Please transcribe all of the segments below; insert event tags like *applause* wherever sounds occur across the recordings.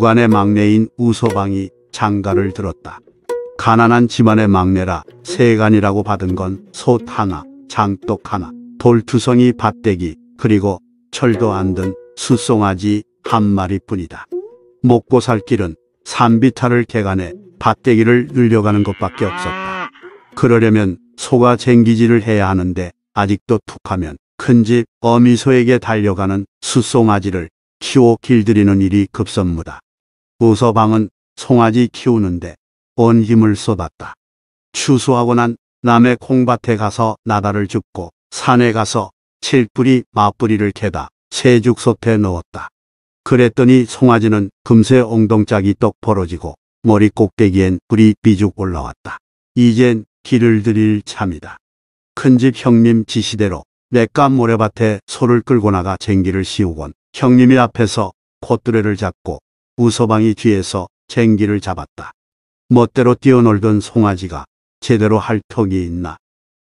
무관의 막내인 우소방이 장가를 들었다. 가난한 집안의 막내라 세간이라고 받은 건 솥 하나, 장독 하나, 돌투성이 밭대기, 그리고 철도 안 든 수송아지 한 마리뿐이다. 먹고 살 길은 산비탈을 개간해 밭대기를 늘려가는 것밖에 없었다. 그러려면 소가 쟁기질을 해야 하는데 아직도 툭하면 큰 집 어미소에게 달려가는 수송아지를 키워 길들이는 일이 급선무다. 우서방은 송아지 키우는데 온 힘을 쏟았다. 추수하고 난 남의 콩밭에 가서 나다를 줍고 산에 가서 칠뿌리 맞뿌리를 캐다 새죽솥에 넣었다. 그랬더니 송아지는 금세 엉덩짝이 떡 벌어지고 머리 꼭대기엔 뿌리 삐죽 올라왔다. 이젠 길을 들일 참이다. 큰집 형님 지시대로 내감 모래밭에 소를 끌고 나가 쟁기를 씌우곤 형님이 앞에서 콧두레를 잡고 우서방이 뒤에서 쟁기를 잡았다. 멋대로 뛰어놀던 송아지가 제대로 할 턱이 있나.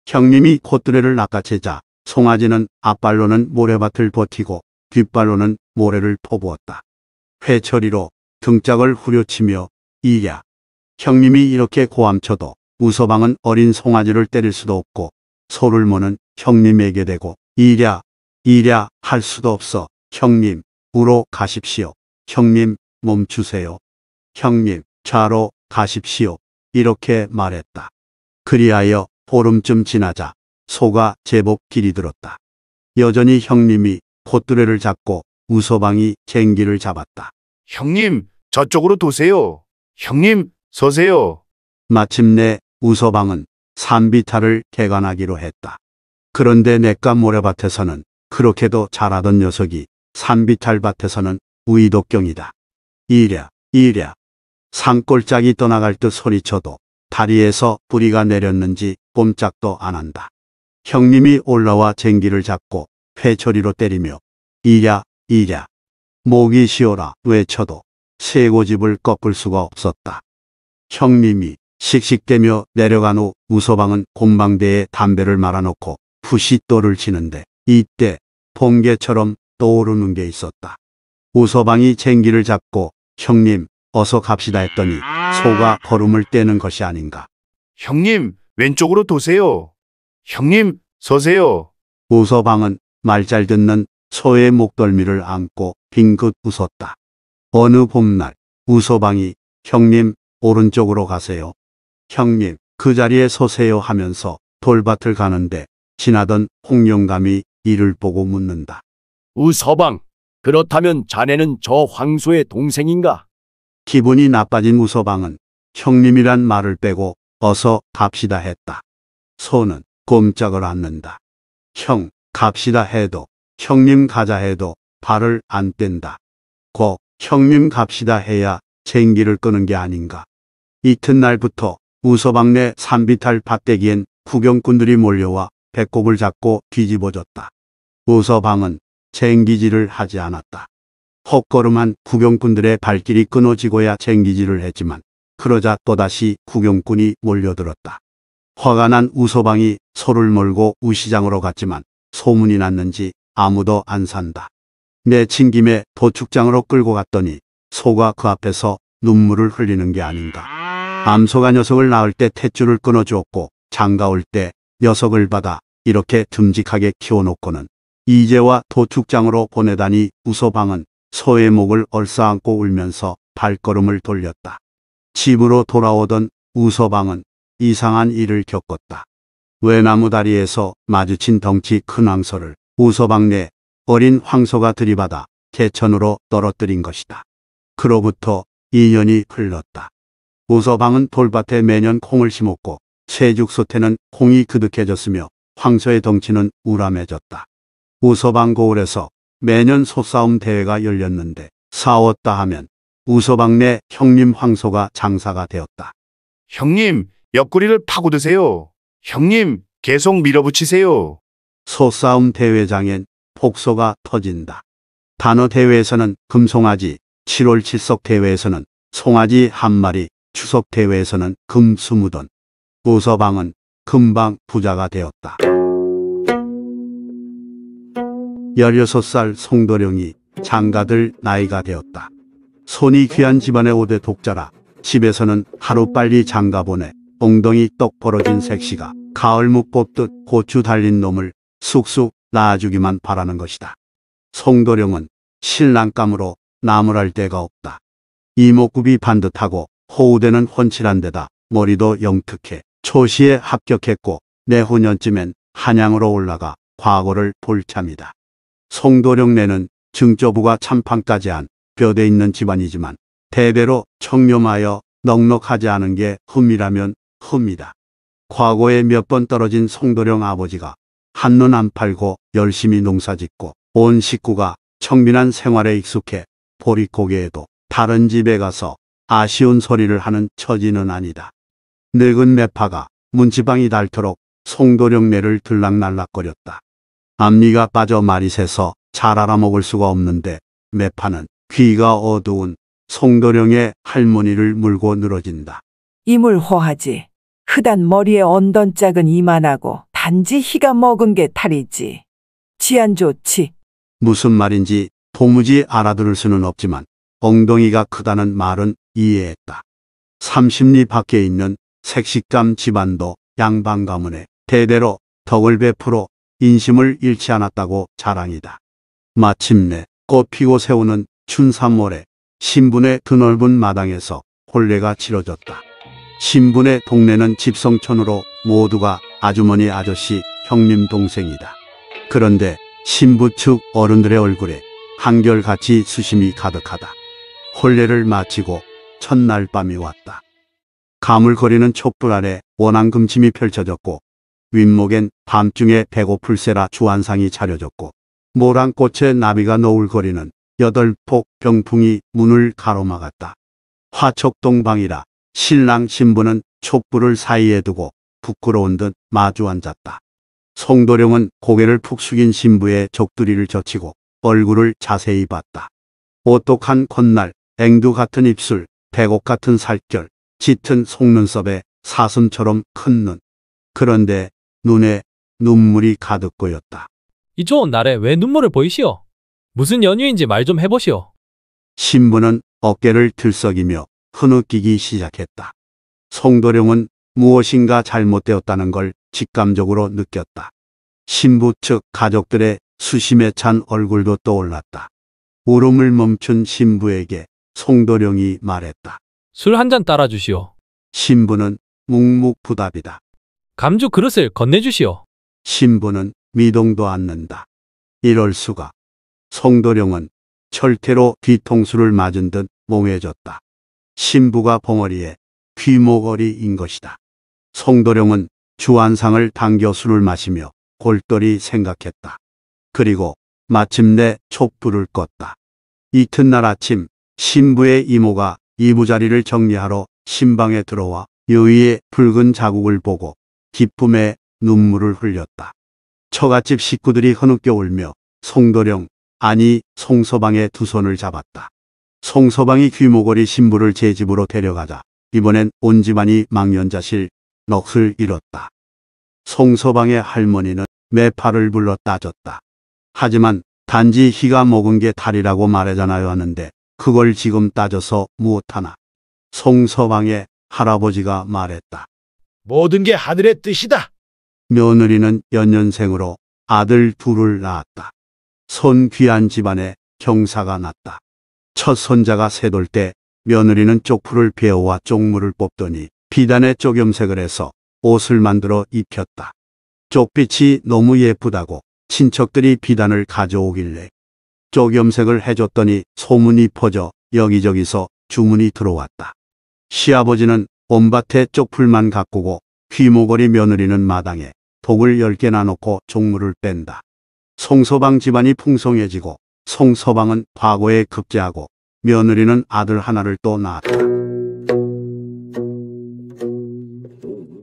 형님이 콧두레를 낚아채자 송아지는 앞발로는 모래밭을 버티고 뒷발로는 모래를 퍼부었다. 회처리로 등짝을 후려치며 이야. 형님이 이렇게 고함쳐도 우서방은 어린 송아지를 때릴 수도 없고 소를 모는 형님에게 대고 이랴 이랴 할 수도 없어 형님 우로 가십시오. 형님 멈추세요. 형님, 자로 가십시오. 이렇게 말했다. 그리하여 보름쯤 지나자 소가 제법 길이 들었다. 여전히 형님이 콧두레를 잡고 우서방이 쟁기를 잡았다. 형님, 저쪽으로 도세요. 형님, 서세요. 마침내 우서방은 산비탈을 개관하기로 했다. 그런데 내과 모래밭에서는 그렇게도 자라던 녀석이 산비탈 밭에서는 우이독경이다. 이랴 이랴 산골짜기 떠나갈 듯 소리쳐도 다리에서 뿌리가 내렸는지 꼼짝도 안 한다. 형님이 올라와 쟁기를 잡고 회초리로 때리며 이랴 이랴 목이 쉬어라 외쳐도 쇠고집을 꺾을 수가 없었다. 형님이 씩씩대며 내려간 후 우서방은 곰방대에 담배를 말아놓고 푸시또를 치는데 이때 봉개처럼 떠오르는 게 있었다. 우서방이 쟁기를 잡고 형님, 어서 갑시다 했더니 소가 걸음을 떼는 것이 아닌가. 형님, 왼쪽으로 도세요. 형님, 서세요. 우서방은 말 잘 듣는 소의 목덜미를 안고 빙긋 웃었다. 어느 봄날 우서방이 형님 오른쪽으로 가세요. 형님 그 자리에 서세요 하면서 돌밭을 가는데 지나던 홍룡감이 이를 보고 묻는다. 우서방, 그렇다면 자네는 저 황소의 동생인가? 기분이 나빠진 우서방은 형님이란 말을 빼고 어서 갑시다 했다. 소는 꼼짝을 않는다. 형, 갑시다 해도 형님 가자 해도 발을 안 뗀다. 고 형님 갑시다 해야 쟁기를 끄는 게 아닌가. 이튿날부터 우서방 내 산비탈 밭대기엔 구경꾼들이 몰려와 배꼽을 잡고 뒤집어졌다. 우서방은 쟁기질을 하지 않았다. 헛걸음한 구경꾼들의 발길이 끊어지고야 쟁기질을 했지만 그러자 또다시 구경꾼이 몰려들었다. 화가 난 우소방이 소를 몰고 우시장으로 갔지만 소문이 났는지 아무도 안 산다. 내친 김에 도축장으로 끌고 갔더니 소가 그 앞에서 눈물을 흘리는 게 아닌가. 암소가 녀석을 낳을 때 탯줄을 끊어주었고 장가 올때 녀석을 받아 이렇게 듬직하게 키워놓고는 이제와 도축장으로 보내다니 우소방은 소의 목을 얼싸안고 울면서 발걸음을 돌렸다. 집으로 돌아오던 우서방은 이상한 일을 겪었다. 외나무 다리에서 마주친 덩치 큰 황소를 우서방 내 어린 황소가 들이받아 개천으로 떨어뜨린 것이다. 그로부터 2년이 흘렀다. 우서방은 돌밭에 매년 콩을 심었고 새죽 소태는 콩이 그득해졌으며 황소의 덩치는 우람해졌다. 우서방 고을에서 매년 소싸움 대회가 열렸는데 싸웠다 하면 우서방 내 형님 황소가 장사가 되었다. 형님, 옆구리를 파고드세요. 형님, 계속 밀어붙이세요. 소싸움 대회장엔 폭소가 터진다. 단어 대회에서는 금송아지, 7월 칠석 대회에서는 송아지 한 마리, 추석 대회에서는 금스무돈. 우서방은 금방 부자가 되었다. 16살 송도령이 장가들 나이가 되었다. 손이 귀한 집안의 5대 독자라 집에서는 하루빨리 장가 보내 엉덩이 떡 벌어진 색시가 가을무 뽑듯 고추 달린 놈을 쑥쑥 낳아주기만 바라는 것이다. 송도령은 신랑감으로 나무랄 데가 없다. 이목구비 반듯하고 호우대는 훤칠한 데다 머리도 영특해 초시에 합격했고 내후년쯤엔 한양으로 올라가 과거를 볼 참이다. 송도령내는 증조부가 참판까지 한 뼈대 있는 집안이지만 대대로 청렴하여 넉넉하지 않은 게 흠이라면 흠이다. 과거에 몇 번 떨어진 성도령 아버지가 한눈 안 팔고 열심히 농사짓고 온 식구가 청빈한 생활에 익숙해 보릿고개에도 다른 집에 가서 아쉬운 소리를 하는 처지는 아니다. 늙은 매파가 문지방이 닳도록 송도령내를 들락날락거렸다. 앞니가 빠져 말이 새서 잘 알아먹을 수가 없는데 매파는 귀가 어두운 송도령의 할머니를 물고 늘어진다. 이물호하지. 크단 머리에 언던 짝은 이만하고 단지 희가 먹은 게 탈이지. 지안 좋지. 무슨 말인지 도무지 알아들을 수는 없지만 엉덩이가 크다는 말은 이해했다. 3 0리 밖에 있는 색식감 집안도 양반 가문에 대대로 덕을 베풀어 인심을 잃지 않았다고 자랑이다. 마침내 꽃 피고 세우는 춘삼월에 신분의 드넓은 마당에서 혼례가 치러졌다. 신분의 동네는 집성촌으로 모두가 아주머니 아저씨 형님 동생이다. 신부 신부 측 어른들의 얼굴에 한결같이 수심이 가득하다. 혼례를 마치고 첫날 밤이 왔다. 가물거리는 촛불 아래 원앙 금침이 펼쳐졌고 윗목엔 밤중에 배고플세라 주안상이 차려졌고 모란꽃에 나비가 노을거리는 여덟 폭 병풍이 문을 가로막았다. 화척동방이라 신랑 신부는 촛불을 사이에 두고 부끄러운 듯 마주 앉았다. 송도령은 고개를 푹 숙인 신부의 적두리를 젖히고 얼굴을 자세히 봤다. 오똑한 콧날, 앵두 같은 입술, 백옥 같은 살결, 짙은 속눈썹에 사슴처럼 큰 눈. 그런데 눈에 눈물이 가득 고였다. 이 좋은 날에 왜 눈물을 보이시오? 무슨 연유인지 말 좀 해보시오. 신부는 어깨를 들썩이며 흐느끼기 시작했다. 송도령은 무엇인가 잘못되었다는 걸 직감적으로 느꼈다. 신부 측 가족들의 수심에 찬 얼굴도 떠올랐다. 울음을 멈춘 신부에게 송도령이 말했다. 술 한 잔 따라주시오. 신부는 묵묵부답이다. 감주 그릇을 건네주시오. 신부는 미동도 않는다. 이럴 수가. 송도령은 철퇴로 뒤통수를 맞은 듯 몽해졌다. 신부가 봉어리에 귀모거리인 것이다. 송도령은 주안상을 당겨 술을 마시며 골똘히 생각했다. 그리고 마침내 촛불을 껐다. 이튿날 아침 신부의 이모가 이부자리를 정리하러 신방에 들어와 여의의 붉은 자국을 보고 기쁨에 눈물을 흘렸다. 처갓집 식구들이 흐느껴 울며 송도령, 아니 송서방의 두 손을 잡았다. 송서방이 귀모거리 신부를 제 집으로 데려가자 이번엔 온 집안이 망연자실 넋을 잃었다. 송서방의 할머니는 매파를 불러 따졌다. 하지만 단지 희가 먹은 게달이라고 말하잖아요 하는데 그걸 지금 따져서 무엇하나. 송서방의 할아버지가 말했다. 모든 게 하늘의 뜻이다. 며느리는 연년생으로 아들 둘을 낳았다. 손 귀한 집안에 경사가 났다. 첫 손자가 새돌 때 며느리는 쪽풀을 베어와 쪽물을 뽑더니 비단에 쪽염색을 해서 옷을 만들어 입혔다. 쪽빛이 너무 예쁘다고 친척들이 비단을 가져오길래 쪽염색을 해줬더니 소문이 퍼져 여기저기서 주문이 들어왔다. 시아버지는 봄밭에 쪽풀만 가꾸고 귀모거리 며느리는 마당에 독을 열개나 놓고 종물을 뺀다. 송서방 집안이 풍성해지고 송서방은 과거에 급제하고 며느리는 아들 하나를 또 낳았다.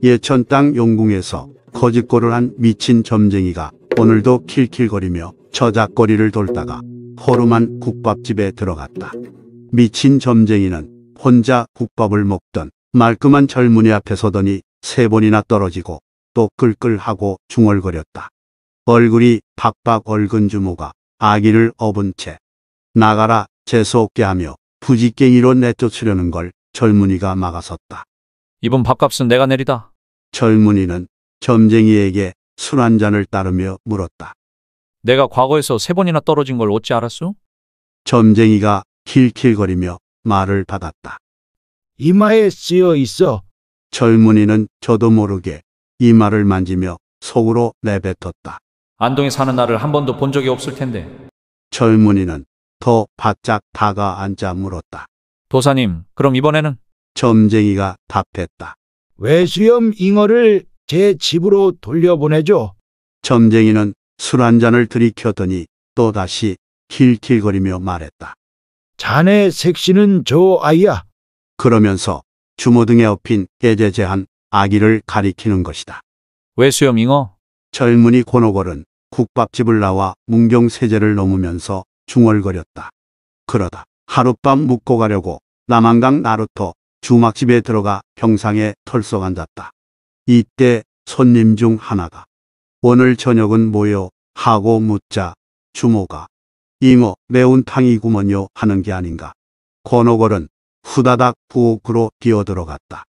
예천 땅 용궁에서 거짓골을 한 미친 점쟁이가 오늘도 킬킬거리며 저작거리를 돌다가 허름한 국밥집에 들어갔다. 미친 점쟁이는 혼자 국밥을 먹던 말끔한 젊은이 앞에 서더니 세 번이나 떨어지고 또 끌끌하고 중얼거렸다. 얼굴이 박박 얼근 주모가 아기를 업은 채 나가라 재수없게 하며 부지깽이로 내쫓으려는 걸 젊은이가 막아섰다. 이번 밥값은 내가 내리다. 젊은이는 점쟁이에게 술 한 잔을 따르며 물었다. 내가 과거에서 세 번이나 떨어진 걸 어찌 알았소? 점쟁이가 킬킬거리며 말을 받았다. 이마에 쓰여 있어. 젊은이는 저도 모르게 이마를 만지며 속으로 내뱉었다. 안동에 사는 나를 한 번도 본 적이 없을 텐데. 젊은이는 더 바짝 다가앉아 물었다. 도사님, 그럼 이번에는? 점쟁이가 답했다. 외수염 잉어를 제 집으로 돌려보내죠. 점쟁이는 술 한 잔을 들이켜더니 또다시 킬킬거리며 말했다. 자네 색시는 저 아이야. 그러면서 주모등에 업힌 깨제제한 아기를 가리키는 것이다. 왜 수염잉어? 젊은이 권오걸은 국밥집을 나와 문경세제를 넘으면서 중얼거렸다. 그러다 하룻밤 묵고 가려고 남한강 나루터 주막집에 들어가 병상에 털썩 앉았다. 이때 손님 중 하나가 오늘 저녁은 뭐요? 하고 묻자 주모가 잉어 매운탕이구먼요 하는 게 아닌가. 권오걸은 후다닥 부엌으로 뛰어들어갔다.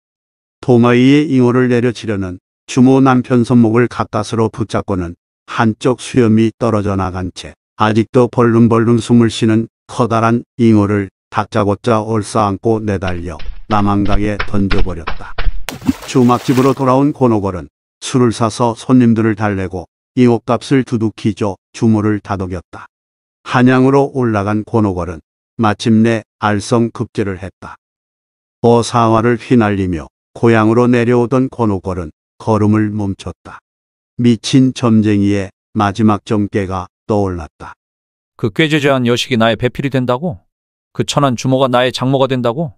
도마이의 잉어를 내려치려는 주모 남편 손목을 가까스로 붙잡고는 한쪽 수염이 떨어져 나간 채 아직도 벌름벌름 숨을 쉬는 커다란 잉어를 다짜고짜 얼싸안고 내달려 남한강에 던져버렸다. 주막집으로 돌아온 고노걸은 술을 사서 손님들을 달래고 잉어값을 두둑히 줘 주모를 다독였다. 한양으로 올라간 고노걸은 마침내 알성급제를 했다. 어사화를 휘날리며 고향으로 내려오던 권오걸은 걸음을 멈췄다. 미친 점쟁이의 마지막 점괘가 떠올랐다. 그 꾀죄죄한 여식이 나의 배필이 된다고? 그 천한 주모가 나의 장모가 된다고?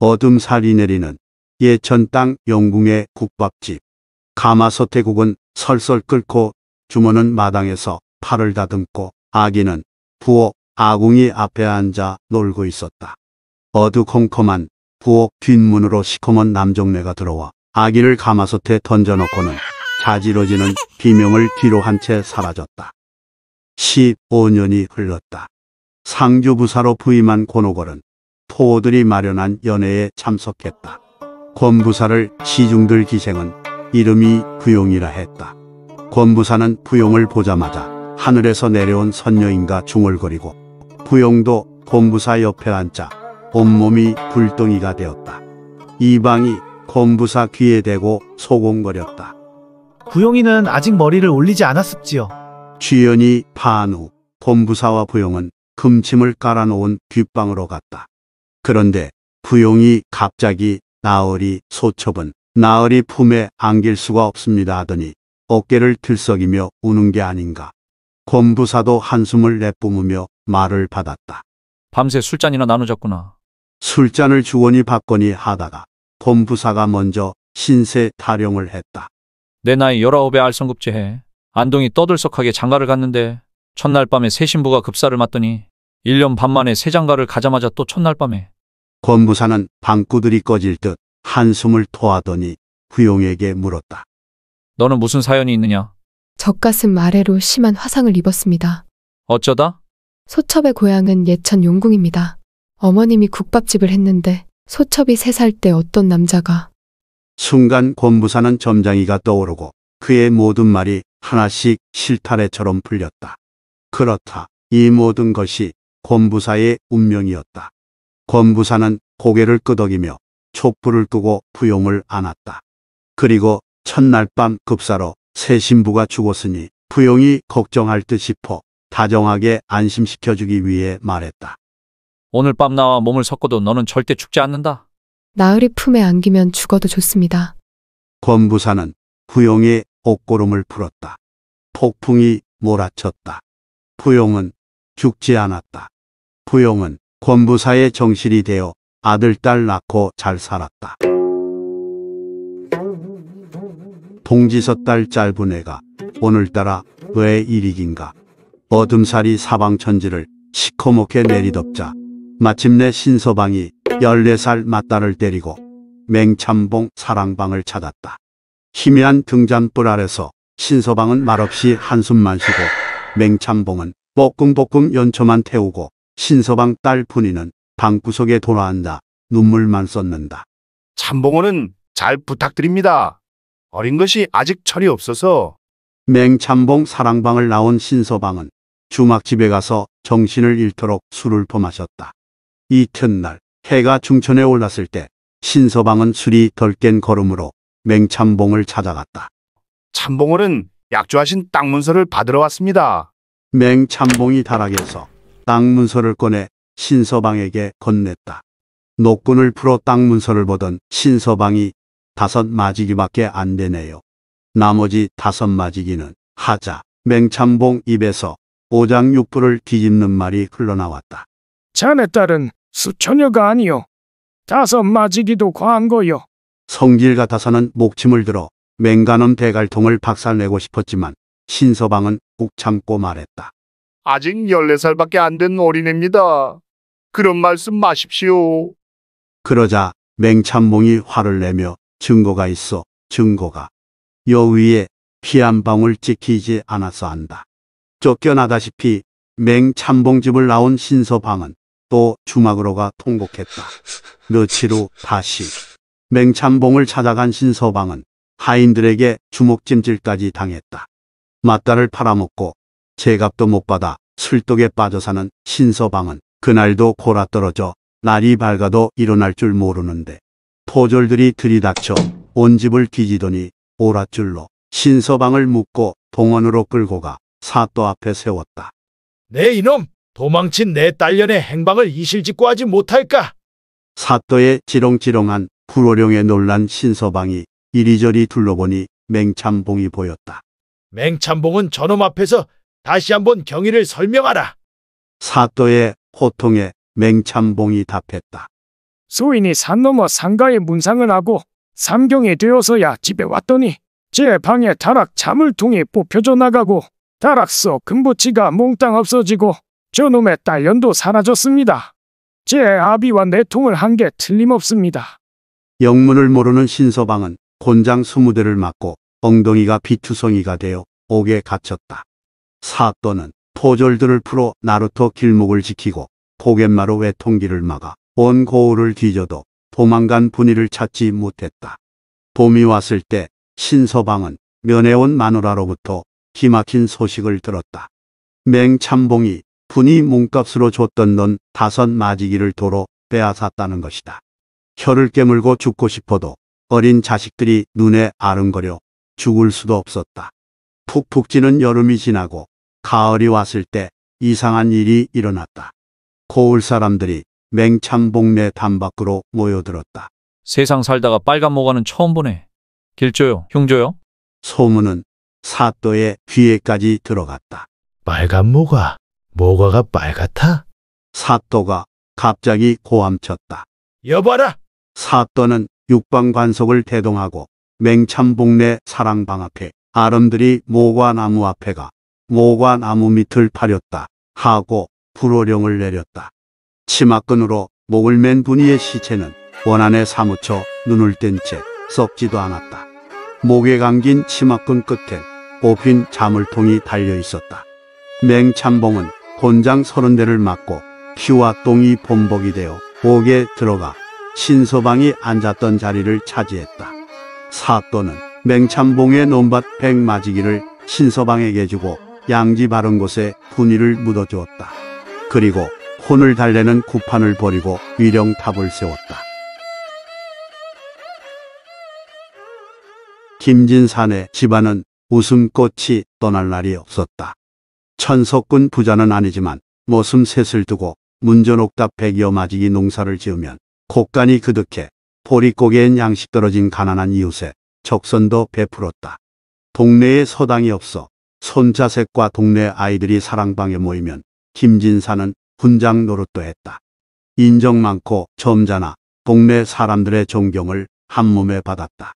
어둠살이 내리는 예천 땅 영궁의 국밥집. 가마서태국은 설설 끓고 주모는 마당에서 팔을 다듬고 아기는 부엌 아궁이 앞에 앉아 놀고 있었다. 어두컴컴한 부엌 뒷문으로 시커먼 남정네가 들어와 아기를 가마솥에 던져놓고는 자지러지는 비명을 뒤로 한 채 사라졌다. 15년이 흘렀다. 상주부사로 부임한 권오걸은 포호들이 마련한 연회에 참석했다. 권부사를 시중들 기생은 이름이 부용이라 했다. 권부사는 부용을 보자마자 하늘에서 내려온 선녀인가 중얼거리고 구용도 곰부사 옆에 앉자 온몸이 불덩이가 되었다. 이방이 곰부사 귀에 대고 소곤거렸다. 부용이는 아직 머리를 올리지 않았습지요. 주연이 파한 후 곰부사와 부용은 금침을 깔아놓은 귓방으로 갔다. 그런데 부용이 갑자기 나으리 소첩은 나으리 품에 안길 수가 없습니다 하더니 어깨를 들썩이며 우는 게 아닌가. 곰부사도 한숨을 내뿜으며 말을 받았다. 밤새 술잔이나 나누자구나 술잔을 주원이 받거니 하다가 본부사가 먼저 신세 타령을 했다. 내 나이 19에 알성급제해. 안동이 떠들썩하게 장가를 갔는데 첫날 밤에 새 신부가 급사를 맞더니 1년 반 만에 새 장가를 가자마자 또 첫날 밤에 권부사는 방구들이 꺼질 듯 한숨을 토하더니 후용에게 물었다. 너는 무슨 사연이 있느냐? 젖가슴 아래로 심한 화상을 입었습니다. 어쩌다? 소첩의 고향은 예천 용궁입니다. 어머님이 국밥집을 했는데 소첩이 세 살 때 어떤 남자가 순간 권부사는 점장이가 떠오르고 그의 모든 말이 하나씩 실타래처럼 풀렸다. 그렇다. 이 모든 것이 권부사의 운명이었다. 권부사는 고개를 끄덕이며 촛불을 끄고 부용을 안았다. 그리고 첫날 밤 급사로 새 신부가 죽었으니 부용이 걱정할 듯 싶어 다정하게 안심시켜주기 위해 말했다. 오늘 밤 나와 몸을 섞어도 너는 절대 죽지 않는다. 나으리 품에 안기면 죽어도 좋습니다. 권부사는 부용의 옷고름을 풀었다. 폭풍이 몰아쳤다. 부용은 죽지 않았다. 부용은 권부사의 정실이 되어 아들, 딸 낳고 잘 살았다. 동지섯딸 짧은 애가 오늘따라 왜 이리긴가 어둠살이 사방천지를 시커멓게 내리덮자 마침내 신서방이 14살 맞다를 때리고 맹참봉 사랑방을 찾았다. 희미한 등잔불 아래서 신서방은 말없이 한숨만 쉬고 맹참봉은 뽀끔뽀끔 연초만 태우고 신서방 딸 분이는 방구석에 돌아앉아 눈물만 썼는다. 참봉어는잘 부탁드립니다. 어린 것이 아직 철이 없어서 맹참봉 사랑방을 나온 신서방은 주막집에 가서 정신을 잃도록 술을 범하셨다. 이튿날 해가 중천에 올랐을 때 신서방은 술이 덜 깬 걸음으로 맹참봉을 찾아갔다. 참봉을은 약조하신 땅 문서를 받으러 왔습니다. 맹참봉이 다락에서 땅 문서를 꺼내 신서방에게 건넸다. 노끈을 풀어 땅 문서를 보던 신서방이 다섯 마지기밖에 안 되네요. 나머지 다섯 마지기는 하자 맹참봉 입에서 오장육부를 뒤집는 말이 흘러나왔다. 자네 딸은 수처녀가 아니요. 다섯 마지기도 과한 거요. 성질 같아서는 목침을 들어 맹가는 대갈통을 박살내고 싶었지만 신서방은 꾹 참고 말했다. 아직 열네 살밖에안 된 어린애입니다. 그런 말씀 마십시오. 그러자 맹참몽이 화를 내며 증거가 있어 증거가 여위에 피한 방울 찍히지 않아서 한다. 쫓겨나다시피 맹참봉집을 나온 신서방은 또 주막으로가 통곡했다. 며칠 후 다시 맹참봉을 찾아간 신서방은 하인들에게 주먹찜질까지 당했다. 맞다를 팔아먹고 제값도 못 받아 술독에 빠져 사는 신서방은 그날도 골아 떨어져 날이 밝아도 일어날 줄 모르는데 포졸들이 들이닥쳐 온 집을 뒤지더니 오랏줄로 신서방을 묶고 동원으로 끌고 가 사또 앞에 세웠다. 내 네, 이놈! 도망친 내 딸년의 행방을 이실직고 하지 못할까? 사또의 지렁지렁한 불호령에 놀란 신서방이 이리저리 둘러보니 맹참봉이 보였다. 맹참봉은 저놈 앞에서 다시 한번 경위를 설명하라. 사또의 호통에 맹참봉이 답했다. 소인이 산 넘어 상가에 문상을 하고 삼경이 되어서야 집에 왔더니 제 방에 타락 잠을 통해 뽑혀져 나가고 다락소 금보치가 몽땅 없어지고 저놈의 딸년도 사라졌습니다. 제 아비와 내통을 한 게 틀림없습니다. 영문을 모르는 신서방은 곤장 스무 대를 맞고 엉덩이가 비투성이가 되어 옥에 갇혔다. 사또는 포졸들을 풀어 나루토 길목을 지키고 포갯마루 외통기를 막아 온 고을을 뒤져도 도망간 분위를 찾지 못했다. 봄이 왔을 때 신서방은 면회온 마누라로부터 기막힌 소식을 들었다. 맹참봉이 분이 몸값으로 줬던 넌 다섯 마지기를 도로 빼앗았다는 것이다. 혀를 깨물고 죽고 싶어도 어린 자식들이 눈에 아른거려 죽을 수도 없었다. 푹푹 찌는 여름이 지나고 가을이 왔을 때 이상한 일이 일어났다. 고을 사람들이 맹참봉내 담밖으로 모여들었다. 세상 살다가 빨간 모가는 처음 보네. 길조요, 흉조요? 소문은 사또의 귀에까지 들어갔다. 빨간 모과. 모과가 빨갛다? 사또가 갑자기 고함쳤다. 여봐라! 사또는 육방관석을 대동하고 맹참복내 사랑방 앞에 아름들이 모과나무 앞에가 모과나무 밑을 파렸다 하고 불호령을 내렸다. 치마끈으로 목을 맨 분이의 시체는 원안에 사무쳐 눈을 뗀 채 썩지도 않았다. 목에 감긴 치마끈 끝에 뽑힌 자물통이 달려 있었다. 맹참봉은 곤장 서른 대를 맞고 피와 똥이 본복이 되어 옥에 들어가 신서방이 앉았던 자리를 차지했다. 사또는 맹참봉의 논밭 백마지기를 신서방에게 주고 양지 바른 곳에 분위를 묻어주었다. 그리고 혼을 달래는 구판을 버리고 위령탑을 세웠다. 김진산의 집안은 웃음꽃이 떠날 날이 없었다. 천석군 부자는 아니지만 모슴 셋을 두고 문전옥답 백여 마지기 농사를 지으면 곡간이 그득해 보릿고개엔 양식 떨어진 가난한 이웃에 적선도 베풀었다. 동네에 서당이 없어 손자색과 동네 아이들이 사랑방에 모이면 김진산은 훈장 노릇도 했다. 인정 많고 점잖아 동네 사람들의 존경을 한몸에 받았다.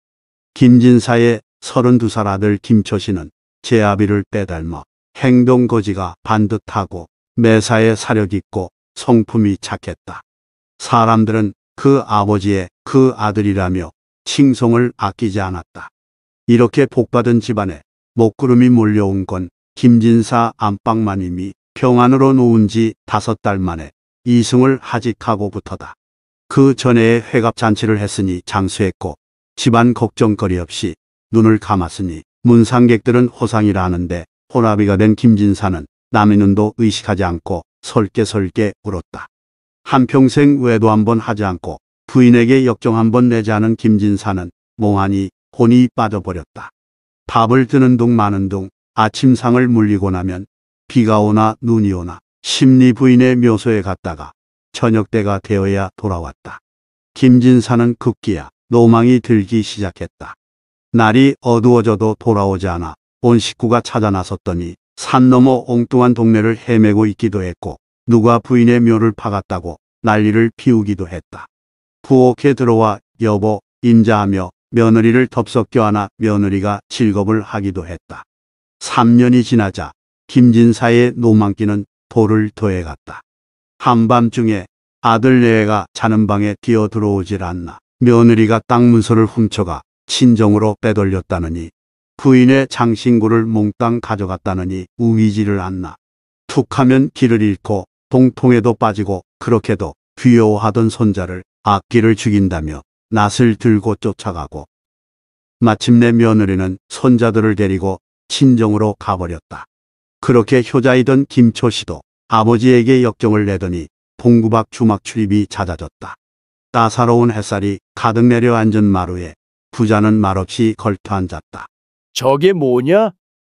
김진사의 32살 아들 김초신은 제 아비를 빼닮아 행동거지가 반듯하고 매사에 사력있고 성품이 착했다. 사람들은 그 아버지의 그 아들이라며 칭송을 아끼지 않았다. 이렇게 복받은 집안에 목구름이 몰려온 건 김진사 안방만님이 평안으로 놓은 지 다섯 달 만에 이승을 하직하고부터다. 그 전에 회갑잔치를 했으니 장수했고 집안 걱정거리 없이 눈을 감았으니 문상객들은 호상이라 하는데 호라비가 된 김진사는 남의 눈도 의식하지 않고 설게설게 울었다. 한평생 외도 한 번 하지 않고 부인에게 역정 한 번 내지 않은 김진사는 몽하니 혼이 빠져버렸다. 밥을 드는 둥 마는 둥 아침상을 물리고 나면 비가 오나 눈이 오나 심리 부인의 묘소에 갔다가 저녁 때가 되어야 돌아왔다. 김진사는 급기야 노망이 들기 시작했다. 날이 어두워져도 돌아오지 않아 온 식구가 찾아 나섰더니 산 너머 엉뚱한 동네를 헤매고 있기도 했고 누가 부인의 묘를 파갔다고 난리를 피우기도 했다. 부엌에 들어와 여보 인자하며 며느리를 덥석겨 안아 며느리가 즐겁을 하기도 했다. 3년이 지나자 김진사의 노망기는 돌을 더해갔다. 한밤중에 아들 내외가 자는 방에 뛰어 들어오질 않나. 며느리가 땅 문서를 훔쳐가 친정으로 빼돌렸다느니 부인의 장신구를 몽땅 가져갔다느니 우기지를 않나. 툭 하면 길을 잃고 동통에도 빠지고 그렇게도 귀여워하던 손자를 악기를 죽인다며 낫을 들고 쫓아가고 마침내 며느리는 손자들을 데리고 친정으로 가버렸다. 그렇게 효자이던 김초씨도 아버지에게 역정을 내더니 봉구박 주막 출입이 잦아졌다. 따사로운 햇살이 가득 내려앉은 마루에 부자는 말없이 걸터앉았다. 저게 뭐냐?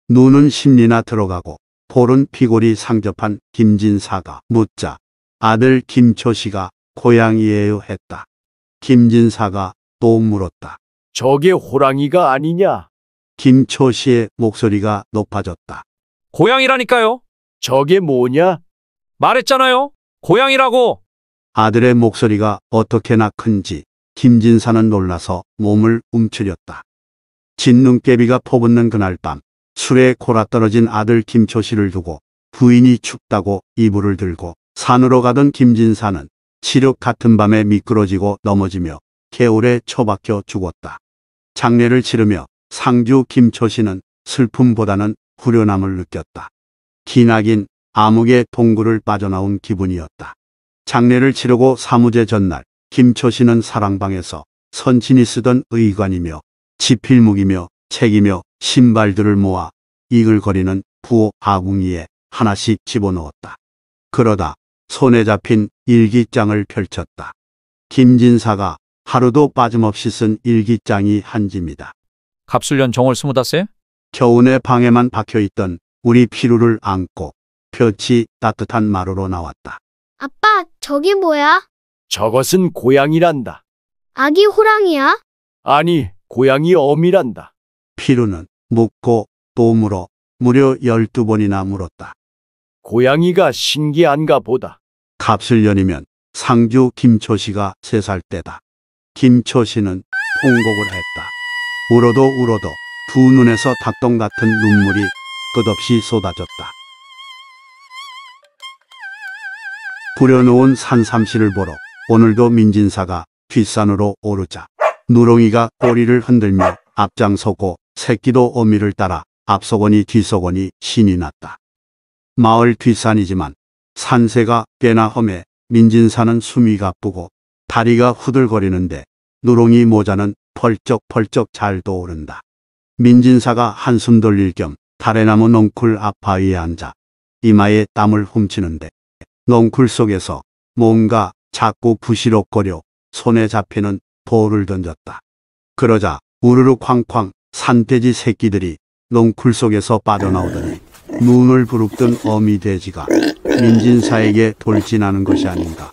눈은 심리나 들어가고 볼은 피골이 상접한 김진사가 묻자 아들 김초씨가 고양이에요 했다. 김진사가 또 물었다. 저게 호랑이가 아니냐? 김초씨의 목소리가 높아졌다. 고양이라니까요. 저게 뭐냐? 말했잖아요. 고양이라고. 아들의 목소리가 어떻게나 큰지 김진사는 놀라서 몸을 움츠렸다. 진눈깨비가 퍼붓는 그날 밤 술에 골아떨어진 아들 김초씨를 두고 부인이 춥다고 이불을 들고 산으로 가던 김진사는 치력 같은 밤에 미끄러지고 넘어지며 개울에 처박혀 죽었다. 장례를 치르며 상주 김초씨는 슬픔보다는 후련함을 느꼈다. 기나긴 암흑의 동굴을 빠져나온 기분이었다. 장례를 치르고 사무제 전날 김초신은 사랑방에서 선친이 쓰던 의관이며 지필묵이며 책이며 신발들을 모아 이글거리는 부호 아궁이에 하나씩 집어넣었다. 그러다 손에 잡힌 일기장을 펼쳤다. 김진사가 하루도 빠짐없이 쓴 일기장이 한 집니다. 갑술년 정월 스무다세? 겨운의 방에만 박혀있던 우리 피루를 안고 볕이 따뜻한 마루로 나왔다. 아빠, 저기 뭐야? 저것은 고양이란다. 아기 호랑이야? 아니, 고양이 어미란다. 피루는 묻고 또 물어 무려 열두 번이나 물었다. 고양이가 신기한가 보다. 갑술년이면 상주 김초시가세 살 때다. 김초시는 통곡을 했다. 울어도 울어도 두 눈에서 닭똥 같은 눈물이 끝없이 쏟아졌다. 구려놓은 산삼시를 보러 오늘도 민진사가 뒷산으로 오르자 누렁이가 꼬리를 흔들며 앞장서고 새끼도 어미를 따라 앞서거니 뒤서거니 신이 났다. 마을 뒷산이지만 산세가 꽤나 험해 민진사는 숨이 가쁘고 다리가 후들거리는데 누렁이 모자는 펄쩍펄쩍 잘 떠오른다. 민진사가 한숨 돌릴 겸달에나무 넝쿨 앞바위에 앉아 이마에 땀을 훔치는데 넝쿨 속에서 뭔가 작고 부시럭거려 손에 잡히는 돌을 던졌다. 그러자 우르르 쾅쾅 산돼지 새끼들이 넝쿨 속에서 빠져나오더니 눈을 부릅뜬 어미 돼지가 민진사에게 돌진하는 것이 아닌가.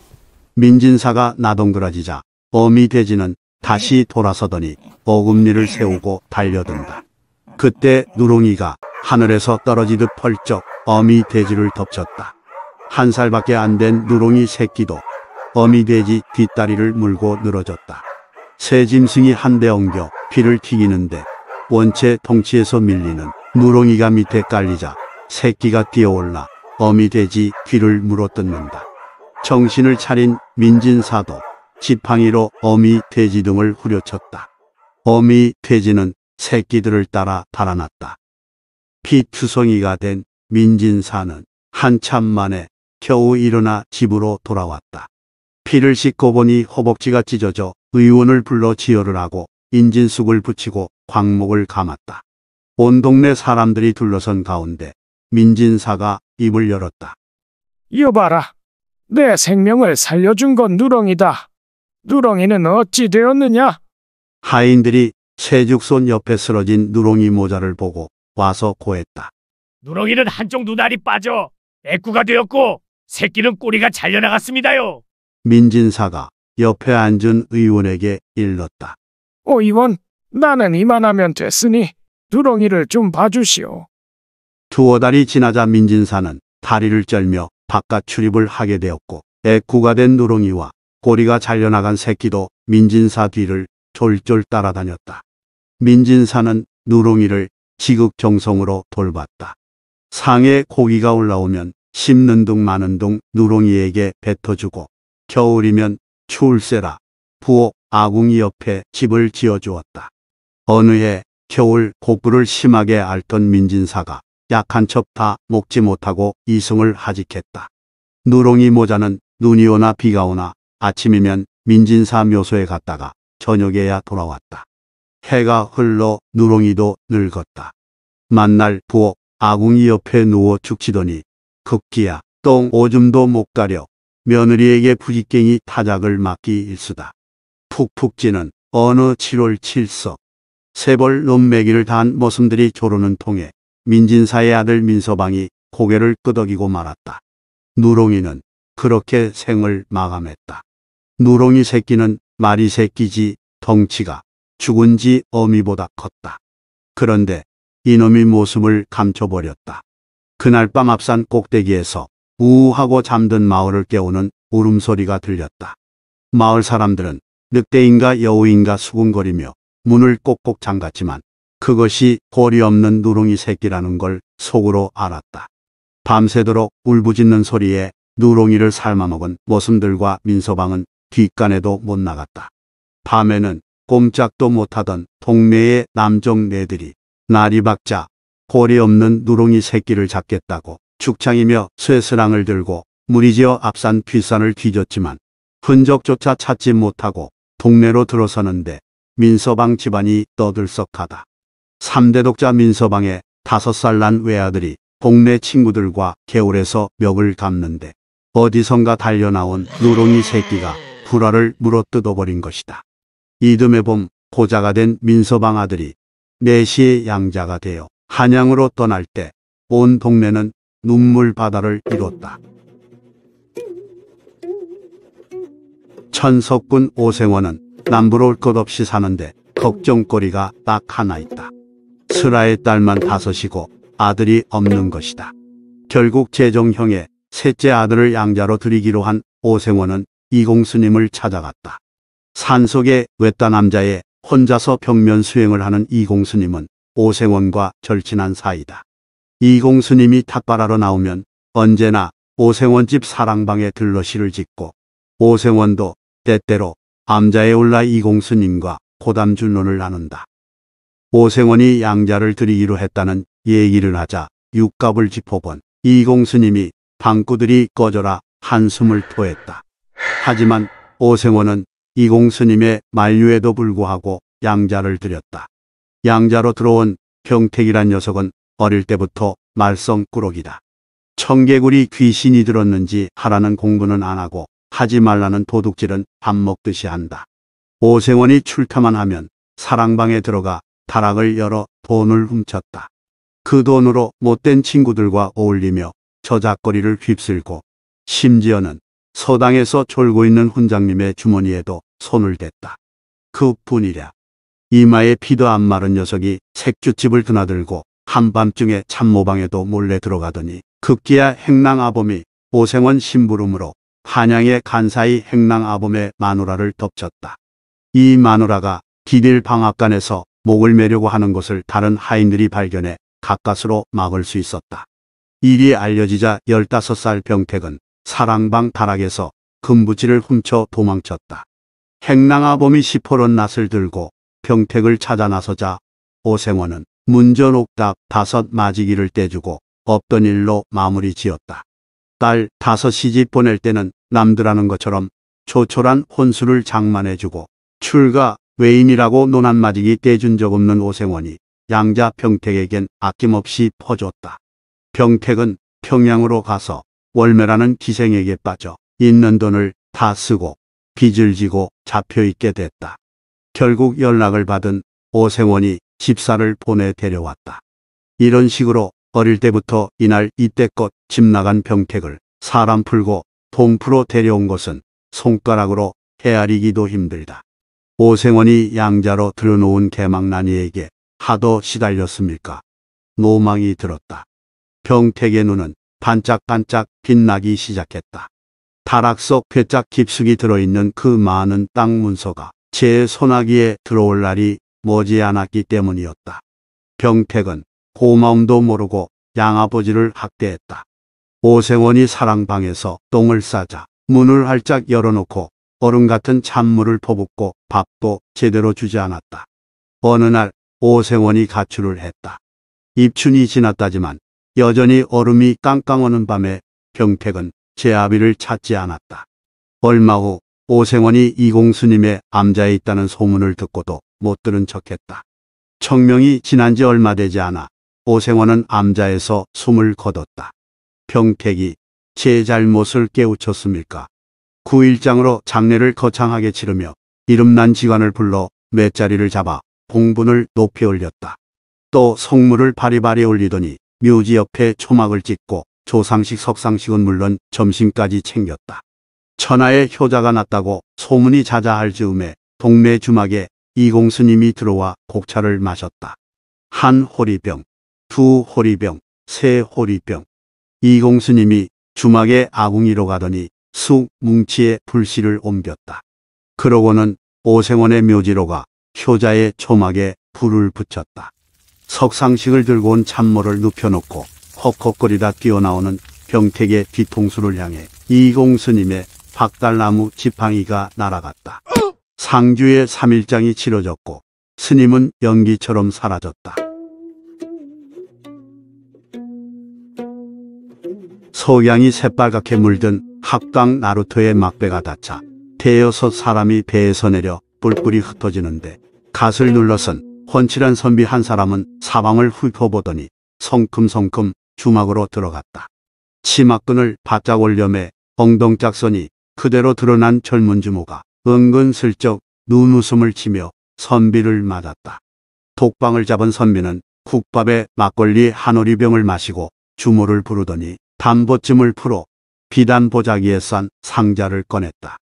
민진사가 나동그라지자 어미 돼지는 다시 돌아서더니 어금니를 세우고 달려든다. 그때 누룽이가 하늘에서 떨어지듯 펄쩍 어미 돼지를 덮쳤다. 한 살밖에 안 된 누렁이 새끼도 어미돼지 뒷다리를 물고 늘어졌다. 새 짐승이 한 대 엉겨 피를 튀기는데 원체 통치에서 밀리는 누렁이가 밑에 깔리자 새끼가 뛰어올라 어미돼지 귀를 물어뜯는다. 정신을 차린 민진사도 지팡이로 어미 돼지 등을 후려쳤다. 어미 돼지는 새끼들을 따라 달아났다. 피투성이가 된 민진사는 한참 만에 겨우 일어나 집으로 돌아왔다. 피를 씻고 보니 허벅지가 찢어져 의원을 불러 지혈을 하고 인진숙을 붙이고 광목을 감았다. 온 동네 사람들이 둘러선 가운데 민진사가 입을 열었다. 여봐라. 내 생명을 살려준 건 누렁이다. 누렁이는 어찌 되었느냐? 하인들이 세죽손 옆에 쓰러진 누렁이 모자를 보고 와서 고했다. 누렁이는 한쪽 눈알이 빠져 애꾸가 되었고 새끼는 꼬리가 잘려나갔습니다요. 민진사가 옆에 앉은 의원에게 일렀다. 오 어, 의원, 나는 이만하면 됐으니 두렁이를 좀 봐주시오. 두어 달이 지나자 민진사는 다리를 쩔며 바깥 출입을 하게 되었고 애쿠가 된 누렁이와 꼬리가 잘려나간 새끼도 민진사 뒤를 졸졸 따라다녔다. 민진사는 누렁이를 지극정성으로 돌봤다. 상에 고기가 올라오면 심는 둥 마는 둥 누렁이에게 뱉어주고 겨울이면 추울세라 부엌 아궁이 옆에 집을 지어주었다. 어느 해 겨울 고부를 심하게 앓던 민진사가 약한 첩 다 먹지 못하고 이승을 하직했다. 누렁이 모자는 눈이 오나 비가 오나 아침이면 민진사 묘소에 갔다가 저녁에야 돌아왔다. 해가 흘러 누렁이도 늙었다. 만날 부엌 아궁이 옆에 누워 죽지더니 극기야 똥 오줌도 못 가려 며느리에게 부지깽이 타작을 맡기 일수다. 푹푹 찌는 어느 7월 7석 세벌 논매기를 단모습들이 조르는 통에 민진사의 아들 민서방이 고개를 끄덕이고 말았다. 누롱이는 그렇게 생을 마감했다. 누롱이 새끼는 말이 새끼지 덩치가 죽은 지 어미보다 컸다. 그런데 이놈이 모습을 감춰버렸다. 그날 밤 앞산 꼭대기에서 우우하고 잠든 마을을 깨우는 울음소리가 들렸다. 마을 사람들은 늑대인가 여우인가 수군거리며 문을 꼭꼭 잠갔지만 그것이 골이 없는 누룽이 새끼라는 걸 속으로 알았다. 밤새도록 울부짖는 소리에 누룽이를 삶아먹은 모슴들과 민서방은 뒷간에도 못 나갔다. 밤에는 꼼짝도 못하던 동네의 남종 네들이 날이 밝자 골이 없는 누렁이 새끼를 잡겠다고 축창이며 쇠스랑을 들고 무리지어 앞산 뒷산을 뒤졌지만 흔적조차 찾지 못하고 동네로 들어서는데 민서방 집안이 떠들썩하다. 3대 독자 민서방의 5살 난 외아들이 동네 친구들과 개울에서 멱을 감는데 어디선가 달려나온 누렁이 새끼가 불화를 물어뜯어버린 것이다. 이듬해 봄 고자가 된 민서방 아들이 내시의 네 양자가 되어 한양으로 떠날 때 온 동네는 눈물 바다를 이뤘다. 천석군 오생원은 남부러울 것 없이 사는데 걱정거리가 딱 하나 있다. 슬아의 딸만 다섯이고 아들이 없는 것이다. 결국 재정형의 셋째 아들을 양자로 들이기로 한 오생원은 이공스님을 찾아갔다. 산속의 외딴 남자에 혼자서 병면 수행을 하는 이공스님은 오세원과 절친한 사이다. 이공스님이 탁발하러 나오면 언제나 오세원 집 사랑방에 들러시를 짓고 오세원도 때때로 암자에 올라 이공스님과 고담준론을 나눈다. 오세원이 양자를 드리기로 했다는 얘기를 하자 육갑을 짚어본 이공스님이 방구들이 꺼져라 한숨을 토했다. 하지만 오세원은 이공스님의 만류에도 불구하고 양자를 드렸다. 양자로 들어온 병택이란 녀석은 어릴 때부터 말썽꾸러기다. 청개구리 귀신이 들었는지 하라는 공부는 안 하고 하지 말라는 도둑질은 밥 먹듯이 한다. 오생원이 출타만 하면 사랑방에 들어가 다락을 열어 돈을 훔쳤다. 그 돈으로 못된 친구들과 어울리며 저작거리를 휩쓸고 심지어는 서당에서 졸고 있는 훈장님의 주머니에도 손을 댔다. 그뿐이랴. 이마에 피도 안 마른 녀석이 색주집을 드나들고 한밤중에 참모방에도 몰래 들어가더니 급기야 행랑아범이 오생원 심부름으로 한양의 간사이 행랑아범의 마누라를 덮쳤다. 이 마누라가 기딜 방앗간에서 목을 메려고 하는 것을 다른 하인들이 발견해 가까스로 막을 수 있었다. 일이 알려지자 15살 병택은 사랑방 다락에서 금부지를 훔쳐 도망쳤다. 행랑아범이 시퍼런 낫을 들고 평택을 찾아 나서자 오생원은 문전옥답 다섯 마지기를 떼주고 없던 일로 마무리 지었다. 딸 다섯 시집 보낼 때는 남들하는 것처럼 초촐한 혼수를 장만해주고 출가 외인이라고 논한마디기 떼준 적 없는 오생원이 양자 병택에겐 아낌없이 퍼줬다. 병택은 평양으로 가서 월매라는 기생에게 빠져 있는 돈을 다 쓰고 빚을 지고 잡혀있게 됐다. 결국 연락을 받은 오생원이 집사를 보내 데려왔다. 이런 식으로 어릴 때부터 이날 이때껏 집 나간 병택을 사람 풀고 동 풀어 데려온 것은 손가락으로 헤아리기도 힘들다. 오생원이 양자로 들여놓은 개망나니에게 하도 시달렸습니까? 노망이 들었다. 병택의 눈은 반짝반짝 빛나기 시작했다. 타락속 괴짝 깊숙이 들어있는 그 많은 땅 문서가 제 소나기에 들어올 날이 머지않았기 때문이었다. 병택은 고마움도 모르고 양아버지를 학대했다. 오생원이 사랑방에서 똥을 싸자 문을 활짝 열어놓고 얼음 같은 찬물을 퍼붓고 밥도 제대로 주지 않았다. 어느 날 오생원이 가출을 했다. 입춘이 지났다지만 여전히 얼음이 깡깡 오는 밤에 병택은 제 아비를 찾지 않았다. 얼마 후 오생원이 이공수님의 암자에 있다는 소문을 듣고도 못 들은 척했다. 청명이 지난 지 얼마 되지 않아 오생원은 암자에서 숨을 거뒀다. 병택이 제 잘못을 깨우쳤습니까? 구일장으로 장례를 거창하게 치르며 이름난 지관을 불러 맷자리를 잡아 봉분을 높이 올렸다. 또 성물을 바리바리 올리더니 묘지 옆에 초막을 찍고 조상식 석상식은 물론 점심까지 챙겼다. 천하의 효자가 났다고 소문이 자자할 즈음에 동네 주막에 이공스님이 들어와 곡차를 마셨다. 한 호리병, 두 호리병, 세 호리병. 이공스님이 주막에 아궁이로 가더니 쑥 뭉치에 불씨를 옮겼다. 그러고는 오생원의 묘지로 가 효자의 초막에 불을 붙였다. 석상식을 들고 온 찬모를 눕혀놓고 헉헉거리다 뛰어나오는 병택의 뒤통수를 향해 이공스님의 박달나무 지팡이가 날아갔다. 상주의 3일장이 치러졌고 스님은 연기처럼 사라졌다. 석양이 새빨갛게 물든 학당 나루토의 막배가 닫자 대여섯 사람이 배에서 내려 뿔뿔이 흩어지는데 갓을 눌러선 헌칠한 선비 한 사람은 사방을 훑어보더니 성큼성큼 주막으로 들어갔다. 치마끈을 바짝 올려매 엉덩짝선이 그대로 드러난 젊은 주모가 은근슬쩍 눈웃음을 치며 선비를 맞았다. 독방을 잡은 선비는 국밥에 막걸리 한 오리병을 마시고 주모를 부르더니 담보쯤을 풀어 비단 보자기에 싼 상자를 꺼냈다.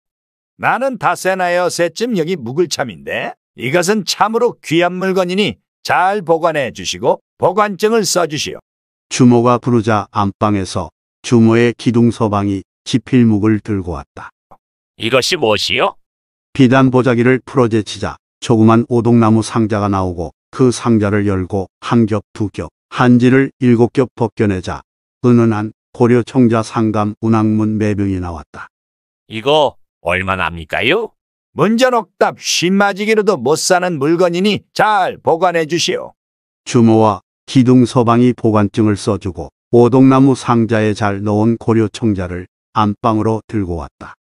나는 다세나여 새쯤 여기 묵을 참인데 이것은 참으로 귀한 물건이니 잘 보관해 주시고 보관증을 써주시오. 주모가 부르자 안방에서 주모의 기둥서방이 지필묵을 들고 왔다. 이것이 무엇이요? 비단 보자기를 풀어제치자 조그만 오동나무 상자가 나오고 그 상자를 열고 한 겹, 두 겹, 한지를 일곱 겹 벗겨내자 은은한 고려 청자 상감 운항문 매병이 나왔다. 이거 얼마납니까요 문전 억답 신마지기로도 못 사는 물건이니 잘 보관해 주시오. 주모와 기둥 서방이 보관증을 써주고 오동나무 상자에 잘 넣은 고려 청자를 안방으로 들고 왔다.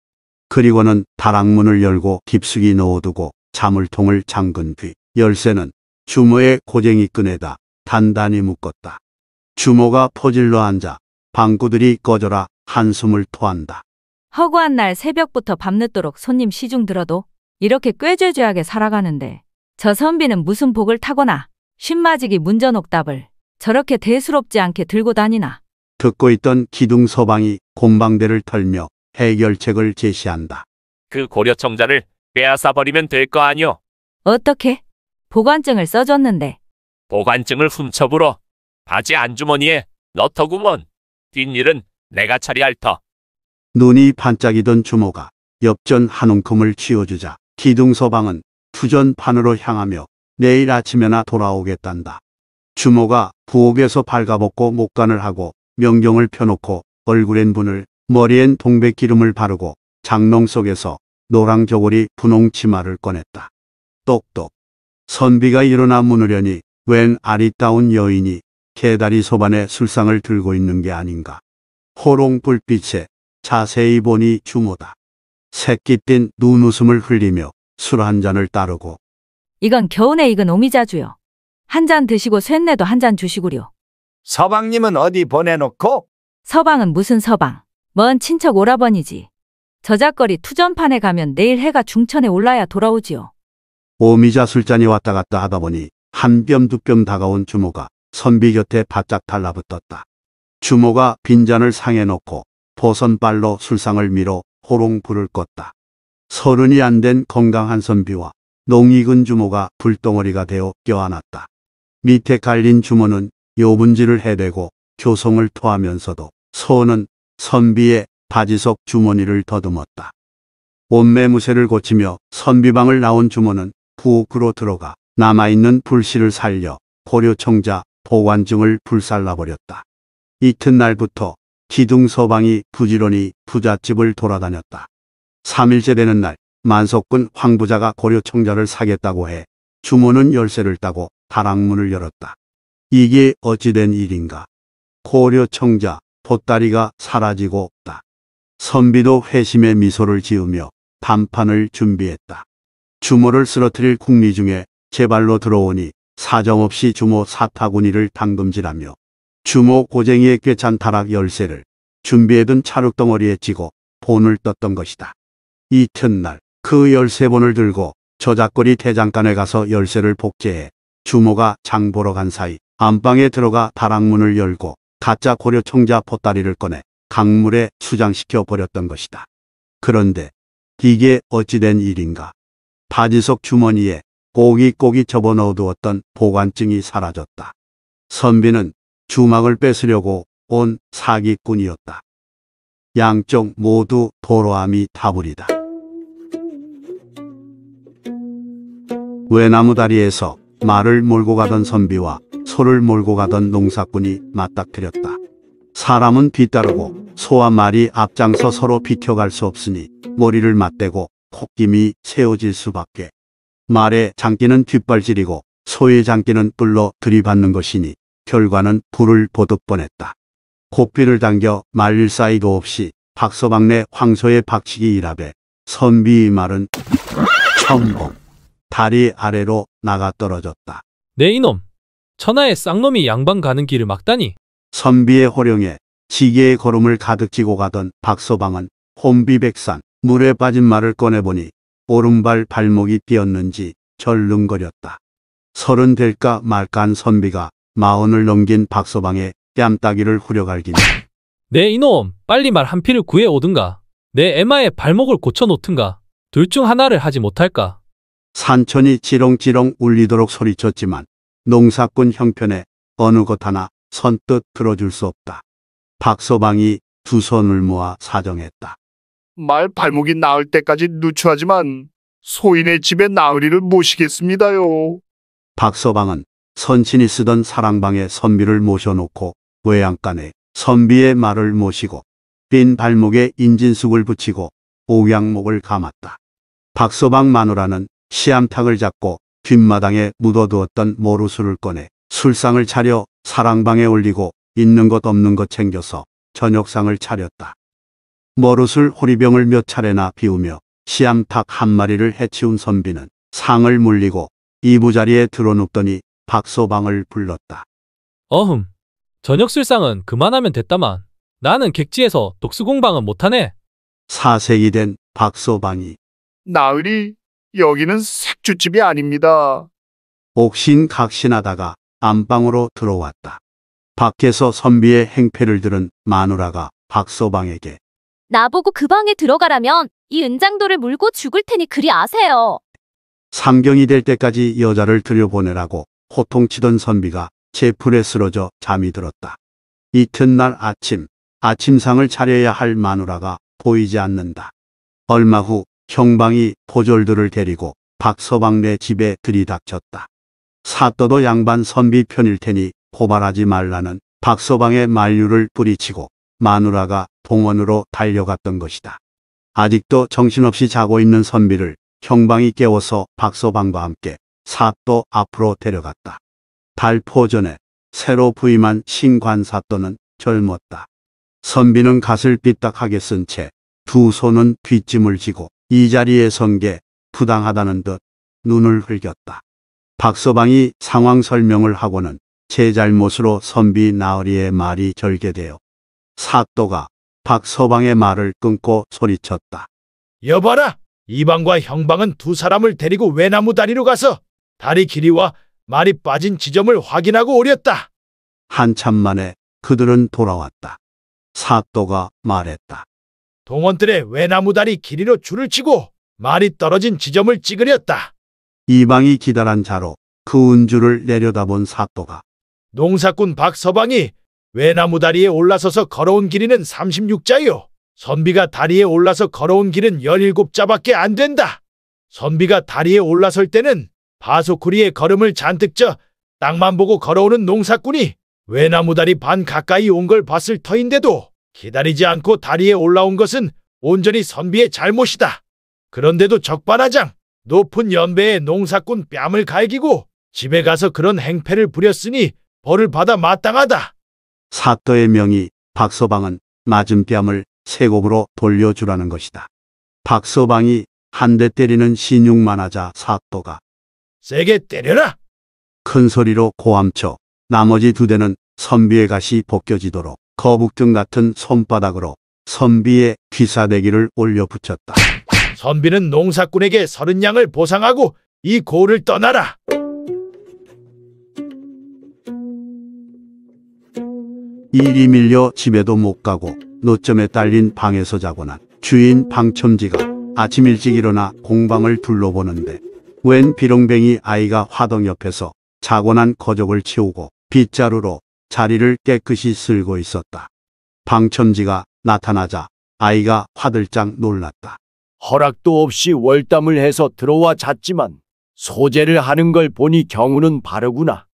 그리고는 다락문을 열고 깊숙이 넣어두고 자물통을 잠근 뒤 열쇠는 주모의 고쟁이 끈에다 단단히 묶었다. 주모가 포질러 앉아 방구들이 꺼져라 한숨을 토한다. 허구한 날 새벽부터 밤늦도록 손님 시중 들어도 이렇게 꾀죄죄하게 살아가는데 저 선비는 무슨 복을 타거나 신마지기 문전옥답을 저렇게 대수롭지 않게 들고 다니나. 듣고 있던 기둥 서방이 곰방대를 털며 해결책을 제시한다. 그 고려 청자를 빼앗아버리면 될 거 아니오. 어떻게? 보관증을 써줬는데. 보관증을 훔쳐불어. 바지 안주머니에 넣더구먼. 뒷일은 내가 처리할 터. 눈이 반짝이던 주모가 옆전한 움큼을 치워주자 기둥서방은 투전판으로 향하며 내일 아침에나 돌아오겠단다. 주모가 부엌에서 발가벗고 목간을 하고 명경을 펴놓고 얼굴엔 분을, 머리엔 동백기름을 바르고 장롱 속에서 노랑 저고리 분홍 치마를 꺼냈다. 똑똑. 선비가 일어나 문으려니 웬 아리따운 여인이 개다리 소반에 술상을 들고 있는 게 아닌가. 호롱 불빛에 자세히 보니 주모다. 새끼 띤 눈웃음을 흘리며 술 한 잔을 따르고 이건 겨우내 익은 오미자주요. 한 잔 드시고 쇳내도 한 잔 주시구려. 서방님은 어디 보내놓고 서방은 무슨 서방. 먼 친척 오라버니지. 저작거리 투전판에 가면 내일 해가 중천에 올라야 돌아오지요. 오미자 술잔이 왔다 갔다 하다 보니 한 뼘 두 뼘 다가온 주모가 선비 곁에 바짝 달라붙었다. 주모가 빈잔을 상에 놓고 보선발로 술상을 밀어 호롱 불을 껐다. 서른이 안 된 건강한 선비와 농익은 주모가 불덩어리가 되어 껴안았다. 밑에 갈린 주모는 요분지를 해대고 교성을 토하면서도 소는 선비의 바지속 주머니를 더듬었다. 옷매무새를 고치며 선비방을 나온 주모는 부엌으로 들어가 남아있는 불씨를 살려 고려청자 보관증을 불살라버렸다. 이튿날부터 기둥서방이 부지런히 부잣집을 돌아다녔다. 3일째 되는 날 만석군 황부자가 고려청자를 사겠다고 해 주모는 열쇠를 따고 다락문을 열었다. 이게 어찌된 일인가. 고려 청자 보따리가 사라지고 없다. 선비도 회심의 미소를 지으며 단판을 준비했다. 주모를 쓰러뜨릴 국리 중에 제발로 들어오니 사정없이 주모 사타구니를 당금질하며 주모 고쟁이의 꿰찬 타락 열쇠를 준비해둔 찰흙덩어리에 찌고 본을 떴던 것이다. 이튿날 그 열쇠본을 들고 저작거리 대장간에 가서 열쇠를 복제해 주모가 장보러 간 사이 안방에 들어가 다락문을 열고 가짜 고려청자 보따리를 꺼내 강물에 수장시켜 버렸던 것이다. 그런데 이게 어찌된 일인가. 바지속 주머니에 꼬기꼬기 접어넣어두었던 보관증이 사라졌다. 선비는 주막을 뺏으려고 온 사기꾼이었다. 양쪽 모두 도로함이 다불이다. 외나무 다리에서 말을 몰고 가던 선비와 소를 몰고 가던 농사꾼이 맞닥뜨렸다. 사람은 뒤따르고 소와 말이 앞장서 서로 비켜갈 수 없으니 머리를 맞대고 콧김이 세워질 수밖에. 말의 장기는 뒷발질이고 소의 장기는 뿔로 들이받는 것이니 결과는 불을 보듯 뻔했다. 고삐를 당겨 말릴 사이도 없이 박서방네 황소의 박치기 일합에 선비의 말은 천봉. 다리 아래로 나가 떨어졌다. 내 네, 이놈. 천하의 쌍놈이 양반 가는 길을 막다니. 선비의 호령에 지게의 걸음을 가득 지고 가던 박서방은 혼비백산 물에 빠진 말을 꺼내보니 오른발 발목이 뛰었는지 절름거렸다. 서른 될까 말까한 선비가 마흔을 넘긴 박서방의 뺨따귀를 후려갈기며 내 네, 이놈 빨리 말 한필을 구해 오든가 내 에마의 발목을 고쳐 놓든가 둘 중 하나를 하지 못할까 산천이 지렁지렁 울리도록 소리쳤지만 농사꾼 형편에 어느 것 하나 선뜻 들어줄 수 없다. 박서방이 두 손을 모아 사정했다. 말 발목이 나을 때까지 누추하지만 소인의 집에 나으리를 모시겠습니다요. 박서방은 선친이 쓰던 사랑방에 선비를 모셔놓고 외양간에 선비의 말을 모시고 빈 발목에 인진숙을 붙이고 옥양목을 감았다. 박서방 마누라는 시암탁을 잡고 뒷마당에 묻어두었던 모루수를 꺼내 술상을 차려 사랑방에 올리고 있는 것 없는 것 챙겨서 저녁상을 차렸다. 머루술 호리병을 몇 차례나 비우며 시암탁 한 마리를 해치운 선비는 상을 물리고 이부자리에 드러눕더니 박소방을 불렀다. 어흠, 저녁 술상은 그만하면 됐다만 나는 객지에서 독수공방은 못하네. 사색이 된 박소방이 나으리 여기는 색주집이 아닙니다. 옥신각신하다가 안방으로 들어왔다. 밖에서 선비의 행패를 들은 마누라가 박서방에게 나보고 그 방에 들어가라면 이 은장도를 물고 죽을 테니 그리 아세요. 삼경이 될 때까지 여자를 들여보내라고 호통치던 선비가 제풀에 쓰러져 잠이 들었다. 이튿날 아침, 아침상을 차려야 할 마누라가 보이지 않는다. 얼마 후 형방이 포졸들을 데리고 박서방네 집에 들이닥쳤다. 사또도 양반 선비 편일 테니 고발하지 말라는 박서방의 만류를 뿌리치고 마누라가 동원으로 달려갔던 것이다. 아직도 정신없이 자고 있는 선비를 형방이 깨워서 박서방과 함께 사또 앞으로 데려갔다. 달포전에 새로 부임한 신관사또는 젊었다. 선비는 갓을 삐딱하게 쓴 채 두 손은 뒷짐을 지고 이 자리에 선 게 부당하다는 듯 눈을 흘겼다. 박서방이 상황 설명을 하고는 제 잘못으로 선비 나으리의 말이 절개되어 사또가 박서방의 말을 끊고 소리쳤다. 여봐라! 이방과 형방은 두 사람을 데리고 외나무 다리로 가서 다리 길이와 말이 빠진 지점을 확인하고 오렸다. 한참 만에 그들은 돌아왔다. 사또가 말했다. 동원들의 외나무다리 길이로 줄을 치고 말이 떨어진 지점을 찌그렸다. 이방이 기다란 자로 그 운주를 내려다본 사또가 농사꾼 박서방이 외나무 다리에 올라서서 걸어온 길이는 36자요. 선비가 다리에 올라서 걸어온 길은 17자밖에 안 된다. 선비가 다리에 올라설 때는 바소쿠리의 걸음을 잔뜩 쪄 땅만 보고 걸어오는 농사꾼이 외나무 다리 반 가까이 온 걸 봤을 터인데도 기다리지 않고 다리에 올라온 것은 온전히 선비의 잘못이다. 그런데도 적반하장, 높은 연배의 농사꾼 뺨을 갈기고 집에 가서 그런 행패를 부렸으니 벌을 받아 마땅하다. 사또의 명이 박서방은 맞은 뺨을 세곱으로 돌려주라는 것이다. 박서방이 한 대 때리는 신용만 하자 사또가 세게 때려라! 큰 소리로 고함쳐 나머지 두 대는 선비의 가시 벗겨지도록 거북증 같은 손바닥으로 선비의 귀사대기를 올려 붙였다. 선비는 농사꾼에게 서른 양을 보상하고 이 고을을 떠나라. 일이 밀려 집에도 못 가고 노점에 딸린 방에서 자고난 주인 방첨지가 아침 일찍 일어나 공방을 둘러보는데 웬비롱뱅이 아이가 화덕 옆에서 자고난 거족을 치우고 빗자루로 자리를 깨끗이 쓸고 있었다. 방첨지가 나타나자 아이가 화들짝 놀랐다. 허락도 없이 월담을 해서 들어와 잤지만 소재를 하는 걸 보니 경우는 바르구나.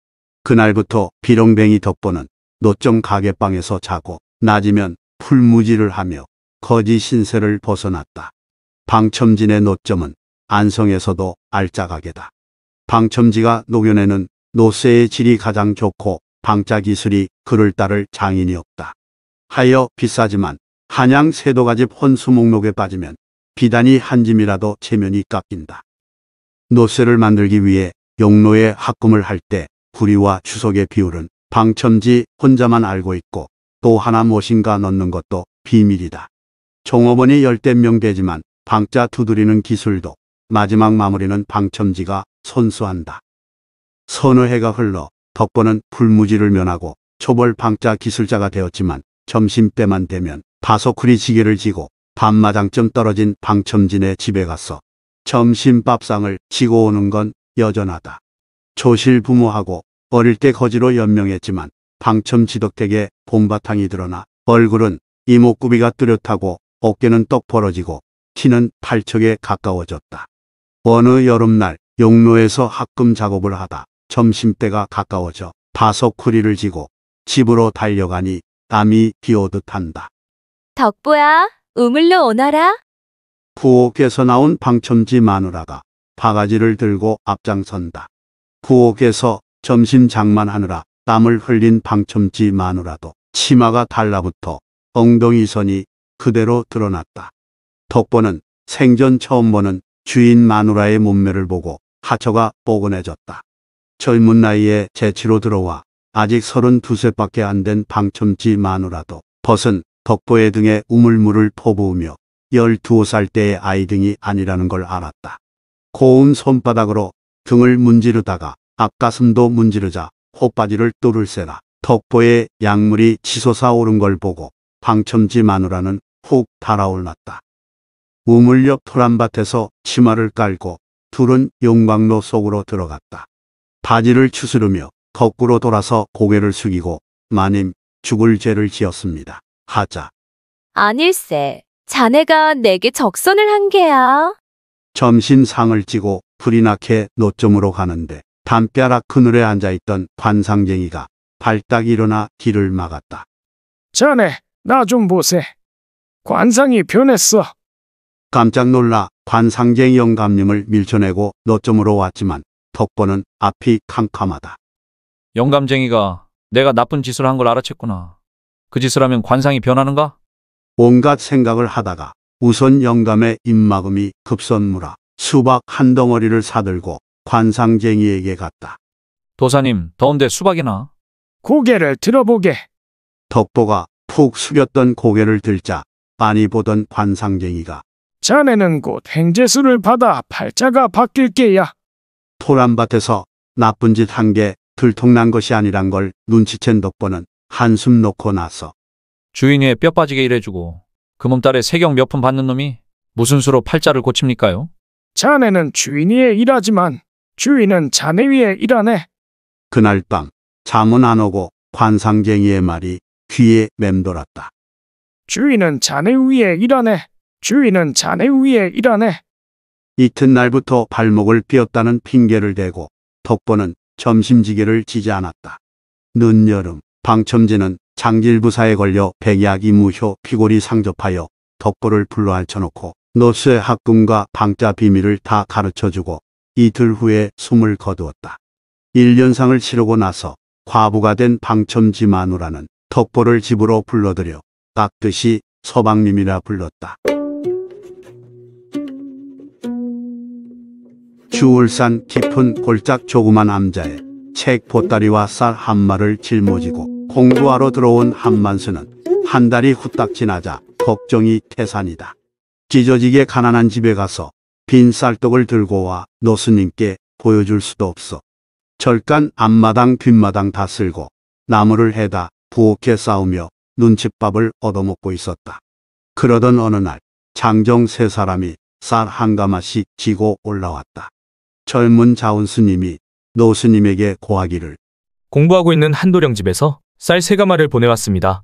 그날부터 비롱뱅이 덕보는 노점 가게방에서 자고 낮이면 풀무지를 하며 거지 신세를 벗어났다. 방첨진의 노점은 안성에서도 알짜가게다. 방첨지가 녹여내는 노쇠의 질이 가장 좋고 방자 기술이 그를 따를 장인이 없다. 하여 비싸지만 한양 세도가집 혼수 목록에 빠지면 비단이 한 짐이라도 체면이 깎인다. 노쇠를 만들기 위해 용로에 합금을 할 때 구리와 주석의 비율은 방첨지 혼자만 알고 있고 또 하나 무엇인가 넣는 것도 비밀이다. 종업원이 열댓 명 되지만 방자 두드리는 기술도 마지막 마무리는 방첨지가 선수한다. 선너 해가 흘러 덕보는 풀무지를 면하고 초벌 방자 기술자가 되었지만 점심때만 되면 바소쿠리 지게를 지고 밤마당쯤 떨어진 방첨진의 집에 가서 점심밥상을 지고 오는 건 여전하다. 조실 부모하고 어릴 때 거지로 연명했지만 방첨지덕택에 봄바탕이 드러나 얼굴은 이목구비가 뚜렷하고 어깨는 떡 벌어지고 키는 팔척에 가까워졌다. 어느 여름날 용로에서 학금 작업을 하다 점심때가 가까워져 바석쿠리를 지고 집으로 달려가니 땀이 비오듯 한다. 덕보야, 우물로 오너라. 부엌에서 나온 방첨지 마누라가 바가지를 들고 앞장선다. 부엌에서 점심 장만하느라 땀을 흘린 방첨지 마누라도 치마가 달라붙어 엉덩이선이 그대로 드러났다. 덕보는 생전 처음 보는 주인 마누라의 몸매를 보고 하처가 뻐근해졌다. 젊은 나이에 재치로 들어와 아직 32세밖에 안 된 방첨지 마누라도 벗은 덕보의 등에 우물물을 퍼부으며 12살 때의 아이 등이 아니라는 걸 알았다. 고운 손바닥으로 등을 문지르다가 앞가슴도 문지르자 호빠지를 뚫을 새라 덕보의 약물이 치솟아 오른 걸 보고 방첨지 마누라는 훅 달아올랐다. 우물 옆 토란밭에서 치마를 깔고 둘은 용광로 속으로 들어갔다. 바지를 추스르며 거꾸로 돌아서 고개를 숙이고 마님 죽을 죄를 지었습니다. 하자. 아닐세. 자네가 내게 적선을 한 게야. 점심상을 찌고 불이 나게 노점으로 가는데 담벼락 그늘에 앉아있던 관상쟁이가 발딱 일어나 길을 막았다. 자네, 나 좀 보세. 관상이 변했어. 깜짝 놀라 관상쟁이 영감님을 밀쳐내고 노점으로 왔지만 덕보는 앞이 캄캄하다. 영감쟁이가 내가 나쁜 짓을 한 걸 알아챘구나. 그 짓을 하면 관상이 변하는가? 온갖 생각을 하다가 우선 영감의 입막음이 급선무라 수박 한 덩어리를 사들고 관상쟁이에게 갔다. 도사님, 더운데 수박이나? 고개를 들어보게. 덕보가 푹 숙였던 고개를 들자 많이 보던 관상쟁이가 자네는 곧 행제수를 받아 팔자가 바뀔 게야. 소란밭에서 나쁜 짓 한 게 들통난 것이 아니란 걸 눈치챈 덕보는 한숨 놓고 나서 주인의뼈 빠지게 일해주고 그 몸딸에 세경 몇 푼 받는 놈이 무슨 수로 팔자를 고칩니까요? 자네는 주인이에 일하지만 주인은 자네 위에 일하네. 그날 밤 잠은 안 오고 관상쟁이의 말이 귀에 맴돌았다. 주인은 자네 위에 일하네. 주인은 자네 위에 일하네. 이튿날부터 발목을 삐었다는 핑계를 대고 덕보는 점심지게를 지지 않았다. 늦여름 방첨진은 장질부사에 걸려 백약이 무효 피골이 상접하여 덕보를 불러 앉혀놓고 노스의 학금과 방자 비밀을 다 가르쳐주고 이틀 후에 숨을 거두었다. 1년상을 치르고 나서 과부가 된 방첨지 마누라는 덕보를 집으로 불러들여 깍듯이 서방님이라 불렀다. 주울산 깊은 골짝 조그만 암자에 책 보따리와 쌀 한 마를 짊어지고 공부하러 들어온 한만수는 한 달이 후딱 지나자 걱정이 태산이다. 찢어지게 가난한 집에 가서 빈 쌀떡을 들고 와 노스님께 보여줄 수도 없어. 절간 앞마당 뒷마당 다 쓸고 나무를 해다 부엌에 싸우며 눈칫밥을 얻어먹고 있었다. 그러던 어느 날 장정 세 사람이 쌀 한 가마씩 지고 올라왔다. 젊은 자운 스님이 노 스님에게 고하기를 공부하고 있는 한도령 집에서 쌀세 가마를 보내왔습니다.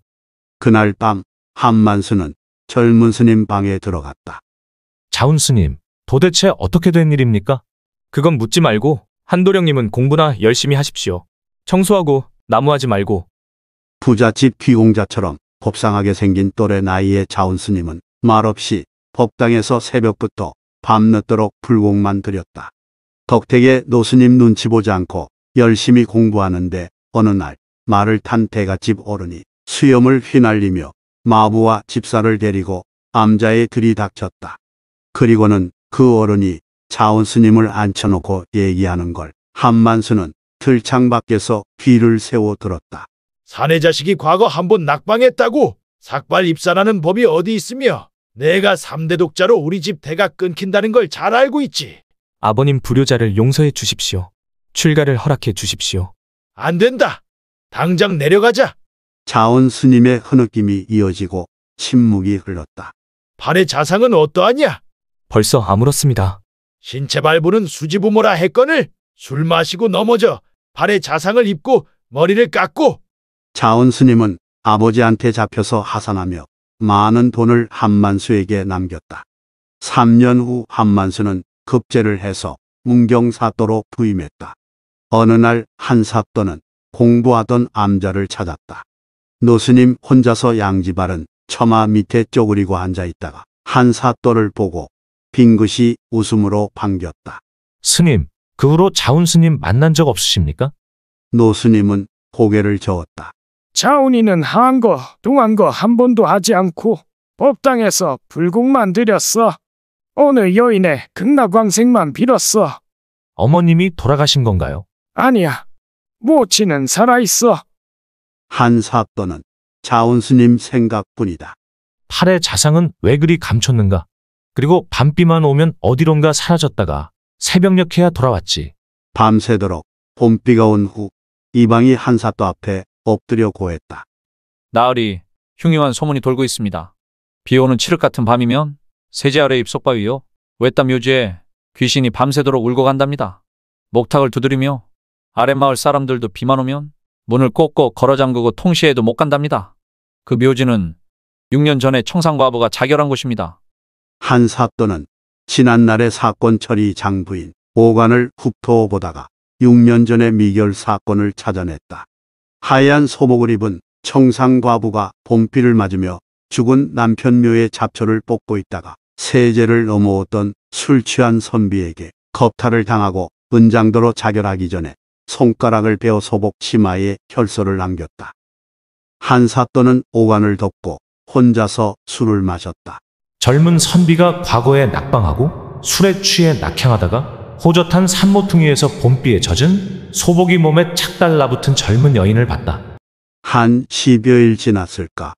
그날 밤 한만수는 젊은 스님 방에 들어갔다. 자운 스님, 도대체 어떻게 된 일입니까? 그건 묻지 말고 한도령님은 공부나 열심히 하십시오. 청소하고 나무하지 말고 부잣집 귀공자처럼 법상하게 생긴 또래 나이의 자운 스님은 말없이 법당에서 새벽부터 밤늦도록 불공만 드렸다 덕택의 노스님 눈치 보지 않고 열심히 공부하는데 어느 날 말을 탄 대갓집 어른이 수염을 휘날리며 마부와 집사를 데리고 암자에 들이닥쳤다. 그리고는 그 어른이 자원 스님을 앉혀놓고 얘기하는 걸 한만수는 들창 밖에서 귀를 세워 들었다. 사내 자식이 과거 한 번 낙방했다고 삭발 입사라는 법이 어디 있으며 내가 3대 독자로 우리 집 대가 끊긴다는 걸 잘 알고 있지. 아버님 불효자를 용서해 주십시오. 출가를 허락해 주십시오. 안 된다. 당장 내려가자. 자원 스님의 흐느낌이 이어지고 침묵이 흘렀다. 발의 자상은 어떠하냐? 벌써 아물었습니다. 신체 발부는 수지부모라 했거늘술 마시고 넘어져 발에 자상을 입고 머리를 깎고 자원 스님은 아버지한테 잡혀서 하산하며 많은 돈을 한만수에게 남겼다. 3년 후 한만수는 급제를 해서 문경사또로 부임했다. 어느 날 한 사또는 공부하던 암자를 찾았다. 노스님 혼자서 양지발은 처마 밑에 쪼그리고 앉아있다가 한 사또를 보고 빙긋이 웃음으로 반겼다. 스님, 그 후로 자운스님 만난 적 없으십니까? 노스님은 고개를 저었다. 자운이는 한거, 동한 거 한 번도 하지 않고 법당에서 불공만 드렸어. 오늘 여인의 극락광생만 빌었어. 어머님이 돌아가신 건가요? 아니야. 모친은 살아있어. 한 사건은 자온스님 생각뿐이다. 팔의 자상은 왜 그리 감췄는가? 그리고 밤비만 오면 어디론가 사라졌다가 새벽녘해야 돌아왔지. 밤새도록 봄비가 온 후 이방이 한사또 앞에 엎드려 고했다. 나으리 흉흉한 소문이 돌고 있습니다. 비 오는 칠흑 같은 밤이면 세제 아래 입속바위요. 외딴 묘지에 귀신이 밤새도록 울고 간답니다. 목탁을 두드리며 아랫마을 사람들도 비만 오면 문을 꼭꼭 걸어 잠그고 통시에도 못 간답니다. 그 묘지는 6년 전에 청산과부가 자결한 곳입니다. 한 사또는 지난날의 사건 처리 장부인 오관을 훑어보다가 6년 전에 미결 사건을 찾아냈다. 하얀 소목을 입은 청상과부가 봄비를 맞으며 죽은 남편 묘의 잡초를 뽑고 있다가 세제를 넘어오던술 취한 선비에게 겁탈을 당하고 은장도로 자결하기 전에 손가락을 베어 소복 치마에 혈소를 남겼다. 한사또는 오관을 덮고 혼자서 술을 마셨다. 젊은 선비가 과거에 낙방하고 술에 취해 낙향하다가 호젓한 산모퉁이에서 봄비에 젖은 소복이 몸에 착 달라붙은 젊은 여인을 봤다. 한 10여일 지났을까.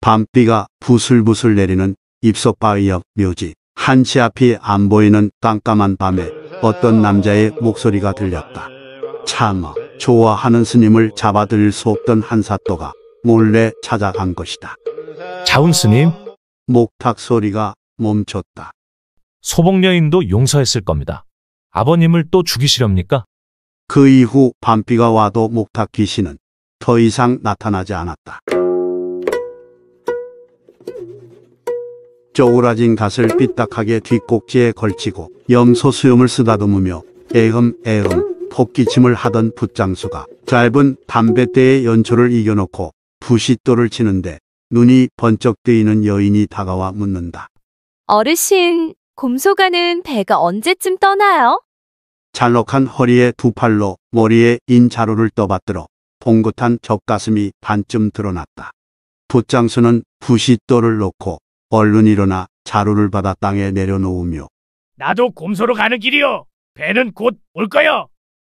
밤비가 부슬부슬 내리는 입소바위역 묘지 한치 앞이 안 보이는 깜깜한 밤에 어떤 남자의 목소리가 들렸다. 참어 좋아하는 스님을 잡아들일 수 없던 한사또가 몰래 찾아간 것이다. 자운 스님, 목탁 소리가 멈췄다. 소복 여인도 용서했을 겁니다. 아버님을 또 죽이시렵니까? 그 이후 밤비가 와도 목탁 귀신은 더 이상 나타나지 않았다. 쪼그라진 갓을 삐딱하게 뒷꼭지에 걸치고 염소 수염을 쓰다듬으며 애흠 애흠 폭기침을 하던 붓장수가 짧은 담뱃대의 연초를 이겨놓고 부싯돌을 치는데 눈이 번쩍 뜨이는 여인이 다가와 묻는다. 어르신, 곰소가는 배가 언제쯤 떠나요? 잘록한 허리에 두 팔로 머리에 인 자루를 떠받들어 봉긋한 젖가슴이 반쯤 드러났다. 붓장수는 부싯돌을 놓고 얼른 일어나 자루를 받아 땅에 내려놓으며 나도 곰소로 가는 길이요. 배는 곧올 거요.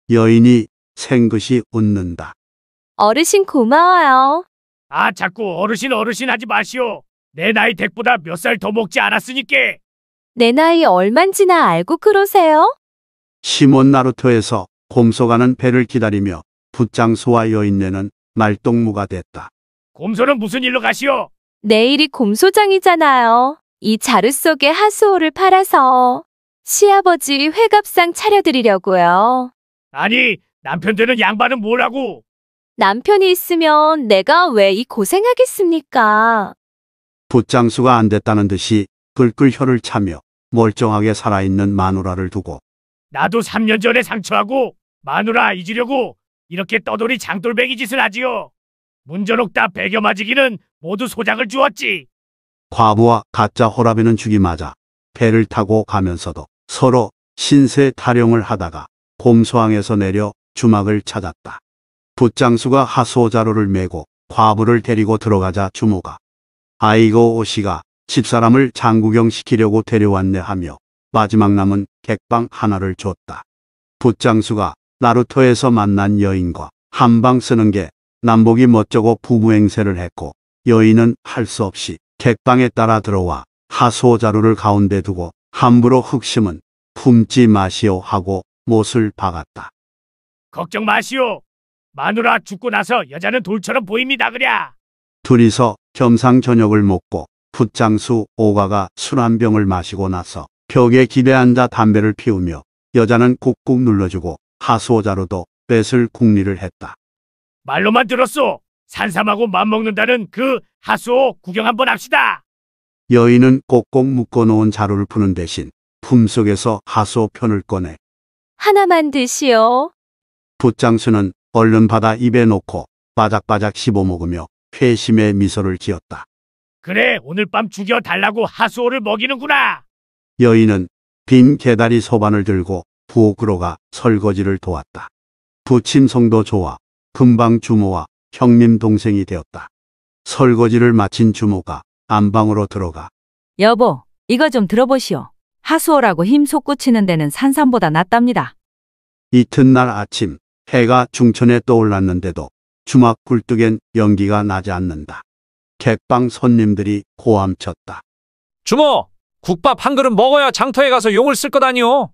여인이 생긋이 웃는다. 어르신 고마워요. 아 자꾸 어르신 어르신 하지 마시오. 내 나이 댁보다 몇 살 더 먹지 않았으니께. 내 나이 얼만지나 알고 그러세요? 시몬 나루토에서 곰소가는 배를 기다리며 붓장소와 여인네는 말동무가 됐다. 곰소는 무슨 일로 가시오? 내일이 곰소장이잖아요. 이 자루 속에 하수호를 팔아서 시아버지 회갑상 차려드리려고요. 아니, 남편 되는 양반은 뭐라고? 남편이 있으면 내가 왜 이 고생하겠습니까? 붓장수가 안 됐다는 듯이 끌끌 혀를 차며 멀쩡하게 살아있는 마누라를 두고 나도 3년 전에 상처하고 마누라 잊으려고 이렇게 떠돌이 장돌뱅이 짓을 하지요. 문전옥 다 배겨 맞이기는 모두 소작을 주었지. 과부와 가짜 호라비는 죽이 맞아 배를 타고 가면서도 서로 신세 타령을 하다가 곰소항에서 내려 주막을 찾았다. 붓장수가 하소자루를 메고 과부를 데리고 들어가자 주모가 아이고 오씨가 집사람을 장구경 시키려고 데려왔네 하며 마지막 남은 객방 하나를 줬다. 붓장수가 나루토에서 만난 여인과 한방 쓰는 게 남복이 멋쩍고 부부행세를 했고 여인은 할 수 없이 객방에 따라 들어와 하소 자루를 가운데 두고 함부로 흑심은 품지 마시오 하고 못을 박았다. 걱정 마시오. 마누라 죽고 나서 여자는 돌처럼 보입니다 그랴. 둘이서 겸상 저녁을 먹고 붓장수 오가가 술 한 병을 마시고 나서 벽에 기대앉아 담배를 피우며 여자는 꾹꾹 눌러주고 하소호자루도 뺏을 궁리를 했다. 말로만 들었소. 산삼하고 맘먹는다는그 하수오 구경 한번 합시다. 여인은 꼭꼭 묶어놓은 자루를 푸는 대신 품속에서 하수오 편을 꺼내 하나만 드시오. 붓장수는 얼른 받아 입에 넣고 바작바작 씹어먹으며 회심의 미소를 지었다. 그래 오늘 밤 죽여 달라고 하수오를 먹이는구나. 여인은 빈 개다리 소반을 들고 부엌으로 가 설거지를 도왔다. 부침성도 좋아 금방 주모와 형님 동생이 되었다. 설거지를 마친 주모가 안방으로 들어가 여보, 이거 좀 들어보시오. 하수오라고 힘 솟구치는 데는 산삼보다 낫답니다. 이튿날 아침 해가 중천에 떠올랐는데도 주막 굴뚝엔 연기가 나지 않는다. 객방 손님들이 고함쳤다. 주모, 국밥 한 그릇 먹어야 장터에 가서 용을 쓸것 아니오?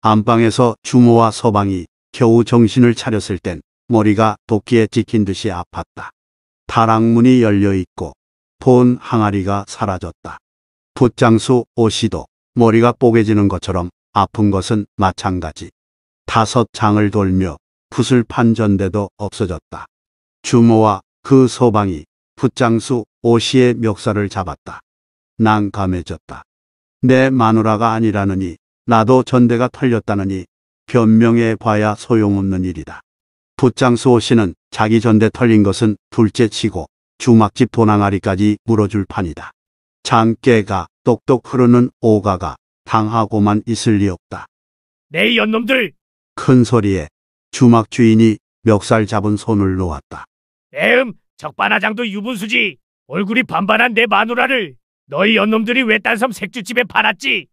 안방에서 주모와 서방이 겨우 정신을 차렸을 땐 머리가 도끼에 찍힌 듯이 아팠다. 다락문이 열려 있고 돈 항아리가 사라졌다. 붓장수 오씨도 머리가 뽀개지는 것처럼 아픈 것은 마찬가지. 다섯 장을 돌며 붓을 판전대도 없어졌다. 주모와 그 소방이 붓장수 오씨의 멱살을 잡았다. 난감해졌다. 내 마누라가 아니라느니 나도 전대가 털렸다느니 변명해 봐야 소용없는 일이다. 부장수호 씨는 자기 전대 털린 것은 둘째치고 주막집 도낭아리까지 물어줄 판이다. 장깨가 똑똑 흐르는 오가가 당하고만 있을 리 없다. 내 네, 연놈들! 큰 소리에 주막 주인이 멱살 잡은 손을 놓았다. 에음, 적반하장도 유분수지. 얼굴이 반반한 내 마누라를 너희 연놈들이 외딴섬 색주집에 팔았지.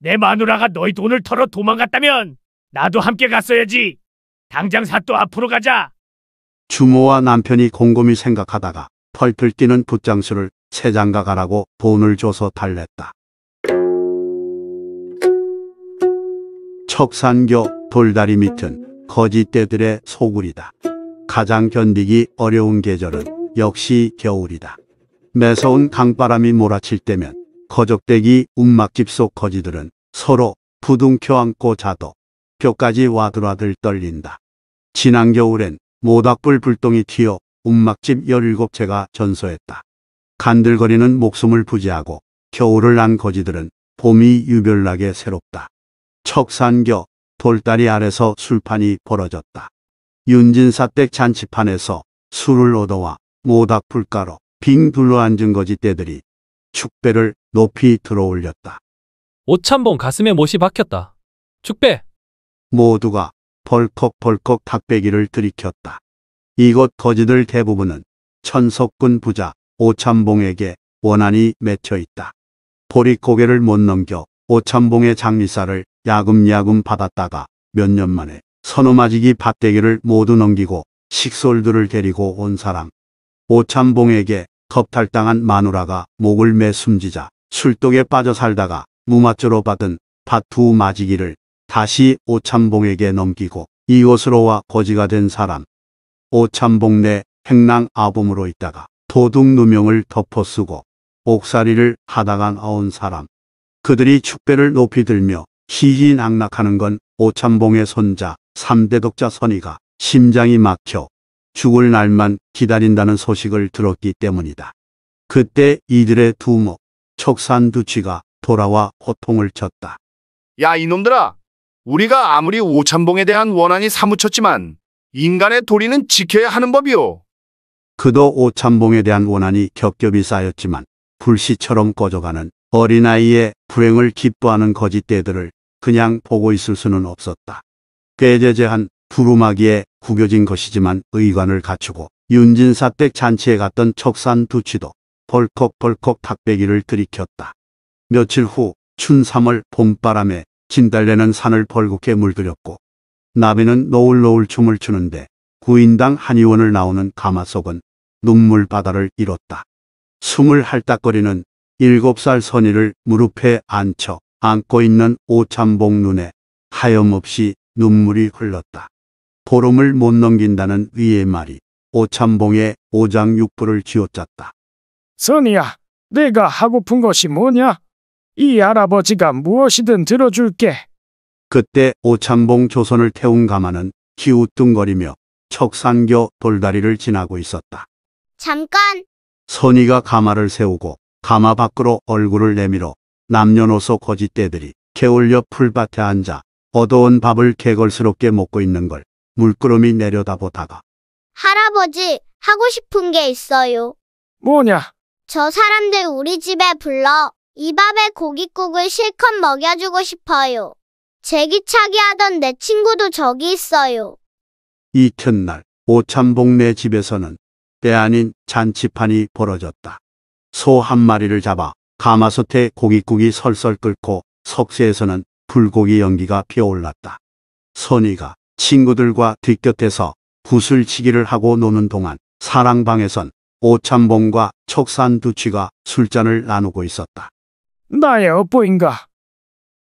내 마누라가 너희 돈을 털어 도망갔다면 나도 함께 갔어야지. 당장 사또 앞으로 가자. 주모와 남편이 곰곰이 생각하다가 펄펄 뛰는 붓장수를 세장가 가라고 돈을 줘서 달랬다. 척산교 돌다리 밑은 거짓대들의 소굴이다. 가장 견디기 어려운 계절은 역시 겨울이다. 매서운 강바람이 몰아칠 때면 거적대기 움막집 속 거지들은 서로 부둥켜 안고 자도 벽까지 와들와들 떨린다. 지난 겨울엔 모닥불 불똥이 튀어 움막집 17채가 전소했다. 간들거리는 목숨을 부지하고 겨울을 난 거지들은 봄이 유별나게 새롭다. 척산겨 돌다리 아래서 술판이 벌어졌다. 윤진사댁 잔치판에서 술을 얻어와 모닥불가로 빙 둘러앉은 거지떼들이 축배를 높이 들어올렸다. 오찬봉 가슴에 못이 박혔다. 축배 모두가 벌컥벌컥 닭배기를 들이켰다. 이곳 거지들 대부분은 천석군 부자 오참봉에게 원한이 맺혀 있다. 보리 고개를 못 넘겨 오참봉의 장리사를 야금야금 받았다가 몇 년 만에 선호마지기 밭대기를 모두 넘기고 식솔들을 데리고 온 사람. 오참봉에게 겁탈당한 마누라가 목을 매 숨지자 술독에 빠져 살다가 무마죄로 받은 밭 두 마지기를 다시 오참봉에게 넘기고 이곳으로와 거지가 된 사람 오참봉 내 행랑 아범으로 있다가 도둑 누명을 덮어쓰고 옥살이를 하다가나온 사람 그들이 축배를 높이 들며 희희낙낙하는 건 오참봉의 손자 3대 독자 선이가 심장이 막혀 죽을 날만 기다린다는 소식을 들었기 때문이다. 그때 이들의 두목 척산두치가 돌아와 호통을 쳤다. 야 이놈들아 우리가 아무리 오천봉에 대한 원한이 사무쳤지만 인간의 도리는 지켜야 하는 법이오. 그도 오참봉에 대한 원한이 겹겹이 쌓였지만 불씨처럼 꺼져가는 어린아이의 불행을 기뻐하는 거짓대들을 그냥 보고 있을 수는 없었다. 꾀제제한 부루마기에 구겨진 것이지만 의관을 갖추고 윤진사댁 잔치에 갔던 척산 두치도 벌컥벌컥 닭배기를 들이켰다. 며칠 후 춘삼월 봄바람에 진달래는 산을 벌겋게 물들였고 나비는 노을노을 춤을 추는데 구인당 한의원을 나오는 가마속은 눈물 바다를 잃었다. 숨을 할딱거리는 일곱 살 선이를 무릎에 앉혀 안고 있는 오참봉 눈에 하염없이 눈물이 흘렀다. 보름을 못 넘긴다는 위의 말이 오참봉의 오장육부를 쥐어짰다. 선이야, 내가 하고픈 것이 뭐냐? 이 할아버지가 무엇이든 들어줄게. 그때 오창봉 조선을 태운 가마는 기우뚱거리며 척산교 돌다리를 지나고 있었다. 잠깐! 선이가 가마를 세우고 가마 밖으로 얼굴을 내밀어 남녀노소 거짓대들이 개울려 풀밭에 앉아 어두운 밥을 개걸스럽게 먹고 있는 걸 물끄러미 내려다보다가 할아버지, 하고 싶은 게 있어요. 뭐냐? 저 사람들 우리 집에 불러. 이 밥에 고깃국을 실컷 먹여주고 싶어요. 제기차기 하던 내 친구도 저기 있어요. 이튿날 오참복네 집에서는 때 아닌 잔치판이 벌어졌다. 소 한 마리를 잡아 가마솥에 고깃국이 설설 끓고 석쇠에서는 불고기 연기가 피어올랐다. 선이가 친구들과 뒤곁에서 구슬치기를 하고 노는 동안 사랑방에선 오참봉과 척산 두취가 술잔을 나누고 있었다. 나의 업보인가?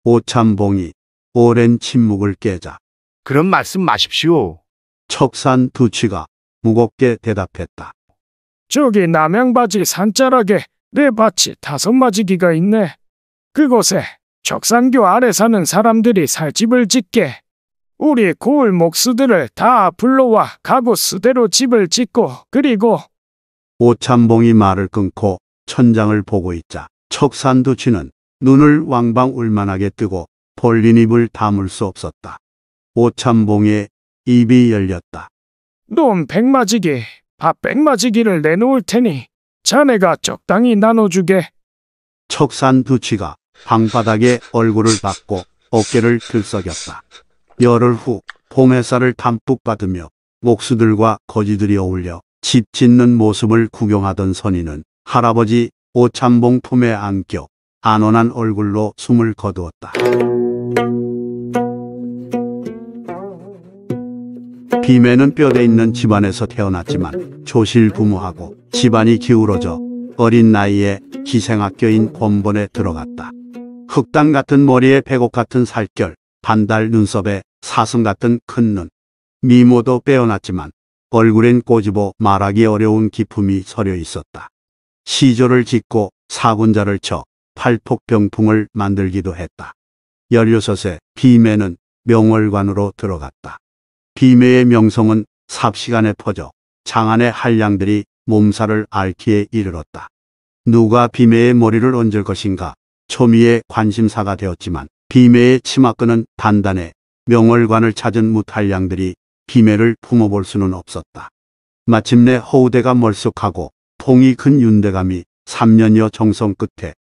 오참봉이 오랜 침묵을 깨자 그런 말씀 마십시오. 척산 두치가 무겁게 대답했다. 저기 남양바지 산자락에 내 밭이 다섯 마지기가 있네. 그곳에 적산교 아래 사는 사람들이 살집을 짓게. 우리 고을 목수들을 다 불러와 가구 수대로 집을 짓고 그리고 오참봉이 말을 끊고 천장을 보고 있자 척산두치는 눈을 왕방 울만하게 뜨고 벌린 입을 담을 수 없었다. 오참봉의 입이 열렸다. 놈 백마지기, 밥 백마지기를 내놓을 테니 자네가 적당히 나눠주게. 척산두치가 방바닥에 얼굴을 박고 어깨를 들썩였다. 열흘 후 봄햇살을 담뿍 받으며 목수들과 거지들이 어울려 집 짓는 모습을 구경하던 선인은 할아버지 오참봉 품에 안겨 안원한 얼굴로 숨을 거두었다. 비매는 뼈대 있는 집안에서 태어났지만 조실부무하고 집안이 기울어져 어린 나이에 기생학교인 권본에 들어갔다. 흑당 같은 머리에 백옥 같은 살결, 반달 눈썹에 사슴 같은 큰 눈, 미모도 빼어났지만 얼굴엔 꼬집어 말하기 어려운 기품이 서려 있었다. 시조를 짓고 사군자를 쳐 팔폭병풍을 만들기도 했다. 16세 비매는 명월관으로 들어갔다. 비매의 명성은 삽시간에 퍼져 장안의 한량들이 몸살을 앓기에 이르렀다. 누가 비매의 머리를 얹을 것인가 초미의 관심사가 되었지만 비매의 치마끈은 단단해 명월관을 찾은 무탈량들이 비매를 품어볼 수는 없었다. 마침내 허우대가 멀쑥하고 통이 큰 윤대감이 3년여 정성 끝에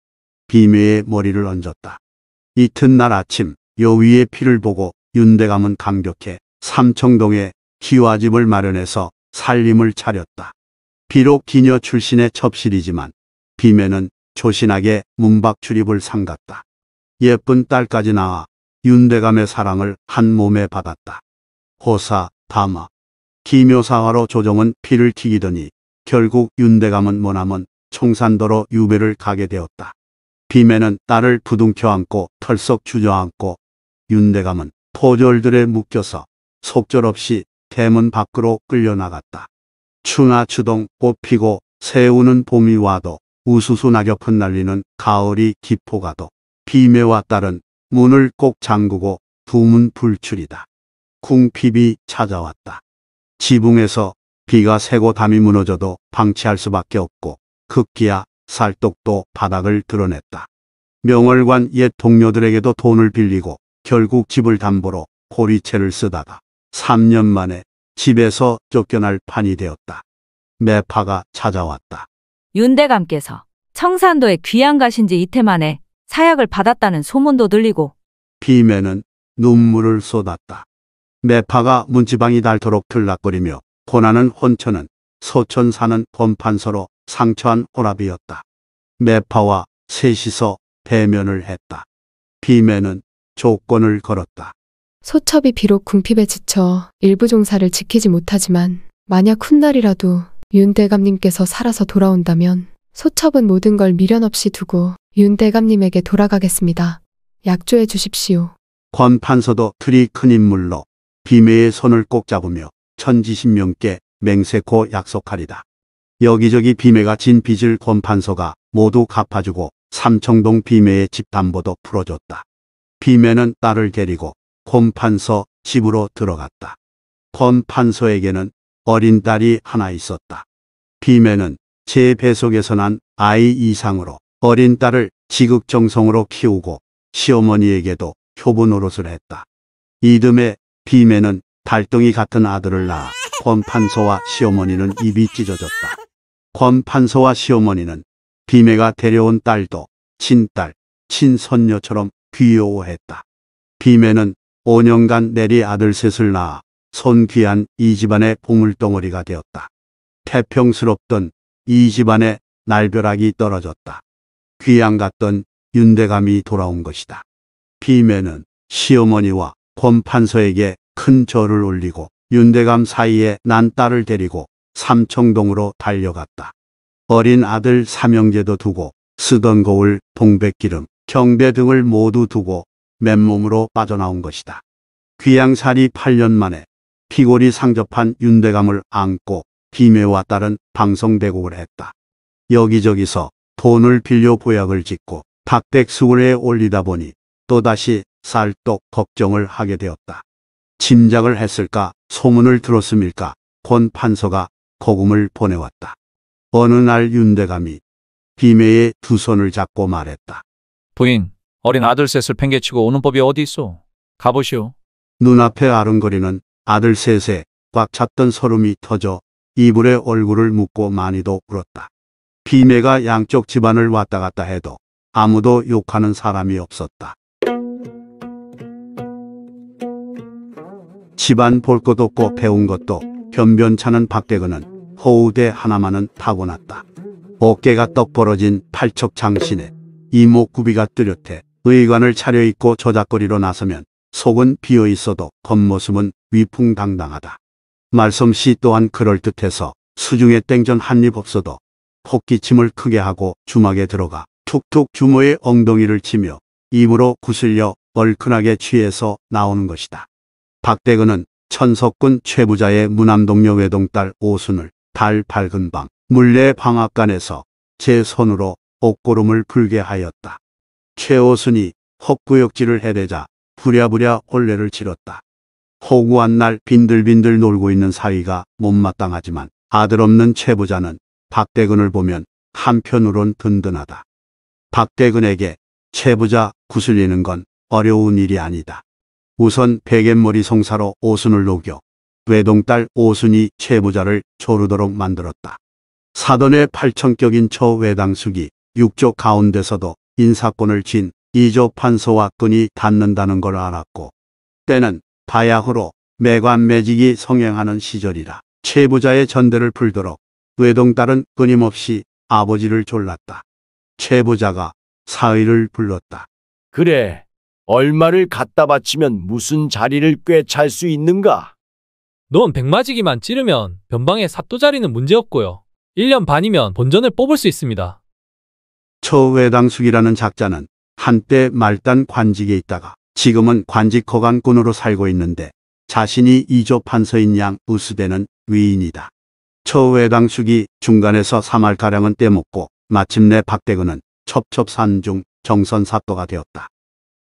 비매의 머리를 얹었다. 이튿날 아침 여위의 피를 보고 윤대감은 감격해 삼청동에 기와집을 마련해서 살림을 차렸다. 비록 기녀 출신의 첩실이지만 비매는 조신하게 문박 출입을 삼갔다. 예쁜 딸까지 나와 윤대감의 사랑을 한 몸에 받았다. 호사, 담아. 기묘사화로 조정은 피를 튀기더니 결국 윤대감은 뭐나먼총산도로 유배를 가게 되었다. 비매는 딸을 부둥켜 안고 털썩 주저앉고 윤대감은 포졸들에 묶여서 속절없이 대문 밖으로 끌려나갔다. 추나 추동 꽃 피고 새우는 봄이 와도 우수수 낙엽은 날리는 가을이 기포가도 비매와 딸은 문을 꼭 잠그고 두문 불출이다. 궁핍이 찾아왔다. 지붕에서 비가 새고 담이 무너져도 방치할 수밖에 없고 극기야 살떡도 바닥을 드러냈다. 명월관 옛 동료들에게도 돈을 빌리고 결국 집을 담보로 고리채를 쓰다가 3년 만에 집에서 쫓겨날 판이 되었다. 매파가 찾아왔다. 윤대감께서 청산도에 귀양 가신 지 이태 만에 사약을 받았다는 소문도 들리고 비매는 눈물을 쏟았다. 매파가 문지방이 닳도록 들락거리며 고난는 혼천은 소천 사는 본판서로 상처한 오라비였다. 매파와 셋이서 대면을 했다. 비매는 조건을 걸었다. 소첩이 비록 궁핍에 지쳐 일부 종사를 지키지 못하지만 만약 훗날이라도 윤 대감님께서 살아서 돌아온다면 소첩은 모든 걸 미련 없이 두고 윤 대감님에게 돌아가겠습니다. 약조해 주십시오. 권판서도 틀이 큰 인물로 비매의 손을 꼭 잡으며 천지신명께 맹세코 약속하리다. 여기저기 비매가 진 빚을 권판서가 모두 갚아주고 삼청동 비매의 집 담보도 풀어줬다. 비매는 딸을 데리고 권판서 집으로 들어갔다. 권판서에게는 어린 딸이 하나 있었다. 비매는 제 배속에서 난 아이 이상으로 어린 딸을 지극정성으로 키우고 시어머니에게도 효부 노릇을 했다. 이듬해 비매는 달덩이 같은 아들을 낳아 권판서와 시어머니는 입이 찢어졌다. 권판서와 시어머니는 비매가 데려온 딸도 친딸, 친선녀처럼 귀여워했다. 비매는 5년간 내리 아들 셋을 낳아 손귀한 이 집안의 보물덩어리가 되었다. 태평스럽던 이 집안의 날벼락이 떨어졌다. 귀양 같던 윤대감이 돌아온 것이다. 비매는 시어머니와 권판서에게 큰 절을 올리고 윤대감 사이에 난 딸을 데리고 삼청동으로 달려갔다. 어린 아들 삼형제도 두고 쓰던 거울, 동백기름, 경배 등을 모두 두고 맨몸으로 빠져나온 것이다. 귀양살이 8년 만에 피골이 상접한 윤대감을 안고 김해와 딸은 방송대국을 했다. 여기저기서 돈을 빌려 보약을 짓고 닭백수굴에 올리다 보니 또다시 쌀떡 걱정을 하게 되었다. 짐작을 했을까 소문을 들었음일까 권 판서가 거금을 보내왔다. 어느 날 윤대감이 비매의 두 손을 잡고 말했다. 부인, 어린 아들 셋을 팽개치고 오는 법이 어디 있어? 가보시오. 눈앞에 아른거리는 아들 셋에 꽉 찼던 서름이 터져 이불에 얼굴을 묻고 많이도 울었다. 비매가 양쪽 집안을 왔다 갔다 해도 아무도 욕하는 사람이 없었다. 집안 볼것도 없고 배운 것도 변변찮은 박대근은허우대 하나만은 타고났다. 어깨가 떡 벌어진 팔척 장신에 이목구비가 뚜렷해 의관을 차려입고 저작거리로 나서면 속은 비어있어도 겉모습은 위풍당당하다. 말솜씨 또한 그럴듯해서 수중에 땡전 한 입 없어도 폭기침을 크게 하고 주막에 들어가 툭툭 주모의 엉덩이를 치며 입으로 구슬려 얼큰하게 취해서 나오는 것이다. 박대근은 천석군 최부자의 무남동료 외동딸 오순을 달 밝은 밤 물레 방앗간에서 제 손으로 옷고름을 불게 하였다. 최오순이 헛구역질을 해대자 부랴부랴 혼례를 치렀다. 호구한 날 빈들빈들 놀고 있는 사위가 못마땅하지만 아들 없는 최부자는 박대근을 보면 한편으론 든든하다. 박대근에게 최부자 구슬리는 건 어려운 일이 아니다. 우선 백앤머리 송사로 오순을 녹여 외동딸 오순이 최부자를 조르도록 만들었다. 사돈의 팔천격인 처외당숙이 육조 가운데서도 인사권을 진 이조 판서와 끈이 닿는다는 걸 알았고 때는 바야흐로 매관매직이 성행하는 시절이라 최부자의 전대를 풀도록 외동딸은 끊임없이 아버지를 졸랐다. 최부자가 사위를 불렀다. 그래, 얼마를 갖다 바치면 무슨 자리를 꿰찰 수 있는가? 넌 백마지기만 찌르면 변방의 사또 자리는 문제없고요. 1년 반이면 본전을 뽑을 수 있습니다. 초외당숙이라는 작자는 한때 말단 관직에 있다가 지금은 관직 허간꾼으로 살고 있는데 자신이 이조 판서인 양 우스대는 위인이다. 초외당숙이 중간에서 3알가량은 떼먹고 마침내 박대근은 첩첩산중 정선사또가 되었다.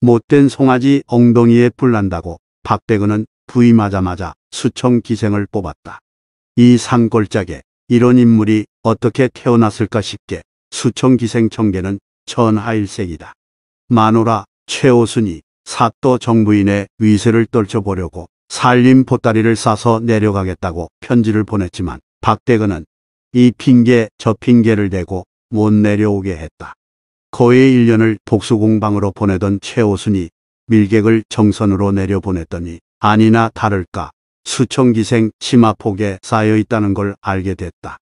못된 송아지 엉덩이에 불난다고 박대근은 부임하자마자 수청 기생을 뽑았다. 이 산골짝에 이런 인물이 어떻게 태어났을까 싶게 수청 기생 청계는 천하일색이다. 마누라 최오순이 사또 정부인의 위세를 떨쳐보려고 살림 보따리를 싸서 내려가겠다고 편지를 보냈지만 박대근은 이 핑계 저 핑계를 대고 못 내려오게 했다. 거의 1년을 독수공방으로 보내던 최호순이 밀객을 정선으로 내려보냈더니 아니나 다를까 수천 기생 치마폭에 쌓여있다는 걸 알게 됐다.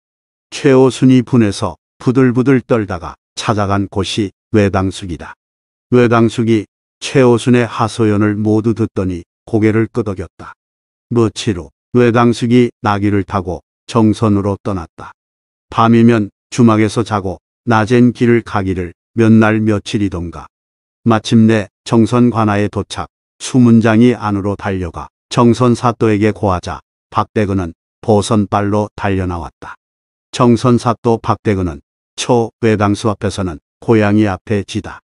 최호순이 분해서 부들부들 떨다가 찾아간 곳이 외당숙이다. 외당숙이 최호순의 하소연을 모두 듣더니 고개를 끄덕였다. 며칠 후 외당숙이 나귀를 타고 정선으로 떠났다. 밤이면 주막에서 자고 낮엔 길을 가기를 몇날 며칠이던가. 마침내 정선 관아에 도착 수문장이 안으로 달려가 정선 사또에게 고하자 박대근은 보선발로 달려나왔다. 정선 사또 박대근은 초 외당수 앞에서는 고양이 앞에 지다.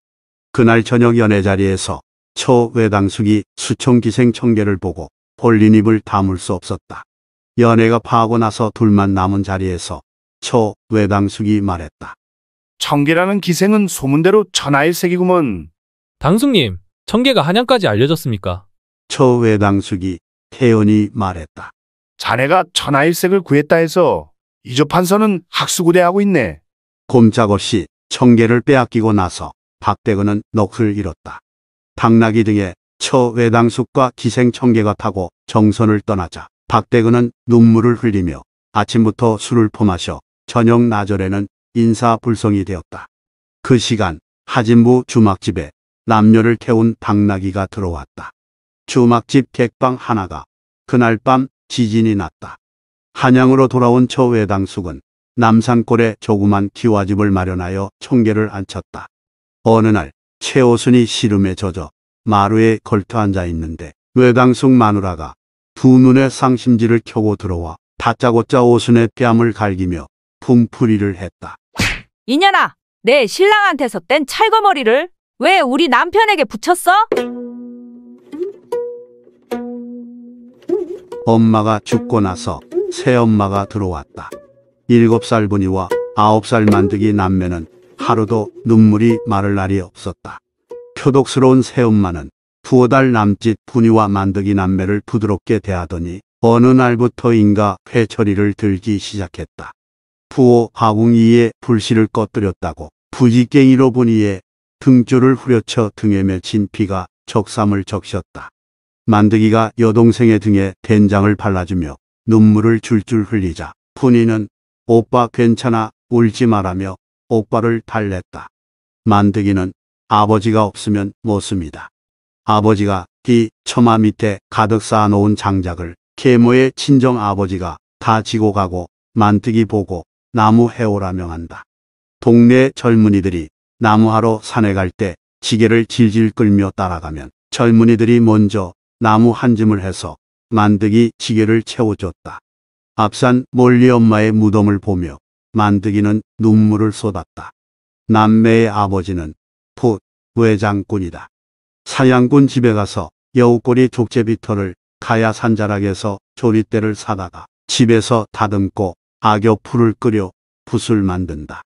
그날 저녁 연애 자리에서 초 외당숙이 수총기생 청계를 보고 볼린 입을 담을 수 없었다. 연애가 파하고 나서 둘만 남은 자리에서 초 외당숙이 말했다. 청계라는 기생은 소문대로 천하의 색이구먼. 당숙님, 청계가 한양까지 알려졌습니까? 처외 당숙이 태연이 말했다. 자네가 천하일색을 구했다 해서 이조판서는 학수구대하고 있네. 곰짝없이 청계를 빼앗기고 나서 박대근은 넋을 잃었다. 당나귀 등에 처외 당숙과 기생 청계가 타고 정선을 떠나자 박대근은 눈물을 흘리며 아침부터 술을 퍼마셔 저녁 나절에는 인사불성이 되었다. 그 시간 하진부 주막집에 남녀를 태운 당나귀가 들어왔다. 주막집 객방 하나가 그날 밤 지진이 났다. 한양으로 돌아온 저 외당숙은 남산골에 조그만 기와집을 마련하여 총계를 앉혔다. 어느 날 최호순이 시름에 젖어 마루에 걸터 앉아 있는데 외당숙 마누라가 두 눈에 상심지를 켜고 들어와 다짜고짜 오순의 뺨을 갈기며 분풀이를 했다. 이년아, 내 신랑한테서 뗀 찰거머리를 왜 우리 남편에게 붙였어? 엄마가 죽고 나서 새엄마가 들어왔다. 일곱 살 분이와 아홉 살 만드기 남매는 하루도 눈물이 마를 날이 없었다. 표독스러운 새엄마는 두어 달 남짓 분이와 만드기 남매를 부드럽게 대하더니 어느 날부터인가 회초리를 들기 시작했다. 부호 화웅이의 불씨를 꺼뜨렸다고 부지깽이로 보니에 등줄을 후려쳐 등에 맺힌 피가 적삼을 적셨다. 만드기가 여동생의 등에 된장을 발라주며 눈물을 줄줄 흘리자 푸니는 오빠 괜찮아 울지 말라며 오빠를 달랬다. 만드기는 아버지가 없으면 못습니다 아버지가 이 처마 밑에 가득 쌓아놓은 장작을 계모의 친정 아버지가 다 지고 가고 만득이 보고 나무 해오라 명한다. 동네 젊은이들이 나무하러 산에 갈 때 지게를 질질 끌며 따라가면 젊은이들이 먼저 나무 한 짐을 해서 만득이 지게를 채워줬다. 앞산 멀리 엄마의 무덤을 보며 만득이는 눈물을 쏟았다. 남매의 아버지는 풋 외장꾼이다. 사양꾼 집에 가서 여우꼬리 족제비터를 가야 산자락에서 조리대를 사다가 집에서 다듬고 악여 풀을 끓여 붓을 만든다.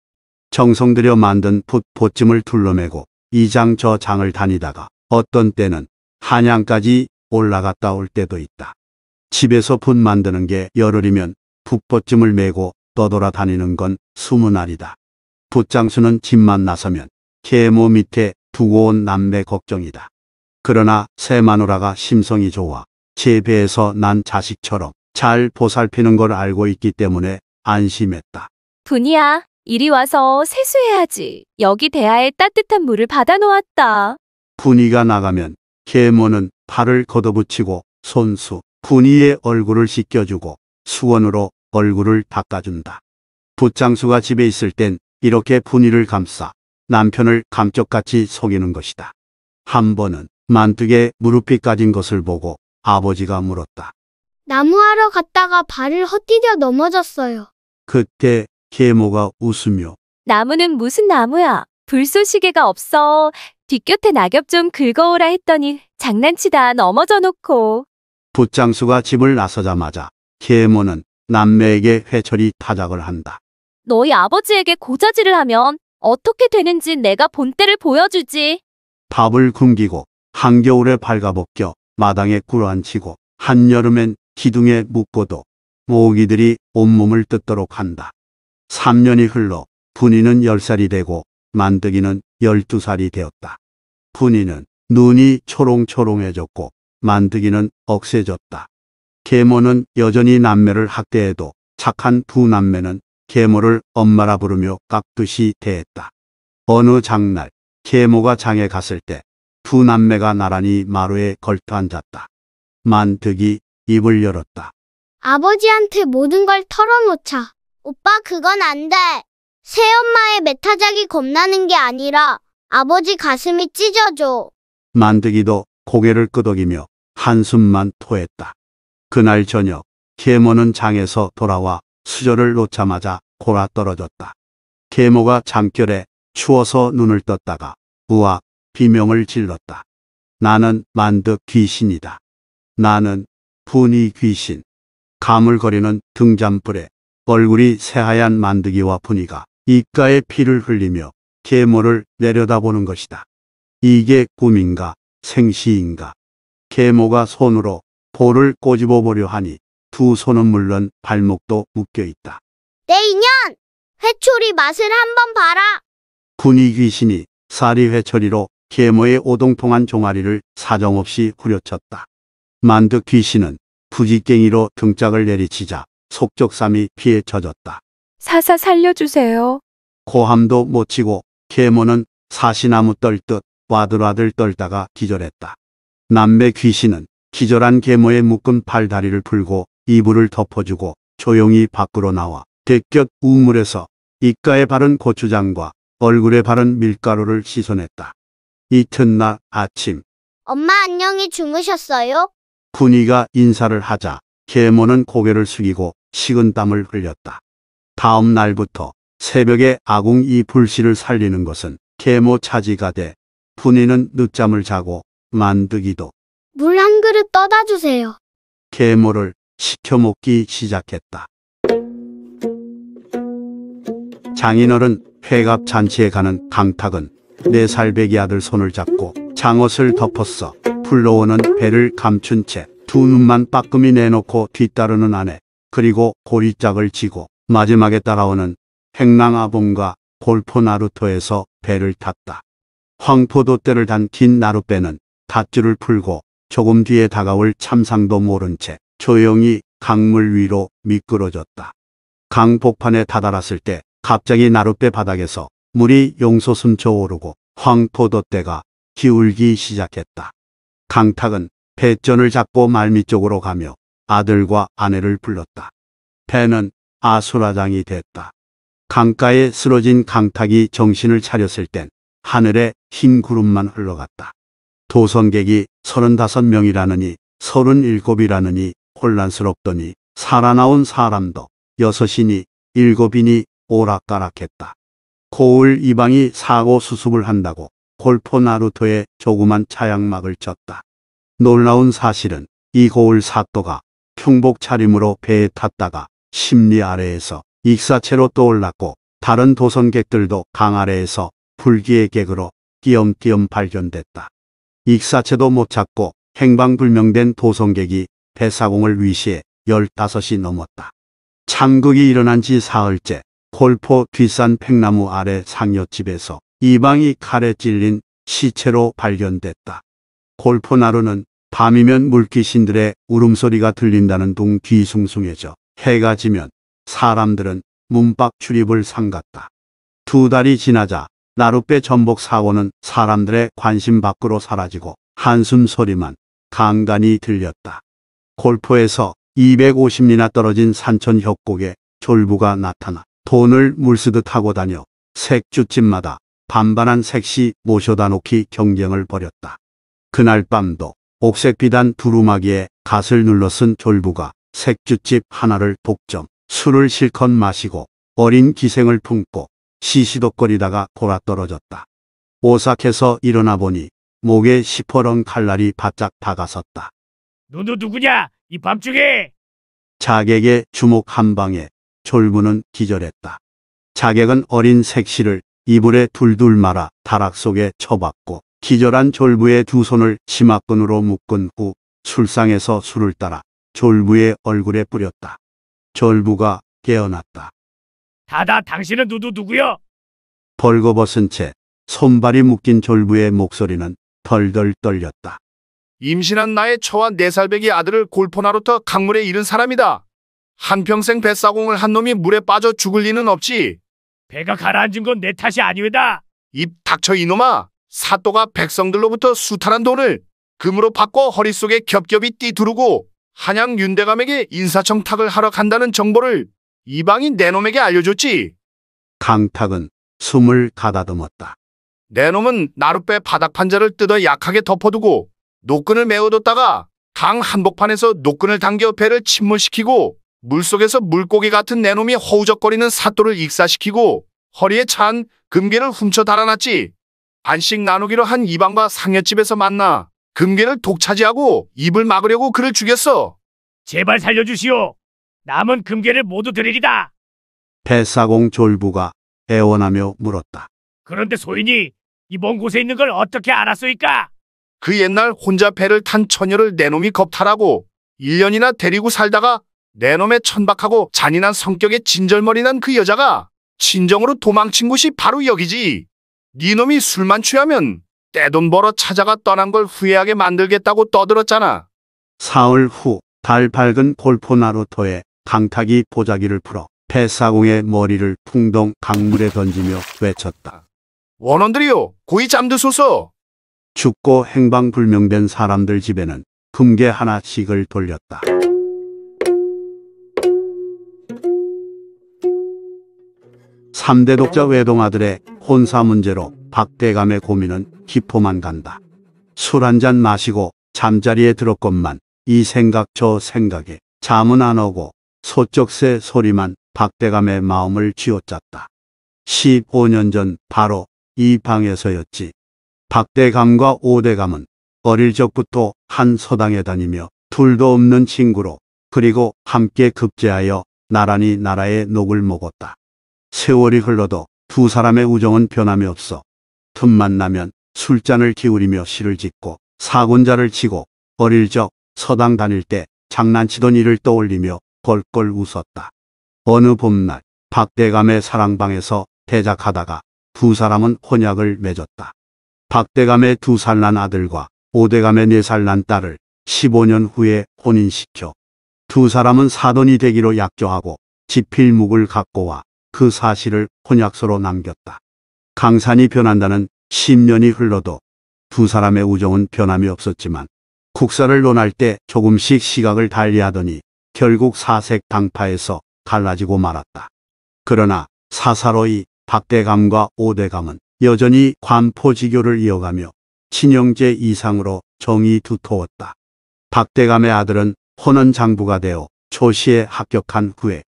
정성 들여 만든 붓 보찜을 둘러매고 이장 저 장을 다니다가 어떤 때는 한양까지 올라갔다 올 때도 있다. 집에서 붓 만드는 게 열흘이면 붓보찜을 메고 떠돌아 다니는 건 스무 날이다. 붓장수는 집만 나서면 계모 밑에 두고 온 남매 걱정이다. 그러나 새마누라가 심성이 좋아 제배에서난 자식처럼 잘 보살피는 걸 알고 있기 때문에 안심했다. 분이야, 이리 와서 세수해야지. 여기 대야에 따뜻한 물을 받아놓았다. 분이가 나가면 계모는 발을 걷어붙이고 손수 분이의 얼굴을 씻겨주고 수건으로 얼굴을 닦아준다. 붓장수가 집에 있을 땐 이렇게 분이를 감싸 남편을 감쪽같이 속이는 것이다. 한 번은 만뜩에 무릎이 까진 것을 보고 아버지가 물었다. 나무하러 갔다가 발을 헛디뎌 넘어졌어요. 그때 계모가 웃으며 나무는 무슨 나무야? 불쏘시개가 없어. 뒷곁에 낙엽 좀 긁어오라 했더니 장난치다 넘어져 놓고. 붓장수가 집을 나서자마자 계모는 남매에게 회철이 타작을 한다. 너희 아버지에게 고자질을 하면 어떻게 되는지 내가 본때를 보여주지. 밥을 굶기고 한겨울에 발가벗겨 마당에 꿇어앉히고 한여름엔 기둥에 묶고도 모기들이 온몸을 뜯도록 한다. 3년이 흘러 분이는 10살이 되고 만득이는 12살이 되었다. 분이는 눈이 초롱초롱해졌고 만득이는 억세졌다. 계모는 여전히 남매를 학대해도 착한 두 남매는 계모를 엄마라 부르며 깍듯이 대했다. 어느 장날 계모가 장에 갔을 때 두 남매가 나란히 마루에 걸터 앉았다. 만득이 입을 열었다. 아버지한테 모든 걸 털어놓자. 오빠 그건 안 돼. 새엄마의 메타작이 겁나는 게 아니라 아버지 가슴이 찢어져. 만드기도 고개를 끄덕이며 한숨만 토했다. 그날 저녁 계모는 장에서 돌아와 수저를 놓자마자 골아 떨어졌다. 계모가 잠결에 추워서 눈을 떴다가 우악 비명을 질렀다. 나는 만득 귀신이다. 나는 분이 귀신, 가물거리는 등잔불에 얼굴이 새하얀 만드기와 분이가 입가에 피를 흘리며 계모를 내려다보는 것이다. 이게 꿈인가 생시인가. 계모가 손으로 볼을 꼬집어 보려 하니 두 손은 물론 발목도 묶여 있다. 내 인연! 회초리 맛을 한번 봐라! 분이 귀신이 사리 회초리로 계모의 오동통한 종아리를 사정없이 후려쳤다. 만드 귀신은 부지깽이로 등짝을 내리치자 속적삼이 피에 젖었다. 사사 살려주세요. 고함도 못 치고 계모는 사시나무 떨듯 와들와들 떨다가 기절했다. 남매 귀신은 기절한 계모의 묶은 팔다리를 풀고 이불을 덮어주고 조용히 밖으로 나와 대꼈 우물에서 입가에 바른 고추장과 얼굴에 바른 밀가루를 씻어냈다. 이튿날 아침 엄마 안녕히 주무셨어요? 푸니가 인사를 하자 계모는 고개를 숙이고 식은 땀을 흘렸다. 다음 날부터 새벽에 아궁 이 불씨를 살리는 것은 계모 차지가 돼 푸니는 늦잠을 자고 만드기도 물 한 그릇 떠다 주세요. 계모를 시켜 먹기 시작했다. 장인어른 회갑 잔치에 가는 강탁은 네 살배기 아들 손을 잡고 장옷을 덮었어. 풀러오는 배를 감춘 채 두 눈만 빠끔히 내놓고 뒤따르는 아내 그리고 고리짝을 지고 마지막에 따라오는 행랑아봉과 골포 나루토에서 배를 탔다. 황포도대를 단 긴 나룻배는 닷줄을 풀고 조금 뒤에 다가올 참상도 모른 채 조용히 강물 위로 미끄러졌다. 강폭판에 다다랐을 때 갑자기 나룻배 바닥에서 물이 용솟음쳐 오르고 황포도대가 기울기 시작했다. 강탁은 배전을 잡고 말미 쪽으로 가며 아들과 아내를 불렀다. 배는 아수라장이 됐다. 강가에 쓰러진 강탁이 정신을 차렸을 땐 하늘에 흰 구름만 흘러갔다. 도선객이 35명이라느니 37이라느니 혼란스럽더니 살아나온 사람도 6이니7이니 오락가락했다. 고을 이방이 사고 수습을 한다고 골포 나루토에 조그만 차양막을 쳤다. 놀라운 사실은 이 고을 사또가 흉복 차림으로 배에 탔다가 심리 아래에서 익사체로 떠올랐고 다른 도선객들도 강 아래에서 불기의 객으로 띄엄띄엄 발견됐다. 익사체도 못 찾고 행방불명된 도선객이 배사공을 위시해 1 5시 넘었다. 창극이 일어난 지 사흘째 골포 뒷산 팽나무 아래 상여집에서 이방이 칼에 찔린 시체로 발견됐다. 골포나루는 밤이면 물귀신들의 울음소리가 들린다는 둥 귀숭숭해져 해가 지면 사람들은 문밖 출입을 삼갔다. 두 달이 지나자 나룻배 전복 사고는 사람들의 관심 밖으로 사라지고 한숨 소리만 간간히 들렸다. 골포에서 250리나 떨어진 산천 협곡에 졸부가 나타나 돈을 물쓰듯 하고 다녀 색주집마다 반반한 색시 모셔다 놓기 경쟁을 벌였다. 그날 밤도 옥색 비단 두루마기에 갓을 눌러쓴 졸부가 색주집 하나를 독점, 술을 실컷 마시고 어린 기생을 품고 시시덕거리다가 골아떨어졌다. 오싹해서 일어나 보니 목에 시퍼런 칼날이 바짝 다가섰다. 너도 누구냐? 이 밤중에! 자객의 주목 한 방에 졸부는 기절했다. 자객은 어린 색시를 이불에 둘둘 말아 다락 속에 처박고 기절한 졸부의 두 손을 치마끈으로 묶은 후 술상에서 술을 따라 졸부의 얼굴에 뿌렸다. 졸부가 깨어났다. 다다 당신은 누구 누구요? 벌거벗은 채 손발이 묶인 졸부의 목소리는 덜덜 떨렸다. 임신한 나의 처와 네 살배기 아들을 골포나로터 강물에 잃은 사람이다. 한평생 뱃사공을 한 놈이 물에 빠져 죽을 리는 없지. 배가 가라앉은 건 내 탓이 아니외다. 입 닥쳐 이놈아. 사또가 백성들로부터 수탈한 돈을 금으로 바꿔 허리 속에 겹겹이 띠두르고 한양 윤대감에게 인사청탁을 하러 간다는 정보를 이방인 내놈에게 알려줬지. 강탁은 숨을 가다듬었다. 내놈은 나룻배 바닥판자를 뜯어 약하게 덮어두고 노끈을 메워뒀다가 강 한복판에서 노끈을 당겨 배를 침몰시키고 물속에서 물고기 같은 내놈이 허우적거리는 사또를 익사시키고 허리에 찬 금괴를 훔쳐 달아났지. 반씩 나누기로 한 이방과 상여집에서 만나 금괴를 독차지하고 입을 막으려고 그를 죽였어. 제발 살려주시오. 남은 금괴를 모두 드리리다. 배사공 졸부가 애원하며 물었다. 그런데 소인이 이번 곳에 있는 걸 어떻게 알았소이까? 그 옛날 혼자 배를 탄 처녀를 내놈이 겁탈하고 1년이나 데리고 살다가 내놈의 천박하고 잔인한 성격에 진절머리 난 그 여자가 진정으로 도망친 곳이 바로 여기지. 니놈이 네 술만 취하면 떼돈 벌어 찾아가 떠난 걸 후회하게 만들겠다고 떠들었잖아. 사흘 후 달 밝은 골포나루토에 강탁이 보자기를 풀어 폐사공의 머리를 풍덩 강물에 던지며 외쳤다. 원원들이요 고이 잠드소서. 죽고 행방불명된 사람들 집에는 금괴 하나씩을 돌렸다. 3대 독자 외동아들의 혼사 문제로 박대감의 고민은 기포만 간다. 술 한 잔 마시고 잠자리에 들었건만 이 생각 저 생각에 잠은 안 오고 소쩍새 소리만 박대감의 마음을 쥐어짰다. 15년 전 바로 이 방에서였지. 박대감과 오대감은 어릴 적부터 한 서당에 다니며 둘도 없는 친구로 그리고 함께 급제하여 나란히 나라의 녹을 먹었다. 세월이 흘러도 두 사람의 우정은 변함이 없어 틈만 나면 술잔을 기울이며 시를 짓고 사군자를 치고 어릴 적 서당 다닐 때 장난치던 일을 떠올리며 벌껄 웃었다. 어느 봄날 박대감의 사랑방에서 대작하다가 두 사람은 혼약을 맺었다. 박대감의 두 살 난 아들과 오대감의 네 살 난 딸을 15년 후에 혼인시켜 두 사람은 사돈이 되기로 약조하고 지필묵을 갖고 와그 사실을 혼약서로 남겼다. 강산이 변한다는 10년이 흘러도 두 사람의 우정은 변함이 없었지만 국사를 논할 때 조금씩 시각을 달리하더니 결국 사색 당파에서 갈라지고 말았다. 그러나 사사로이 박대감과 오대감은 여전히 관포지교를 이어가며 친형제 이상으로 정이 두터웠다. 박대감의 아들은 혼는 장부가 되어 초시에 합격한 후에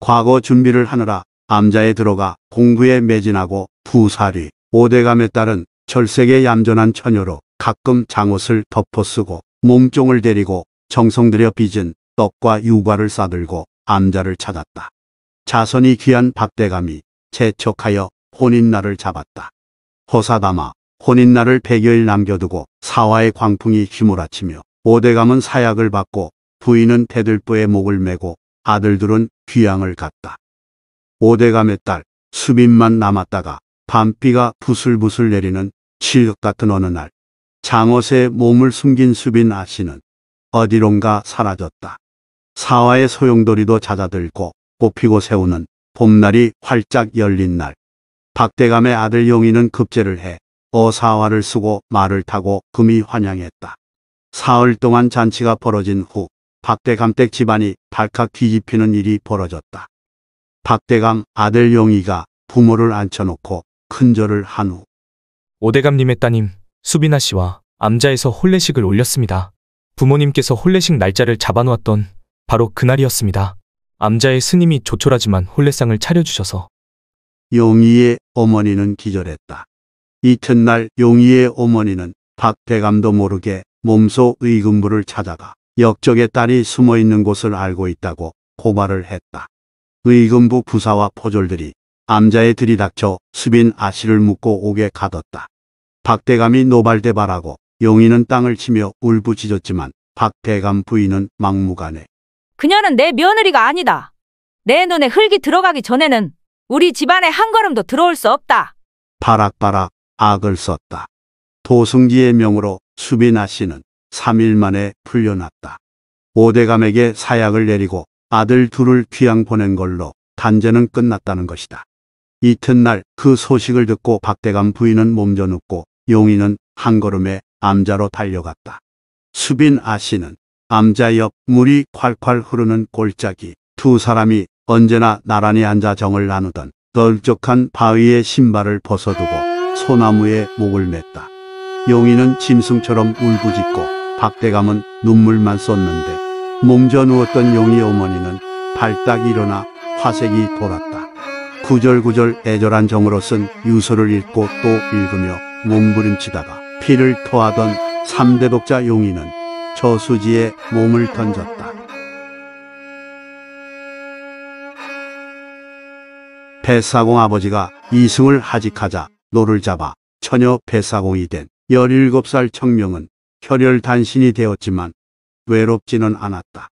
과거 준비를 하느라 암자에 들어가 공부에 매진하고 부사리, 오대감에 따른 철색의 얌전한 처녀로 가끔 장옷을 덮어쓰고 몸종을 데리고 정성들여 빚은 떡과 유과를 싸들고 암자를 찾았다. 자선이 귀한 박대감이 재촉하여 혼인날을 잡았다. 허사담아 혼인날을 100여일 남겨두고 사화의 광풍이 휘몰아치며 오대감은 사약을 받고 부인은 대들보에 목을 메고 아들들은 귀양을 갔다. 오대감의 딸 수빈만 남았다가 밤비가 부슬부슬 내리는 칠흑 같은 어느 날 장옷에 몸을 숨긴 수빈 아씨는 어디론가 사라졌다. 사화의 소용돌이도 잦아들고 꽃피고 세우는 봄날이 활짝 열린 날 박대감의 아들 용인은 급제를 해 어사화를 쓰고 말을 타고 금이 환영했다. 사흘 동안 잔치가 벌어진 후 박대감댁 집안이 발칵 뒤집히는 일이 벌어졌다. 박대감 아들 용희가 부모를 앉혀놓고 큰절을 한 후 오대감님의 따님 수빈아 씨와 암자에서 혼례식을 올렸습니다. 부모님께서 혼례식 날짜를 잡아놓았던 바로 그날이었습니다. 암자의 스님이 조촐하지만 혼례상을 차려주셔서 용희의 어머니는 기절했다. 이튿날 용희의 어머니는 박대감도 모르게 몸소 의금부를 찾아가 역적의 딸이 숨어있는 곳을 알고 있다고 고발을 했다. 의금부 부사와 포졸들이 암자에 들이닥쳐 수빈 아씨를 묶고 옥에 가뒀다. 박대감이 노발대발하고 용인은 땅을 치며 울부짖었지만 박대감 부인은 막무가내. 그녀는 내 며느리가 아니다. 내 눈에 흙이 들어가기 전에는 우리 집안에 한 걸음도 들어올 수 없다. 바락바락 악을 썼다. 도승지의 명으로 수빈아 씨는 3일 만에 풀려났다. 오대감에게 사약을 내리고 아들 둘을 귀양 보낸 걸로 단죄는 끝났다는 것이다. 이튿날 그 소식을 듣고 박대감 부인은 몸져 눕고 용인은 한 걸음에 암자로 달려갔다. 수빈 아씨는 암자 옆 물이 콸콸 흐르는 골짜기 두 사람이 언제나 나란히 앉아 정을 나누던 널쩍한 바위에 신발을 벗어두고 소나무에 목을 맸다. 용인은 짐승처럼 울부짖고 박대감은 눈물만 쏟는데 몸져 누웠던 용의 어머니는 발딱 일어나 화색이 돌았다. 구절구절 애절한 정으로 쓴 유서를 읽고 또 읽으며 몸부림치다가 피를 토하던 3대 독자 용인는 저수지에 몸을 던졌다. 배사공 아버지가 이승을 하직하자 노를 잡아 처녀 배사공이 된 17살 청명은 혈혈단신이 되었지만 외롭지는 않았다.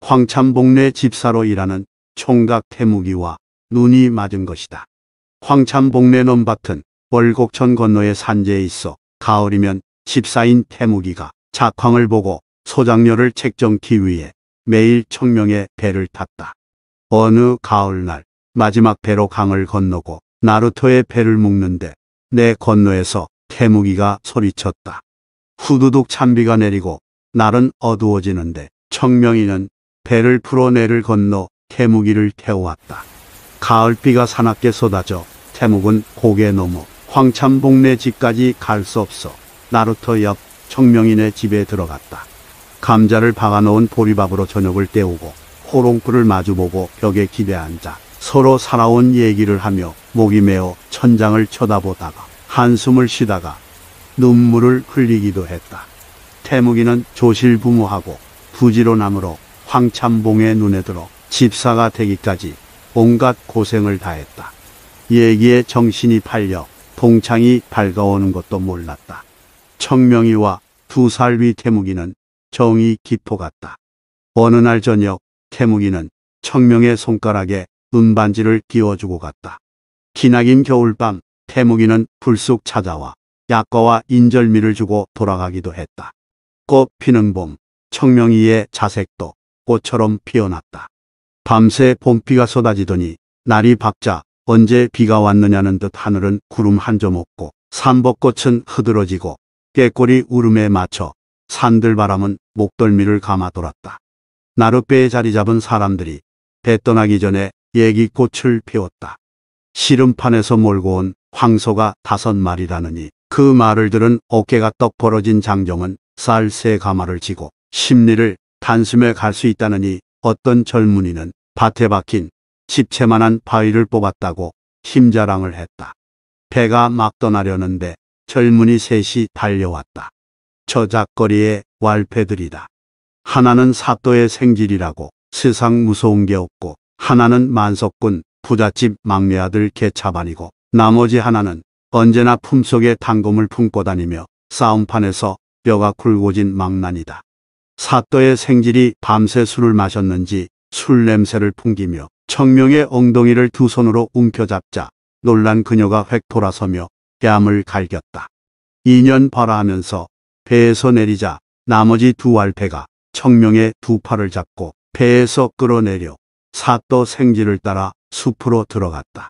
황참복내 집사로 일하는 총각 태무기와 눈이 맞은 것이다. 황참복내 넘밭은 월곡천 건너의 산재에 있어 가을이면 집사인 태무기가 작황을 보고 소장료를 책정키 위해 매일 청명의 배를 탔다. 어느 가을날 마지막 배로 강을 건너고 나루토의 배를 묶는데 내 건너에서 태무기가 소리쳤다. 후두둑 찬비가 내리고 날은 어두워지는데 청명이는 배를 풀어 내를 건너 태무기를 태워왔다. 가을비가 사납게 쏟아져 태묵은 고개 넘어 황참복내 집까지 갈 수 없어 나루터 옆 청명인의 집에 들어갔다. 감자를 박아놓은 보리밥으로 저녁을 때우고 호롱불을 마주보고 벽에 기대앉아 서로 살아온 얘기를 하며 목이 메어 천장을 쳐다보다가 한숨을 쉬다가 눈물을 흘리기도 했다. 태무기는 조실 부무하고부지로함으로 황참봉의 눈에 들어 집사가 되기까지 온갖 고생을 다했다. 얘기에 정신이 팔려 동창이 밝아오는 것도 몰랐다. 청명이와 두 살 위 태무기는 정이 깊어 갔다. 어느 날 저녁 태무기는 청명의 손가락에 은반지를 끼워주고 갔다. 기나긴 겨울밤 태무기는 불쑥 찾아와 약과와 인절미를 주고 돌아가기도 했다. 솟 피는 봄, 청명이의 자색도 꽃처럼 피어났다. 밤새 봄비가 쏟아지더니 날이 밝자 언제 비가 왔느냐는 듯 하늘은 구름 한 점 없고 산벚꽃은 흐드러지고 깨꼬리 울음에 맞춰 산들 바람은 목덜미를 감아 돌았다. 나룻배에 자리 잡은 사람들이 배 떠나기 전에 예기꽃을 피웠다. 시름판에서 몰고 온 황소가 다섯 마리라느니 그 말을 들은 어깨가 떡 벌어진 장정은 쌀새 가마를 지고 심리를 단숨에 갈 수 있다느니 어떤 젊은이는 밭에 박힌 집채만한 바위를 뽑았다고 힘자랑을 했다. 배가 막 떠나려는데 젊은이 셋이 달려왔다. 저작거리의 왈패들이다. 하나는 사또의 생질이라고 세상 무서운 게 없고 하나는 만석군 부잣집 막내 아들 개차반이고 나머지 하나는 언제나 품속에 당검을 품고 다니며 싸움판에서 뼈가 굵어진 망난이다. 사또의 생질이 밤새 술을 마셨는지 술 냄새를 풍기며 청명의 엉덩이를 두 손으로 움켜잡자 놀란 그녀가 획 돌아서며 뺨을 갈겼다. 2년 발화하면서 배에서 내리자 나머지 두 알패가 청명의 두 팔을 잡고 배에서 끌어내려 사또 생지를 따라 숲으로 들어갔다.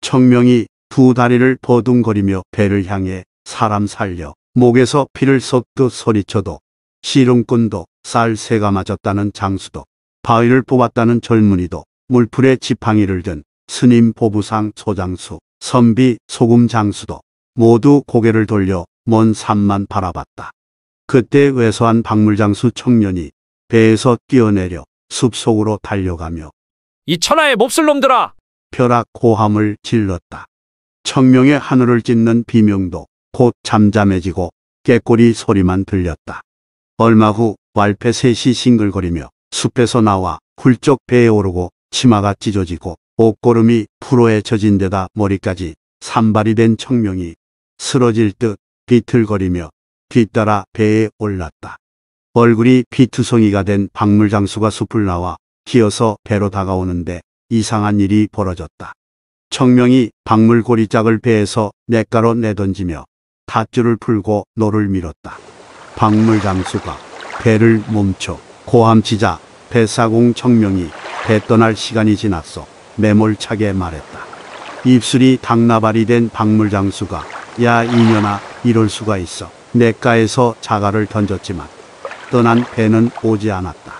청명이 두 다리를 버둥거리며 배를 향해 사람 살려 목에서 피를 쏟듯 소리쳐도 시름꾼도 쌀새가 맞았다는 장수도 바위를 뽑았다는 젊은이도 물풀에 지팡이를 든 스님 보부상 소장수 선비 소금 장수도 모두 고개를 돌려 먼 산만 바라봤다. 그때 외소한 박물장수 청년이 배에서 뛰어내려 숲속으로 달려가며 이 천하의 몹쓸 놈들아! 벼락 고함을 질렀다. 청명의 하늘을 찢는 비명도 곧 잠잠해지고 깨꼬리 소리만 들렸다. 얼마 후 왈패 셋이 싱글거리며 숲에서 나와 훌쩍 배에 오르고 치마가 찢어지고 옷고름이 풀어에 젖은 데다 머리까지 산발이 된 청명이 쓰러질 듯 비틀거리며 뒤따라 배에 올랐다. 얼굴이 피투성이가 된 박물장수가 숲을 나와 기어서 배로 다가오는데 이상한 일이 벌어졌다. 청명이 박물고리 짝을 배에서 냇가로 내던지며 밧줄을 풀고 노를 밀었다. 박물 장수가 배를 멈춰 고함치자 배사공 청명이 배 떠날 시간이 지났어 매몰차게 말했다. 입술이 당나발이 된 박물 장수가 야 이년아 이럴 수가 있어 내가에서 자갈을 던졌지만 떠난 배는 오지 않았다.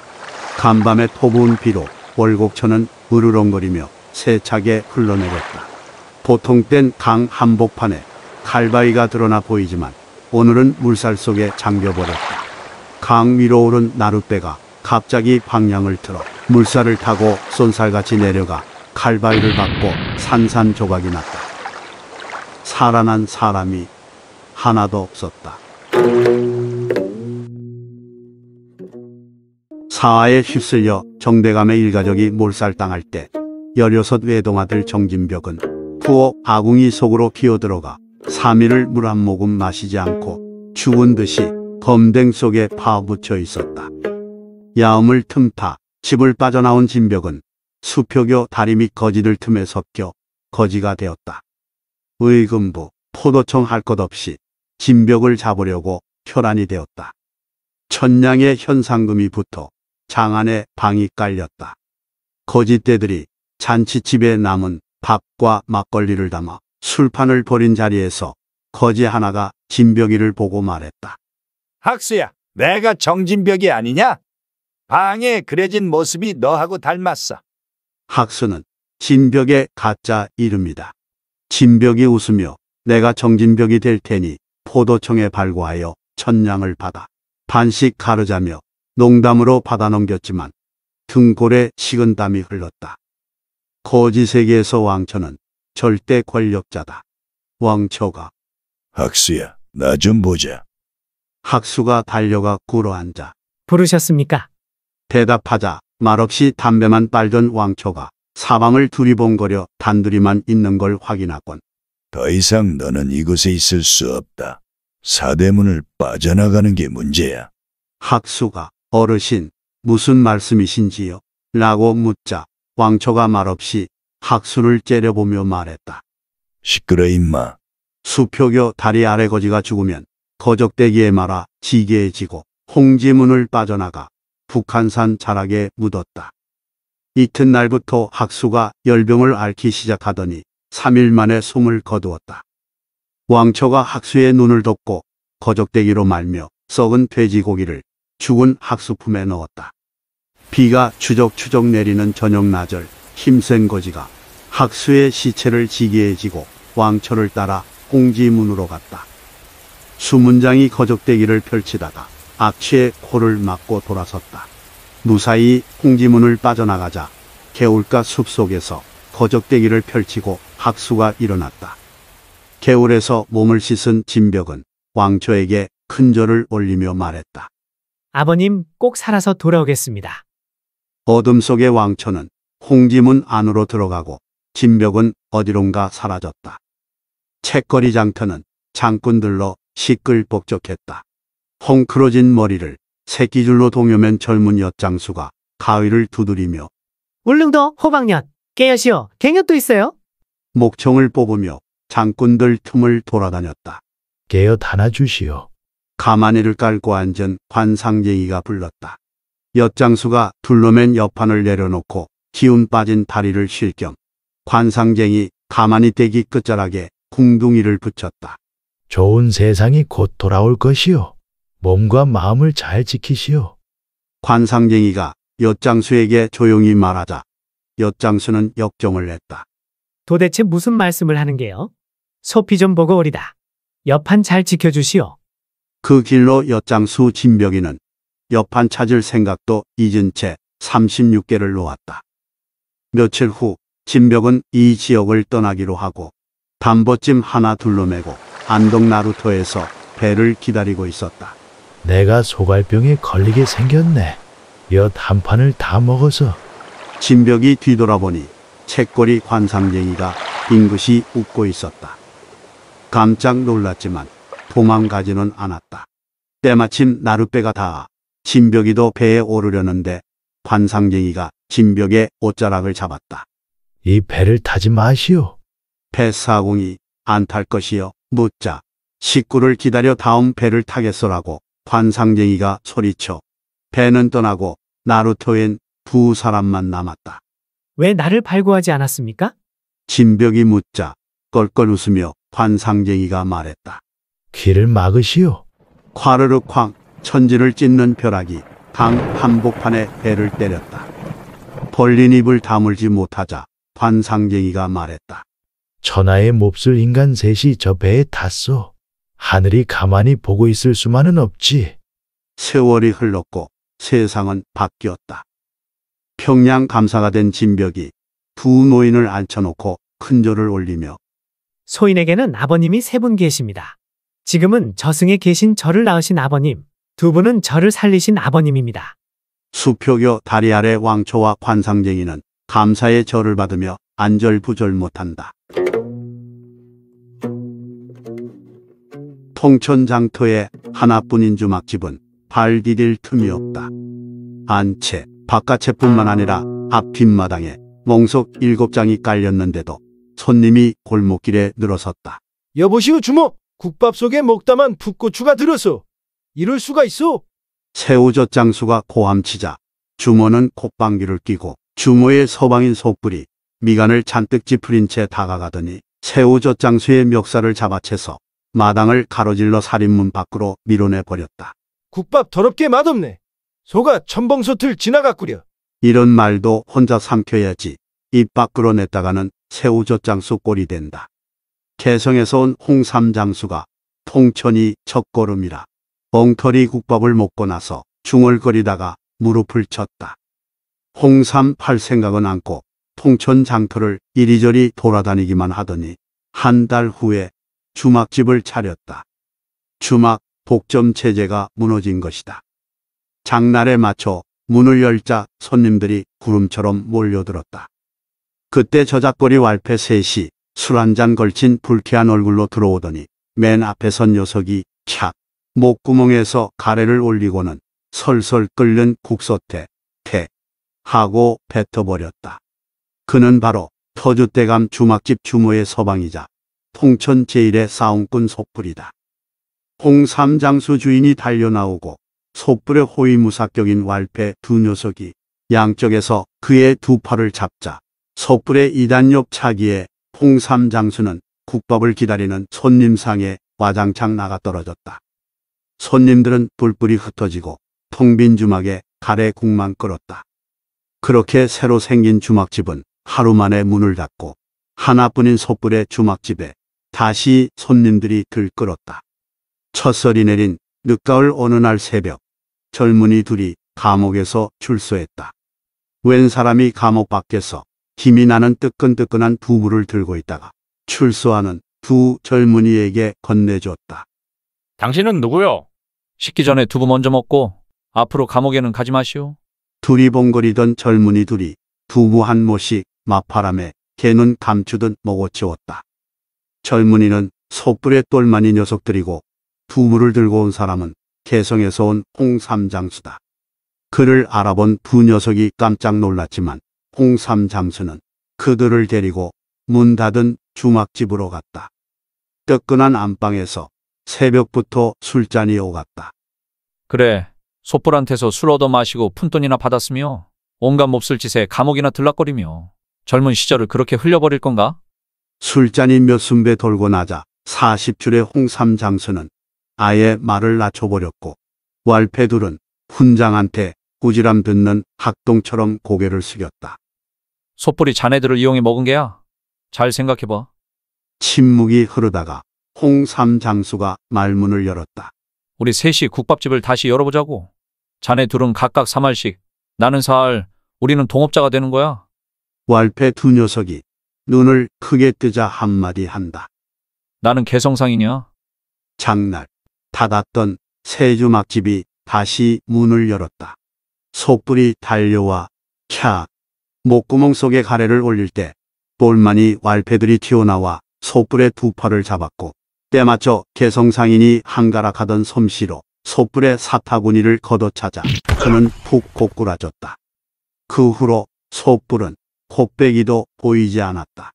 간밤에 토부은 비로 월곡천은 으르렁거리며 세차게 흘러내렸다. 보통 땐 강 한복판에 칼바위가 드러나 보이지만 오늘은 물살 속에 잠겨버렸다. 강 위로 오른 나룻배가 갑자기 방향을 틀어 물살을 타고 쏜살같이 내려가 칼바위를 받고 산산조각이 났다. 살아난 사람이 하나도 없었다. 사하에 휩쓸려 정대감의 일가족이 몰살당할 때 열여섯 외동아들 정진벽은 후어 아궁이 속으로 기어들어가 3일을 물 한 모금 마시지 않고 죽은 듯이 검댕 속에 파묻혀 있었다. 야음을 틈타 집을 빠져나온 진벽은 수표교 다리 및 거지들 틈에 섞여 거지가 되었다. 의금부 포도청 할 것 없이 진벽을 잡으려고 혈안이 되었다. 천냥의 현상금이 붙어 장안에 방이 깔렸다. 거짓대들이 잔치집에 남은 밥과 막걸리를 담아 술판을 버린 자리에서 거지 하나가 진벽이를 보고 말했다. 학수야, 내가 정진벽이 아니냐? 방에 그려진 모습이 너하고 닮았어. 학수는 진벽의 가짜 이름이다. 진벽이 웃으며 내가 정진벽이 될 테니 포도청에 발구하여 천냥을 받아 반씩 가르자며 농담으로 받아 넘겼지만 등골에 식은 땀이 흘렀다. 거지 세계에서 왕천은 절대 권력자다. 왕처가 학수야, 나 좀 보자. 학수가 달려가 꿇어앉아 부르셨습니까? 대답하자 말없이 담배만 빨던 왕처가 사방을 두리번거려 단둘이만 있는 걸 확인하곤 더 이상 너는 이곳에 있을 수 없다. 사대문을 빠져나가는 게 문제야. 학수가 어르신 무슨 말씀이신지요? 라고 묻자 왕초가 말없이 학순을 째려보며 말했다. 시끄러 임마. 수표교 다리 아래 거지가 죽으면 거적대기에 말아 지게에 지고 홍지문을 빠져나가 북한산 자락에 묻었다. 이튿날부터 학수가 열병을 앓기 시작하더니 3일 만에 숨을 거두었다. 왕초가 학수의 눈을 덮고 거적대기로 말며 썩은 돼지고기를 죽은 학수 품에 넣었다. 비가 추적추적 내리는 저녁 낮을 힘센 거지가 학수의 시체를 지게해 지고 왕초를 따라 공지문으로 갔다. 수문장이 거적대기를 펼치다가 악취의 코를 막고 돌아섰다. 무사히 공지문을 빠져나가자 개울가 숲속에서 거적대기를 펼치고 학수가 일어났다. 개울에서 몸을 씻은 진벽은 왕초에게 큰 절을 올리며 말했다. 아버님 꼭 살아서 돌아오겠습니다. 어둠 속의 왕초는 홍지문 안으로 들어가고 진벽은 어디론가 사라졌다. 책거리 장터는 장꾼들로 시끌벅적했다. 헝클어진 머리를 새끼줄로 동여맨 젊은 엿장수가 가위를 두드리며 울릉도 호박엿, 깨엿이요, 갱엿도 있어요? 목청을 뽑으며 장꾼들 틈을 돌아다녔다. 깨엿 하나 주시오. 가마니를 깔고 앉은 관상쟁이가 불렀다. 엿장수가 둘러맨 옆판을 내려놓고 기운 빠진 다리를 쉴겸 관상쟁이 가만히 대기 끝자락에 궁둥이를 붙였다. 좋은 세상이 곧 돌아올 것이요. 몸과 마음을 잘 지키시오. 관상쟁이가 엿장수에게 조용히 말하자 엿장수는 역정을 냈다. 도대체 무슨 말씀을 하는 게요? 소피 좀 보고 오리다. 옆판 잘 지켜주시오. 그 길로 엿장수 진벽이는 옆판 찾을 생각도 잊은 채 36개를 놓았다. 며칠 후 진벽은 이 지역을 떠나기로 하고 담보찜 하나 둘러매고 안동 나루토에서 배를 기다리고 있었다. 내가 소갈병에 걸리게 생겼네. 엿 한 판을 다 먹어서. 진벽이 뒤돌아보니 책거리 관상쟁이가 빙긋이 웃고 있었다. 깜짝 놀랐지만 도망가지는 않았다. 때마침 나룻배가 다 진벽이도 배에 오르려는데 관상쟁이가 진벽의 옷자락을 잡았다. 이 배를 타지 마시오. 배사공이 안 탈 것이여 묻자 식구를 기다려 다음 배를 타겠소라고 관상쟁이가 소리쳐 배는 떠나고 나루토엔 두 사람만 남았다. 왜 나를 발굴하지 않았습니까? 진벽이 묻자 껄껄 웃으며 관상쟁이가 말했다. 귀를 막으시오. 콰르르쾅 천지를 찢는 벼락이 강 한복판에 배를 때렸다. 벌린 입을 다물지 못하자 관상쟁이가 말했다. 천하의 몹쓸 인간 셋이 저 배에 탔소. 하늘이 가만히 보고 있을 수만은 없지. 세월이 흘렀고 세상은 바뀌었다. 평양 감사가 된 진벽이 두 노인을 앉혀놓고 큰절을 올리며 소인에게는 아버님이 세 분 계십니다. 지금은 저승에 계신 저를 낳으신 아버님, 두 분은 저를 살리신 아버님입니다. 수표교 다리 아래 왕초와 관상쟁이는 감사의 절을 받으며 안절부절 못한다. 통천장터의 하나뿐인 주막집은 발 디딜 틈이 없다. 안채, 바깥채뿐만 아니라 앞 뒷마당에 몽석 일곱 장이 깔렸는데도 손님이 골목길에 늘어섰다. 여보시오 주모, 국밥 속에 먹다만 풋고추가 들어서 이럴 수가 있어? 새우젓 장수가 고함치자 주모는 콧방귀를 끼고 주모의 소방인 속불이 미간을 잔뜩 찌푸린 채 다가가더니 새우젓 장수의 멱살을 잡아채서 마당을 가로질러 살인문 밖으로 밀어내 버렸다. 국밥 더럽게 맛없네. 소가 천벙소틀 지나갔구려. 이런 말도 혼자 삼켜야지 입 밖으로 냈다가는 새우젓 장수 꼴이 된다. 개성에서 온 홍삼 장수가 통천이 첫걸음이라 엉터리 국밥을 먹고 나서 중얼거리다가 무릎을 쳤다. 홍삼 팔 생각은 않고 통천 장터를 이리저리 돌아다니기만 하더니 한 달 후에 주막집을 차렸다. 주막 독점 체제가 무너진 것이다. 장날에 맞춰 문을 열자 손님들이 구름처럼 몰려들었다. 그때 저작거리 왈패 셋이 술 한 잔 걸친 불쾌한 얼굴로 들어오더니 맨 앞에 선 녀석이 착 목구멍에서 가래를 올리고는 설설 끓는 국소태 하고 뱉어버렸다. 그는 바로 터줏대감 주막집 주모의 서방이자 통천 제일의 싸움꾼 속불이다. 홍삼장수 주인이 달려나오고 속불의 호위무사격인 왈패 두 녀석이 양쪽에서 그의 두 팔을 잡자 속불의 이단 옆 차기에 홍삼장수는 국밥을 기다리는 손님상에 와장창 나가 떨어졌다. 손님들은 불불이 흩어지고 통빈 주막에 가래 국만 끓었다. 그렇게 새로 생긴 주막집은 하루 만에 문을 닫고 하나뿐인 섣불의 주막집에 다시 손님들이 들끓었다. 첫설이 내린 늦가을 어느 날 새벽 젊은이 둘이 감옥에서 출소했다. 웬 사람이 감옥 밖에서 힘이 나는 뜨끈뜨끈한 두부를 들고 있다가 출소하는 두 젊은이에게 건네줬다. 당신은 누구요? 식기 전에 두부 먼저 먹고 앞으로 감옥에는 가지 마시오. 두리번거리던 젊은이 둘이 두부한 못이 마파람에 개눈 감추듯 먹어치웠다. 젊은이는 소뿔에 똘마니 녀석들이고 두부를 들고 온 사람은 개성에서 온 홍삼장수다. 그를 알아본 두 녀석이 깜짝 놀랐지만 홍삼장수는 그들을 데리고 문 닫은 주막집으로 갔다. 뜨끈한 안방에서 새벽부터 술잔이 오갔다. 그래, 소뿔한테서 술 얻어 마시고 푼돈이나 받았으며 온갖 몹쓸 짓에 감옥이나 들락거리며 젊은 시절을 그렇게 흘려버릴 건가? 술잔이 몇 순배 돌고 나자 40줄의 홍삼 장수는 아예 말을 낮춰버렸고 왈페둘은 훈장한테 꾸지람 듣는 학동처럼 고개를 숙였다. 소뿔이 자네들을 이용해 먹은 게야. 잘 생각해봐. 침묵이 흐르다가 홍삼 장수가 말문을 열었다. 우리 셋이 국밥집을 다시 열어보자고. 자네 둘은 각각 3알씩, 나는 4알, 우리는 동업자가 되는 거야. 왈패 두 녀석이 눈을 크게 뜨자 한마디 한다. 나는 개성상이냐? 장날 닫았던 세주 막집이 다시 문을 열었다. 속불이 달려와 캬 목구멍 속에 가래를 올릴 때 볼만이 왈패들이 튀어나와 속불의 두 팔을 잡았고 때맞춰 개성상인이 한가락하던 솜씨로 소뿔의 사타구니를 걷어차자 그는 푹 고꾸라졌다. 그 후로 소뿔은 코빼기도 보이지 않았다.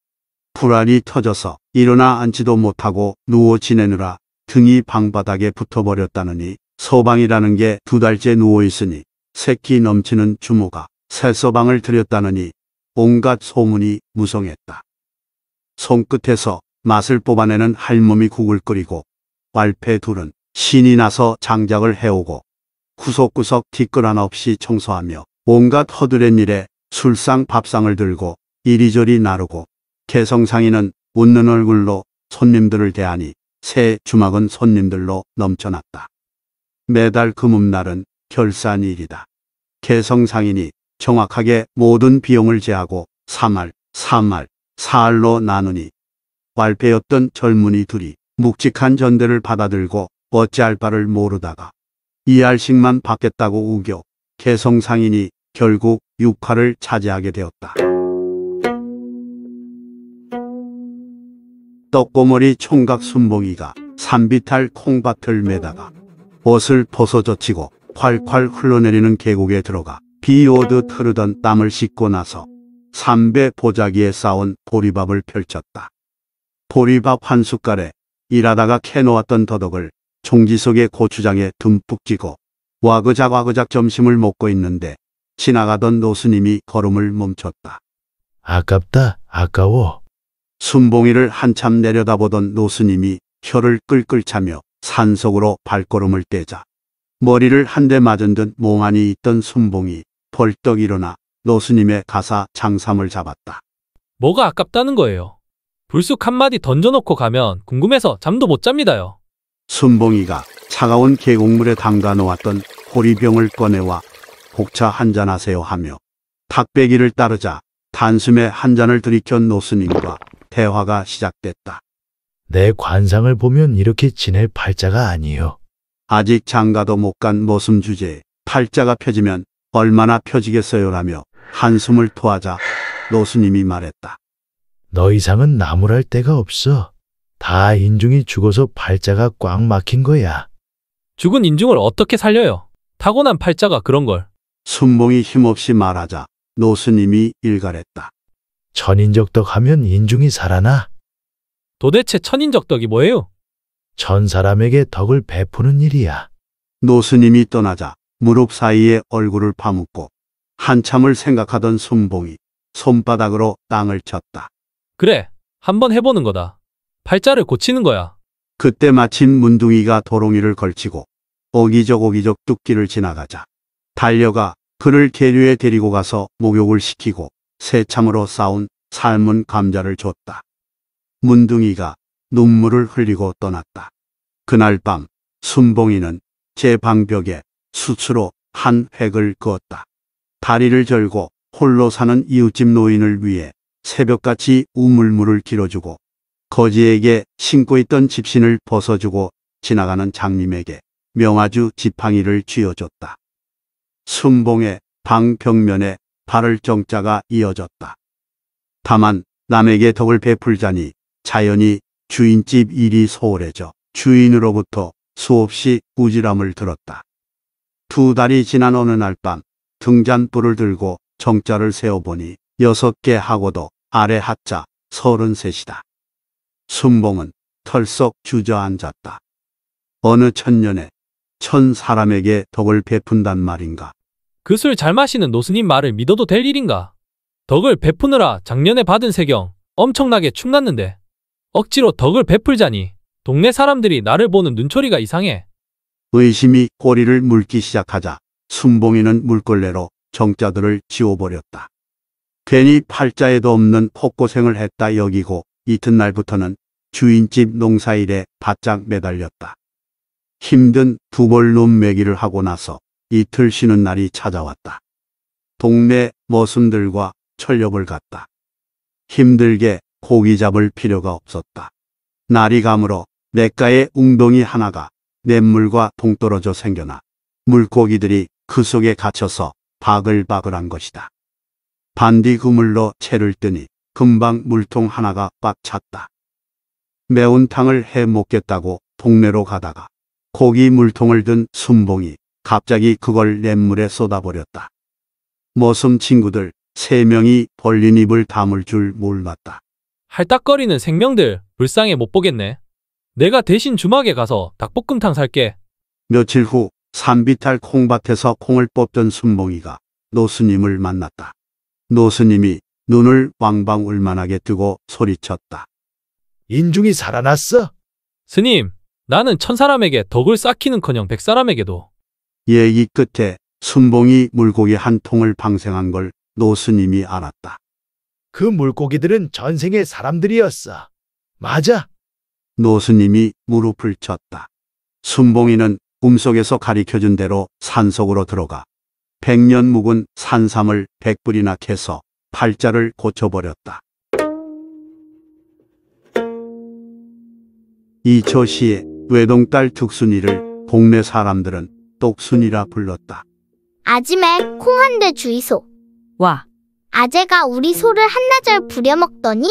불안이 터져서 일어나 앉지도 못하고 누워 지내느라 등이 방바닥에 붙어버렸다느니 소방이라는 게 두 달째 누워있으니 새끼 넘치는 주모가 새서방을 들였다느니 온갖 소문이 무성했다. 손끝에서 맛을 뽑아내는 할멈이 국을 끓이고 왈패 둘은 신이 나서 장작을 해오고 구석구석 뒤끝 하 없이 청소하며 온갖 허드렛 일에 술상 밥상을 들고 이리저리 나르고 개성상인은 웃는 얼굴로 손님들을 대하니 새 주막은 손님들로 넘쳐났다. 매달 금음날은 결산일이다. 개성상인이 정확하게 모든 비용을 제하고 3알, 3알, 4알로 나누니 왈패였던 젊은이 둘이 묵직한 전대를 받아들고 어찌할 바를 모르다가 이알식만 받겠다고 우겨 개성상인이 결국 육화를 차지하게 되었다. 떡고머리 총각 순봉이가 산비탈 콩밭을 메다가 옷을 벗어젖히고 콸콸 흘러내리는 계곡에 들어가 비 오듯 흐르던 땀을 씻고 나서 삼배 보자기에 싸온 보리밥을 펼쳤다. 보리밥 한 숟갈에 일하다가 캐놓았던 더덕을 총지 속에 고추장에 듬뿍 찌고 와그작 와그작 점심을 먹고 있는데 지나가던 노스님이 걸음을 멈췄다. 아깝다, 아까워. 순봉이를 한참 내려다보던 노스님이 혀를 끌끌 차며 산속으로 발걸음을 떼자 머리를 한 대 맞은 듯 몽환이 있던 순봉이 벌떡 일어나 노스님의 가사 장삼을 잡았다. 뭐가 아깝다는 거예요? 불쑥 한마디 던져놓고 가면 궁금해서 잠도 못 잡니다요. 순봉이가 차가운 계곡물에 담가 놓았던 호리병을 꺼내와 복차 한 잔 하세요 하며 탁배기를 따르자 단숨에 한 잔을 들이켜 노스님과 대화가 시작됐다. 내 관상을 보면 이렇게 지낼 팔자가 아니요. 아직 장가도 못 간 모순 주제에 팔자가 펴지면 얼마나 펴지겠어요라며 한숨을 토하자 노스님이 말했다. 너 이상은 나무랄 데가 없어. 다 인중이 죽어서 팔자가 꽉 막힌 거야. 죽은 인중을 어떻게 살려요? 타고난 팔자가 그런 걸. 순봉이 힘없이 말하자 노스님이 일갈했다. 천인적덕 하면 인중이 살아나. 도대체 천인적덕이 뭐예요? 전 사람에게 덕을 베푸는 일이야. 노스님이 떠나자 무릎 사이에 얼굴을 파묻고 한참을 생각하던 순봉이 손바닥으로 땅을 쳤다. 그래, 한번 해보는 거다. 팔자를 고치는 거야. 그때 마침 문둥이가 도롱이를 걸치고 오기적오기적 뚝길을 지나가자 달려가 그를 계류에 데리고 가서 목욕을 시키고 새참으로 쌓은 삶은 감자를 줬다. 문둥이가 눈물을 흘리고 떠났다. 그날 밤 순봉이는 제 방벽에 수치로 한 획을 그었다. 다리를 절고 홀로 사는 이웃집 노인을 위해 새벽같이 우물물을 길어주고 거지에게 신고 있던 집신을 벗어주고 지나가는 장님에게 명아주 지팡이를 쥐어줬다. 순봉의 방 벽면에 발을 정자가 이어졌다. 다만 남에게 덕을 베풀자니 자연히 주인집 일이 소홀해져 주인으로부터 수없이 꾸지람을 들었다. 두 달이 지난 어느 날 밤 등잔불을 들고 정자를 세어보니 여섯 개 하고도 아래 하자 서른셋이다. 순봉은 털썩 주저앉았다. 어느 천년에 천 사람에게 덕을 베푼단 말인가. 그 술 잘 마시는 노스님 말을 믿어도 될 일인가? 덕을 베푸느라 작년에 받은 세경 엄청나게 충났는데 억지로 덕을 베풀자니 동네 사람들이 나를 보는 눈초리가 이상해. 의심이 꼬리를 물기 시작하자 순봉이는 물걸레로 정자들을 지워버렸다. 괜히 팔자에도 없는 폭고생을 했다 여기고 이튿날부터는 주인집 농사일에 바짝 매달렸다. 힘든 두벌 놈매기를 하고 나서 이틀 쉬는 날이 찾아왔다. 동네 머슴들과 철렵을 갔다. 힘들게 고기 잡을 필요가 없었다. 날이 가물어 냇가에 웅덩이 하나가 냇물과 동떨어져 생겨나 물고기들이 그 속에 갇혀서 바글바글한 것이다. 반디 그물로 채를 뜨니 금방 물통 하나가 꽉 찼다. 매운탕을 해 먹겠다고 동네로 가다가 고기 물통을 든 순봉이 갑자기 그걸 냇물에 쏟아버렸다. 머슴 친구들 세 명이 벌린 입을 담을 줄 몰랐다. 할딱거리는 생명들 불쌍해 못 보겠네. 내가 대신 주막에 가서 닭볶음탕 살게. 며칠 후 산비탈 콩밭에서 콩을 뽑던 순봉이가 노스님을 만났다. 노스님이 눈을 왕방 울만하게 뜨고 소리쳤다. 인중이 살아났어? 스님, 나는 천사람에게 덕을 쌓기는커녕 백사람에게도 얘기 예, 끝에 순봉이 물고기 한 통을 방생한 걸 노스님이 알았다. 그 물고기들은 전생의 사람들이었어. 맞아. 노스님이 무릎을 쳤다. 순봉이는 꿈속에서 가리켜준 대로 산속으로 들어가 백년 묵은 산삼을 백불이나 캐서 팔자를 고쳐버렸다. 이처시의 외동딸 득순이를 동네 사람들은 똑순이라 불렀다. 아지매콩 한 대 주이소. 와, 아재가 우리 소를 한나절 부려먹더니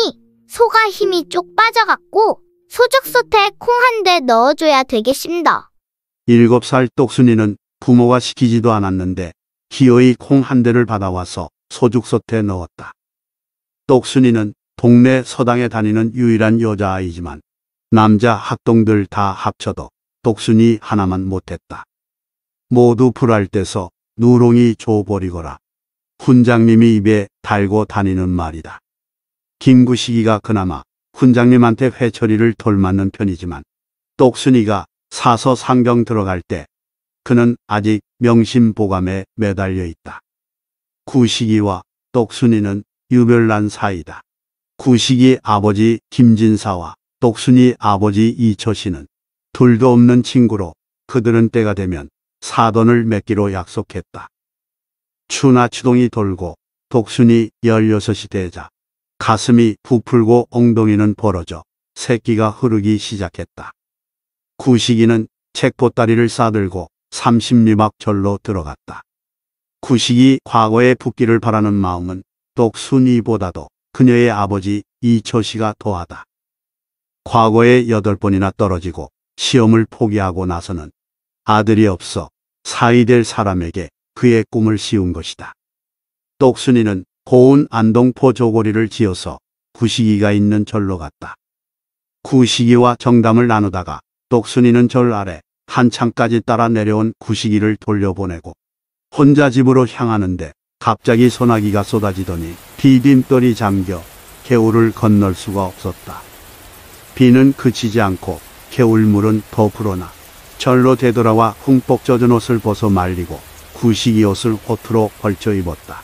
소가 힘이 쪽 빠져갔고 소죽솥에 콩 한 대 넣어줘야 되겠습니다. 일곱 살 똑순이는 부모가 시키지도 않았는데 기어이 콩 한 대를 받아와서 소죽솥에 넣었다. 똑순이는 동네 서당에 다니는 유일한 여자아이지만 남자 학동들 다 합쳐도 독순이 하나만 못했다. 모두 불할 때서 누롱이 줘버리거라. 훈장님이 입에 달고 다니는 말이다. 김구시기가 그나마 훈장님한테 회처리를 돌맞는 편이지만 똑순이가 사서 상경 들어갈 때 그는 아직 명심보감에 매달려 있다. 구시기와 똑순이는 유별난 사이다. 구시기 아버지 김진사와 독순이 아버지 이처 씨는 둘도 없는 친구로 그들은 때가 되면 사돈을 맺기로 약속했다. 추나추동이 돌고 독순이 1 6이 되자 가슴이 부풀고 엉덩이는 벌어져 새끼가 흐르기 시작했다. 구식이는 책보따리를 싸들고 30리막 절로 들어갔다. 구식이 과거의 붓기를 바라는 마음은 독순이보다도 그녀의 아버지 이초씨가 더하다. 과거에 여덟 번이나 떨어지고 시험을 포기하고 나서는 아들이 없어 사이 될 사람에게 그의 꿈을 씌운 것이다. 똑순이는 고운 안동포 조고리를 지어서 구시기가 있는 절로 갔다. 구시기와 정담을 나누다가 똑순이는 절 아래 한창까지 따라 내려온 구시기를 돌려보내고 혼자 집으로 향하는데 갑자기 소나기가 쏟아지더니 비빔돌이 잠겨 개울을 건널 수가 없었다. 비는 그치지 않고 개울물은 더 불어나 절로 되돌아와 흠뻑 젖은 옷을 벗어 말리고 구식이 옷을 호투로 벌쳐 입었다.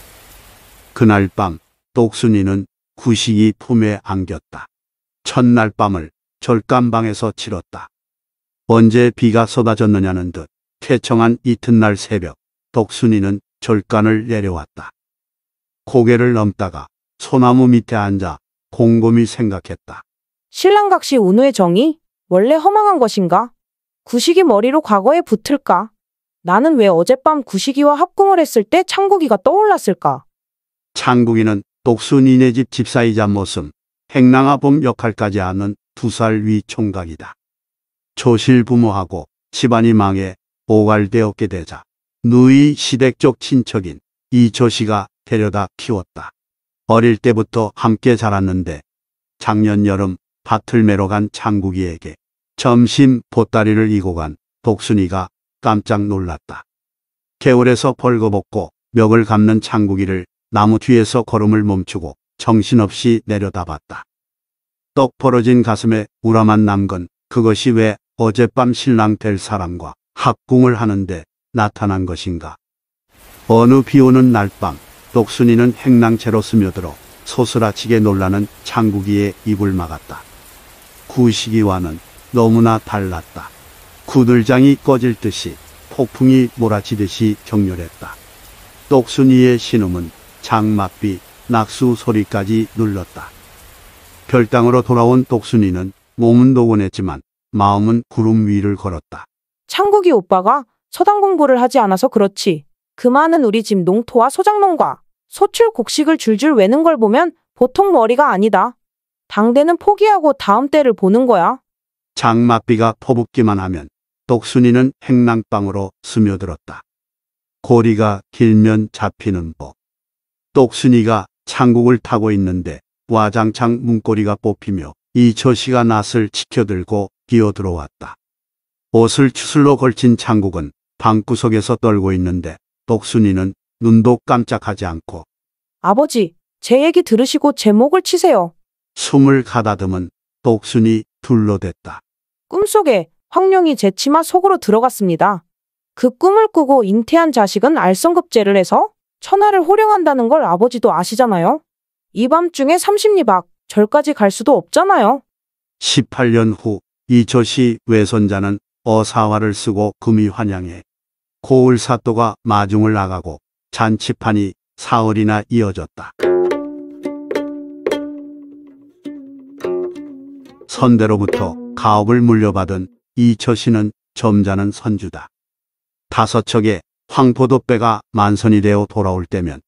그날 밤독순이는 구식이 품에 안겼다. 첫날 밤을 절간방에서 치렀다. 언제 비가 쏟아졌느냐는 듯 쾌청한 이튿날 새벽 독순이는 절간을 내려왔다. 고개를 넘다가 소나무 밑에 앉아 곰곰이 생각했다. 신랑각시 운우의 정이 원래 허망한 것인가? 구식이 머리로 과거에 붙을까? 나는 왜 어젯밤 구식이와 합궁을 했을 때 창국이가 떠올랐을까? 창국이는 독순이네 집 집사이자 모슴, 행랑아범 역할까지 하는 두 살 위 총각이다. 조실 부모하고 집안이 망해 오갈되었게 되자 누이 시댁 쪽 친척인 이조씨가 데려다 키웠다. 어릴 때부터 함께 자랐는데 작년 여름 밭을 매러 간 창국이에게 점심 보따리를 이고 간독순이가 깜짝 놀랐다. 개울에서 벌거벗고 멱을 감는 창국이를 나무 뒤에서 걸음을 멈추고 정신없이 내려다봤다. 떡 벌어진 가슴에 우람한 남건 그것이 왜 어젯밤 신랑 될 사람과 합궁을 하는데 나타난 것인가. 어느 비오는 날밤 독순이는 행랑채로 스며들어 소스라치게 놀라는 창국이의 입을 막았다. 구시기와는 너무나 달랐다. 구들장이 꺼질 듯이 폭풍이 몰아치듯이 격렬했다. 똑순이의 신음은 장맛비, 낙수 소리까지 눌렀다. 별당으로 돌아온 똑순이는 몸은 노곤했지만 마음은 구름 위를 걸었다. 창국이 오빠가 서당 공부를 하지 않아서 그렇지. 그만은 우리 집 농토와 소작농과 소출 곡식을 줄줄 외는 걸 보면 보통 머리가 아니다. 당대는 포기하고 다음 때를 보는 거야. 장맛비가 퍼붓기만 하면 똑순이는 행랑방으로 스며들었다. 고리가 길면 잡히는 법. 똑순이가 창국을 타고 있는데 와장창 문고리가 뽑히며 이처씨가 낫을 치켜들고 끼어들어왔다 옷을 추슬로 걸친 창국은 방구석에서 떨고 있는데 똑순이는 눈도 깜짝하지 않고 아버지, 제 얘기 들으시고 제 목을 치세요. 숨을 가다듬은 독순이 둘러댔다. 꿈속에 황룡이 제 치마 속으로 들어갔습니다. 그 꿈을 꾸고 인태한 자식은 알성급제를 해서 천하를 호령한다는 걸 아버지도 아시잖아요. 이 밤중에 3십리박 절까지 갈 수도 없잖아요. 18년 후이초시 외손자는 어사화를 쓰고 금이 환양해 고을사또가 마중을 나가고 잔치판이 사흘이나 이어졌다. 선대로부터 가업을 물려받은 이처신는점잖은 선주다. 다섯 척의 황포도배가 만선이 되어 돌아올 때면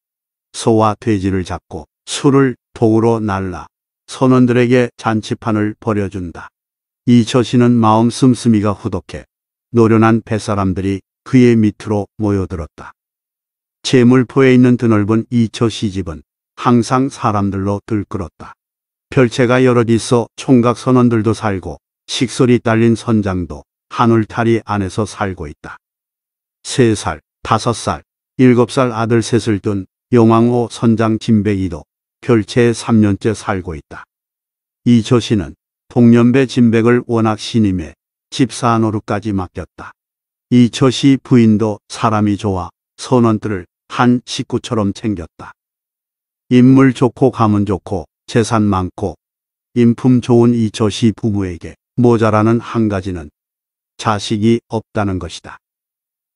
소와 돼지를 잡고 술을 도구로 날라 선원들에게 잔치판을 벌여준다. 이처신는 마음 씀씀이가 후덕해 노련한 뱃사람들이 그의 밑으로 모여들었다. 제물포에 있는 드넓은 이처시 집은 항상 사람들로 들끓었다. 별채가 여럿 있어 총각 선원들도 살고 식솔이 딸린 선장도 한울타리 안에서 살고 있다. 3살, 5살, 7살 아들 셋을 둔용왕호 선장 진백이도 별채에 3년째 살고 있다. 이 조씨는 동년배 진백을 워낙 신임해 집사한 으로까지 맡겼다. 이 조씨 부인도 사람이 좋아 선원들을 한 식구처럼 챙겼다. 인물 좋고 가문 좋고 재산 많고 인품 좋은 이조씨 부부에게 모자라는 한 가지는 자식이 없다는 것이다.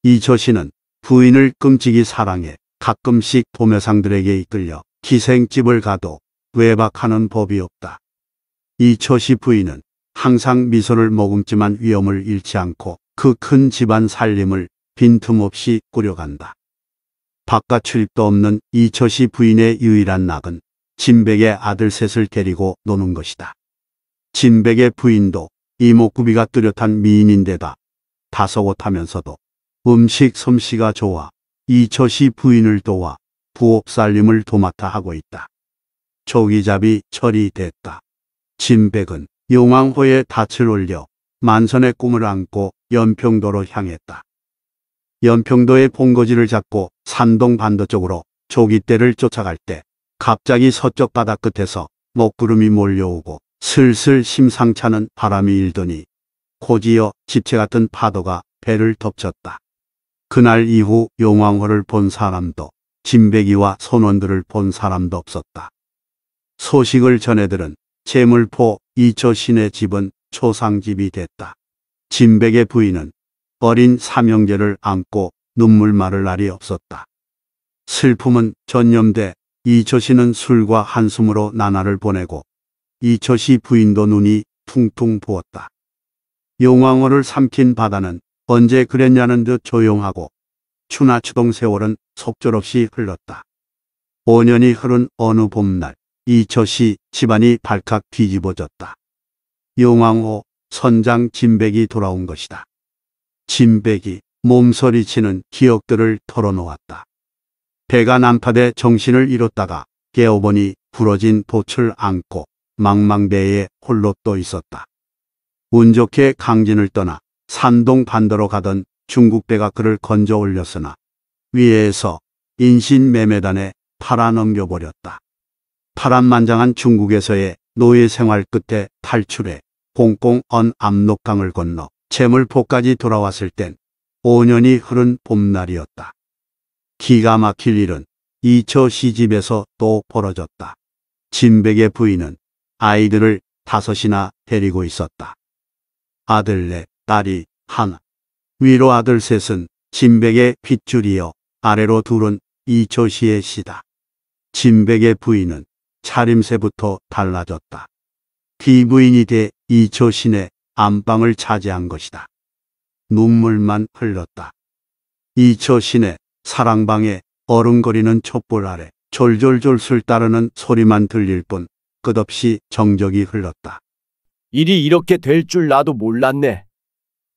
이조 씨는 부인을 끔찍이 사랑해 가끔씩 도매상들에게 이끌려 기생집을 가도 외박하는 법이 없다. 이조 씨 부인은 항상 미소를 머금지만 위험을 잃지 않고 그 큰 집안 살림을 빈틈없이 꾸려간다. 바깥 출입도 없는 이처씨 부인의 유일한 낙은 진백의 아들 셋을 데리고 노는 것이다. 진백의 부인도 이목구비가 뚜렷한 미인인데다 다소곳하면서도 음식 솜씨가 좋아 이처시 부인을 도와 부업살림을 도맡아 하고 있다. 조기잡이 처리됐다. 진백은 용왕호에 닻을 올려 만선의 꿈을 안고 연평도로 향했다. 연평도의 본거지를 잡고 산동 반도 쪽으로 조기떼를 쫓아갈 때 갑자기 서쪽 바다 끝에서 먹구름이 몰려오고 슬슬 심상찮은 바람이 일더니 고지어 집채 같은 파도가 배를 덮쳤다. 그날 이후 용왕호를 본 사람도 진배기와 선원들을 본 사람도 없었다. 소식을 전해들은 재물포 이초 신의 집은 초상집이 됐다. 진백의 부인은 어린 삼형제를 안고 눈물 마를 날이 없었다. 슬픔은 전염돼 이처씨는 술과 한숨으로 나날을 보내고 이처씨 부인도 눈이 퉁퉁 부었다. 용왕호를 삼킨 바다는 언제 그랬냐는 듯 조용하고 추나추동 세월은 속절없이 흘렀다. 5년이 흐른 어느 봄날 이처씨 집안이 발칵 뒤집어졌다. 용왕호 선장 진백이 돌아온 것이다. 진백이 몸서리치는 기억들을 털어놓았다. 배가 난파돼 정신을 잃었다가 깨어보니 부러진 보츠를 안고 망망대에 홀로 떠 있었다. 운 좋게 강진을 떠나 산동 반도로 가던 중국배가 그를 건져 올렸으나 위에서 인신매매단에 팔아넘겨버렸다. 파란만장한 중국에서의 노예 생활 끝에 탈출해 공공 언 압록강을 건너 재물포까지 돌아왔을 땐 5년이 흐른 봄날이었다. 기가 막힐 일은 이처 시집에서 또 벌어졌다. 진백의 부인은 아이들을 다섯이나 데리고 있었다. 아들 넷, 딸이 하나. 위로 아들 셋은 진백의 핏줄이여 아래로 둘은 이초 시의 시다. 진백의 부인은 차림새부터 달라졌다. 귀부인이 돼이초 신의 안방을 차지한 것이다. 눈물만 흘렀다. 이초 신의 사랑방에 어른거리는 촛불 아래 졸졸졸 술 따르는 소리만 들릴 뿐 끝없이 정적이 흘렀다. 일이 이렇게 될 줄 나도 몰랐네.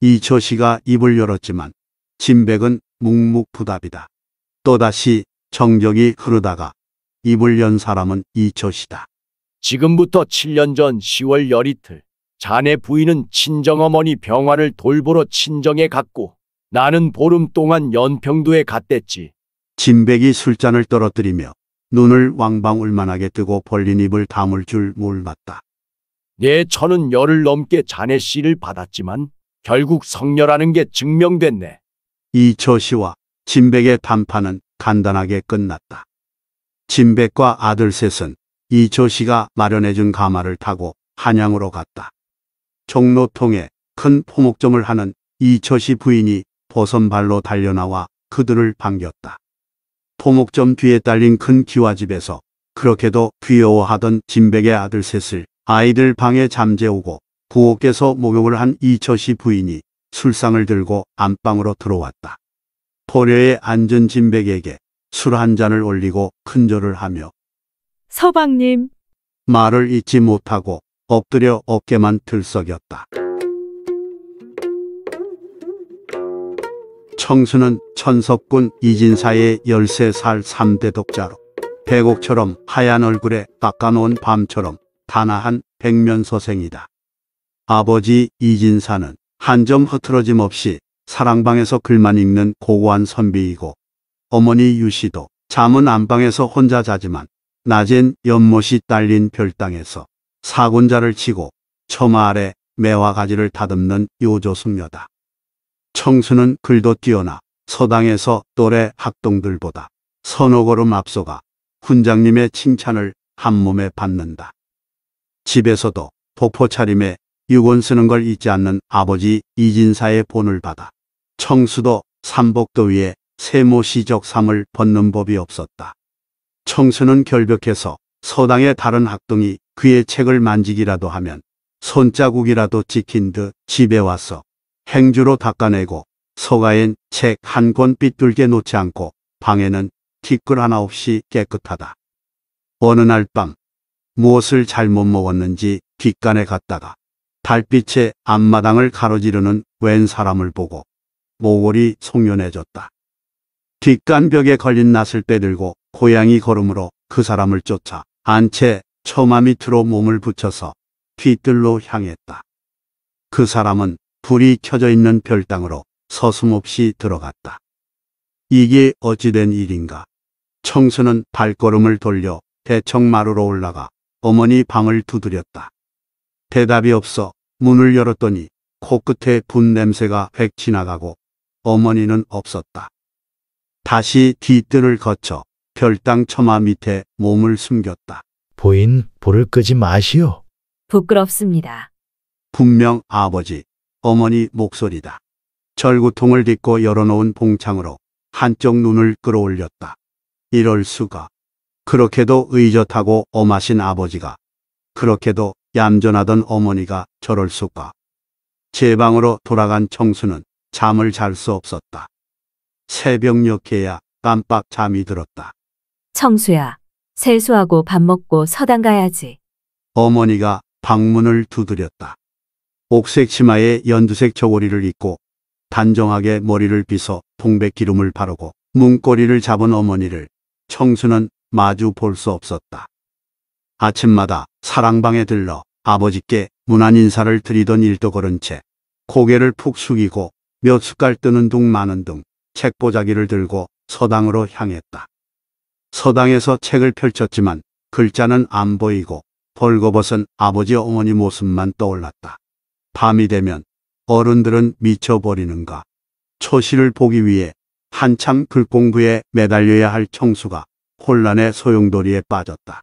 이초씨가 입을 열었지만 진백은 묵묵부답이다. 또다시 정적이 흐르다가 입을 연 사람은 이초씨다 지금부터 7년 전 10월 열이틀 자네 부인은 친정어머니 병화를 돌보러 친정에 갔고 나는 보름 동안 연평도에 갔댔지. 진백이 술잔을 떨어뜨리며 눈을 왕방 울만하게 뜨고 벌린 입을 다물 줄 몰랐다. 내 처는 열흘 넘게 자네 씨를 받았지만 결국 성녀라는 게 증명됐네. 이 처시와 진백의 담판은 간단하게 끝났다. 진백과 아들 셋은 이 처시가 마련해준 가마를 타고 한양으로 갔다. 종로통에 큰 포목점을 하는 이처시 부인이 보선발로 달려나와 그들을 반겼다. 포목점 뒤에 딸린 큰 기와집에서 그렇게도 귀여워하던 진백의 아들 셋을 아이들 방에 잠재우고 부엌에서 목욕을 한 이처시 부인이 술상을 들고 안방으로 들어왔다. 포려에 앉은 진백에게 술 한 잔을 올리고 큰절을 하며 서방님 말을 잊지 못하고 엎드려 어깨만 들썩였다. 청수는 천석군 이진사의 13살 3대 독자로 백옥처럼 하얀 얼굴에 깎아놓은 밤처럼 단아한 백면소생이다 아버지 이진사는 한 점 흐트러짐 없이 사랑방에서 글만 읽는 고고한 선비이고 어머니 유씨도 잠은 안방에서 혼자 자지만 낮엔 연못이 딸린 별당에서 사군자를 치고 처마 아래 매화 가지를 다듬는 요조숙녀다. 청수는 글도 뛰어나 서당에서 또래 학동들보다 선너 걸음 앞서가 훈장님의 칭찬을 한몸에 받는다. 집에서도 복포 차림에 유권 쓰는 걸 잊지 않는 아버지 이진사의 본을 받아 청수도 삼복도 위에 세모 시적 삼을 벗는 법이 없었다. 청수는 결벽해서 서당의 다른 학동이 그의 책을 만지기라도 하면 손자국이라도 찍힌 듯 집에 와서 행주로 닦아내고 소가엔책 한 권 삐뚤게 놓지 않고 방에는 티끌 하나 없이 깨끗하다. 어느 날 밤 무엇을 잘못 먹었는지 뒷간에 갔다가 달빛에 앞마당을 가로지르는 웬 사람을 보고 모골이 송연해졌다. 뒷간 벽에 걸린 낫을 빼들고 고양이 걸음으로 그 사람을 쫓아 안채 처마 밑으로 몸을 붙여서 뒤뜰로 향했다. 그 사람은 불이 켜져 있는 별당으로 서슴없이 들어갔다. 이게 어찌된 일인가. 청수는 발걸음을 돌려 대청마루로 올라가 어머니 방을 두드렸다. 대답이 없어 문을 열었더니 코끝에 분 냄새가 획 지나가고 어머니는 없었다. 다시 뒤뜰을 거쳐 별당 처마 밑에 몸을 숨겼다. 보인, 불을 끄지 마시오. 부끄럽습니다. 분명 아버지, 어머니 목소리다. 절구통을 딛고 열어놓은 봉창으로 한쪽 눈을 끌어올렸다. 이럴 수가. 그렇게도 의젓하고 엄하신 아버지가 그렇게도 얌전하던 어머니가 저럴 수가. 제 방으로 돌아간 청수는 잠을 잘 수 없었다. 새벽녘에야 깜빡 잠이 들었다. 청수야, 세수하고 밥 먹고 서당 가야지. 어머니가 방문을 두드렸다. 옥색 치마에 연두색 저고리를 입고 단정하게 머리를 빗어 동백 기름을 바르고 문고리를 잡은 어머니를 청수는 마주 볼 수 없었다. 아침마다 사랑방에 들러 아버지께 무난 인사를 드리던 일도 걸은 채 고개를 푹 숙이고 몇 숟갈 뜨는 둥 마는 둥 책보자기를 들고 서당으로 향했다. 서당에서 책을 펼쳤지만 글자는 안 보이고 벌거벗은 아버지 어머니 모습만 떠올랐다. 밤이 되면 어른들은 미쳐버리는가. 초시를 보기 위해 한참 불공부에 매달려야 할 청수가 혼란의 소용돌이에 빠졌다.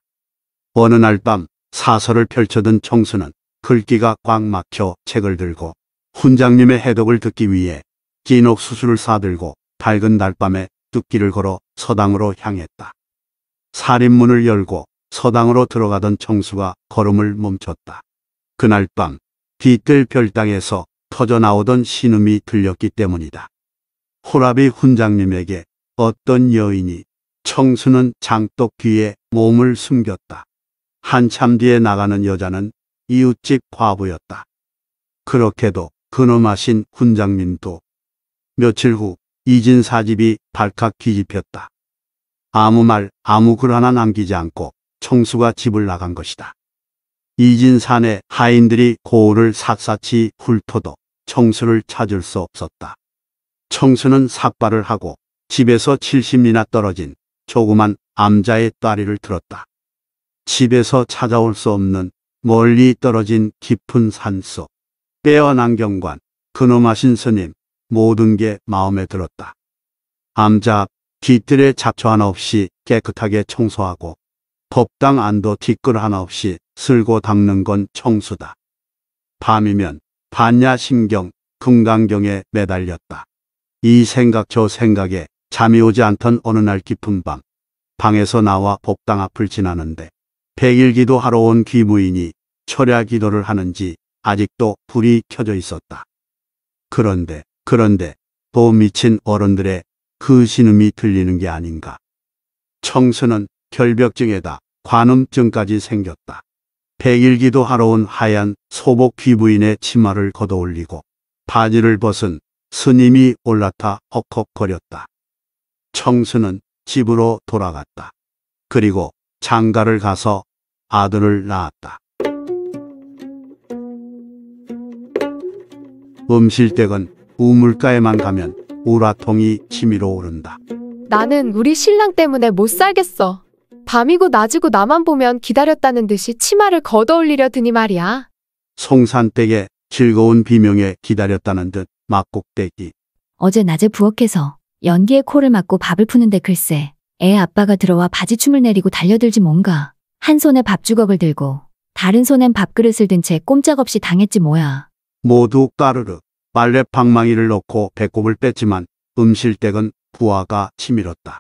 어느 날 밤 사설을 펼쳐든 청수는 글귀가 꽉 막혀 책을 들고 훈장님의 해독을 듣기 위해 긴옥수술을 사들고 밝은 날밤에 뚝기를 걸어 서당으로 향했다. 살인문을 열고 서당으로 들어가던 청수가 걸음을 멈췄다. 그날 밤 뒤뜰 별당에서 터져나오던 신음이 들렸기 때문이다. 호라비 훈장님에게 어떤 여인이 청수는 장독 뒤에 몸을 숨겼다. 한참 뒤에 나가는 여자는 이웃집 과부였다. 그렇게도 근엄하신 훈장님도 며칠 후 이진 사집이 발칵 뒤집혔다. 아무 말 아무 글 하나 남기지 않고 청수가 집을 나간 것이다. 이진산의 하인들이 고을을 샅샅이 훑어도 청수를 찾을 수 없었다. 청수는 삭발을 하고 집에서 70리나 떨어진 조그만 암자의 딸리를 들었다. 집에서 찾아올 수 없는 멀리 떨어진 깊은 산속, 빼어난 경관, 근엄하신 스님, 모든 게 마음에 들었다. 암자 뒤뜰에 잡초 하나 없이 깨끗하게 청소하고 법당 안도 티끌 하나 없이 쓸고 닦는 건 청수다. 밤이면 반야 신경, 금강경에 매달렸다. 이 생각 저 생각에 잠이 오지 않던 어느 날 깊은 밤, 방에서 나와 복당 앞을 지나는데 백일기도 하러 온 귀무인이 철야 기도를 하는지 아직도 불이 켜져 있었다. 그런데 그런데 또 미친 어른들의 그 신음이 들리는 게 아닌가. 청수는 결벽증에다 관음증까지 생겼다. 백일기도 하러 온 하얀 소복 귀부인의 치마를 걷어올리고 바지를 벗은 스님이 올라타 헉헉거렸다. 청수는 집으로 돌아갔다. 그리고 장가를 가서 아들을 낳았다. 음실댁은 우물가에만 가면 우라통이 치밀어 오른다. 나는 우리 신랑 때문에 못 살겠어. 밤이고 낮이고 나만 보면 기다렸다는 듯이 치마를 걷어올리려 드니 말이야. 송산댁의 즐거운 비명에 기다렸다는 듯 막곡대기. 어제 낮에 부엌에서 연기에 코를 막고 밥을 푸는데 글쎄 애 아빠가 들어와 바지춤을 내리고 달려들지 뭔가 한 손에 밥주걱을 들고 다른 손엔 밥그릇을 든 채 꼼짝없이 당했지 뭐야. 모두 까르르 빨래 방망이를 넣고 배꼽을 뺐지만 음실댁은 부하가 치밀었다.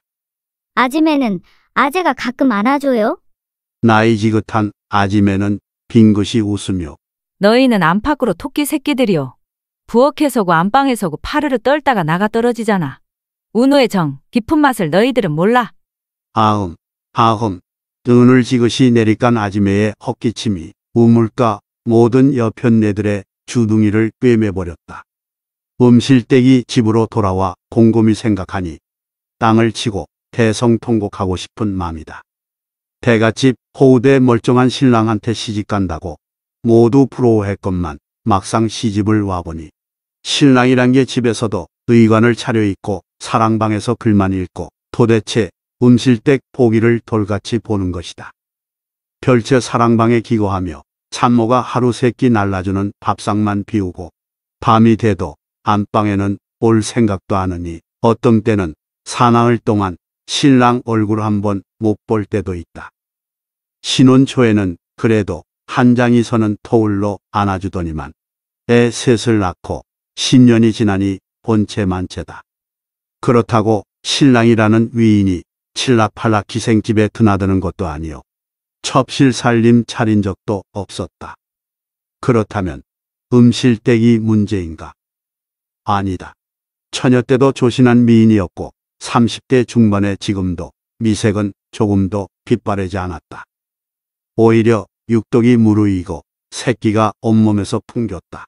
아침에는 아재가 가끔 안아줘요? 나이 지긋한 아지매는 빙긋이 웃으며 너희는 안팎으로 토끼 새끼들이요. 부엌에 서고 안방에 서고 파르르 떨다가 나가 떨어지잖아. 운호의 정, 깊은 맛을 너희들은 몰라. 아음, 아음, 눈을 지그시 내리깐 아지매의 헛기침이 우물가 모든 여편네들의 주둥이를 꿰매버렸다. 음실댁이 집으로 돌아와 곰곰이 생각하니 땅을 치고 대성통곡하고 싶은 마음이다. 대갓집 호우대 멀쩡한 신랑한테 시집간다고 모두 부러워했건만 막상 시집을 와보니 신랑이란 게 집에서도 의관을 차려입고 사랑방에서 글만 읽고 도대체 음실댁 보기를 돌같이 보는 것이다. 별채 사랑방에 기거하며 참모가 하루 세끼 날라주는 밥상만 비우고 밤이 돼도 안방에는 올 생각도 하느니 어떤 때는 사나흘 동안 신랑 얼굴 한번 못 볼 때도 있다. 신혼 초에는 그래도 한 장이서는 터울로 안아주더니만 애 셋을 낳고 10년이 지나니 본체 만체다. 그렇다고 신랑이라는 위인이 칠라팔라 기생집에 드나드는 것도 아니요. 첩실 살림 차린 적도 없었다. 그렇다면 음실댁이 문제인가? 아니다. 처녀 때도 조신한 미인이었고 30대 중반의 지금도 미색은 조금도 빛바래지 않았다. 오히려 육덕이 무르이고 새끼가 온몸에서 풍겼다.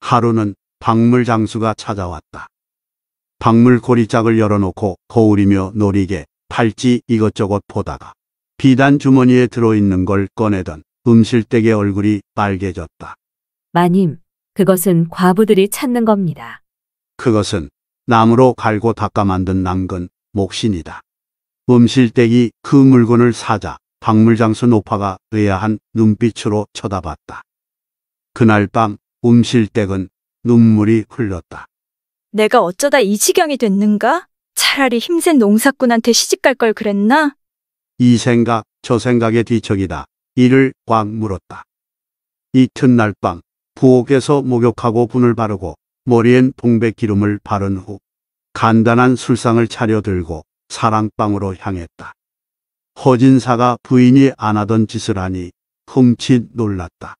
하루는 박물 장수가 찾아왔다. 박물 고리짝을 열어놓고 거울이며 노리게 팔찌 이것저것 보다가 비단 주머니에 들어있는 걸 꺼내던 음실댁의 얼굴이 빨개졌다. 마님, 그것은 과부들이 찾는 겁니다. 그것은 나무로 갈고 닦아 만든 낭근 목신이다. 음실댁이 그 물건을 사자 박물장수 노파가 의아한 눈빛으로 쳐다봤다. 그날 밤 음실댁은 눈물이 흘렀다. 내가 어쩌다 이 지경이 됐는가? 차라리 힘센 농사꾼한테 시집갈 걸 그랬나? 이 생각 저 생각의 뒤척이다. 이를 꽉 물었다. 이튿날 밤 부엌에서 목욕하고 분을 바르고 머리엔 동백 기름을 바른 후 간단한 술상을 차려들고 사랑방으로 향했다. 허진사가 부인이 안 하던 짓을 하니 흠칫 놀랐다.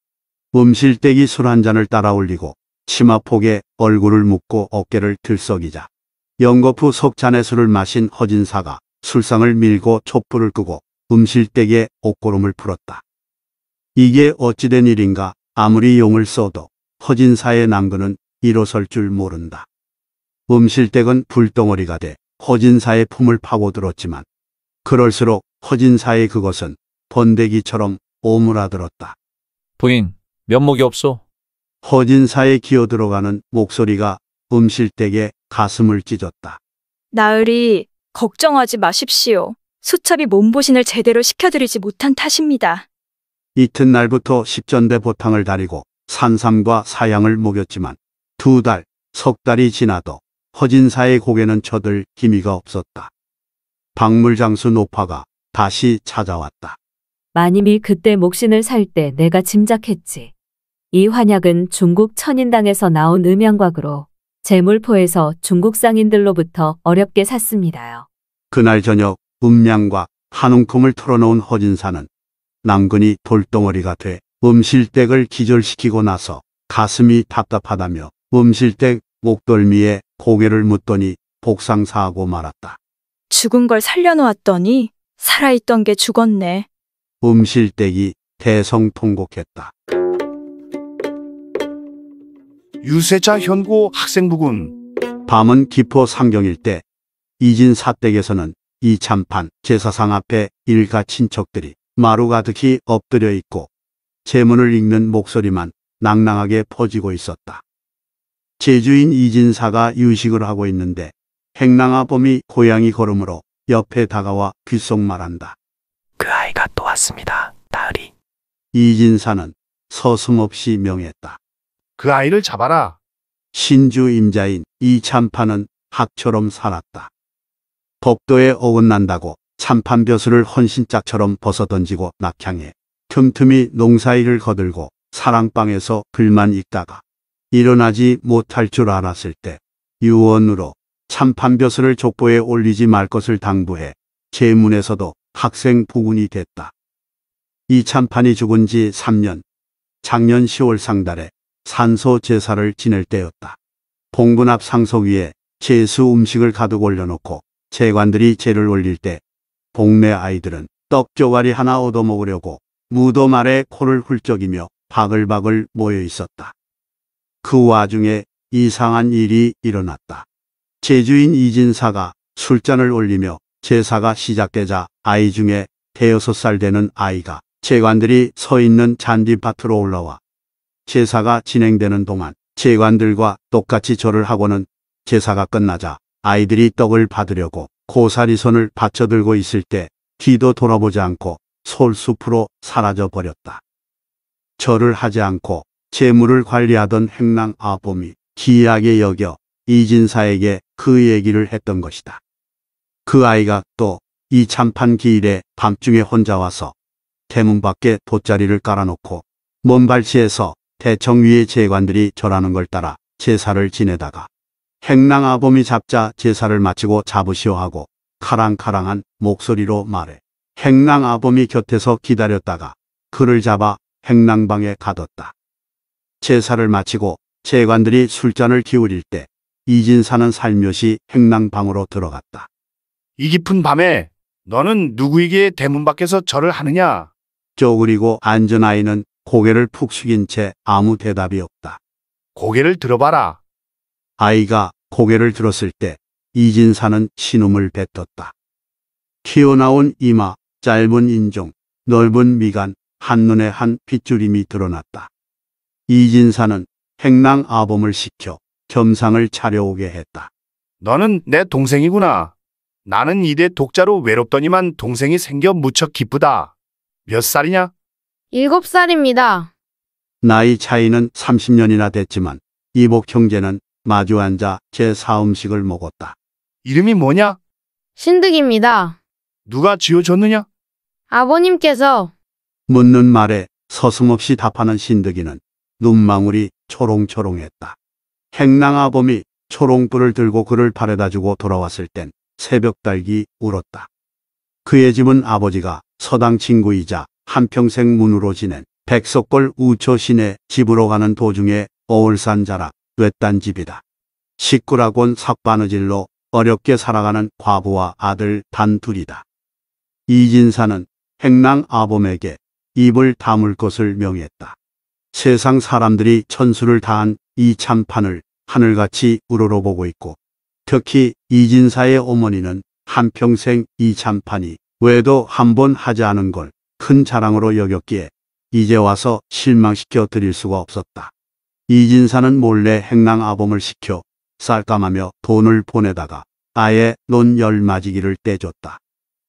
음실대기 술한 잔을 따라 올리고 치마폭에 얼굴을 묶고 어깨를 들썩이자 영거푸 석잔의 술을 마신 허진사가 술상을 밀고 촛불을 끄고 음실대기에 옷고름을 풀었다. 이게 어찌된 일인가 아무리 용을 써도 허진사의 난그는 일어설 줄 모른다. 음실댁은 불덩어리가 돼 허진사의 품을 파고들었지만 그럴수록 허진사의 그것은 번데기처럼 오므라들었다. 부인, 면목이 없소. 허진사에 기어들어가는 목소리가 음실댁의 가슴을 찢었다. 나으리, 걱정하지 마십시오. 수첩이 몸보신을 제대로 시켜드리지 못한 탓입니다. 이튿날부터 십전대 보탕을 다리고 산삼과 사양을 먹였지만 두 달, 석 달이 지나도 허진사의 고개는 쳐들 기미가 없었다. 박물장수 노파가 다시 찾아왔다. 만임이 그때 목신을 살 때 내가 짐작했지. 이 환약은 중국 천인당에서 나온 음양곽으로 재물포에서 중국 상인들로부터 어렵게 샀습니다요. 그날 저녁 음양과 한웅큼을 털어놓은 허진사는 남근이 돌덩어리가 돼 음실댁을 기절시키고 나서 가슴이 답답하다며 음실댁 목덜미에 고개를 묻더니 복상사하고 말았다. 죽은 걸 살려놓았더니 살아있던 게 죽었네. 음실댁이 대성통곡했다. 유세자 현고 학생부군 밤은 기포 상경일 때 이진 사댁에서는 이참판 제사상 앞에 일가 친척들이 마루 가득히 엎드려 있고 제문을 읽는 목소리만 낭낭하게 퍼지고 있었다. 제주인 이진사가 유식을 하고 있는데 행랑아봄이 고양이 걸음으로 옆에 다가와 귓속말한다. 그 아이가 또 왔습니다. 나으리. 이진사는 서슴없이 명했다. 그 아이를 잡아라. 신주 임자인 이참판은 학처럼 살았다. 법도에 어긋난다고 참판벼슬을 헌신짝처럼 벗어던지고 낙향해 틈틈이 농사일을 거들고 사랑방에서 글만 읽다가 일어나지 못할 줄 알았을 때 유언으로 참판벼슬을 족보에 올리지 말 것을 당부해 제문에서도 학생 부군이 됐다. 이 참판이 죽은 지 3년, 작년 10월 상달에 산소 제사를 지낼 때였다. 봉분 앞상속 위에 제수 음식을 가득 올려놓고 재관들이 재를 올릴 때 동네 아이들은 떡 조가리 하나 얻어먹으려고 무덤 아래 코를 훌쩍이며 바글바글 모여 있었다. 그 와중에 이상한 일이 일어났다. 제주인 이진사가 술잔을 올리며 제사가 시작되자 아이 중에 대여섯 살 되는 아이가 재관들이 서 있는 잔디밭으로 올라와 제사가 진행되는 동안 재관들과 똑같이 절을 하고는 제사가 끝나자 아이들이 떡을 받으려고 고사리 손을 받쳐들고 있을 때 뒤도 돌아보지 않고 솔숲으로 사라져 버렸다. 절을 하지 않고 재물을 관리하던 행랑 아범이 기이하게 여겨 이진사에게 그 얘기를 했던 것이다. 그 아이가 또 이 참판 기일에 밤중에 혼자 와서 대문 밖에 돗자리를 깔아놓고 먼 발치에서 대청 위의 재관들이 절하는 걸 따라 제사를 지내다가 행랑 아범이 잡자 제사를 마치고 잡으시오 하고 카랑카랑한 목소리로 말해 행랑 아범이 곁에서 기다렸다가 그를 잡아 행랑방에 가뒀다. 제사를 마치고 재관들이 술잔을 기울일 때 이진사는 살며시 행랑방으로 들어갔다. 이 깊은 밤에 너는 누구에게 대문 밖에서 절을 하느냐? 쪼그리고 안전 아이는 고개를 푹 숙인 채 아무 대답이 없다. 고개를 들어봐라. 아이가 고개를 들었을 때 이진사는 신음을 뱉었다. 튀어나온 이마, 짧은 인종, 넓은 미간, 한눈에 한 핏줄임이 드러났다. 이진사는 행랑 아범을 시켜 겸상을 차려오게 했다. 너는 내 동생이구나. 나는 이대 독자로 외롭더니만 동생이 생겨 무척 기쁘다. 몇 살이냐? 일곱 살입니다. 나이 차이는 30년이나 됐지만 이복 형제는 마주 앉아 제 사음식을 먹었다. 이름이 뭐냐? 신득입니다. 누가 지어줬느냐? 아버님께서 묻는 말에 서슴없이 답하는 신득이는 눈망울이 초롱초롱했다. 행랑아범이 초롱불을 들고 그를 바래다주고 돌아왔을 땐 새벽달기 울었다. 그의 집은 아버지가 서당 친구이자 한평생 문으로 지낸 백석골 우초 신의 집으로 가는 도중에 어울산 자락 외딴 집이다. 식구라곤 삭바느질로 어렵게 살아가는 과부와 아들 단 둘이다. 이진사는 행랑 아범에게 입을 다물 것을 명했다. 세상 사람들이 천수를 다한 이 참판을 하늘같이 우러러보고 있고 특히 이진사의 어머니는 한평생 이 참판이 외도 한 번 하지 않은 걸 큰 자랑으로 여겼기에 이제 와서 실망시켜 드릴 수가 없었다. 이진사는 몰래 행랑 아범을 시켜 쌀감하며 돈을 보내다가 아예 논 열맞이기를 떼줬다.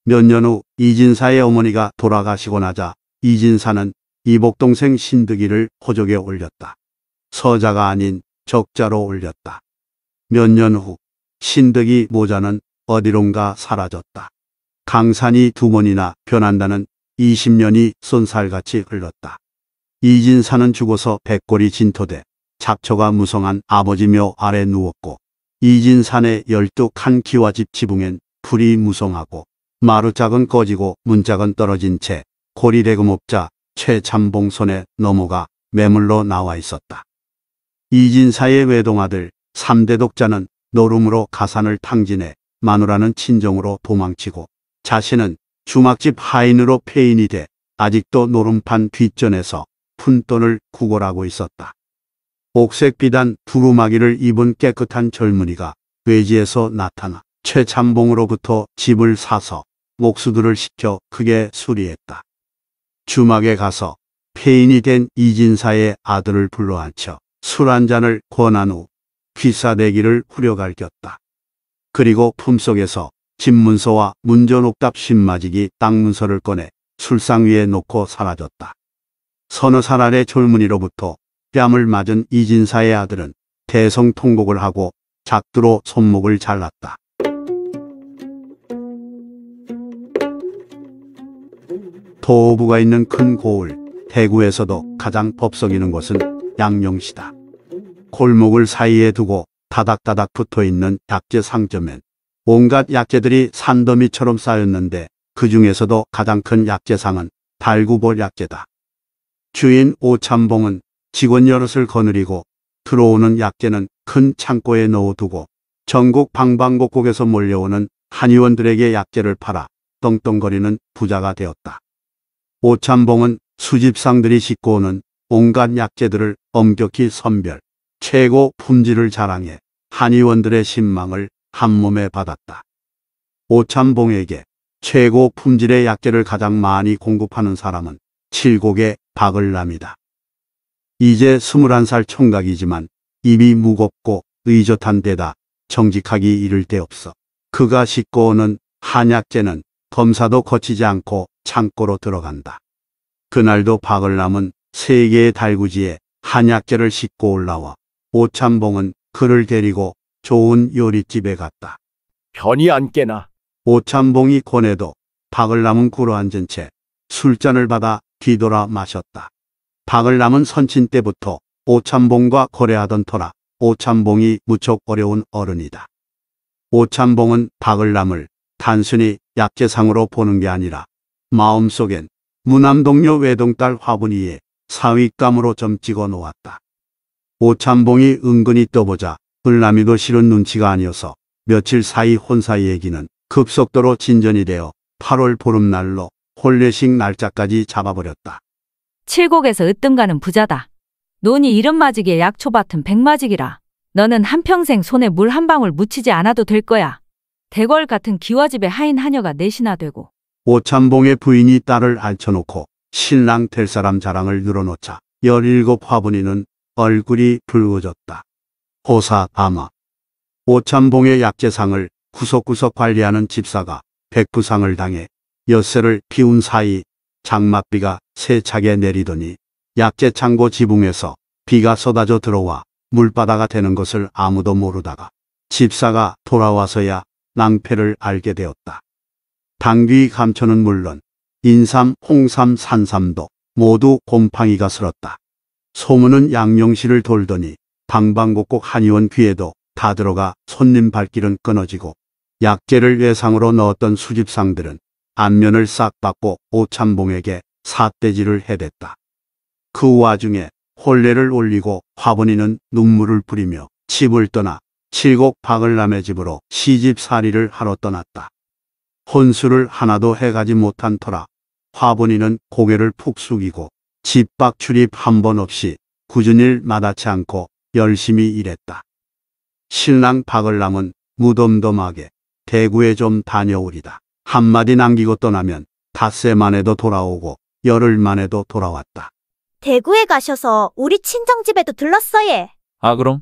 몇 년 후 이진사의 어머니가 돌아가시고 나자 이진사는 이복동생 신득이를 호적에 올렸다. 서자가 아닌 적자로 올렸다. 몇 년 후 신득이 모자는 어디론가 사라졌다. 강산이 두 번이나 변한다는 20년이 쏜살같이 흘렀다. 이진산은 죽어서 백골이 진토돼 잡초가 무성한 아버지 묘 아래 누웠고 이진산의 열뚝한 키와 집 지붕엔 불이 무성하고 마루짝은 꺼지고 문짝은 떨어진 채 고리대금업자 최참봉 손에 넘어가 매물로 나와 있었다. 이진사의 외동아들 3대 독자는 노름으로 가산을 탕진해 마누라는 친정으로 도망치고 자신은 주막집 하인으로 폐인이 돼 아직도 노름판 뒷전에서 푼돈을 구걸하고 있었다. 옥색 비단 두루마기를 입은 깨끗한 젊은이가 외지에서 나타나 최참봉으로부터 집을 사서 목수들을 시켜 크게 수리했다. 주막에 가서 폐인이 된 이진사의 아들을 불러 앉혀 술 한 잔을 권한 후 귀사대기를 후려갈겼다. 그리고 품속에서 집문서와 문전옥답 신마지기 땅문서를 꺼내 술상 위에 놓고 사라졌다. 서너 살 아래 졸문이로부터 뺨을 맞은 이진사의 아들은 대성통곡을 하고 작두로 손목을 잘랐다. 도오부가 있는 큰 고을, 대구에서도 가장 법석이는 곳은 양용시다 골목을 사이에 두고 다닥다닥 붙어있는 약재 상점엔 온갖 약재들이 산더미처럼 쌓였는데 그 중에서도 가장 큰 약재상은 달구볼 약재다. 주인 오참봉은 직원 여럿을 거느리고 들어오는 약재는 큰 창고에 넣어두고 전국 방방곡곡에서 몰려오는 한의원들에게 약재를 팔아 떵떵거리는 부자가 되었다. 오참봉은 수집상들이 싣고 오는 온갖 약재들을 엄격히 선별, 최고 품질을 자랑해 한의원들의 신망을 한몸에 받았다. 오참봉에게 최고 품질의 약재를 가장 많이 공급하는 사람은 칠곡의 박을남이다. 이제 21살 총각이지만 입이 무겁고 의젓한 데다 정직하기 이를 데 없어. 그가 싣고 오는 한약재는 검사도 거치지 않고 창고로 들어간다. 그날도 박을남은 세 개의 달구지에 한약재를 싣고 올라와 오참봉은 그를 데리고 좋은 요리집에 갔다. 편히 안 깨나. 오참봉이 권해도 박을남은 꿇어앉은 채 술잔을 받아 뒤돌아 마셨다. 박을남은 선친 때부터 오참봉과 거래하던 터라 오참봉이 무척 어려운 어른이다. 오참봉은 박을남을 단순히 약재상으로 보는 게 아니라 마음속엔 무남동료 외동딸 화분이의 사윗감으로 점 찍어 놓았다. 오참봉이 은근히 떠보자 불남이도 싫은 눈치가 아니어서 며칠 사이 혼사 얘기는 급속도로 진전이 되어 8월 보름날로 홀례식 날짜까지 잡아버렸다. 칠곡에서 으뜸가는 부자다. 논이 이름 맞이기에 약초밭은 백맞이기라. 너는 한평생 손에 물 한 방울 묻히지 않아도 될 거야. 대궐 같은 기와집의 하인 하녀가 내신나되고 오참봉의 부인이 딸을 앓쳐놓고 신랑 될 사람 자랑을 늘어놓자 17 화분이는 얼굴이 붉어졌다. 호사 아 오찬봉의 약재상을 구석구석 관리하는 집사가 백부상을 당해 엿새를 피운 사이 장맛비가 세차게 내리더니 약재 창고 지붕에서 비가 쏟아져 들어와 물바다가 되는 것을 아무도 모르다가 집사가 돌아와서야 낭패를 알게 되었다. 당귀 감초는 물론 인삼, 홍삼, 산삼도 모두 곰팡이가 슬었다. 소문은 양용실을 돌더니 방방곡곡 한의원 귀에도 다 들어가 손님 발길은 끊어지고 약재를 외상으로 넣었던 수집상들은 안면을 싹 받고 오참봉에게 사대지를 해댔다. 그 와중에 홀례를 올리고 화분이는 눈물을 부리며 집을 떠나 칠곡 박을남의 집으로 시집살이를 하러 떠났다. 혼수를 하나도 해가지 못한 터라 화분이는 고개를 푹 숙이고 집 밖 출입 한 번 없이 꾸준일 마다치 않고 열심히 일했다. 신랑 박을남은 무덤덤하게 대구에 좀 다녀오리다. 한마디 남기고 떠나면 닷새 만해도 돌아오고 열흘 만에도 돌아왔다. 대구에 가셔서 우리 친정집에도 들렀어 예. 아 그럼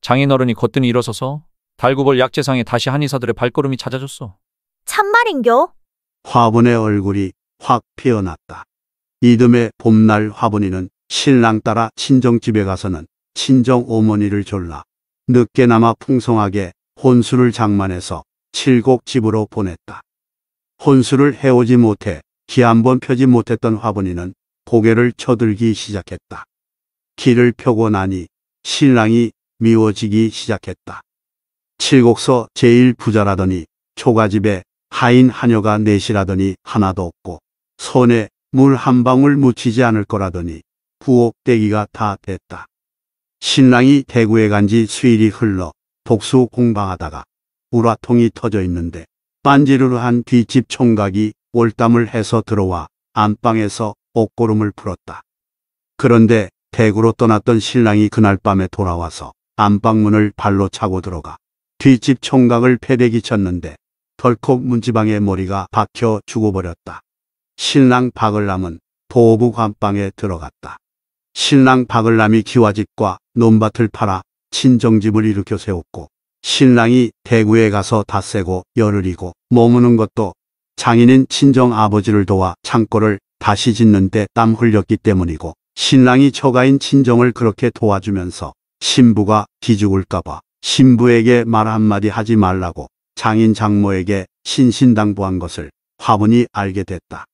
장인어른이 거뜬히 일어서서 달구벌 약재상에 다시 한의사들의 발걸음이 찾아줬어. 참말인교? 화분의 얼굴이 확 피어났다. 이듬해 봄날 화분이는 신랑 따라 친정집에 가서는 친정 어머니를 졸라 늦게나마 풍성하게 혼수를 장만해서 칠곡 집으로 보냈다. 혼수를 해오지 못해 기한번 펴지 못했던 화분이는 고개를 쳐들기 시작했다. 길을 펴고 나니 신랑이 미워지기 시작했다. 칠곡서 제일 부자라더니 초가집에 하인 하녀가 넷이라더니 하나도 없고 손에 물 한 방울 묻히지 않을 거라더니 부엌대기가 다 됐다. 신랑이 대구에 간 지 수일이 흘러 복수 공방하다가 우라통이 터져 있는데 빤지르르 한 뒷집 총각이 월담을 해서 들어와 안방에서 옷고름을 풀었다. 그런데 대구로 떠났던 신랑이 그날 밤에 돌아와서 안방문을 발로 차고 들어가 뒷집 총각을 패배기 쳤는데 덜컥 문지방의 머리가 박혀 죽어버렸다. 신랑 박을남은 도부 감방에 들어갔다. 신랑 박을남이 기와집과 논밭을 팔아 친정집을 일으켜 세웠고 신랑이 대구에 가서 닷새고 열흘이고 머무는 것도 장인인 친정 아버지를 도와 창고를 다시 짓는데 땀 흘렸기 때문이고 신랑이 처가인 친정을 그렇게 도와주면서 신부가 뒤죽을까봐 신부에게 말 한마디 하지 말라고 장인 장모에게 신신당부한 것을 화분이 알게 됐다.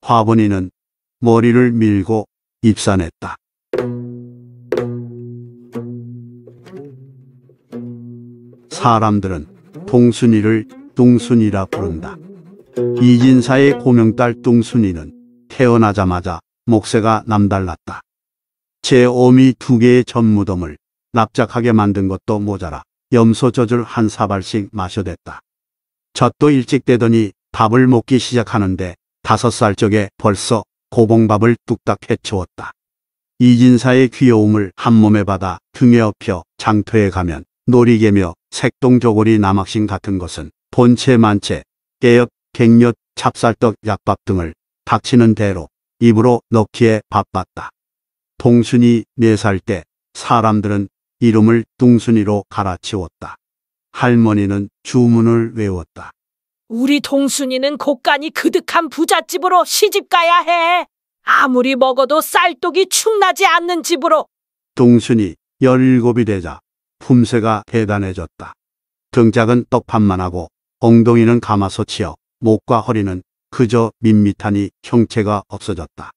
화분이는 머리를 밀고 입산했다. 사람들은 동순이를 뚱순이라 부른다. 이진사의 고명딸 뚱순이는 태어나자마자 목세가 남달랐다. 제오미두 개의 전무덤을 납작하게 만든 것도 모자라 염소젖을 한 사발씩 마셔댔다. 젖도 일찍 되더니 밥을 먹기 시작하는데 다섯 살 적에 벌써 고봉밥을 뚝딱 해치웠다. 이진사의 귀여움을 한 몸에 받아 등에 업혀 장터에 가면 놀이개며 색동저고리 남학신 같은 것은 본체 만체, 깨엽 갱엿, 찹쌀떡, 약밥 등을 닥치는 대로 입으로 넣기에 바빴다. 동순이 4살 때 사람들은 이름을 뚱순이로 갈아치웠다. 할머니는 주문을 외웠다. 우리 동순이는 곳간이 그득한 부잣집으로 시집 가야 해. 아무리 먹어도 쌀독이 축나지 않는 집으로. 동순이 열일곱이 되자 품새가 대단해졌다. 등짝은 떡판만 하고 엉덩이는 가마솥이여 목과 허리는 그저 밋밋하니 형체가 없어졌다.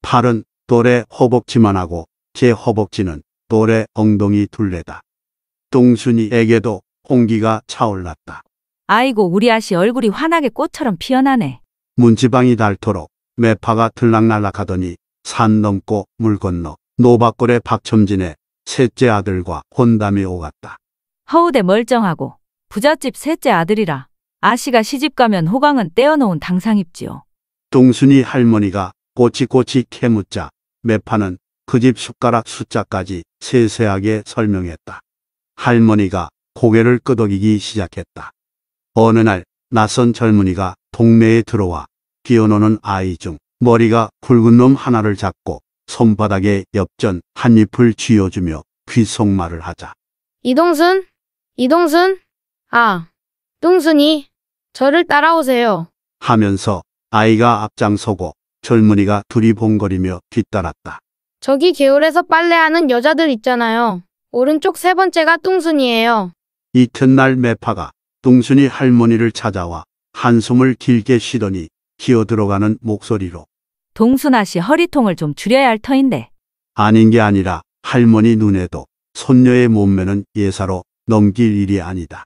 팔은 또래 허벅지만 하고 제 허벅지는 돌에 엉덩이 둘레다. 똥순이에게도 홍기가 차올랐다. 아이고 우리 아씨 얼굴이 환하게 꽃처럼 피어나네. 문지방이 닳도록 매파가 들락날락하더니 산 넘고 물 건너 노박골의 박첨진의 셋째 아들과 혼담이 오갔다. 허우대 멀쩡하고 부잣집 셋째 아들이라 아씨가 시집 가면 호강은 떼어놓은 당상입지요. 똥순이 할머니가 꼬치꼬치 캐묻자 매파는 그집 숟가락 숫자까지 세세하게 설명했다. 할머니가 고개를 끄덕이기 시작했다. 어느 날 낯선 젊은이가 동네에 들어와 뛰어노는 아이 중 머리가 굵은 놈 하나를 잡고 손바닥에 엽전 한 잎을 쥐어주며 귀속말을 하자. 이동순? 이동순? 아, 뚱순이, 저를 따라오세요. 하면서 아이가 앞장서고 젊은이가 두리번거리며 뒤따랐다. 저기 개울에서 빨래하는 여자들 있잖아요. 오른쪽 세 번째가 뚱순이에요. 이튿날 매파가 뚱순이 할머니를 찾아와 한숨을 길게 쉬더니 기어 들어가는 목소리로 동순아 씨 허리통을 좀 줄여야 할 터인데. 아닌 게 아니라 할머니 눈에도 손녀의 몸매는 예사로 넘길 일이 아니다.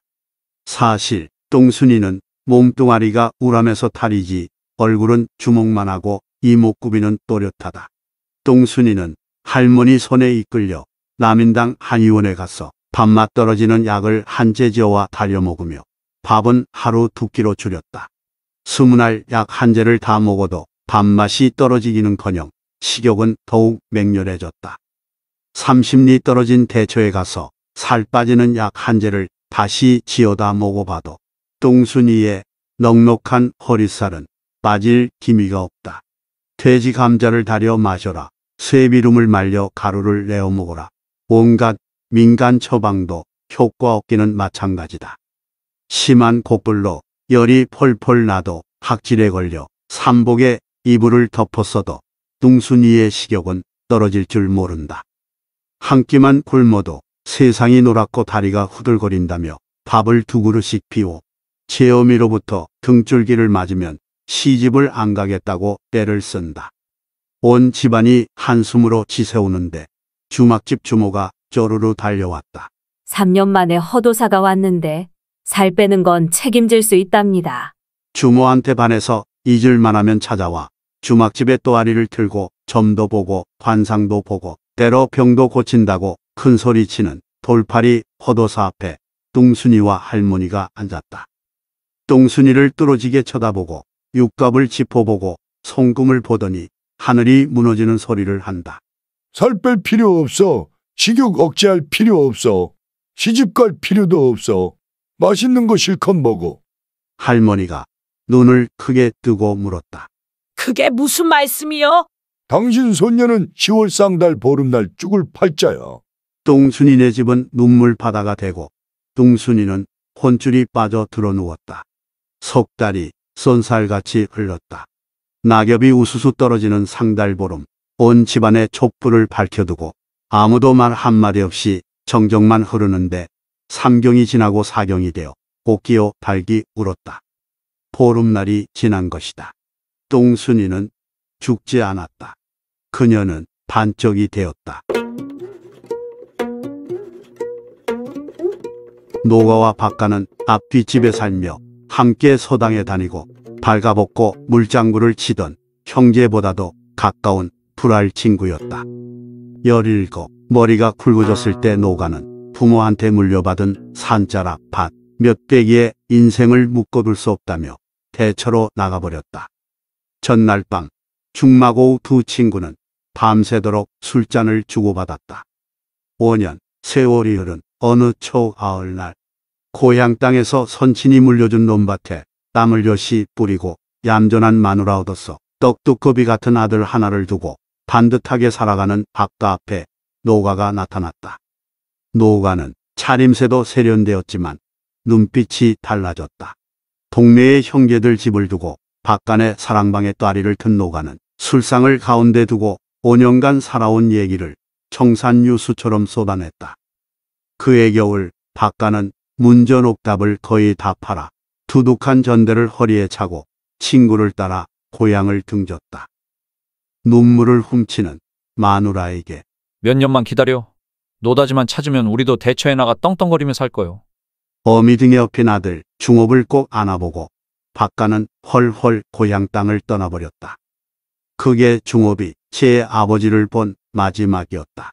사실 똥순이는 몸뚱아리가 우람에서 탈이지 얼굴은 주먹만 하고 이목구비는 또렷하다. 똥순이는 할머니 손에 이끌려 남인당 한의원에 가서 밥맛 떨어지는 약을 한 재지어와 달여 먹으며 밥은 하루 두 끼로 줄였다. 스무 날 약한 재를 다 먹어도 밥맛이 떨어지기는커녕 식욕은 더욱 맹렬해졌다. 30리 떨어진 대처에 가서 살 빠지는 약한 재를 다시 지어다 먹어봐도 똥순이의 넉넉한 허리살은 빠질 기미가 없다. 돼지 감자를 다려 마셔라. 세비름을 말려 가루를 내어 먹어라. 온갖 민간 처방도 효과 없기는 마찬가지다. 심한 고불로 열이 펄펄 나도 학질에 걸려 삼복에 이불을 덮었어도 뚱순이의 식욕은 떨어질 줄 모른다. 한 끼만 굶어도 세상이 노랗고 다리가 후들거린다며 밥을 두 그릇씩 비워 제어미로부터 등줄기를 맞으면 시집을 안 가겠다고 때를 쓴다. 온 집안이 한숨으로 지새우는데 주막집 주모가 쪼르르 달려왔다. 3년 만에 허도사가 왔는데 살 빼는 건 책임질 수 있답니다. 주모한테 반해서 잊을만 하면 찾아와 주막집에 또아리를 들고 점도 보고 관상도 보고 때로 병도 고친다고 큰소리치는 돌팔이 허도사 앞에 뚱순이와 할머니가 앉았다. 뚱순이를 뚫어지게 쳐다보고 육갑을 짚어보고 송금을 보더니 하늘이 무너지는 소리를 한다. 살 뺄 필요 없어. 식욕 억제할 필요 없어. 시집 갈 필요도 없어. 맛있는 거 실컷 먹어. 할머니가 눈을 크게 뜨고 물었다. 그게 무슨 말씀이요? 당신 손녀는 10월 쌍달 보름날 죽을 팔자야. 뚱순이네 집은 눈물바다가 되고 뚱순이는 혼줄이 빠져 드러 누웠다. 속달이 손살같이 흘렀다. 낙엽이 우수수 떨어지는 상달보름 온 집안에 촛불을 밝혀두고 아무도 말 한마디 없이 정적만 흐르는데 삼경이 지나고 사경이 되어 옥기어 달기 울었다. 보름날이 지난 것이다. 똥순이는 죽지 않았다. 그녀는 반쪽이 되었다. 노가와 박가는 앞뒤집에 살며 함께 서당에 다니고 발가벗고 물장구를 치던 형제보다도 가까운 불알 친구였다. 17. 머리가 굵어졌을 때 노가는 부모한테 물려받은 산자락 밭몇 배기에 인생을 묶어둘 수 없다며 대처로 나가버렸다. 전날 밤 중마고 우두 친구는 밤새도록 술잔을 주고받았다. 5년 세월이 흐른 어느 초가을날 고향 땅에서 선친이 물려준 논밭에 땀을 여시 뿌리고 얌전한 마누라 얻었어 떡두꺼비 같은 아들 하나를 두고 반듯하게 살아가는 박가 앞에 노가가 나타났다. 노가는 차림새도 세련되었지만 눈빛이 달라졌다. 동네의 형제들 집을 두고 박간의 사랑방에 딸리를튼 노가는 술상을 가운데 두고 5년간 살아온 얘기를 청산유수처럼 쏟아냈다. 그해 겨울 박간은 문전옥답을 거의 다 팔아 두둑한 전대를 허리에 차고 친구를 따라 고향을 등졌다. 눈물을 훔치는 마누라에게 몇 년만 기다려. 노다지만 찾으면 우리도 대처해 나가 떵떵거리며 살 거요. 어미 등에 업힌 아들 중업을 꼭 안아보고 박가는 헐헐 고향 땅을 떠나버렸다. 그게 중업이 제 아버지를 본 마지막이었다.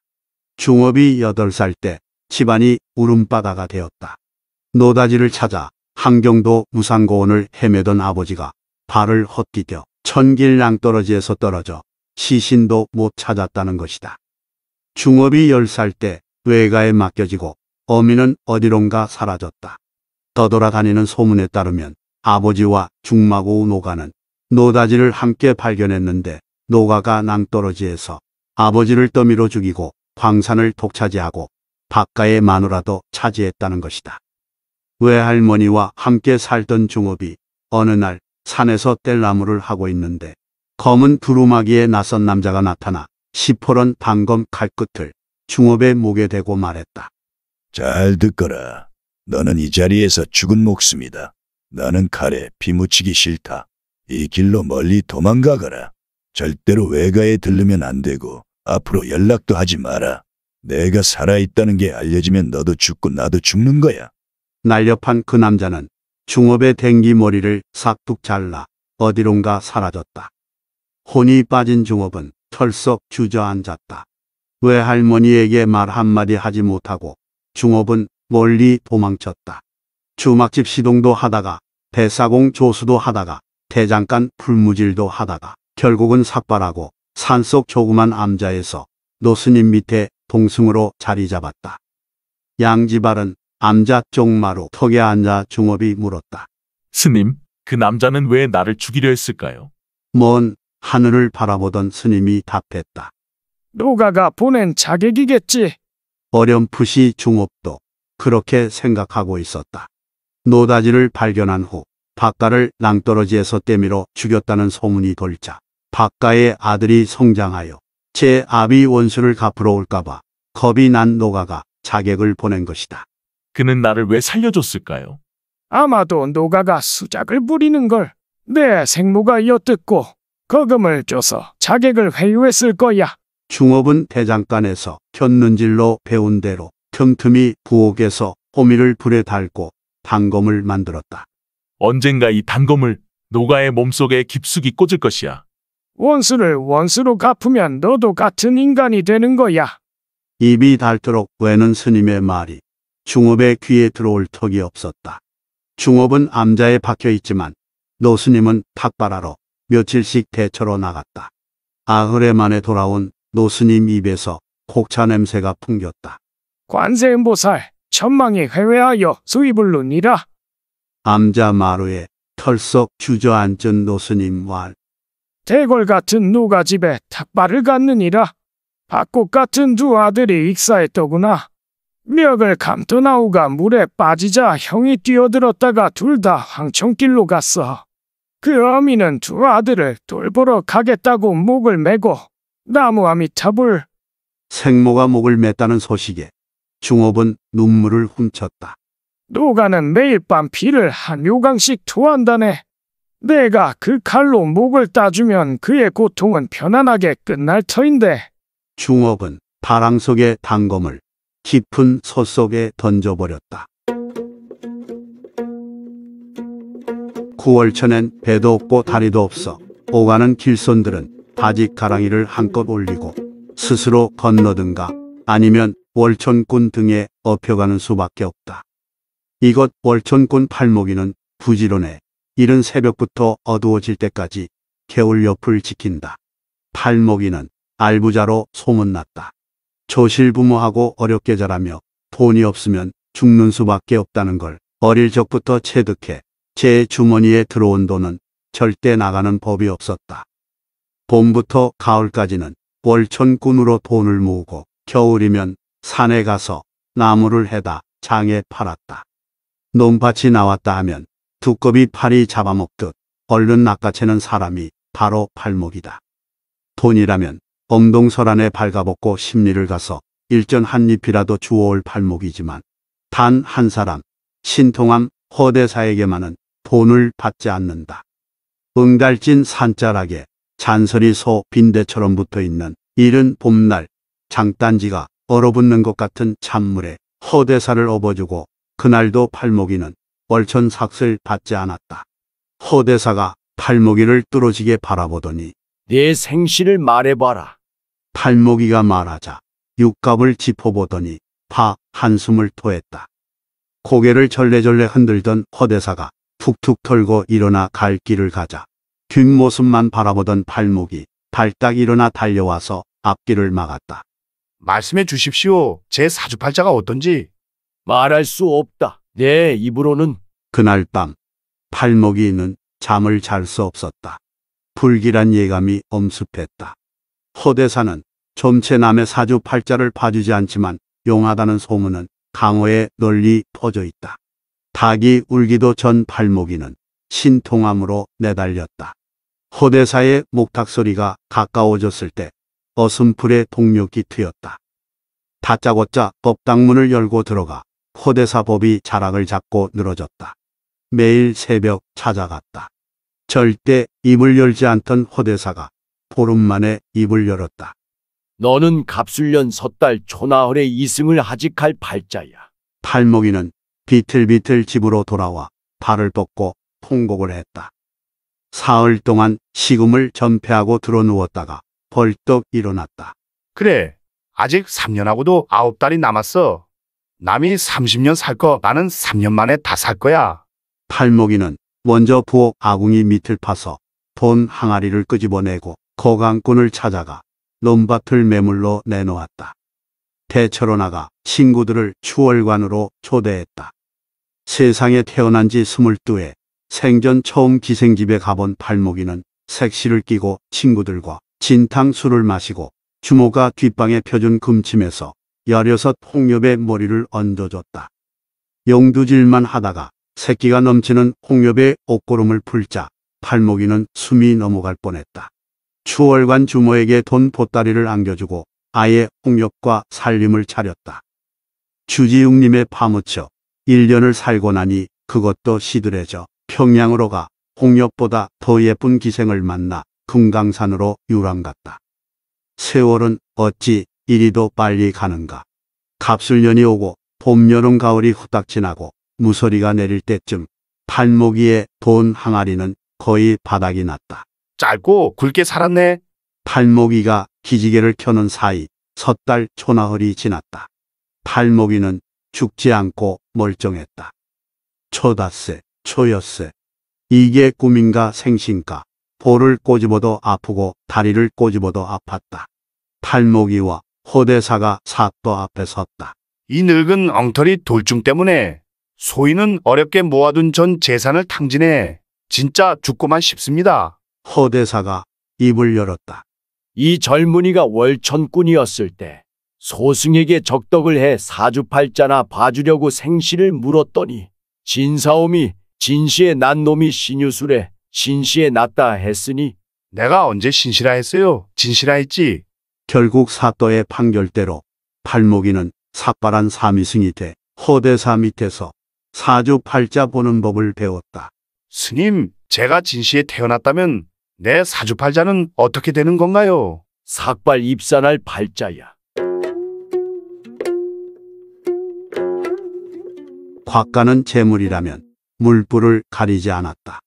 중업이 여덟 살 때 집안이 울음바다가 되었다. 노다지를 찾아 함경도 무상고원을 헤매던 아버지가 발을 헛디뎌 천길 낭떨어지에서 떨어져 시신도 못 찾았다는 것이다. 중업이 10살 때 외가에 맡겨지고 어미는 어디론가 사라졌다. 떠돌아다니는 소문에 따르면 아버지와 중마고 노가는 노다지를 함께 발견했는데 노가가 낭떠러지에서 아버지를 떠밀어 죽이고 광산을 독차지하고 바가의 마누라도 차지했다는 것이다. 외할머니와 함께 살던 중업이 어느 날 산에서 뗄나무를 하고 있는데 검은 두루마기에 낯선 남자가 나타나 시퍼런 방검 칼끝을 중업의 목에 대고 말했다. 잘 듣거라. 너는 이 자리에서 죽은 목숨이다. 나는 칼에 피 묻히기 싫다. 이 길로 멀리 도망가거라. 절대로 외가에 들르면 안 되고 앞으로 연락도 하지 마라. 내가 살아있다는 게 알려지면 너도 죽고 나도 죽는 거야. 날렵한 그 남자는 중업의 댕기머리를 싹둑 잘라 어디론가 사라졌다. 혼이 빠진 중업은 털썩 주저앉았다. 외할머니에게 말 한마디 하지 못하고 중업은 멀리 도망쳤다. 주막집 시동도 하다가 대사공 조수도 하다가 대장간 풀무질도 하다가 결국은 삭발하고 산속 조그만 암자에서 노스님 밑에 동승으로 자리 잡았다. 양지발은 암자 쪽마루 턱에 앉아 중업이 물었다. 스님, 그 남자는 왜 나를 죽이려 했을까요? 먼 하늘을 바라보던 스님이 답했다. 노가가 보낸 자객이겠지. 어렴풋이 중업도 그렇게 생각하고 있었다. 노다지를 발견한 후 박가를 낭떠러지에서 때밀어 죽였다는 소문이 돌자 박가의 아들이 성장하여 제 아비 원수를 갚으러 올까봐 겁이 난 노가가 자객을 보낸 것이다. 그는 나를 왜 살려줬을까요? 아마도 노가가 수작을 부리는 걸 내 생모가 엿듣고 거금을 줘서 자객을 회유했을 거야. 중업은 대장간에서 견눈질로 배운 대로 틈틈이 부엌에서 호미를 불에 달고 단검을 만들었다. 언젠가 이 단검을 노가의 몸속에 깊숙이 꽂을 것이야. 원수를 원수로 갚으면 너도 같은 인간이 되는 거야. 입이 닳도록 외는 스님의 말이 중업의 귀에 들어올 턱이 없었다. 중업은 암자에 박혀 있지만 노스님은 탁발하러 며칠씩 대처로 나갔다. 아흐레 만에 돌아온 노스님 입에서 곡차 냄새가 풍겼다. 관세음보살 천망이 회외하여 수입을 논이라. 암자 마루에 털썩 주저앉은 노스님 왈. 대궐 같은 누가 집에 탁발을 갖느니라 박꽃 같은 두 아들이 익사했더구나. 미역을 감떠나우가 물에 빠지자 형이 뛰어들었다가 둘 다 황천길로 갔어. 그 어미는 두 아들을 돌보러 가겠다고 목을 메고 나무 아미타불 생모가 목을 맸다는 소식에 중업은 눈물을 훔쳤다. 노가는 매일 밤 피를 한 요강씩 토한다네. 내가 그 칼로 목을 따주면 그의 고통은 편안하게 끝날 터인데. 중업은 바랑 속의 단검을 깊은 소 속에 던져버렸다. 9월천엔 배도 없고 다리도 없어 오가는 길손들은 바지 가랑이를 한껏 올리고 스스로 건너든가 아니면 월촌꾼 등에 업혀가는 수밖에 없다. 이곳 월촌꾼 팔목이는 부지런해 이른 새벽부터 어두워질 때까지 개울 옆을 지킨다. 팔목이는 알부자로 소문났다. 조실부모하고 어렵게 자라며 돈이 없으면 죽는 수밖에 없다는 걸 어릴 적부터 체득해 제 주머니에 들어온 돈은 절대 나가는 법이 없었다. 봄부터 가을까지는 월천꾼으로 돈을 모으고 겨울이면 산에 가서 나무를 해다 장에 팔았다. 논밭이 나왔다 하면 두꺼비 팔이 잡아먹듯 얼른 낚아채는 사람이 바로 팔목이다. 돈이라면 엄동설안에 발가벗고 심리를 가서 일전 한 잎이라도 주워올 팔목이지만 단 한 사람 신통함 허대사에게만은 돈을 받지 않는다. 응달진 산자락에 잔설이 소 빈대처럼 붙어있는 이른 봄날 장단지가 얼어붙는 것 같은 찬물에 허대사를 업어주고 그날도 팔목이는 월천 삭슬 받지 않았다. 허대사가 팔목이를 뚫어지게 바라보더니 내 생시를 말해봐라. 팔목이가 말하자 육갑을 짚어보더니 파 한숨을 토했다. 고개를 절레절레 흔들던 허대사가 툭툭 털고 일어나 갈 길을 가자 뒷모습만 바라보던 팔목이 발딱 일어나 달려와서 앞길을 막았다. 말씀해 주십시오. 제 사주팔자가 어떤지. 말할 수 없다. 내 입으로는. 그날 밤 팔목이는 잠을 잘 수 없었다. 불길한 예감이 엄습했다. 허대사는 점체 남의 사주 팔자를 봐주지 않지만 용하다는 소문은 강호에 널리 퍼져 있다. 닭이 울기도 전 발목이는 신통함으로 내달렸다. 호대사의 목탁 소리가 가까워졌을 때 어슴풀의 동력이 트였다. 다짜고짜 법당문을 열고 들어가 호대사 법이 자락을 잡고 늘어졌다. 매일 새벽 찾아갔다. 절대 입을 열지 않던 호대사가 보름 만에 입을 열었다. 너는 갑술년 섣달 초나흘에 이승을 하직할 팔자야. 팔목이는 비틀비틀 집으로 돌아와 발을 뻗고 통곡을 했다. 사흘 동안 시금을 전폐하고 들어누웠다가 벌떡 일어났다. 그래, 아직 3년하고도 9달이 남았어. 남이 30년 살 거 나는 3년 만에 다 살 거야. 팔목이는 먼저 부엌 아궁이 밑을 파서 돈 항아리를 끄집어내고 거강꾼을 찾아가 논밭을 매물로 내놓았다. 대처로 나가 친구들을 추월관으로 초대했다. 세상에 태어난 지 22에 생전 처음 기생집에 가본 팔목이는 색시를 끼고 친구들과 진탕술을 마시고 주모가 뒷방에 펴준 금침에서 열여섯 홍엽의 머리를 얹어줬다. 용두질만 하다가 새끼가 넘치는 홍엽의 옷고름을 풀자 팔목이는 숨이 넘어갈 뻔했다. 추월관 주모에게 돈 보따리를 안겨주고 아예 홍역과 살림을 차렸다. 주지웅님의 파묻혀 1년을 살고 나니 그것도 시들해져 평양으로 가 홍역보다 더 예쁜 기생을 만나 금강산으로 유랑 갔다. 세월은 어찌 이리도 빨리 가는가. 갑술년이 오고 봄, 여름, 가을이 후딱 지나고 무서리가 내릴 때쯤 팔목 위에 돈 항아리는 거의 바닥이 났다. 짧고 굵게 살았네. 팔목이가 기지개를 켜는 사이 섣달 초나흘이 지났다. 팔목이는 죽지 않고 멀쩡했다. 초다세, 초여세. 이게 꿈인가 생신가. 볼을 꼬집어도 아프고 다리를 꼬집어도 아팠다. 팔목이와 호대사가 사또 앞에 섰다. 이 늙은 엉터리 돌중 때문에 소인은 어렵게 모아둔 전 재산을 탕진해 진짜 죽고만 싶습니다. 허대사가 입을 열었다. 이 젊은이가 월천꾼이었을 때 소승에게 적덕을 해 사주팔자나 봐주려고 생시를 물었더니 진사옴이 진시에 난 놈이 신유술에 진시에 났다 했으니 내가 언제 신시라 했어요? 진시라 했지? 결국 사또의 판결대로 팔목이는 삭발한 사미승이 돼 허대사 밑에서 사주팔자 보는 법을 배웠다. 스님, 제가 진시에 태어났다면 내 사주팔자는 어떻게 되는 건가요? 삭발 입산할 발자야. 곽가는 재물이라면 물불을 가리지 않았다.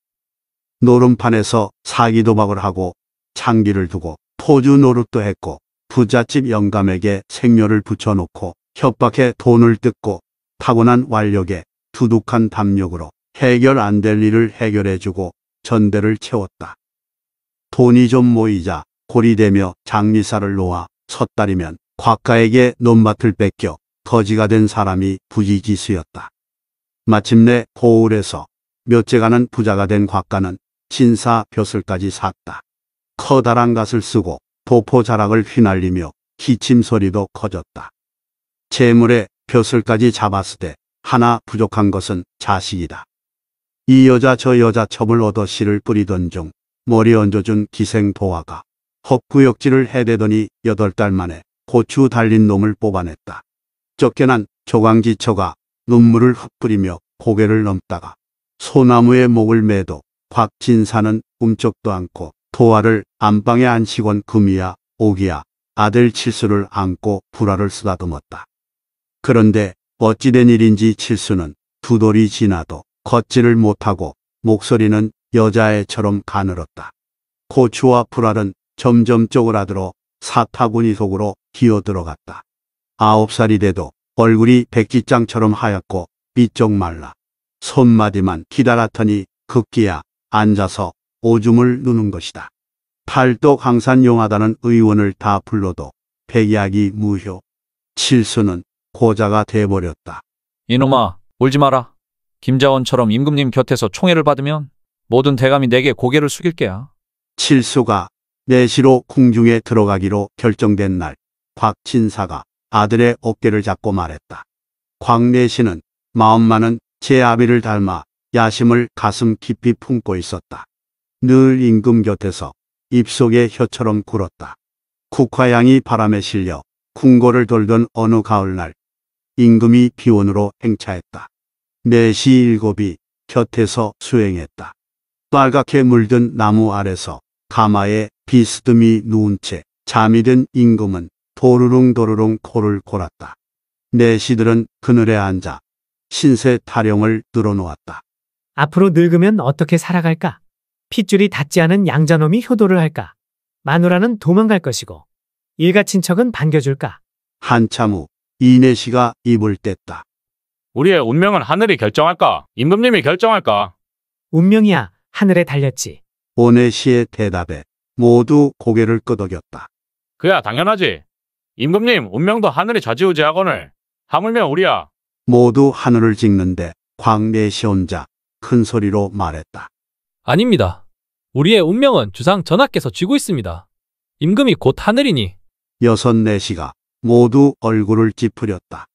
노름판에서 사기 도박을 하고 창기를 두고 포주 노릇도 했고 부잣집 영감에게 생료를 붙여놓고 협박해 돈을 뜯고 타고난 완력에 두둑한 담력으로 해결 안 될 일을 해결해주고 전대를 채웠다. 돈이 좀 모이자 고리되며 장리사를 놓아 섣다리면 곽가에게 논밭을 뺏겨 거지가 된 사람이 부지기수였다. 마침내 고울에서 몇째가는 부자가 된 곽가는 신사 벼슬까지 샀다. 커다란 갓을 쓰고 도포 자락을 휘날리며 기침 소리도 커졌다. 재물에 벼슬까지 잡았을 때 하나 부족한 것은 자식이다. 이 여자 저 여자 첩을 얻어 씨를 뿌리던 중 머리 얹어준 기생도화가 헛구역질을 해대더니 8달 만에 고추 달린 놈을 뽑아냈다. 쫓겨난 조광지처가 눈물을 흩뿌리며 고개를 넘다가 소나무의 목을 매도 곽진사는 꿈쩍도 않고 도화를 안방에 안시건 금이야 오기야 아들 칠수를 안고 불화를 쓰다듬었다. 그런데 어찌된 일인지 칠수는 두 돌이 지나도 걷지를 못하고 목소리는 여자애처럼 가늘었다. 고추와 불알은 점점 쪼그라들어 사타구니 속으로 기어들어갔다. 아홉 살이 돼도 얼굴이 백지장처럼 하얗고 삐쩍 말라. 손마디만 기다랐더니 급기야 앉아서 오줌을 누는 것이다. 팔도강산 용하다는 의원을 다 불러도 백약이 무효. 칠수는 고자가 돼버렸다. 이놈아 울지 마라. 김자원처럼 임금님 곁에서 총애를 받으면 모든 대감이 내게 고개를 숙일게야. 칠수가 내시로 궁중에 들어가기로 결정된 날 곽진사가 아들의 어깨를 잡고 말했다. 광내시는 마음만은 제 아비를 닮아 야심을 가슴 깊이 품고 있었다. 늘 임금 곁에서 입속에 혀처럼 굴었다. 국화양이 바람에 실려 궁궐을 돌던 어느 가을날 임금이 비원으로 행차했다. 내시 일곱이 곁에서 수행했다. 빨갛게 물든 나무 아래서 가마에 비스듬히 누운 채 잠이 든 임금은 도르릉도르릉 코를 골았다. 내시들은 그늘에 앉아 신세 타령을 늘어놓았다. 앞으로 늙으면 어떻게 살아갈까? 핏줄이 닿지 않은 양자놈이 효도를 할까? 마누라는 도망갈 것이고 일가 친척은 반겨줄까? 한참 후 이 내시가 입을 뗐다. 우리의 운명은 하늘이 결정할까? 임금님이 결정할까? 운명이야. 하늘에 달렸지. 오네시의 대답에 모두 고개를 끄덕였다. 그야 당연하지. 임금님 운명도 하늘이 좌지우지하거늘 하물며 우리야. 모두 하늘을 찍는데 광내시 혼자 큰 소리로 말했다. 아닙니다. 우리의 운명은 주상 전하께서 쥐고 있습니다. 임금이 곧 하늘이니 여섯 내시가 모두 얼굴을 찌푸렸다.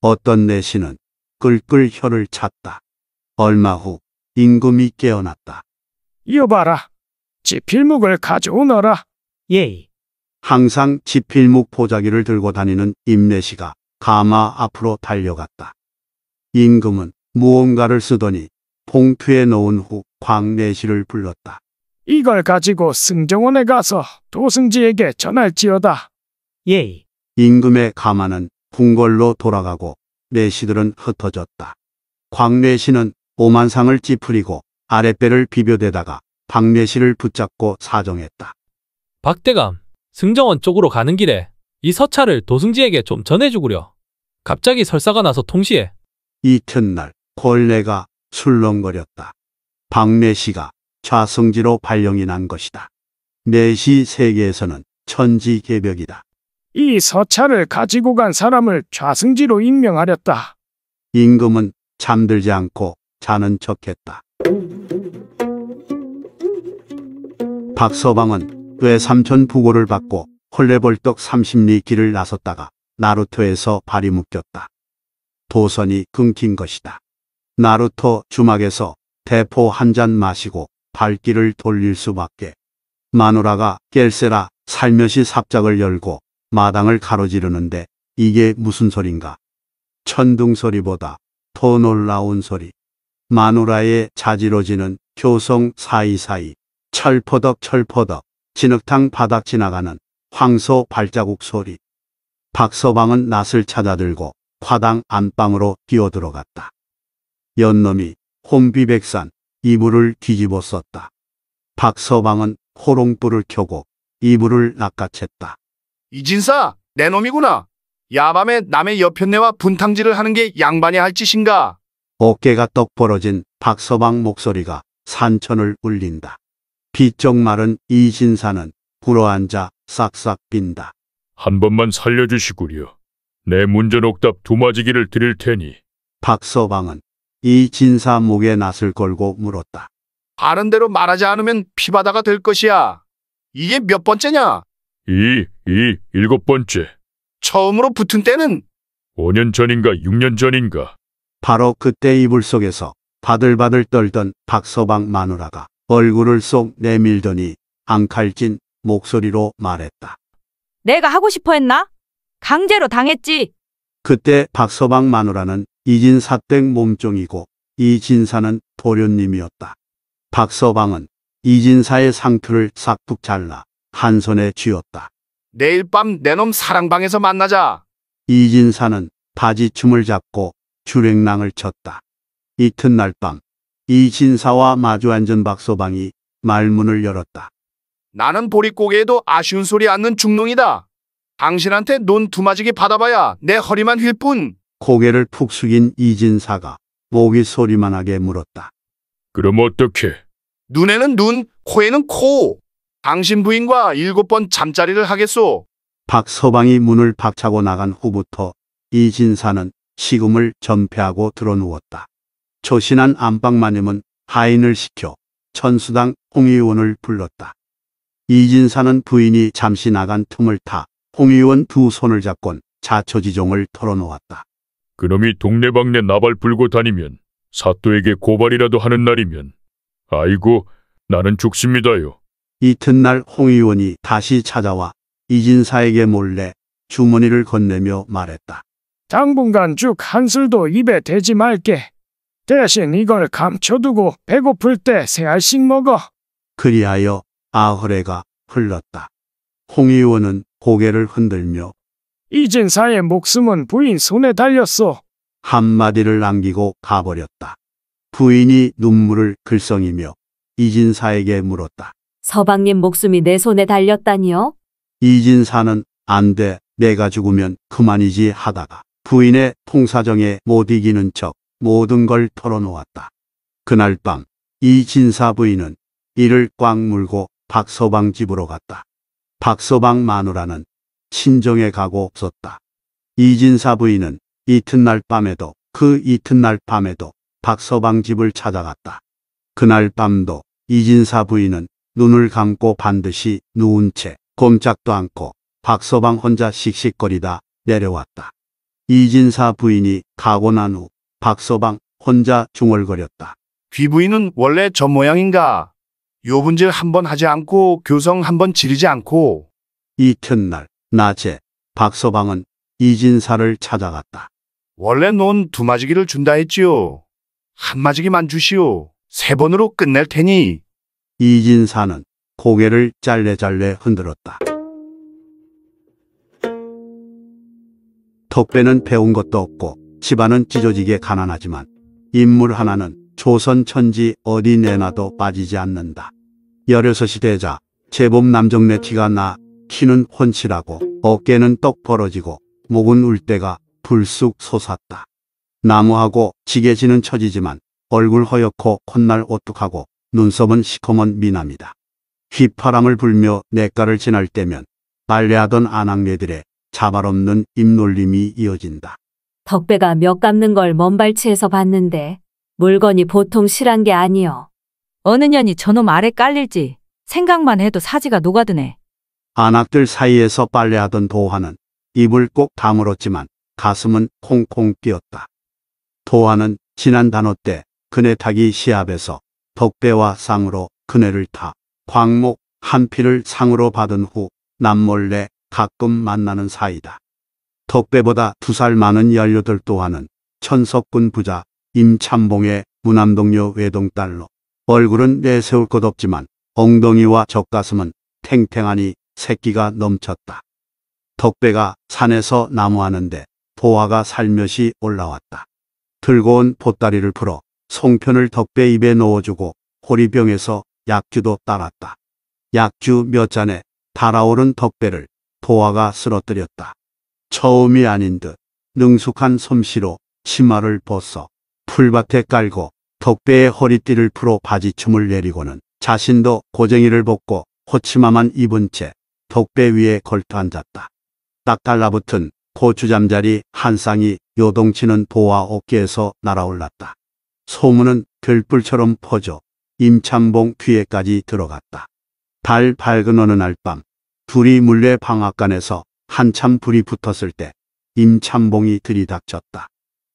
어떤 내시는 끌끌 혀를 찼다. 얼마 후 임금이 깨어났다. 여봐라. 지필목을 가져오너라. 예이. 항상 지필목 보자기를 들고 다니는 임내시가 가마 앞으로 달려갔다. 임금은 무언가를 쓰더니 봉투에 넣은 후 광내시를 불렀다. 이걸 가지고 승정원에 가서 도승지에게 전할지어다. 예이. 임금의 가마는 궁궐로 돌아가고 내시들은 흩어졌다. 광내시는 오만상을 찌푸리고 아랫배를 비벼대다가 박매실을 붙잡고 사정했다. 박대감, 승정원 쪽으로 가는 길에 이 서차를 도승지에게 좀 전해주구려. 갑자기 설사가 나서 통시에 이튿날 권례가 술렁거렸다. 박매시가 좌승지로 발령이 난 것이다. 내시 세계에서는 천지개벽이다. 이 서차를 가지고 간 사람을 좌승지로 임명하렸다. 임금은 잠들지 않고 자는 척했다. 박서방은 외삼촌 부고를 받고 헐레벌떡 30리 길을 나섰다가 나루토에서 발이 묶였다. 도선이 끊긴 것이다. 나루토 주막에서 대포 한 잔 마시고 발길을 돌릴 수밖에. 마누라가 깰세라 살며시 삽작을 열고 마당을 가로지르는데 이게 무슨 소린가. 천둥 소리보다 더 놀라운 소리. 마누라의 자지러지는 교성 사이사이 철퍼덕 철퍼덕 진흙탕 바닥 지나가는 황소 발자국 소리 박서방은 낫을 찾아들고 화당 안방으로 뛰어들어갔다. 연놈이 홈비백산 이불을 뒤집어 썼다. 박서방은 호롱불을 켜고 이불을 낚아챘다. 이진사 내 놈이구나. 야밤에 남의 여편네와 분탕질을 하는 게 양반이 할 짓인가? 어깨가 떡 벌어진 박서방 목소리가 산천을 울린다. 비쩍 마른 이진사는 불어앉아 싹싹 빈다. 한 번만 살려주시구려. 내 문전옥답 두마지기를 드릴 테니. 박서방은 이진사 목에 낫을 걸고 물었다. 아는 대로 말하지 않으면 피바다가 될 것이야. 이게 몇 번째냐? 이, 이, 일곱 번째. 처음으로 붙은 때는? 5년 전인가 6년 전인가. 바로 그때 이불 속에서 바들바들 떨던 박서방 마누라가 얼굴을 쏙 내밀더니 앙칼진 목소리로 말했다. 내가 하고 싶어 했나? 강제로 당했지. 그때 박서방 마누라는 이진 사댁 몸종이고 이진사는 도련님이었다. 박서방은 이진사의 상투를 싹둑 잘라 한 손에 쥐었다. 내일 밤내놈 사랑방에서 만나자. 이진사는 바지춤을 잡고 주행랑을 쳤다. 이튿날 밤이진사와 마주앉은 박소방이 말문을 열었다. 나는 보릿고개에도 아쉬운 소리 않는 중농이다. 당신한테 논 두마지기 받아봐야 내 허리만 휠 뿐. 고개를 푹 숙인 이진사가 목이 소리만하게 물었다. 그럼 어떻게? 눈에는 눈, 코에는 코. 당신 부인과 일곱 번 잠자리를 하겠소. 박서방이 문을 박차고 나간 후부터 이진사는 식음을 전폐하고 드러누웠다. 초신한 안방마님은 하인을 시켜 천수당 홍의원을 불렀다. 이진사는 부인이 잠시 나간 틈을 타 홍의원 두 손을 잡곤 자초지종을 털어놓았다. 그놈이 동네방네 나발 불고 다니면 사또에게 고발이라도 하는 날이면 아이고 나는 죽습니다요. 이튿날 홍의원이 다시 찾아와 이진사에게 몰래 주머니를 건네며 말했다. 당분간 죽 한술도 입에 대지 말게. 대신 이걸 감춰두고 배고플 때 세 알씩 먹어. 그리하여 아흐레가 흘렀다. 홍의원은 고개를 흔들며 이진사의 목숨은 부인 손에 달렸소. 한마디를 남기고 가버렸다. 부인이 눈물을 글썽이며 이진사에게 물었다. 서방님 목숨이 내 손에 달렸다니요? 이진사는 안 돼, 내가 죽으면 그만이지 하다가 부인의 통사정에 못 이기는 척 모든 걸 털어놓았다. 그날 밤 이진사 부인은 이를 꽉 물고 박서방 집으로 갔다. 박서방 마누라는 친정에 가고 없었다. 이진사 부인은 이튿날 밤에도 그 이튿날 밤에도 박서방 집을 찾아갔다. 그날 밤도 이진사 부인은 눈을 감고 반드시 누운 채 꼼짝도 않고 박서방 혼자 씩씩거리다 내려왔다. 이진사 부인이 가고 난 후 박서방 혼자 중얼거렸다. 귀부인은 원래 저 모양인가? 요분질 한 번 하지 않고 교성 한 번 지르지 않고 이튿날 낮에 박서방은 이진사를 찾아갔다. 원래 논두 마지기를 준다 했지요. 한 마지기만 주시오. 세 번으로 끝낼 테니. 이진사는 고개를 짤래짤래 흔들었다. 턱배는 배운 것도 없고 집안은 찢어지게 가난하지만 인물 하나는 조선 천지 어디 내놔도 빠지지 않는다. 16시 되자 제법 남정네 티가 나 키는 혼칠하고 어깨는 떡 벌어지고 목은 울대가 불쑥 솟았다. 나무하고 지게지는 처지지만 얼굴 허옇고 콧날 오뚝하고 눈썹은 시커먼 미남이다. 휘파람을 불며 냇가를 지날 때면 빨래하던 아낙네들의 자발 없는 입놀림이 이어진다. 덕배가 몇 갚는 걸 먼발치에서 봤는데 물건이 보통 실한 게 아니여. 어느 년이 저놈 아래 깔릴지 생각만 해도 사지가 녹아드네. 안악들 사이에서 빨래하던 도화는 입을 꼭 다물었지만 가슴은 콩콩 뛰었다. 도화는 지난 단어 때 그네 타기 시합에서 덕배와 상으로 그네를 타 광목 한 피를 상으로 받은 후 남몰래 가끔 만나는 사이다. 덕배보다 두 살 많은 연료들 또한은 천석군 부자 임참봉의 무남동료 외동딸로 얼굴은 내세울 것 없지만 엉덩이와 젖가슴은 탱탱하니 새끼가 넘쳤다. 덕배가 산에서 나무하는데 보화가 살며시 올라왔다. 들고 온 보따리를 풀어 송편을 덕배 입에 넣어주고 호리병에서 약주도 따랐다. 약주 몇 잔에 달아오른 덕배를 보아가 쓰러뜨렸다. 처음이 아닌 듯 능숙한 솜씨로 치마를 벗어 풀밭에 깔고 턱배의 허리띠를 풀어 바지춤을 내리고는 자신도 고쟁이를 벗고 호치마만 입은 채턱배 위에 걸터 앉았다. 딱 달라붙은 고추잠자리 한 쌍이 요동치는 보아 어깨에서 날아올랐다. 소문은 별불처럼 퍼져 임찬봉 귀에까지 들어갔다. 달 밝은 어느 날밤 둘이 물레 방앗간에서 한참 불이 붙었을 때 임참봉이 들이닥쳤다.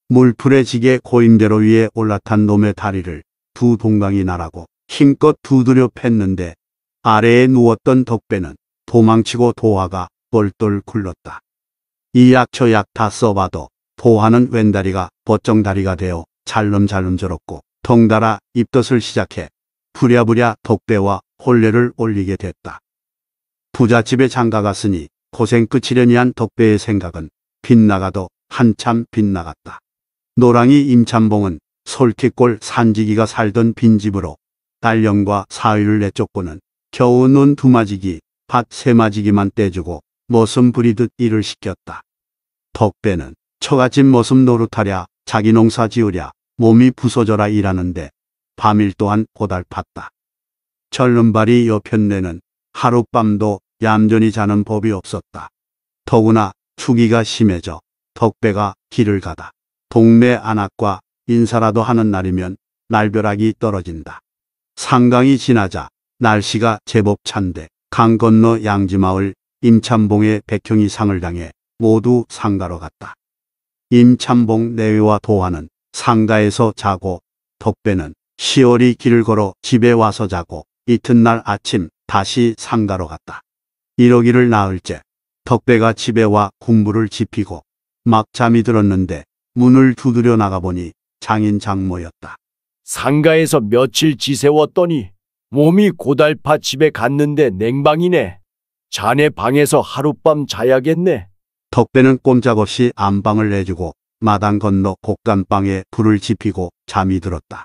물풀에 지게 고인대로 위에 올라탄 놈의 다리를 두 동강이 나라고 힘껏 두드려 팼는데 아래에 누웠던 덕배는 도망치고 도화가 똘똘 굴렀다. 이약초약다 써봐도 도화는 왼다리가 벗정다리가 되어 잘름잘름 저었고 덩달아 입덧을 시작해 부랴부랴 덕배와 혼례를 올리게 됐다. 부잣집에 장가갔으니 고생 끝이려니 한 덕배의 생각은 빗나가도 한참 빗나갔다. 노랑이 임찬봉은 솔티골 산지기가 살던 빈집으로 달령과 사위를 내쫓고는 겨우 눈 두마지기, 밭 세마지기만 떼주고 머슴 부리듯 일을 시켰다. 덕배는 처갓집 머슴 노릇하랴 자기 농사 지으랴 몸이 부서져라 일하는데 밤일 또한 고달팠다. 절름발이 여편네는 하룻밤도 얌전히 자는 법이 없었다. 더구나 추기가 심해져 덕배가 길을 가다 동네 안악과 인사라도 하는 날이면 날벼락이 떨어진다. 상강이 지나자 날씨가 제법 찬데 강 건너 양지마을 임찬봉의 백형이 상을 당해 모두 상가로 갔다. 임찬봉 내외와 도화는 상가에서 자고 덕배는 시월이 길을 걸어 집에 와서 자고 이튿날 아침 다시 상가로 갔다. 이러기를 나흘째 덕배가 집에 와 군부를 지피고 막 잠이 들었는데 문을 두드려 나가보니 장인 장모였다. 상가에서 며칠 지새웠더니 몸이 고달파 집에 갔는데 냉방이네. 자네 방에서 하룻밤 자야겠네. 덕배는 꼼짝없이 안방을 내주고 마당 건너 곡간방에 불을 지피고 잠이 들었다.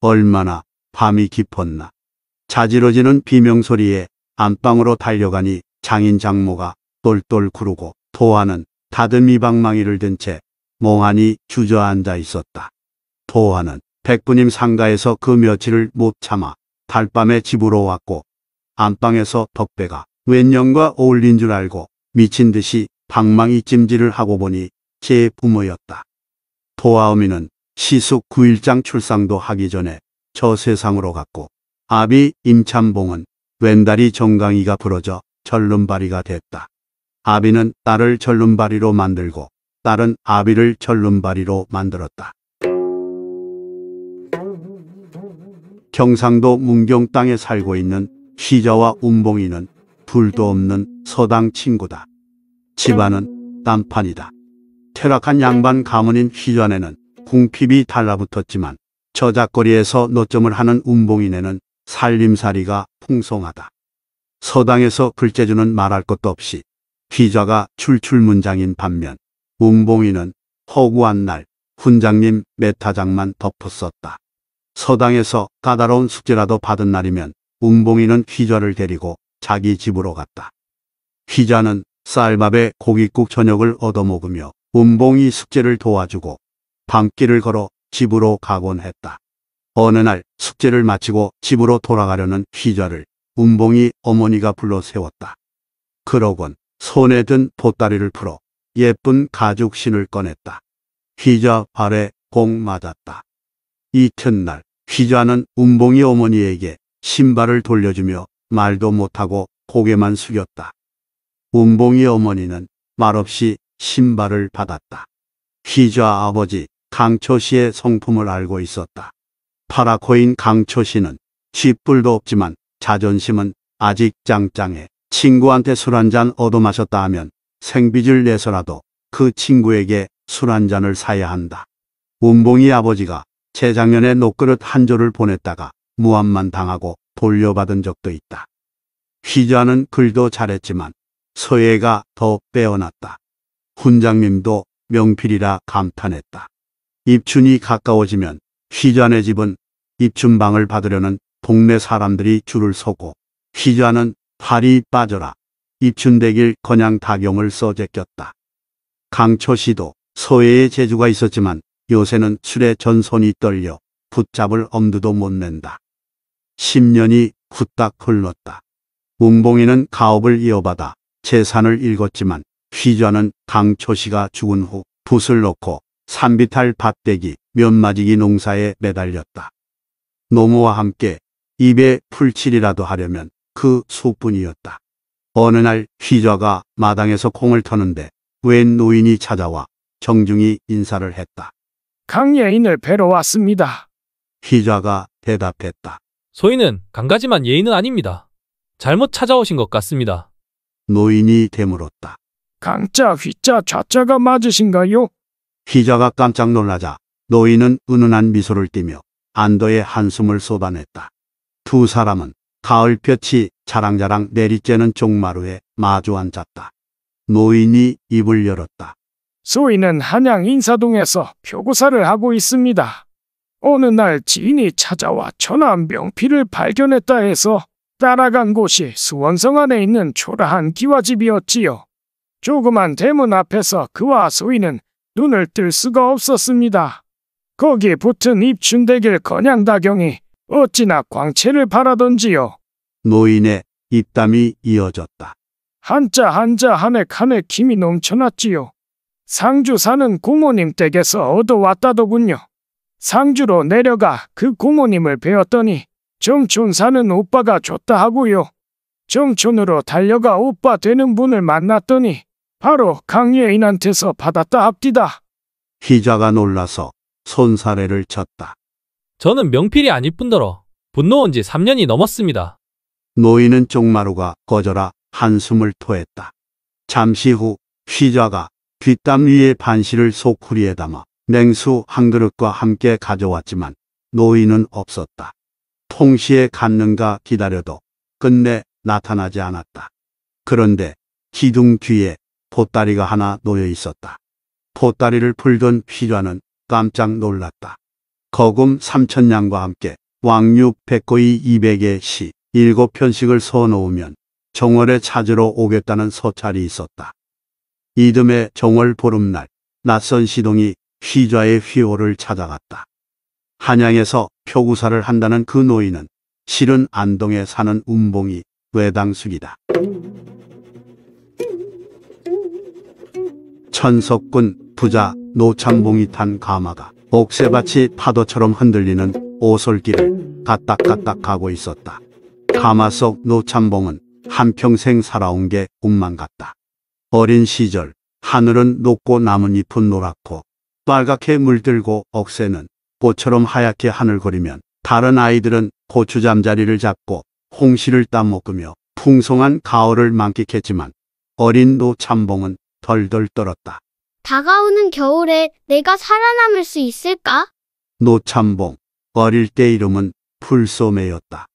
얼마나 밤이 깊었나. 자지러지는 비명소리에 안방으로 달려가니 장인 장모가 똘똘 구르고 도화는 다듬이 방망이를 든 채 멍하니 주저앉아 있었다. 도화는 백부님 상가에서 그 며칠을 못 참아 달밤에 집으로 왔고 안방에서 덕배가 웬년과 어울린 줄 알고 미친 듯이 방망이 찜질을 하고 보니 제 부모였다. 도하어미는 시숙 9일장 출상도 하기 전에 저 세상으로 갔고 아비 임찬봉은 웬다리 정강이가 부러져 절름발이가 됐다. 아비는 딸을 절름발이로 만들고 딸은 아비를 절름발이로 만들었다. 경상도 문경 땅에 살고 있는 시자와 운봉이는 불도 없는 서당 친구다. 집안은 딴판이다. 퇴락한 양반 가문인 휘전에는 궁핍이 달라붙었지만 저작거리에서 노점을 하는 운봉이네는 살림살이가 풍성하다. 서당에서 불재주는 말할 것도 없이 휘자가 출출문장인 반면 운봉이는 허구한 날 훈장님 메타장만 덮었었다. 서당에서 까다로운 숙제라도 받은 날이면 운봉이는 휘자를 데리고 자기 집으로 갔다. 휘자는 쌀밥에 고깃국 저녁을 얻어먹으며 운봉이 숙제를 도와주고 밤길을 걸어 집으로 가곤 했다. 어느 날 숙제를 마치고 집으로 돌아가려는 휘자를 운봉이 어머니가 불러 세웠다. 그러곤 손에 든 보따리를 풀어 예쁜 가죽 신을 꺼냈다. 휘자 발에 공 맞았다. 이튿날 휘자는 운봉이 어머니에게 신발을 돌려주며 말도 못하고 고개만 숙였다. 운봉이 어머니는 말없이 신발을 받았다. 휘자 아버지 강초 씨의 성품을 알고 있었다. 파라코인 강초 씨는 쥐뿔도 없지만 자존심은 아직 짱짱해. 친구한테 술 한 잔 얻어 마셨다 하면 생비질 내서라도 그 친구에게 술 한 잔을 사야 한다. 운봉이 아버지가 재작년에 노그릇한 조를 보냈다가 무함만 당하고 돌려받은 적도 있다. 휘자는 글도 잘했지만 서예가 더 빼어났다. 훈장님도 명필이라 감탄했다. 입춘이 가까워지면 휘자네 집은 입춘방을 받으려는 동네 사람들이 줄을 서고 휘자는 팔이 빠져라 입춘대길 건양 다경을 써제꼈다. 강초시도 서해에 재주가 있었지만 요새는 출에 전손이 떨려 붙잡을 엄두도 못 낸다. 10년이 후딱 흘렀다. 문봉이는 가업을 이어받아 재산을 읽었지만 휘좌는 강초시가 죽은 후 붓을 놓고 산비탈 밭대기 면마지기 농사에 매달렸다. 노모와 함께 입에 풀칠이라도 하려면 그 소뿐이었다. 어느 날휘자가 마당에서 콩을 터는데 웬 노인이 찾아와 정중히 인사를 했다. 강예인을 뵈러 왔습니다. 휘자가 대답했다. 소인은 강가지만 예인은 아닙니다. 잘못 찾아오신 것 같습니다. 노인이 되물었다. 강자, 휘자, 좌자가 맞으신가요? 휘자가 깜짝 놀라자 노인은 은은한 미소를 띠며 안도의 한숨을 쏟아냈다. 두 사람은 가을볕이 자랑자랑 내리쬐는 종마루에 마주 앉았다. 노인이 입을 열었다. 소인은 한양 인사동에서 표고사를 하고 있습니다. 어느 날 지인이 찾아와 천안 명피를 발견했다 해서 따라간 곳이 수원성 안에 있는 초라한 기와집이었지요. 조그만 대문 앞에서 그와 소인은 눈을 뜰 수가 없었습니다. 거기 에 붙은 입춘대길 건양다경이 어찌나 광채를 바라던지요. 노인의 입담이 이어졌다. 한자 한자 한액 칸에 김이 넘쳐났지요. 상주 사는 고모님 댁에서 얻어왔다더군요. 상주로 내려가 그 고모님을 뵈었더니 정촌 사는 오빠가 줬다 하고요. 정촌으로 달려가 오빠 되는 분을 만났더니 바로 강예인한테서 받았다 합디다. 희자가 놀라서 손사래를 쳤다. 저는 명필이 아닐 뿐더러 분노온 지 3년이 넘었습니다. 노인은 쪽마루가 거절하 한숨을 토했다. 잠시 후 휘자가 뒷담 위에 반실을 소쿠리에 담아 냉수 한 그릇과 함께 가져왔지만 노인은 없었다. 통시에 갔는가 기다려도 끝내 나타나지 않았다. 그런데 기둥 뒤에 보따리가 하나 놓여 있었다. 보따리를 풀던 휘자는 깜짝 놀랐다. 거금 3천냥과 함께 왕류백거이 200의 시 7편씩을 써놓으면 정월에 찾으러 오겠다는 서찰이 있었다. 이듬해 정월 보름날 낯선 시동이 휘좌의 휘호를 찾아갔다. 한양에서 표구사를 한다는 그 노인은 실은 안동에 사는 운봉이 외당숙이다. 천석군 부자 노창봉이 탄 가마가 억새밭이 파도처럼 흔들리는 오솔길을 까딱까딱 하고 있었다. 가마속 노참봉은 한평생 살아온 게 운만 같다. 어린 시절 하늘은 높고 나뭇잎은 노랗고 빨갛게 물들고 억새는 꽃처럼 하얗게 하늘거리면 다른 아이들은 고추 잠자리를 잡고 홍시를 따먹으며 풍성한 가을을 만끽했지만 어린 노참봉은 덜덜 떨었다. 다가오는 겨울에 내가 살아남을 수 있을까? 노참봉, 어릴 때 이름은 풀소매였다.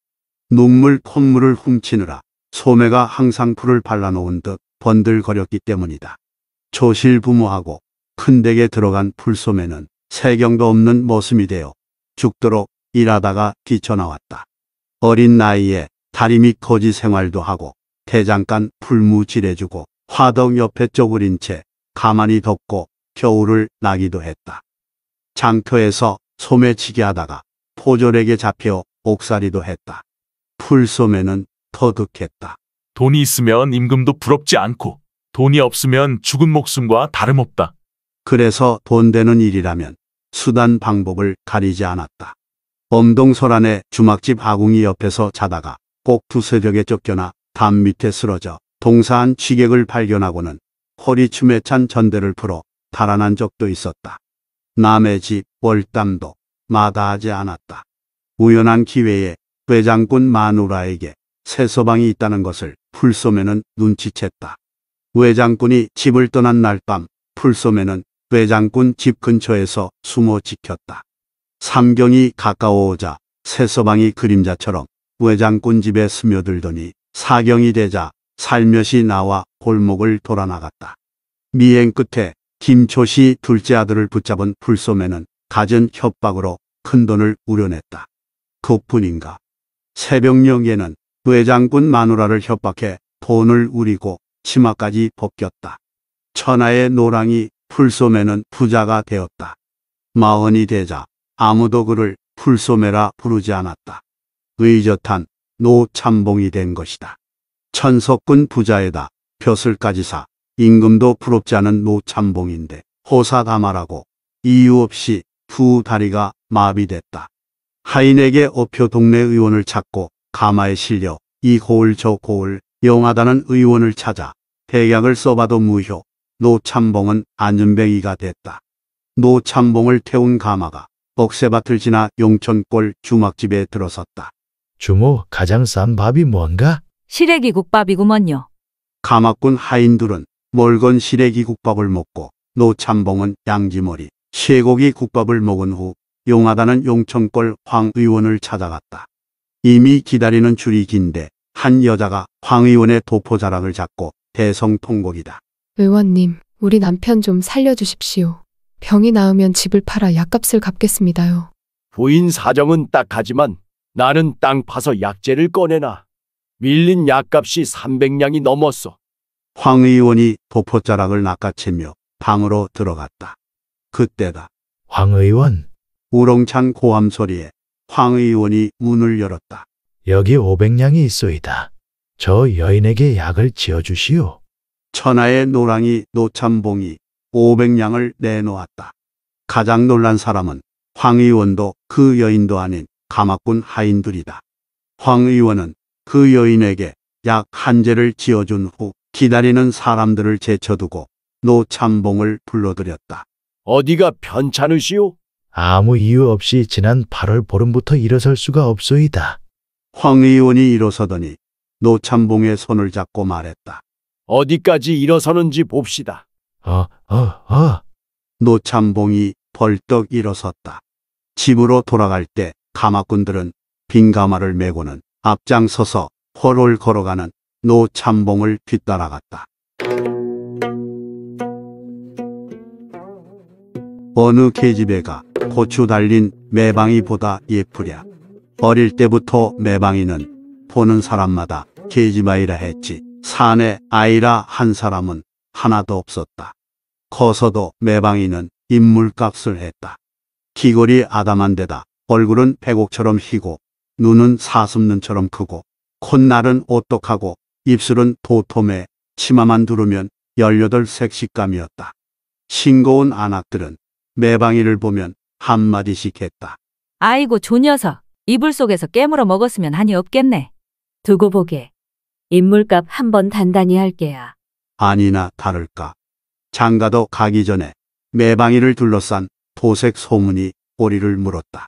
눈물 콧물을 훔치느라 소매가 항상 풀을 발라놓은 듯 번들거렸기 때문이다. 조실부모하고 큰 댁에 들어간 풀소매는 세경도 없는 모습이 되어 죽도록 일하다가 뛰쳐나왔다. 어린 나이에 다리 및 거지 생활도 하고 대장간 풀무질해주고 화덕 옆에 쪼그린 채 가만히 덮고 겨울을 나기도 했다. 장터에서 소매치기 하다가 포졸에게 잡혀 옥살이도 했다. 풀소매는 터득했다. 돈이 있으면 임금도 부럽지 않고 돈이 없으면 죽은 목숨과 다름없다. 그래서 돈 되는 일이라면 수단 방법을 가리지 않았다. 엄동설안의 주막집 아궁이 옆에서 자다가 꼭두 새벽에 쫓겨나 담 밑에 쓰러져 동사한 취객을 발견하고는 허리춤에 찬 전대를 풀어 달아난 적도 있었다. 남의 집 월담도 마다하지 않았다. 우연한 기회에 외장꾼 마누라에게 새소방이 있다는 것을 풀소매는 눈치챘다. 외장꾼이 집을 떠난 날밤 풀소매는 외장꾼 집 근처에서 숨어 지켰다. 삼경이 가까워오자 새소방이 그림자처럼 외장꾼 집에 스며들더니 사경이 되자 살며시 나와 골목을 돌아나갔다. 미행 끝에 김초시 둘째 아들을 붙잡은 불소매는 가진 협박으로 큰돈을 우려냈다. 그뿐인가. 새벽녘에는 외장군 마누라를 협박해 돈을 우리고 치마까지 벗겼다. 천하의 노랑이 풀소매는 부자가 되었다. 마흔이 되자 아무도 그를 풀소매라 부르지 않았다. 의젓한 노참봉이 된 것이다. 천석군 부자에다 벼슬까지 사 임금도 부럽지 않은 노참봉인데 호사 다말하고 이유 없이 두 다리가 마비됐다. 하인에게 업표 동네 의원을 찾고 가마에 실려 이 고을 저 고을 영하다는 의원을 찾아 대약을 써봐도 무효 노참봉은 안윤뱅이가 됐다. 노참봉을 태운 가마가 억새밭을 지나 용천골 주막집에 들어섰다. 주모, 가장 싼 밥이 뭔가? 시래기 국밥이구먼요. 가마꾼 하인들은 멀건 시래기 국밥을 먹고 노참봉은 양지머리 쇠고기 국밥을 먹은 후 용하다는 용천골 황 의원을 찾아갔다. 이미 기다리는 줄이 긴데 한 여자가 황 의원의 도포자락을 잡고 대성통곡이다. 의원님, 우리 남편 좀 살려주십시오. 병이 나으면 집을 팔아 약값을 갚겠습니다요. 부인 사정은 딱하지만 나는 땅 파서 약재를 꺼내나 밀린 약값이 300냥이 넘었어. 황 의원이 도포자락을 낚아채며 방으로 들어갔다. 그때다. 황 의원, 우렁찬 고함 소리에 황 의원이 문을 열었다. 여기 500냥이 있소이다. 저 여인에게 약을 지어주시오. 천하의 노랑이 노참봉이 500냥을 내놓았다. 가장 놀란 사람은 황 의원도 그 여인도 아닌 가마꾼 하인들이다. 황 의원은 그 여인에게 약한 재를 지어준 후 기다리는 사람들을 제쳐두고 노참봉을 불러들였다. 어디가 편찮으시오? 아무 이유 없이 지난 8월 보름부터 일어설 수가 없소이다. 황 의원이 일어서더니 노참봉의 손을 잡고 말했다. 어디까지 일어서는지 봅시다. 어, 어, 어. 노참봉이 벌떡 일어섰다. 집으로 돌아갈 때 가마꾼들은 빈 가마를 메고는 앞장서서 포로를 걸어가는 노참봉을 뒤따라갔다. 어느 계집애가 고추 달린 매방이보다 예쁘랴. 어릴 때부터 매방이는 보는 사람마다 계집아이라 했지 산에 아이라 한 사람은 하나도 없었다. 커서도 매방이는 인물값을 했다. 귀걸이 아담한데다 얼굴은 백옥처럼 희고 눈은 사슴눈처럼 크고 콧날은 오똑하고 입술은 도톰해 치마만 두르면 18색 식감이었다. 싱거운 안악들은 매방이를 보면 한마디씩 했다. 아이고 조 녀석 이불 속에서 깨물어 먹었으면 한이 없겠네. 두고 보게. 인물값 한 번 단단히 할게야. 아니나 다를까. 장가도 가기 전에 매방이를 둘러싼 도색 소문이 꼬리를 물었다.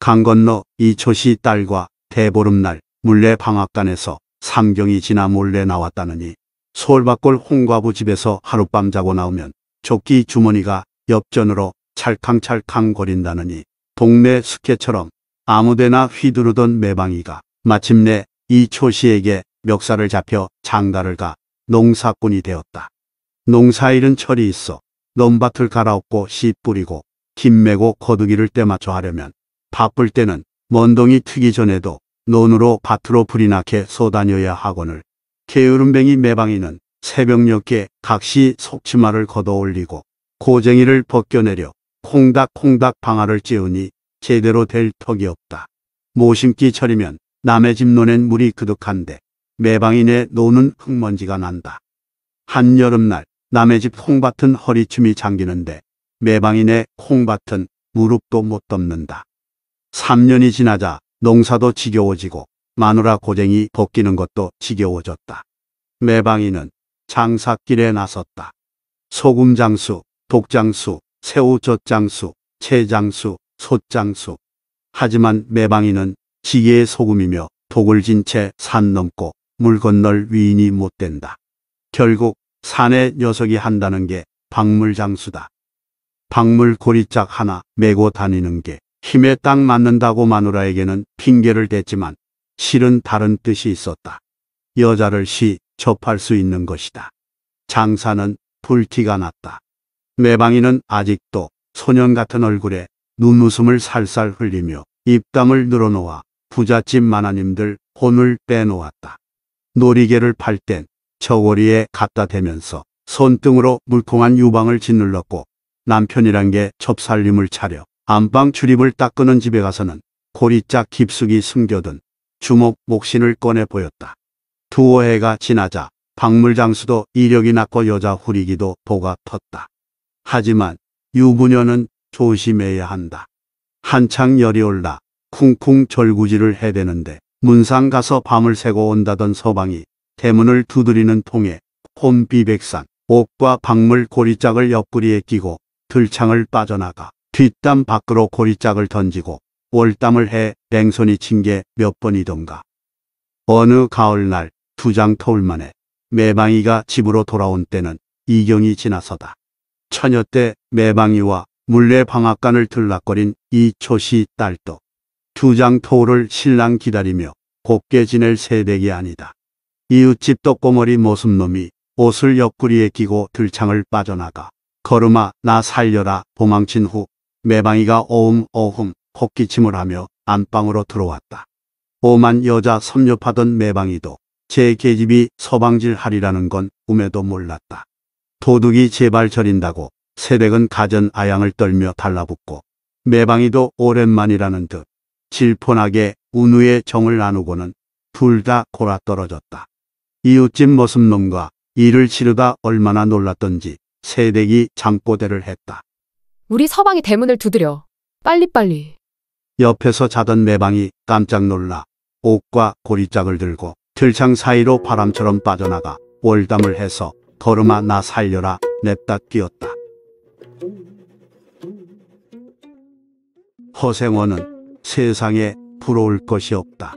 강 건너 이초시 딸과 대보름날 물레 방앗간에서 상경이 지나 몰래 나왔다느니 서울 밖골 홍과부 집에서 하룻밤 자고 나오면 조끼 주머니가 옆전으로 찰캉찰캉 거린다느니 동네 숙개처럼 아무데나 휘두르던 매방이가 마침내 이초시에게 멱살을 잡혀 장가를 가 농사꾼이 되었다. 농사일은 철이 있어 논밭을 갈아엎고 씨 뿌리고 김매고 거두기를 때맞춰 하려면 바쁠 때는 먼동이 트기 전에도 논으로 밭으로 불이나 게 쏘다녀야 하거늘 게으름뱅이 매방이는 새벽녘에 각시 속치마를 걷어올리고 고쟁이를 벗겨내려 콩닥콩닥 방아를 찌우니 제대로 될 턱이 없다. 모심기 철이면 남의 집 논엔 물이 그득한데 매방이네 논은 흙먼지가 난다. 한여름날 남의 집 콩밭은 허리춤이 잠기는데 매방이네 콩밭은 무릎도 못 덮는다. 3년이 지나자 농사도 지겨워지고 마누라 고쟁이 벗기는 것도 지겨워졌다. 매방이는 장사길에 나섰다. 소금장수, 독장수, 새우젓장수, 채장수, 솥장수. 하지만 매방이는 지게의 소금이며 독을 진 채 산 넘고 물 건널 위인이 못 된다. 결국 산에 녀석이 한다는 게 박물장수다. 박물 고리짝 하나 메고 다니는 게 힘에 딱 맞는다고 마누라에게는 핑계를 댔지만 실은 다른 뜻이 있었다. 여자를 시 접할 수 있는 것이다. 장사는 불티가 났다. 매방이는 아직도 소년 같은 얼굴에 눈웃음을 살살 흘리며 입담을 늘어놓아 부잣집 마나님들 혼을 빼놓았다. 놀이개를 팔 땐 저고리에 갖다 대면서 손등으로 물통한 유방을 짓눌렀고 남편이란 게 접살림을 차려 안방 출입을 닦으는 집에 가서는 고리짝 깊숙이 숨겨둔 주먹 목신을 꺼내 보였다. 두어 해가 지나자 박물장수도 이력이 낮고 여자 후리기도 도가 텄다. 하지만 유부녀는 조심해야 한다. 한창 열이 올라 쿵쿵 절구질을 해대는데 문상 가서 밤을 새고 온다던 서방이 대문을 두드리는 통에 혼비백산 옥과 박물 고리짝을 옆구리에 끼고 들창을 빠져나가 뒷담 밖으로 고리짝을 던지고 월담을 해 랭손이 친 게 몇 번이던가. 어느 가을날 두장 터울 만에 매방이가 집으로 돌아온 때는 이경이 지나서다. 처녀 때 매방이와 물레 방앗간을 들락거린 이 초시 딸도 두 장토울을 신랑 기다리며 곱게 지낼 세댁이 아니다. 이웃집 떡꼬머리 모습놈이 옷을 옆구리에 끼고 들창을 빠져나가 걸음아 나 살려라 도망친 후 매방이가 어음어흥 헛기침을 하며 안방으로 들어왔다. 오만 여자 섭렵하던 매방이도 제 계집이 서방질하리라는 건 꿈에도 몰랐다. 도둑이 제발 저린다고 새댁은 가전 아양을 떨며 달라붙고 매방이도 오랜만이라는 듯 질폰하게 운우의 정을 나누고는 둘 다 골아떨어졌다. 이웃집 머슴놈과 일을 치르다 얼마나 놀랐던지 새댁이 잠꼬대를 했다. 우리 서방이 대문을 두드려. 빨리빨리. 옆에서 자던 매방이 깜짝 놀라 옷과 고리짝을 들고 들창 사이로 바람처럼 빠져나가 월담을 해서 걸음아 나 살려라 냅다 뛰었다. 허생원은 세상에 부러울 것이 없다.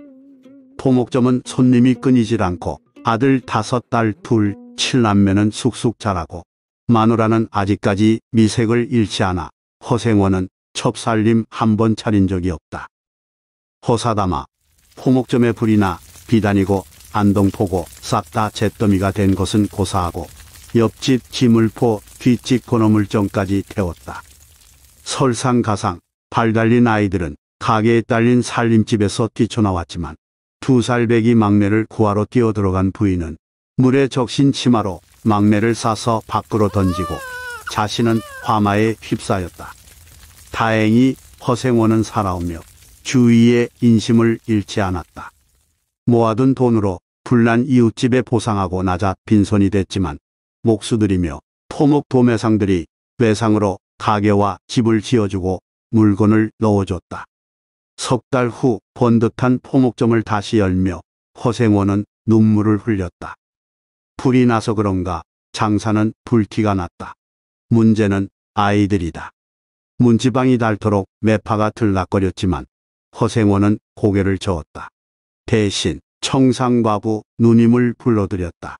포목점은 손님이 끊이질 않고 아들 다섯 딸 둘, 칠남매는 쑥쑥 자라고 마누라는 아직까지 미색을 잃지 않아 허생원은 첩살림 한 번 차린 적이 없다. 허사담아 포목점의 불이나 비단이고 안동포고 싹 다 잿더미가 된 것은 고사하고 옆집 지물포 뒷집 고노물정까지 태웠다. 설상가상 발 달린 아이들은 가게에 딸린 살림집에서 뛰쳐나왔지만 두살 배기 막내를 구하러 뛰어들어간 부인은 물에 적신 치마로 막내를 싸서 밖으로 던지고 자신은 화마에 휩싸였다. 다행히 허생원은 살아오며 주위의 인심을 잃지 않았다. 모아둔 돈으로 불난 이웃집에 보상하고 나자 빈손이 됐지만 목수들이며 토목 도매상들이 외상으로 가게와 집을 지어주고 물건을 넣어줬다. 석 달 후 번듯한 포목점을 다시 열며 허생원은 눈물을 흘렸다. 불이 나서 그런가 장사는 불티가 났다. 문제는 아이들이다. 문지방이 닳도록 매파가 들락거렸지만 허생원은 고개를 저었다. 대신 청상과부 누님을 불러들였다.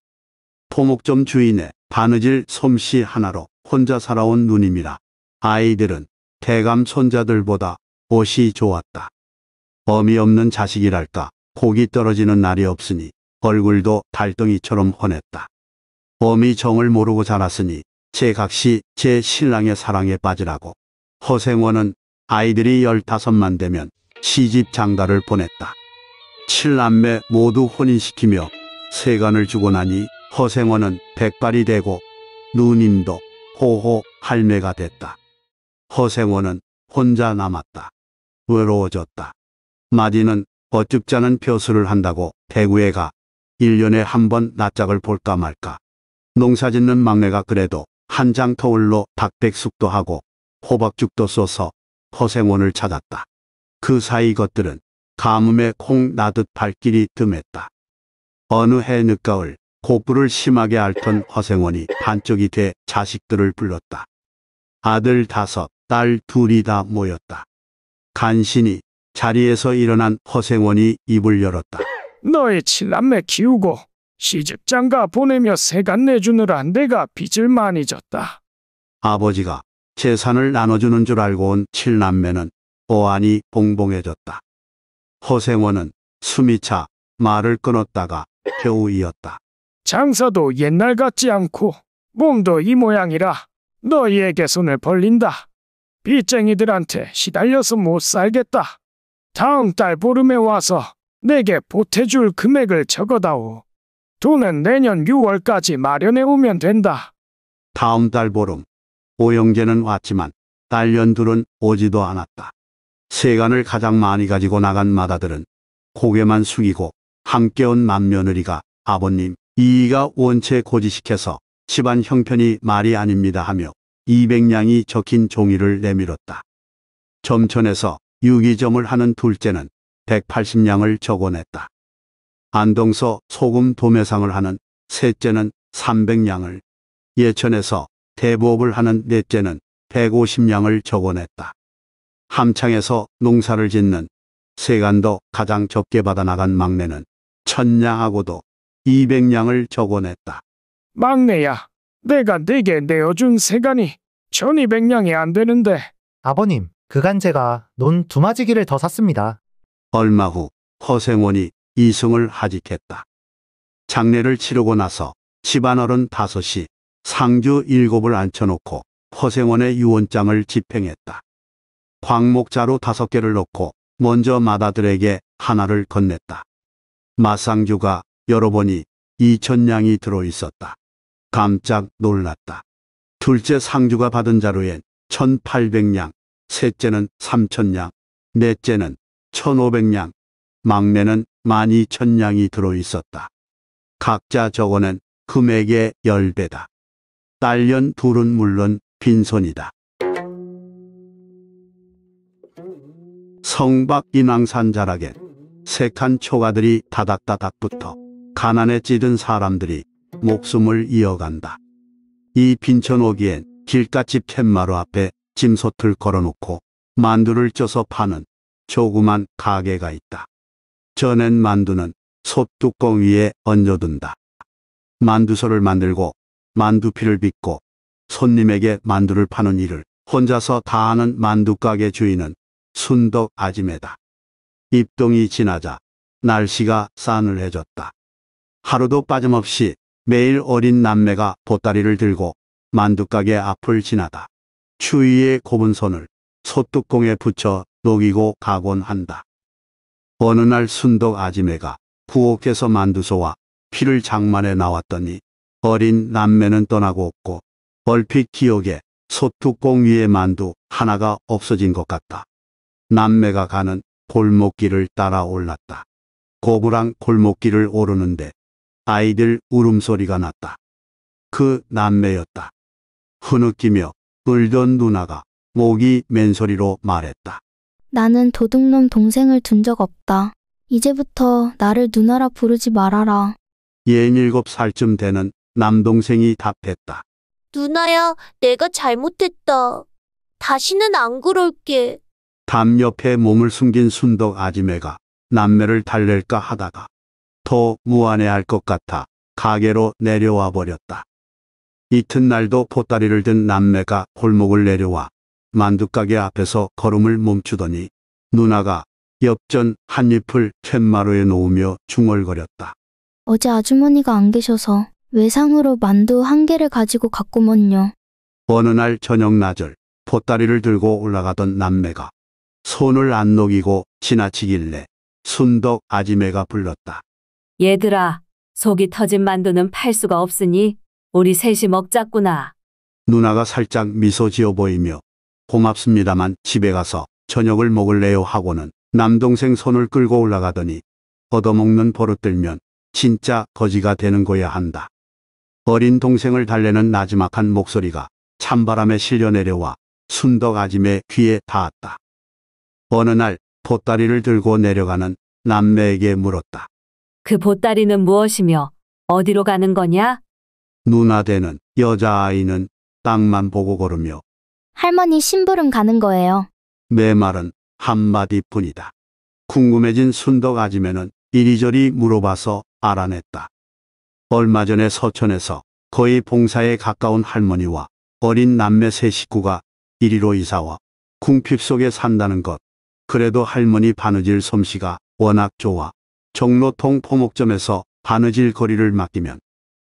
포목점 주인의 바느질 솜씨 하나로 혼자 살아온 누님이라 아이들은 대감 손자들보다 옷이 좋았다. 어미 없는 자식이랄까 고기 떨어지는 날이 없으니 얼굴도 달덩이처럼 헌했다. 범이 정을 모르고 자랐으니 제각시 제 신랑의 사랑에 빠지라고. 허생원은 아이들이 15만 되면 시집 장가를 보냈다. 7남매 모두 혼인시키며 세간을 주고 나니 허생원은 백발이 되고 누님도 호호 할매가 됐다. 허생원은 혼자 남았다. 외로워졌다. 마디는 어쭙잖은 표수를 한다고 대구에 가 1년에 한 번 낯짝을 볼까 말까. 농사짓는 막내가 그래도 한 장 터울로 닭백숙도 하고 호박죽도 쏘서 허생원을 찾았다. 그 사이 것들은 가뭄에 콩 나듯 발길이 뜸했다. 어느 해 늦가을 고부를 심하게 앓던 허생원이 반쪽이 돼 자식들을 불렀다. 아들 다섯, 딸 둘이 다 모였다. 간신히 자리에서 일어난 허생원이 입을 열었다. 너의 칠남매 키우고 시집장가 보내며 세간 내주느라 내가 빚을 많이 졌다. 아버지가 재산을 나눠주는 줄 알고 온 칠남매는 보안이 봉봉해졌다. 허생원은 숨이 차 말을 끊었다가 겨우 이었다. 장사도 옛날 같지 않고 몸도 이 모양이라 너희에게 손을 벌린다. 빚쟁이들한테 시달려서 못 살겠다. 다음 달 보름에 와서 내게 보태줄 금액을 적어다오. 돈은 내년 6월까지 마련해 오면 된다. 다음 달 보름 오영재는 왔지만 딸년둘은 오지도 않았다. 세간을 가장 많이 가지고 나간 마다들은 고개만 숙이고 함께 온 맏며느리가 아버님 이이가 원체 고지시켜서 집안 형편이 말이 아닙니다 하며 200냥이 적힌 종이를 내밀었다. 점천에서 유기점을 하는 둘째는 1 8 0냥을 적어냈다. 안동서 소금 도매상을 하는 셋째는 3 0 0냥을 예천에서 대부업을 하는 넷째는 1 5 0냥을 적어냈다. 함창에서 농사를 짓는 세간도 가장 적게 받아나간 막내는 천냥하고도 200냥을 적어냈다. 막내야, 내가 네게 내어준 세간이 1200냥이 안 되는데. 아버님, 그간 제가 논 두마지기를 더 샀습니다. 얼마 후 허생원이 이승을 하직했다. 장례를 치르고 나서 집안어른 다섯이 상주 일곱을 앉혀놓고 허생원의 유언장을 집행했다. 광목자루 다섯 개를 놓고 먼저 마다들에게 하나를 건넸다. 마상주가 여러 번이 이천냥이 들어있었다. 깜짝 놀랐다. 둘째 상주가 받은 자루엔 천팔백냥, 셋째는 삼천냥, 넷째는 1,500냥, 막내는 12,000냥이 들어있었다. 각자 적어낸 금액의 10배다. 딸년 둘은 물론 빈손이다. 성박 인왕산 자락엔 색한 초가들이 다닥다닥 붙어 가난에 찌든 사람들이 목숨을 이어간다. 이 빈천 오기엔 길가집 캔마루 앞에 짐소틀 걸어놓고 만두를 쪄서 파는 조그만 가게가 있다. 전엔 만두는 솥뚜껑 위에 얹어둔다. 만두소를 만들고 만두피를 빚고 손님에게 만두를 파는 일을 혼자서 다 하는 만두가게 주인은 순덕 아지매다. 입동이 지나자 날씨가 싸늘해졌다. 하루도 빠짐없이 매일 어린 남매가 보따리를 들고 만두가게 앞을 지나다. 추위의 고분 손을 솥뚜껑에 붙여 녹이고 가곤한다. 어느 날 순덕 아지매가 부엌에서 만두소와 피를 장만해 나왔더니 어린 남매는 떠나고 없고 얼핏 기억에 소뚜껑 위에 만두 하나가 없어진 것 같다. 남매가 가는 골목길을 따라 올랐다. 고부랑 골목길을 오르는데 아이들 울음소리가 났다. 그 남매였다. 흐느끼며 울던 누나가 목이 맨소리로 말했다. 나는 도둑놈 동생을 둔 적 없다. 이제부터 나를 누나라 부르지 말아라. 예일곱 살쯤 되는 남동생이 답했다. 누나야, 내가 잘못했다. 다시는 안 그럴게. 담 옆에 몸을 숨긴 순덕 아지매가 남매를 달랠까 하다가 더 무안해할 것 같아 가게로 내려와 버렸다. 이튿날도 보따리를 든 남매가 골목을 내려와 만두가게 앞에서 걸음을 멈추더니 누나가 옆전한 잎을 팻마루에 놓으며 중얼거렸다. 어제 아주머니가 안 계셔서 외상으로 만두 한 개를 가지고 갔구먼요. 어느 날 저녁 나절 보따리를 들고 올라가던 남매가 손을 안 녹이고 지나치길래 순덕 아지매가 불렀다. 얘들아, 속이 터진 만두는 팔 수가 없으니 우리 셋이 먹자꾸나. 누나가 살짝 미소 지어 보이며 고맙습니다만 집에 가서 저녁을 먹을래요 하고는 남동생 손을 끌고 올라가더니 얻어먹는 버릇들면 진짜 거지가 되는 거야 한다. 어린 동생을 달래는 나지막한 목소리가 찬바람에 실려 내려와 순덕 아짐의 귀에 닿았다. 어느 날 보따리를 들고 내려가는 남매에게 물었다. 그 보따리는 무엇이며 어디로 가는 거냐? 누나 되는 여자아이는 땅만 보고 걸으며 할머니 심부름 가는 거예요. 내 말은 한마디뿐이다. 궁금해진 순덕 아지매는 이리저리 물어봐서 알아냈다. 얼마 전에 서천에서 거의 봉사에 가까운 할머니와 어린 남매 세 식구가 이리로 이사와 궁핍 속에 산다는 것. 그래도 할머니 바느질 솜씨가 워낙 좋아 종로통 포목점에서 바느질 거리를 맡기면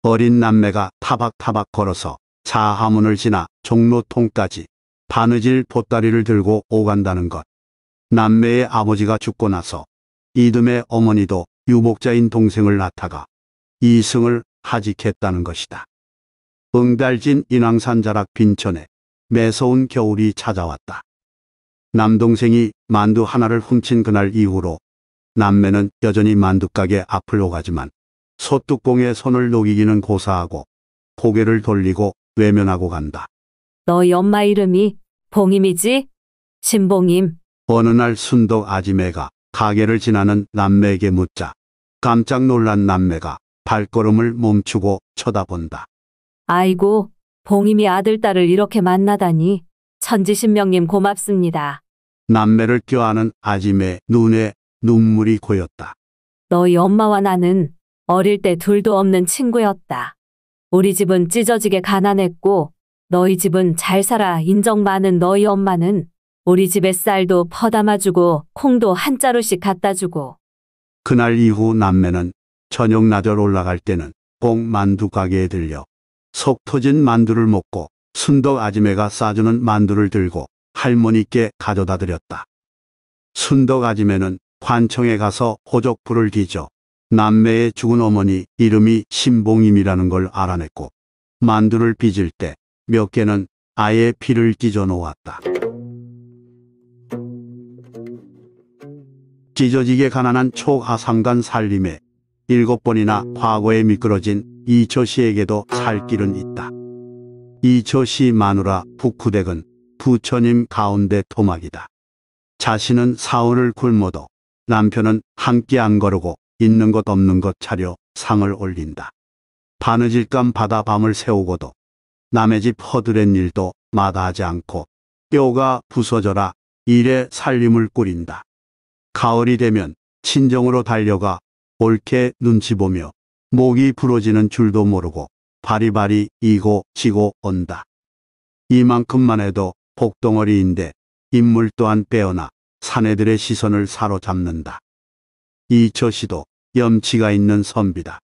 어린 남매가 타박타박 걸어서 자하문을 지나 종로통까지 바느질 보따리를 들고 오간다는 것. 남매의 아버지가 죽고 나서 이듬해 어머니도 유목자인 동생을 낳다가 이승을 하직했다는 것이다. 응달진 인왕산 자락 빈천에 매서운 겨울이 찾아왔다. 남동생이 만두 하나를 훔친 그날 이후로 남매는 여전히 만두가게 앞을 오가지만 소뚜껑에 손을 녹이기는 고사하고 고개를 돌리고 외면하고 간다. 너 엄마 이름이 봉임이지? 신봉임. 어느 날 순도 아지매가 가게를 지나는 남매에게 묻자 깜짝 놀란 남매가 발걸음을 멈추고 쳐다본다. 아이고, 봉임이 아들, 딸을 이렇게 만나다니. 천지신명님 고맙습니다. 남매를 껴안은 아지매 눈에 눈물이 고였다. 너희 엄마와 나는 어릴 때 둘도 없는 친구였다. 우리 집은 찢어지게 가난했고 너희 집은 잘 살아 인정 많은 너희 엄마는 우리 집에 쌀도 퍼담아주고 콩도 한 자루씩 갖다주고. 그날 이후 남매는 저녁 나절 올라갈 때는 꼭 만두 가게에 들려 속 터진 만두를 먹고 순덕 아지매가 싸주는 만두를 들고 할머니께 가져다 드렸다. 순덕 아지매는 관청에 가서 호적부를 뒤져 남매의 죽은 어머니 이름이 신봉임이라는 걸 알아냈고 만두를 빚을 때몇 개는 아예 피를 찢어 놓았다. 찢어지게 가난한 초하상간 살림에 일곱 번이나 과거에 미끄러진 이처 씨에게도 살 길은 있다. 이처 씨 마누라 북후댁은 부처님 가운데 토막이다. 자신은 사흘을 굶어도 남편은 한 끼안 거르고 있는 것 없는 것 차려 상을 올린다. 바느질감 바다 밤을 새우고도 남의 집 허드렛 일도 마다하지 않고 뼈가 부서져라 일에 살림을 꾸린다. 가을이 되면 친정으로 달려가 옳게 눈치 보며 목이 부러지는 줄도 모르고 바리바리 이고 지고 온다. 이만큼만 해도 복덩어리인데 인물 또한 빼어나 사내들의 시선을 사로잡는다. 이처시도 염치가 있는 선비다.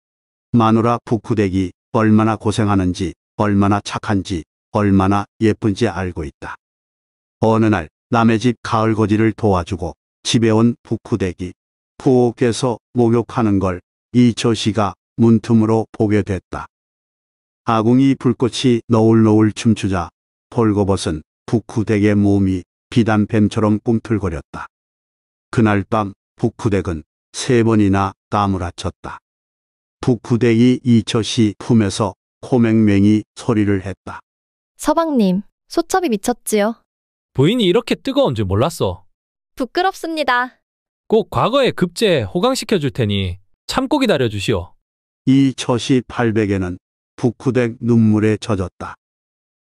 마누라 북후댁이 얼마나 고생하는지 얼마나 착한지 얼마나 예쁜지 알고 있다. 어느 날 남의 집가을거지를 도와주고 집에 온 북후대기 부호께서 목욕하는 걸 이처씨가 문틈으로 보게 됐다. 아궁이 불꽃이 너울너울 춤추자 벌거벗은 북후댁의 몸이 비단뱀처럼 꿈틀거렸다. 그날 밤 북후댁은 세 번이나 까무라쳤다. 북후댁이 이처씨 품에서 코맹맹이 소리를 했다. 서방님, 소첩이 미쳤지요? 부인이 이렇게 뜨거운 줄 몰랐어. 부끄럽습니다. 꼭과거에급제 호강시켜 줄 테니 참고 기다려 주시오. 이 처시 800에는 북구댁 눈물에 젖었다.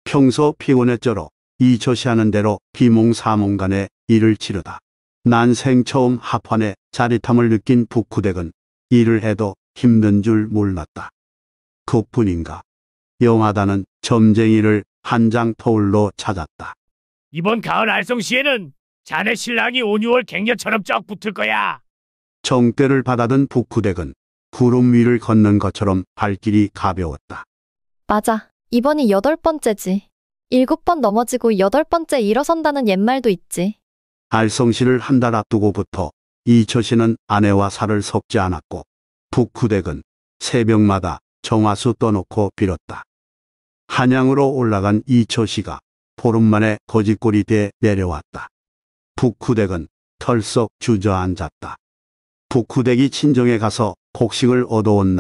평소 피곤했저러 이 처시하는 대로 비몽사몽간에 일을 치르다. 난생 처음 합환에 자릿함을 느낀 북구댁은 일을 해도 힘든 줄 몰랐다. 그뿐인가. 영하다는 점쟁이를 한 장 터울로 찾았다. 이번 가을 알성시에는 자네 신랑이 온유월 갱년처럼 쩍 붙을 거야. 정대를 받아든 북구댁은 구름 위를 걷는 것처럼 발길이 가벼웠다. 맞아. 이번이 여덟 번째지. 일곱 번 넘어지고 여덟 번째 일어선다는 옛말도 있지. 알성시를 한 달 앞두고부터 이처씨는 아내와 살을 섞지 않았고 북구댁은 새벽마다 정화수 떠놓고 빌었다. 한양으로 올라간 이초시가 보름 만에 거짓골이돼 내려왔다. 북후댁은 털썩 주저앉았다. 북후댁이 친정에 가서 곡식을 얻어온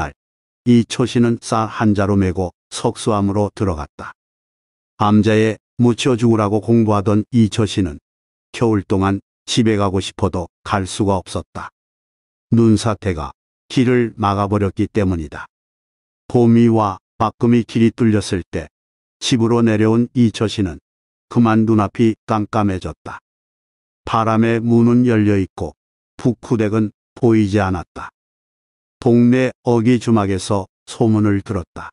날이초시는쌀한 자루 메고 석수암으로 들어갔다. 암자에 묻혀 죽으라고 공부하던 이초시는 겨울 동안 집에 가고 싶어도 갈 수가 없었다. 눈사태가 길을 막아버렸기 때문이다. 도미와 박금이 길이 뚫렸을 때 집으로 내려온 이처신은 그만 눈앞이 깜깜해졌다. 바람에 문은 열려있고 북후댁은 보이지 않았다. 동네 어기 주막에서 소문을 들었다.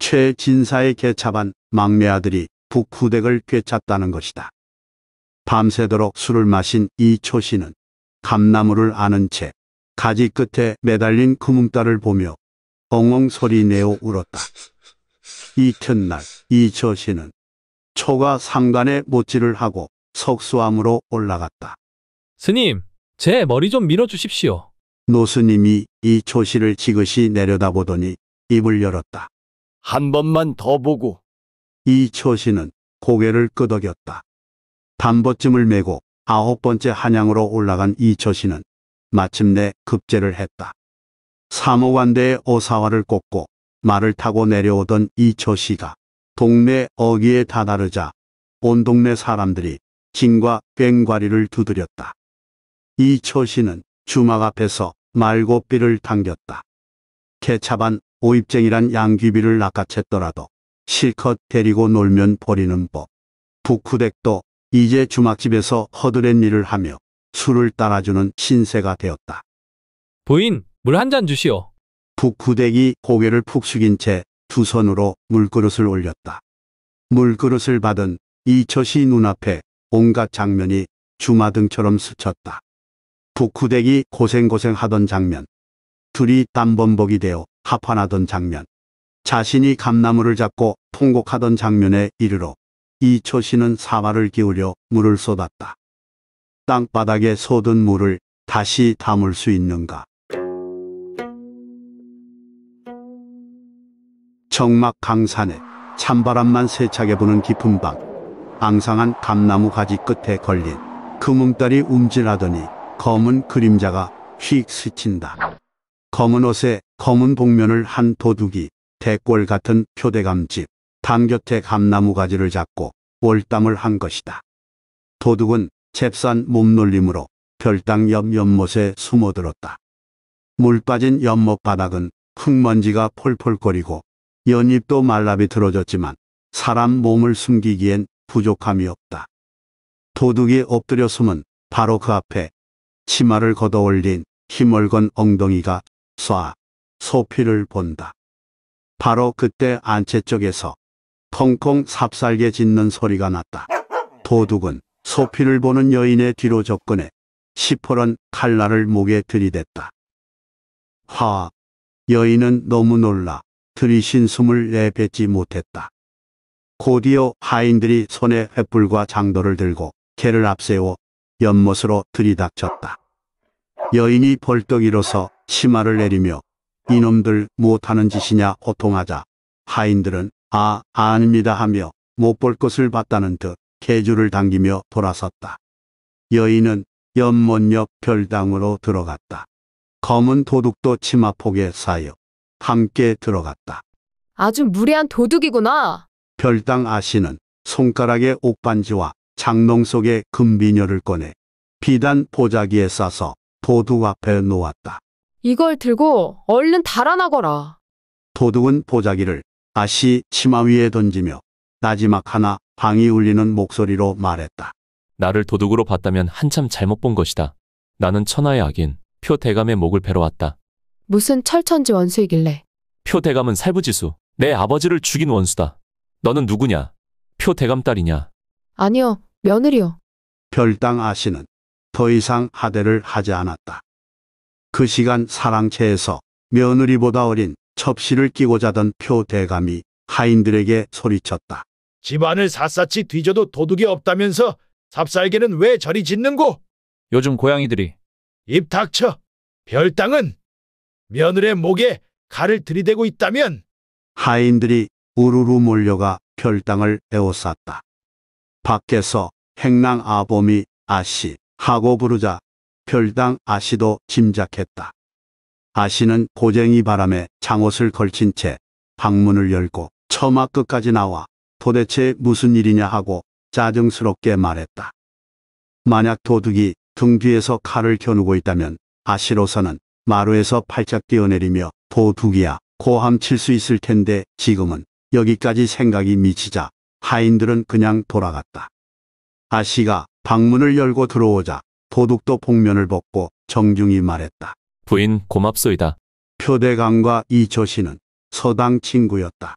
최진사의 개차반 막내 아들이 북후댁을 꿰찼다는 것이다. 밤새도록 술을 마신 이초신은 감나무를 아는 채 가지 끝에 매달린 금웅따를 보며 엉엉 소리 내어 울었다. 이튿날 이 저씨는 초가 상단에 못질을 하고 석수암으로 올라갔다. 스님, 제 머리 좀 밀어주십시오. 노스님이 이 조씨를 지그시 내려다보더니 입을 열었다. 한 번만 더 보고. 이 조씨는 고개를 끄덕였다. 담보쯤을 메고 아홉 번째 한양으로 올라간 이 조씨는 마침내 급제를 했다. 사모관대의 오사화를 꽂고 말을 타고 내려오던 이초 씨가 동네 어귀에 다다르자 온 동네 사람들이 진과 꽹과리를 두드렸다. 이초 씨는 주막 앞에서 말고 삐를 당겼다. 개차반 오입쟁이란 양귀비를 낚아챘더라도 실컷 데리고 놀면 버리는 법. 북후댁도 이제 주막집에서 허드렛 일을 하며 술을 따라주는 신세가 되었다. 부인, 물한잔 주시오. 북후대기 고개를 푹 숙인 채 두 손으로 물그릇을 올렸다. 물그릇을 받은 이처시 눈앞에 온갖 장면이 주마등처럼 스쳤다. 북후대기 고생고생하던 장면. 둘이 땀범벅이 되어 합환하던 장면. 자신이 감나무를 잡고 통곡하던 장면에 이르러 이초씨는 사마를 기울여 물을 쏟았다. 땅바닥에 쏟은 물을 다시 담을 수 있는가. 정막 강산에 찬바람만 세차게 부는 깊은 밤 앙상한 감나무 가지 끝에 걸린 금웅달이 움찔하더니 검은 그림자가 휙 스친다. 검은 옷에 검은 복면을 한 도둑이 대골 같은 표대감집 담 곁에 감나무 가지를 잡고 월담을 한 것이다. 도둑은 잽싼 몸놀림으로 별당 옆 연못에 숨어들었다. 물 빠진 연못 바닥은 흙먼지가 폴폴거리고 연잎도 말라비틀어졌지만 사람 몸을 숨기기엔 부족함이 없다. 도둑이 엎드려 숨은 바로 그 앞에 치마를 걷어올린 힘멀건 엉덩이가 쏴 소피를 본다. 바로 그때 안채 쪽에서 콩콩 삽살개 짖는 소리가 났다. 도둑은 소피를 보는 여인의 뒤로 접근해 시퍼런 칼날을 목에 들이댔다. 하, 여인은 너무 놀라 들이신 숨을 내뱉지 못했다. 곧이어 하인들이 손에 횃불과 장도를 들고 개를 앞세워 연못으로 들이닥쳤다. 여인이 벌떡 일어서 치마를 내리며 이놈들 못하는 짓이냐 호통하자 하인들은 아 아닙니다 하며 못 볼 것을 봤다는 듯개주를 당기며 돌아섰다. 여인은 연못옆 별당으로 들어갔다. 검은 도둑도 치마폭에 쌓여 함께 들어갔다. 아주 무례한 도둑이구나. 별당 아씨는 손가락에 옥반지와 장롱 속에 금비녀를 꺼내 비단 보자기에 싸서 도둑 앞에 놓았다. 이걸 들고 얼른 달아나거라. 도둑은 보자기를 아씨 치마 위에 던지며 나지막 하나 방이 울리는 목소리로 말했다. 나를 도둑으로 봤다면 한참 잘못 본 것이다. 나는 천하의 악인, 표 대감의 목을 베러 왔다. 무슨 철천지 원수이길래. 표 대감은 살부지수. 내 아버지를 죽인 원수다. 너는 누구냐? 표 대감 딸이냐? 아니요, 며느리요. 별당 아씨는 더 이상 하대를 하지 않았다. 그 시간 사랑채에서 며느리보다 어린 첩시를 끼고 자던 표 대감이 하인들에게 소리쳤다. 집안을 샅샅이 뒤져도 도둑이 없다면서 삽살개는 왜 저리 짓는고 요즘 고양이들이 입 닥쳐. 별당은 며느리의 목에 칼을 들이대고 있다면 하인들이 우르르 몰려가 별당을 에워쌌다. 밖에서 행랑 아범이 아씨 하고 부르자 별당 아씨도 짐작했다. 아씨는 고쟁이 바람에 장옷을 걸친 채 방문을 열고 처마 끝까지 나와 도대체 무슨 일이냐 하고 짜증스럽게 말했다. 만약 도둑이 등 뒤에서 칼을 겨누고 있다면 아씨로서는 마루에서 팔짝 뛰어내리며 도둑이야 고함칠 수 있을 텐데 지금은 여기까지 생각이 미치자 하인들은 그냥 돌아갔다. 아씨가 방문을 열고 들어오자 도둑도 복면을 벗고 정중히 말했다. 부인 고맙소이다. 표대감과 이조씨는 서당 친구였다.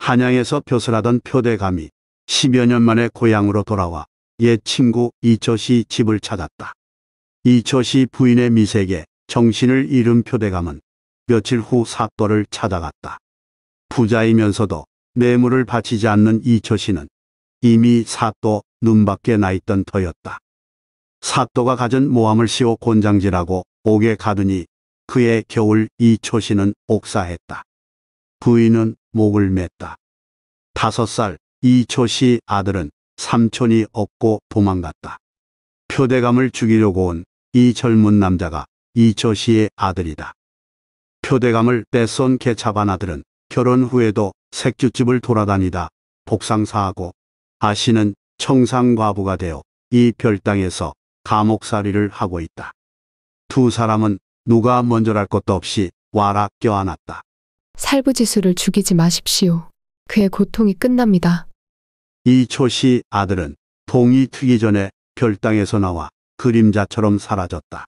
한양에서 벼슬하던 표대감이 10여 년 만에 고향으로 돌아와 옛 친구 이조씨 집을 찾았다. 이조씨 부인의 미색에 정신을 잃은 표대감은 며칠 후 사또를 찾아갔다. 부자이면서도 뇌물을 바치지 않는 이처신는 이미 사또 눈밖에 나 있던 터였다. 사또가 가진 모함을 씌워 곤장지라고 옥에 가두니 그의 겨울 이초신는 옥사했다. 부인은 목을 맸다. 다섯 살 이초시 아들은 삼촌이 없고 도망갔다. 표대감을 죽이려고 온 이 젊은 남자가 이저씨의 아들이다. 표대감을 뺏어온 개차반 아들은 결혼 후에도 색주집을 돌아다니다 복상사하고 아씨는 청상과부가 되어 이 별당에서 감옥살이를 하고 있다. 두 사람은 누가 먼저랄 것도 없이 와락 껴안았다. 살부지수를 죽이지 마십시오. 그의 고통이 끝납니다. 이초씨 아들은 동이 트기 전에 별당에서 나와 그림자처럼 사라졌다.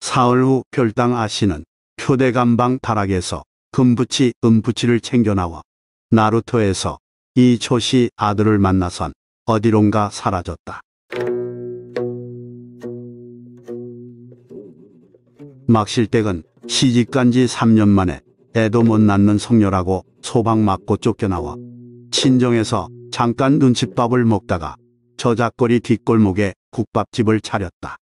사흘 후 별당 아씨는 표대감방 다락에서 금붙이은붙이를 챙겨나와 나루토에서 이 초시 아들을 만나선 어디론가 사라졌다. 막실댁은 시집간 지 3년 만에 애도 못 낳는 성녀라고 소방 맞고 쫓겨나와 친정에서 잠깐 눈칫밥을 먹다가 저작거리 뒷골목에 국밥집을 차렸다.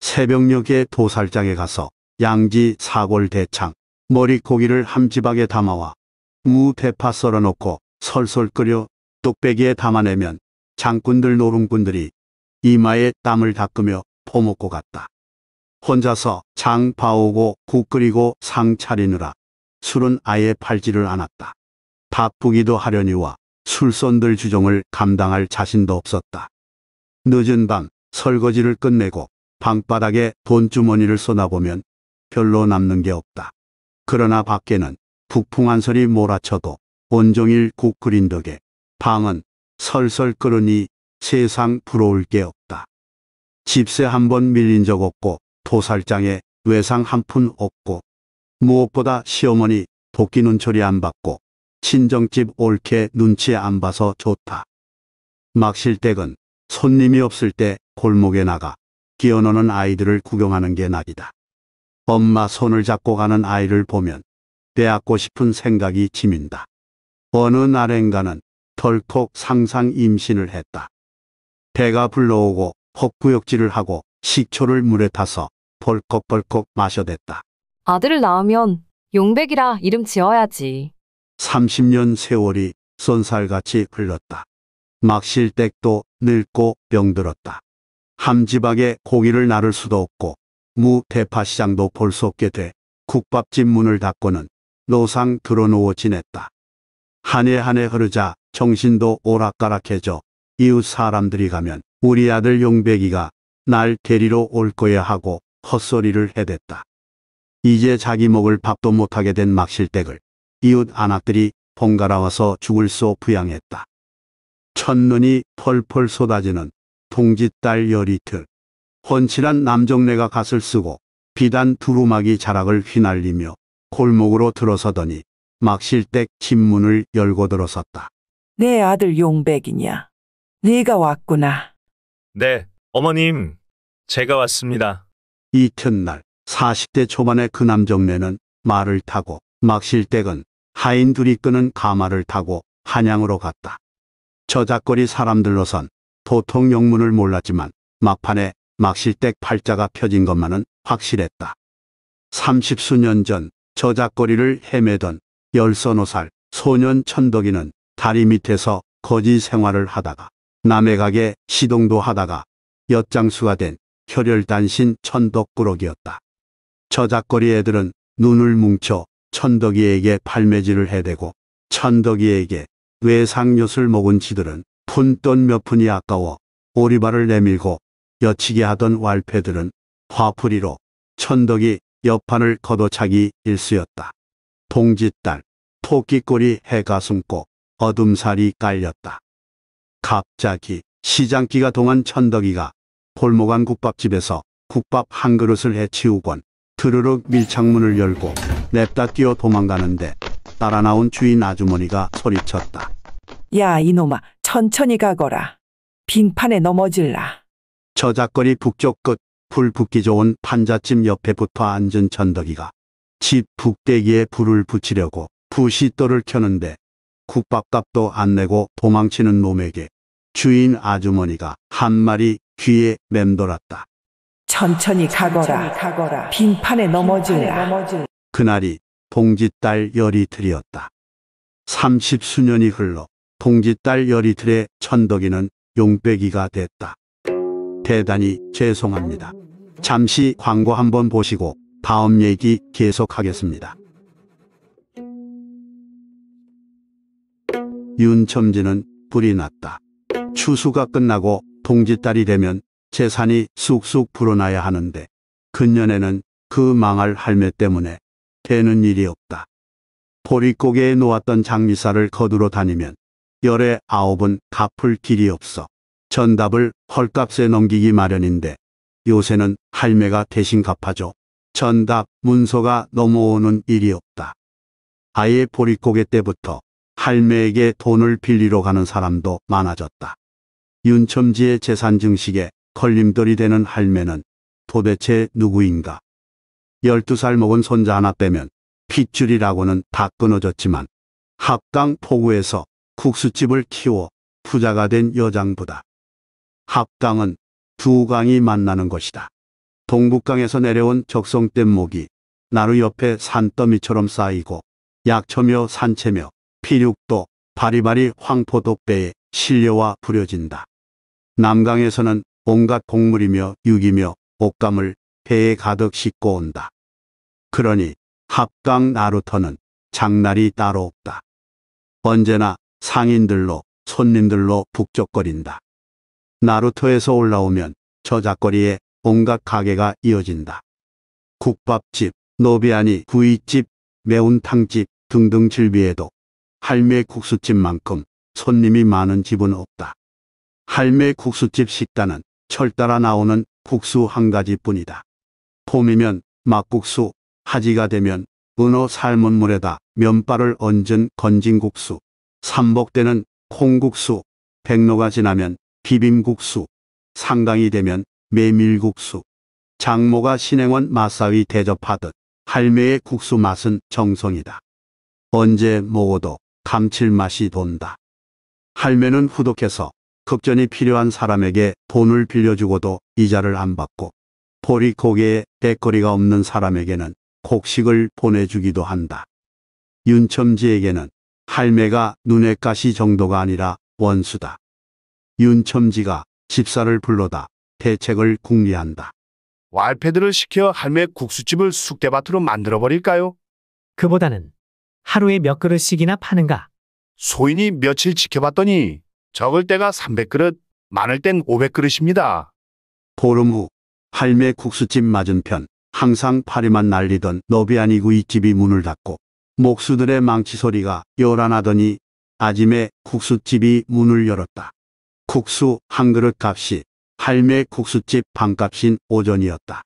새벽녘에 도살장에 가서 양지 사골 대창, 머릿고기를 함지박에 담아와 무 대파 썰어놓고 설솔 끓여 뚝배기에 담아내면 장군들 노름꾼들이 이마에 땀을 닦으며 퍼먹고 갔다. 혼자서 장파오고국 끓이고 상 차리느라 술은 아예 팔지를 않았다. 바쁘기도 하려니와 술손들 주종을 감당할 자신도 없었다. 늦은 밤 설거지를 끝내고 방바닥에 돈주머니를 쏟아보면 별로 남는 게 없다. 그러나 밖에는 북풍 한 소리 몰아쳐도 온종일 국그린 덕에 방은 설설 끓으니 세상 부러울 게 없다. 집세 한 번 밀린 적 없고 도살장에 외상 한 푼 없고 무엇보다 시어머니 도끼 눈초리 안 받고 친정집 올케 눈치 안 봐서 좋다. 막실댁은 손님이 없을 때 골목에 나가 기어노는 아이들을 구경하는 게 낙이다. 엄마 손을 잡고 가는 아이를 보면 빼앗고 싶은 생각이 치민다. 어느 날엔가는 덜컥 상상 임신을 했다. 배가 불러오고 헛구역질을 하고 식초를 물에 타서 벌컥벌컥 마셔댔다. 아들을 낳으면 용백이라 이름 지어야지. 30년 세월이 쏜살같이 흘렀다. 막실댁도 늙고 병들었다. 함지박에 고기를 나를 수도 없고 무 대파시장도 볼 수 없게 돼 국밥집 문을 닫고는 노상 들어누워 지냈다. 한 해 한 해 흐르자 정신도 오락가락해져 이웃 사람들이 가면 우리 아들 용백이가 날 데리러 올 거야 하고 헛소리를 해댔다. 이제 자기 먹을 밥도 못하게 된 막실댁을 이웃 아낙들이 번갈아와서 죽을 소 부양했다. 첫눈이 펄펄 쏟아지는 동짓딸 여리트. 헌칠한 남정네가 갓을 쓰고 비단 두루마기 자락을 휘날리며 골목으로 들어서더니 막실댁 집문을 열고 들어섰다. 내 아들 용백이냐? 네가 왔구나. 네, 어머님. 제가 왔습니다. 이튿날 40대 초반의 그 남정네는 말을 타고 막실댁은 하인 둘이 끄는 가마를 타고 한양으로 갔다. 저작거리 사람들로선 보통 영문을 몰랐지만 막판에 막실댁 팔자가 펴진 것만은 확실했다. 30수년 전 저작거리를 헤매던 15살 소년 천덕이는 다리 밑에서 거지 생활을 하다가 남의 가게 시동도 하다가 엿장수가 된 혈혈단신 천덕꾸러기였다. 저작거리 애들은 눈을 뭉쳐 천덕이에게 팔매질을 해대고 천덕이에게 외상엿을 먹은 지들은 푼돈 몇 푼이 아까워 오리발을 내밀고 여치게 하던 왈패들은 화풀이로 천덕이 옆판을 걷어차기 일쑤였다. 동짓달 토끼꼬리 해가 숨고 어둠살이 깔렸다. 갑자기 시장기가 동한 천덕이가 골목안 국밥집에서 국밥 한 그릇을 해치우곤 드르륵 밀창문을 열고 냅다 뛰어 도망가는데 따라 나온 주인 아주머니가 소리쳤다. 야 이놈아 천천히 가거라. 빙판에 넘어질라. 저작거리 북쪽 끝 불 붙기 좋은 판잣집 옆에 붙어 앉은 전덕이가 집 북대기에 불을 붙이려고 부시또를 켜는데 국밥값도 안 내고 도망치는 놈에게 주인 아주머니가 한 마리 귀에 맴돌았다. 천천히 가거라. 빙판에 넘어질라. 그날이 동짓달 열이틀이었다. 삼십 수년이 흘러 동지딸 열이틀의 천덕이는 용빼기가 됐다. 대단히 죄송합니다. 잠시 광고 한번 보시고 다음 얘기 계속하겠습니다. 윤첨지는 불이 났다. 추수가 끝나고 동지딸이 되면 재산이 쑥쑥 불어나야 하는데 근년에는 그 망할 할매 때문에 되는 일이 없다. 보릿고개에 놓았던 장미사를 거두러 다니면 열의 아홉은 갚을 길이 없어 전답을 헐값에 넘기기 마련인데 요새는 할매가 대신 갚아줘. 전답 문서가 넘어오는 일이 없다. 아예 보릿고개 때부터 할매에게 돈을 빌리러 가는 사람도 많아졌다. 윤첨지의 재산 증식에 걸림돌이 되는 할매는 도대체 누구인가? 12살 먹은 손자 하나 빼면 핏줄이라고는 다 끊어졌지만 합강 포구에서 국수집을 키워 부자가 된 여장부다. 합강은 두 강이 만나는 것이다. 동북강에서 내려온 적성댐 목이 나루 옆에 산더미처럼 쌓이고 약초며 산채며 피륙도 바리바리 황포독 배에 실려와 부려진다. 남강에서는 온갖 곡물이며 육이며 옷감을 배에 가득 싣고 온다. 그러니 합강 나루터는 장날이 따로 없다. 언제나 상인들로 손님들로 북적거린다. 나루토에서 올라오면 저작거리에 온갖 가게가 이어진다. 국밥집, 노비아니 구이집, 매운탕집 등등 질비에도 할매 국수집만큼 손님이 많은 집은 없다. 할매 국수집 식단은 철따라 나오는 국수 한 가지뿐이다. 봄이면 막국수, 하지가 되면 은어 삶은 물에다 면발을 얹은 건진국수, 삼복대는 콩국수, 백로가 지나면 비빔국수, 상강이 되면 메밀국수, 장모가 신행원 마사위 대접하듯 할매의 국수 맛은 정성이다. 언제 먹어도 감칠맛이 돈다. 할매는 후독해서 급전이 필요한 사람에게 돈을 빌려주고도 이자를 안 받고 보리 고개에 대거리가 없는 사람에게는 곡식을 보내주기도 한다. 윤첨지에게는 할매가 눈에 가시 정도가 아니라 원수다. 윤첨지가 집사를 불러다 대책을 궁리한다. 왈패드를 시켜 할매 국수집을 숙대밭으로 만들어버릴까요? 그보다는 하루에 몇 그릇씩이나 파는가? 소인이 며칠 지켜봤더니 적을 때가 300그릇, 많을 땐 500그릇입니다. 보름 후 할매 국수집 맞은편 항상 파리만 날리던 너비안이구이 집이 문을 닫고 목수들의 망치 소리가 요란하더니 아침에 국수집이 문을 열었다. 국수 한 그릇 값이 할매 국수집 반값인 오전이었다.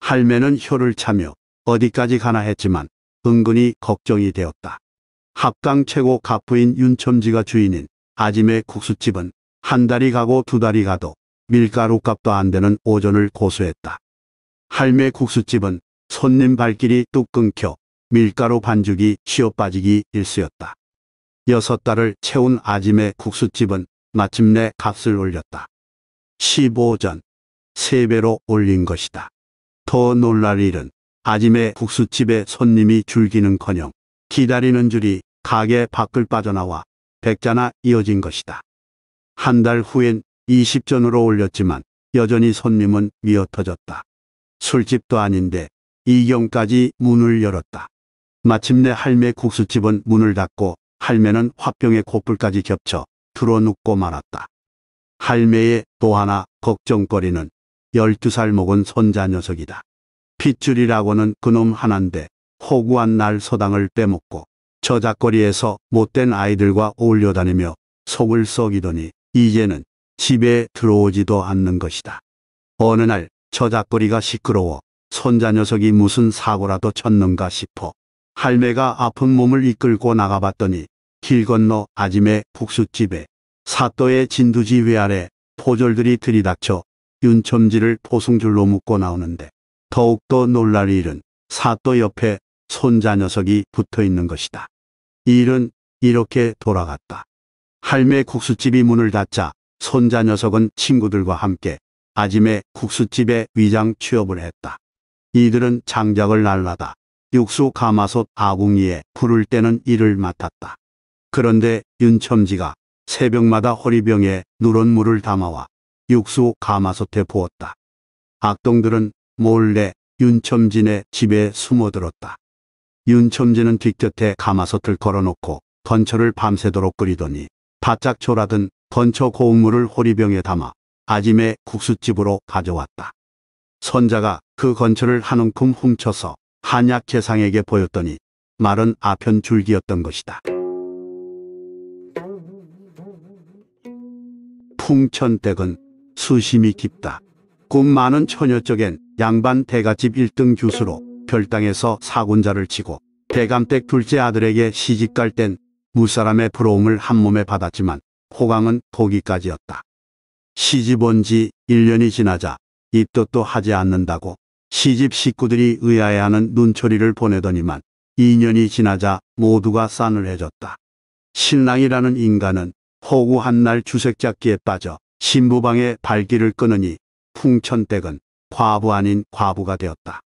할매는 혀를 차며 어디까지 가나 했지만 은근히 걱정이 되었다. 합강 최고 가부인 윤첨지가 주인인 아침의 국수집은 한 달이 가고 두 달이 가도 밀가루 값도 안 되는 오전을 고수했다. 할매 국수집은 손님 발길이 뚝 끊겨 밀가루 반죽이 쉬어 빠지기 일쑤였다. 여섯 달을 채운 아짐의 국수집은 마침내 값을 올렸다. 15전, 3배로 올린 것이다. 더 놀랄 일은 아짐의 국수집에 손님이 줄기는커녕 기다리는 줄이 가게 밖을 빠져나와 백자나 이어진 것이다. 한 달 후엔 20전으로 올렸지만 여전히 손님은 미어터졌다. 술집도 아닌데 이경까지 문을 열었다. 마침내 할매 국수집은 문을 닫고 할매는 화병에 코뿔까지 겹쳐 들어 눕고 말았다. 할매의 또 하나 걱정거리는 12살 먹은 손자 녀석이다. 핏줄이라고는 그놈 하나인데 호구한 날 소당을 빼먹고 저작거리에서 못된 아이들과 어울려 다니며 속을 썩이더니 이제는 집에 들어오지도 않는 것이다. 어느 날 저작거리가 시끄러워 손자 녀석이 무슨 사고라도 쳤는가 싶어 할매가 아픈 몸을 이끌고 나가봤더니 길 건너 아짐의 국수집에 사또의 진두지 위아래 포졸들이 들이닥쳐 윤첨지를 포승줄로 묶고 나오는데 더욱더 놀랄 일은 사또 옆에 손자 녀석이 붙어 있는 것이다. 이 일은 이렇게 돌아갔다. 할매 국수집이 문을 닫자 손자 녀석은 친구들과 함께 아짐의 국수집에 위장 취업을 했다. 이들은 장작을 날라다 육수 가마솥 아궁이에 불을 때는 일을 맡았다. 그런데 윤첨지가 새벽마다 허리병에 누런 물을 담아와 육수 가마솥에 부었다. 악동들은 몰래 윤첨진의 집에 숨어들었다. 윤첨진은 뒤곁에 가마솥을 걸어놓고 건초를 밤새도록 끓이더니 바짝 졸아든 건초 고운물을 호리병에 담아 아짐의 국수집으로 가져왔다. 선자가 그 건초를 한 움큼 훔쳐서 한약재상에게 보였더니 말은 아편 줄기였던 것이다. 풍천댁은 수심이 깊다. 꿈 많은 처녀 쪽엔 양반 대가집 1등 교수로 별당에서 사군자를 치고 대감댁 둘째 아들에게 시집갈 땐 무사람의 부러움을 한몸에 받았지만 호강은 포기까지였다 시집온 지 1년이 지나자 입덧도 하지 않는다고 시집 식구들이 의아해하는 눈초리를 보내더니만 2년이 지나자 모두가 싸늘해졌다. 신랑이라는 인간은 허구한 날 주색잡기에 빠져 신부방에 발길을 끊으니 풍천댁은 과부 아닌 과부가 되었다.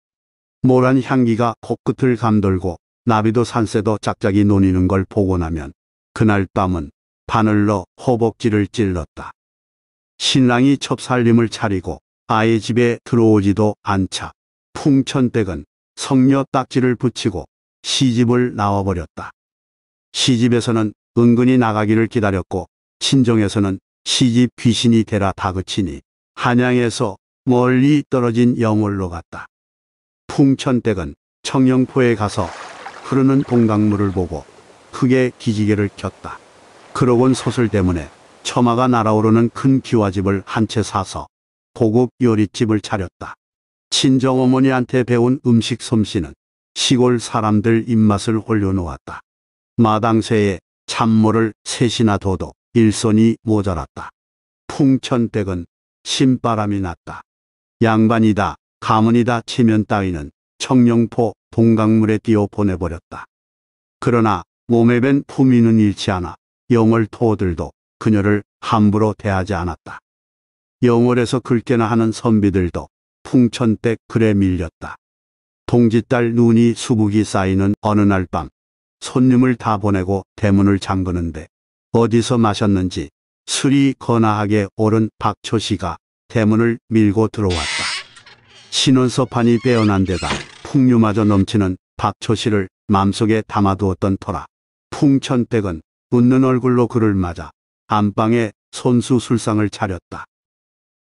모란 향기가 코끝을 감돌고 나비도 산새도 짝짝이 노니는 걸 보고 나면 그날 밤은 바늘로 허벅지를 찔렀다. 신랑이 첩살림을 차리고 아예 집에 들어오지도 않자 풍천댁은 성녀 딱지를 붙이고 시집을 나와버렸다. 시집에서는 은근히 나가기를 기다렸고 친정에서는 시집 귀신이 되라 다그치니 한양에서 멀리 떨어진 영월로 갔다. 풍천댁은 청령포에 가서 흐르는 동강물을 보고 크게 기지개를 켰다. 그러곤 소설 때문에 처마가 날아오르는 큰 기와집을 한 채 사서 고급 요리집을 차렸다. 친정어머니한테 배운 음식 솜씨는 시골 사람들 입맛을 올려놓았다. 마당새에 참모를 셋이나 둬도 일손이 모자랐다. 풍천댁은 신바람이 났다. 양반이다, 가문이다 치면 따위는 청룡포 동강물에 뛰어 보내버렸다. 그러나 몸에 밴 품위는 잃지 않아 영월 토들도 그녀를 함부로 대하지 않았다. 영월에서 긁게나 하는 선비들도 풍천댁 글에 밀렸다. 동지딸 눈이 수북이 쌓이는 어느 날 밤 손님을 다 보내고 대문을 잠그는데 어디서 마셨는지 술이 거나하게 오른 박초 씨가 대문을 밀고 들어왔다. 신혼서판이 빼어난 데다 풍류마저 넘치는 박초 씨를 맘속에 담아두었던 터라 풍천댁은 웃는 얼굴로 그를 맞아 안방에 손수 술상을 차렸다.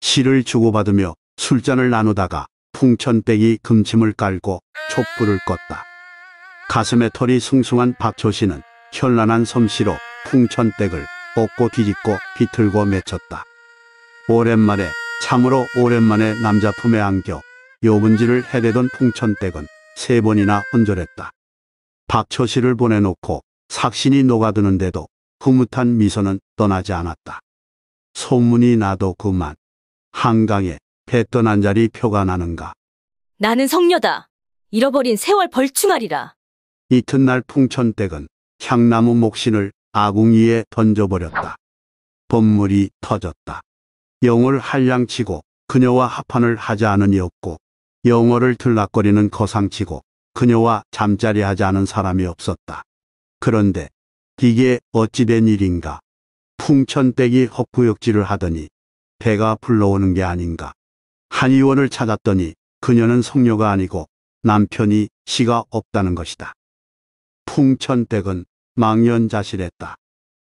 시를 주고받으며 술잔을 나누다가 풍천빼기 금침을 깔고 촛불을 껐다. 가슴에 털이 숭숭한 박조 씨는 현란한 솜씨로 풍천댁을 엎고 뒤집고 비틀고 맺혔다. 오랜만에 참으로 오랜만에 남자 품에 안겨 요분지를 해대던 풍천댁은 세 번이나 혼절했다. 박초 씨를 보내놓고 삭신이 녹아드는데도 흐뭇한 미소는 떠나지 않았다. 소문이 나도 그만. 한강에 뱉던 한 자리 표가 나는가. 나는 성녀다. 잃어버린 세월 벌충하리라. 이튿날 풍천댁은 향나무 목신을 아궁이에 던져버렸다. 법물이 터졌다. 영을 한량치고 그녀와 합판을 하지 않으니 없고 영어를 들락거리는 거상치고 그녀와 잠자리 하지 않은 사람이 없었다. 그런데 이게 어찌된 일인가. 풍천댁이 헛구역질을 하더니 배가 불러오는 게 아닌가. 한의원을 찾았더니 그녀는 성녀가 아니고 남편이 씨가 없다는 것이다. 풍천댁은 망연자실했다.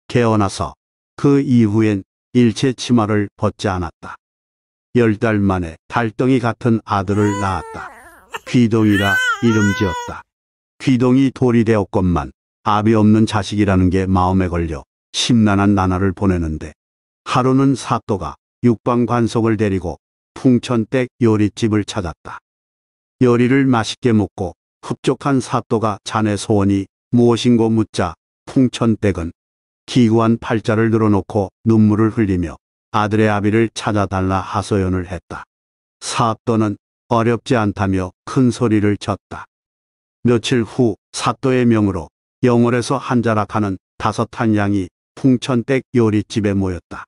개어나서 그 이후엔 일체 치마를 벗지 않았다. 열 달 만에 달덩이 같은 아들을 낳았다. 귀동이라 이름 지었다. 귀동이 돌이 되었건만 아비 없는 자식이라는 게 마음에 걸려 심란한 나날을 보내는데 하루는 사또가 육방관속을 데리고 풍천댁 요리집을 찾았다. 요리를 맛있게 먹고 흡족한 사또가 자네 소원이 무엇인고 묻자 풍천댁은 기구한 팔자를 늘어놓고 눈물을 흘리며 아들의 아비를 찾아달라 하소연을 했다. 사또는 어렵지 않다며 큰 소리를 쳤다. 며칠 후 사또의 명으로 영월에서 한자락하는 다섯 한 양이 풍천댁 요리집에 모였다.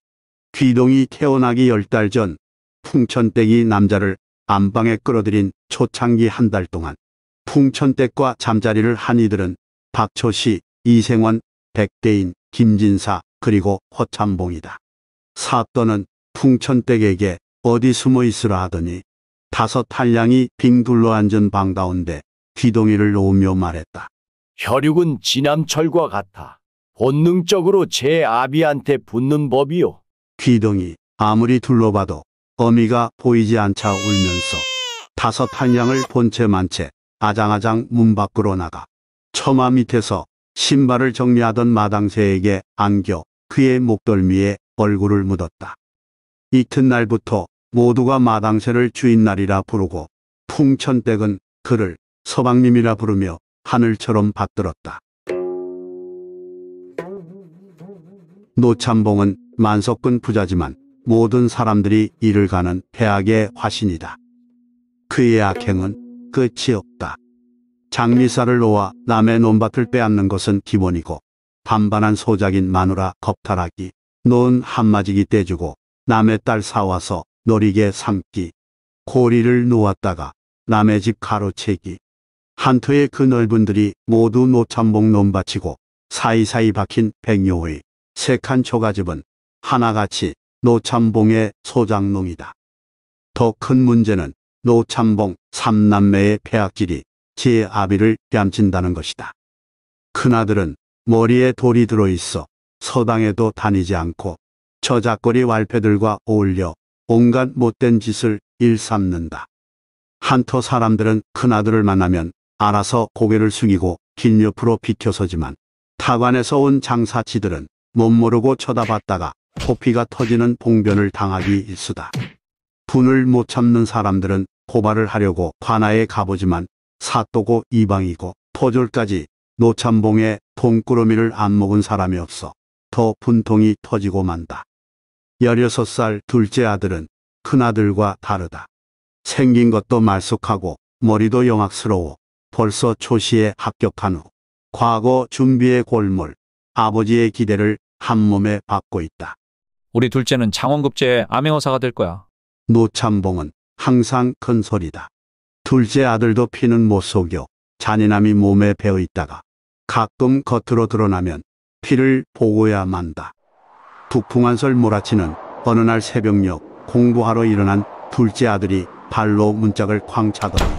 귀동이 태어나기 열달전 풍천댁이 남자를 안방에 끌어들인 초창기 한 달 동안 풍천댁과 잠자리를 한 이들은 박초시, 이생원, 백대인, 김진사 그리고 허참봉이다. 사또는 풍천댁에게 어디 숨어 있으라 하더니 다섯 한량이 빙 둘러앉은 방 가운데 귀동이를 놓으며 말했다. 혈육은 진암철과 같아. 본능적으로 제 아비한테 붙는 법이요. 귀동이 아무리 둘러봐도 어미가 보이지 않자 울면서 다섯 한 양을 본채 만채 아장아장 문 밖으로 나가 처마 밑에서 신발을 정리하던 마당새에게 안겨 그의 목덜미에 얼굴을 묻었다. 이튿날부터 모두가 마당새를 주인날이라 부르고 풍천댁은 그를 서방님이라 부르며 하늘처럼 받들었다. 노참봉은 만석군 부자지만 모든 사람들이 이를 가는 폐악의 화신이다. 그의 악행은 끝이 없다. 장미살을 놓아 남의 논밭을 빼앗는 것은 기본이고 반반한 소작인 마누라 겁탈하기, 논 한마지기 떼주고 남의 딸 사와서 노리개 삼기, 고리를 놓았다가 남의 집 가로채기, 한토의 그 넓은 들이 모두 노참봉 논밭이고 사이사이 박힌 백요의 세칸 초가집은 하나같이 노참봉의 소장농이다. 더 큰 문제는 노참봉 삼남매의 폐악질이 제 아비를 뺨친다는 것이다. 큰아들은 머리에 돌이 들어있어 서당에도 다니지 않고 저작거리 왈패들과 어울려 온갖 못된 짓을 일삼는다. 한터 사람들은 큰아들을 만나면 알아서 고개를 숙이고 길 옆으로 비켜서지만 타관에서 온 장사치들은 못 모르고 쳐다봤다가 코피가 터지는 봉변을 당하기 일수다. 분을 못 참는 사람들은 고발을 하려고 관아에 가보지만 사또고 이방이고 포졸까지 노참봉에 돈꾸러미를안 먹은 사람이 없어 더 분통이 터지고 만다. 16살 둘째 아들은 큰아들과 다르다. 생긴 것도 말쑥하고 머리도 영악스러워 벌써 초시에 합격한 후 과거 준비의 골몰 아버지의 기대를 한몸에 받고 있다. 우리 둘째는 장원급제의 암행어사가 될 거야. 노참봉은 항상 큰 소리다. 둘째 아들도 피는 못 속여 잔인함이 몸에 배어 있다가 가끔 겉으로 드러나면 피를 보고야 만다. 북풍한 설 몰아치는 어느 날 새벽녘 공부하러 일어난 둘째 아들이 발로 문짝을 쾅 차더니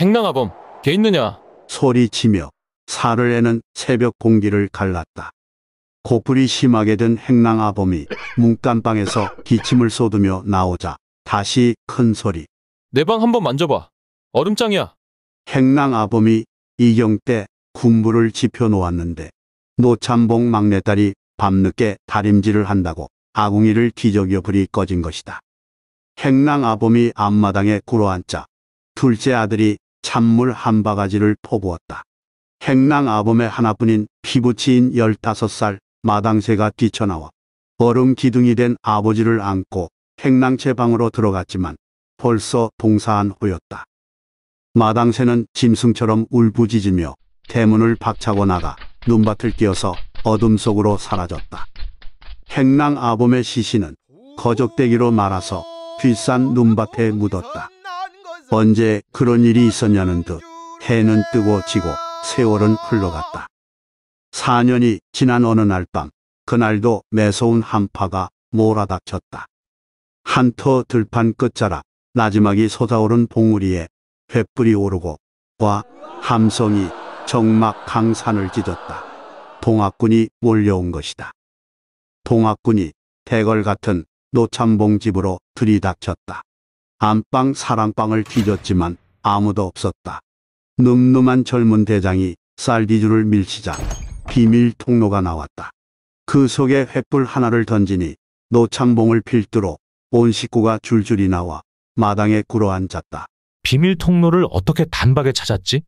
행랑아범, 개 있느냐? 소리치며 살을 애는 새벽 공기를 갈랐다. 고풀이 심하게 든 행랑 아범이 문간방에서 기침을 쏟으며 나오자 다시 큰 소리. 내 방 한번 만져봐. 얼음장이야. 행랑 아범이 이경 때 군부를 지펴놓았는데 노참봉 막내딸이 밤늦게 다림질을 한다고 아궁이를 뒤적여 불이 꺼진 것이다. 행랑 아범이 앞마당에 꿇어앉자 둘째 아들이 찬물 한 바가지를 퍼부었다. 행랑 아범의 하나뿐인 피부치인 15살 마당새가 뛰쳐나와 얼음 기둥이 된 아버지를 안고 행랑채 방으로 들어갔지만 벌써 동사한 후였다. 마당새는 짐승처럼 울부짖으며 대문을 박차고 나가 눈밭을 끼어서 어둠 속으로 사라졌다. 행랑 아범의 시신은 거적대기로 말아서 비싼 눈밭에 묻었다. 언제 그런 일이 있었냐는 듯 해는 뜨고 지고 세월은 흘러갔다. 4년이 지난 어느 날 밤, 그날도 매서운 한파가 몰아닥쳤다. 한터 들판 끝자락, 나지막이 솟아오른 봉우리에 횃불이 오르고 과 함성이 정막 강산을 찢었다. 봉학군이 몰려온 것이다. 봉학군이 대걸 같은 노참봉 집으로 들이닥쳤다. 안방 사랑방을 뒤졌지만 아무도 없었다. 늠름한 젊은 대장이 쌀디주를 밀치자 비밀 통로가 나왔다. 그 속에 횃불 하나를 던지니 노참봉을 필두로 온 식구가 줄줄이 나와 마당에 꿇어앉았다. 비밀 통로를 어떻게 단박에 찾았지?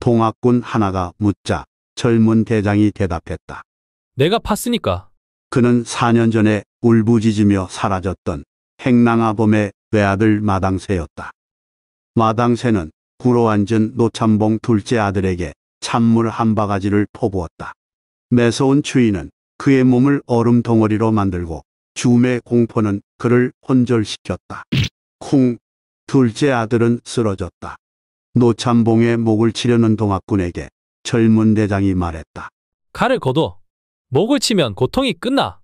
동학군 하나가 묻자 젊은 대장이 대답했다. 내가 팠으니까. 그는 4년 전에 울부짖으며 사라졌던 행랑아범의 외아들 마당새였다. 마당새는 굴어앉은 노참봉 둘째 아들에게 찬물 한 바가지를 퍼부었다. 매서운 추위는 그의 몸을 얼음 덩어리로 만들고 죽음의 공포는 그를 혼절시켰다. 쿵! 둘째 아들은 쓰러졌다. 노참봉의 목을 치려는 동학군에게 젊은 대장이 말했다. 칼을 거둬. 목을 치면 고통이 끝나.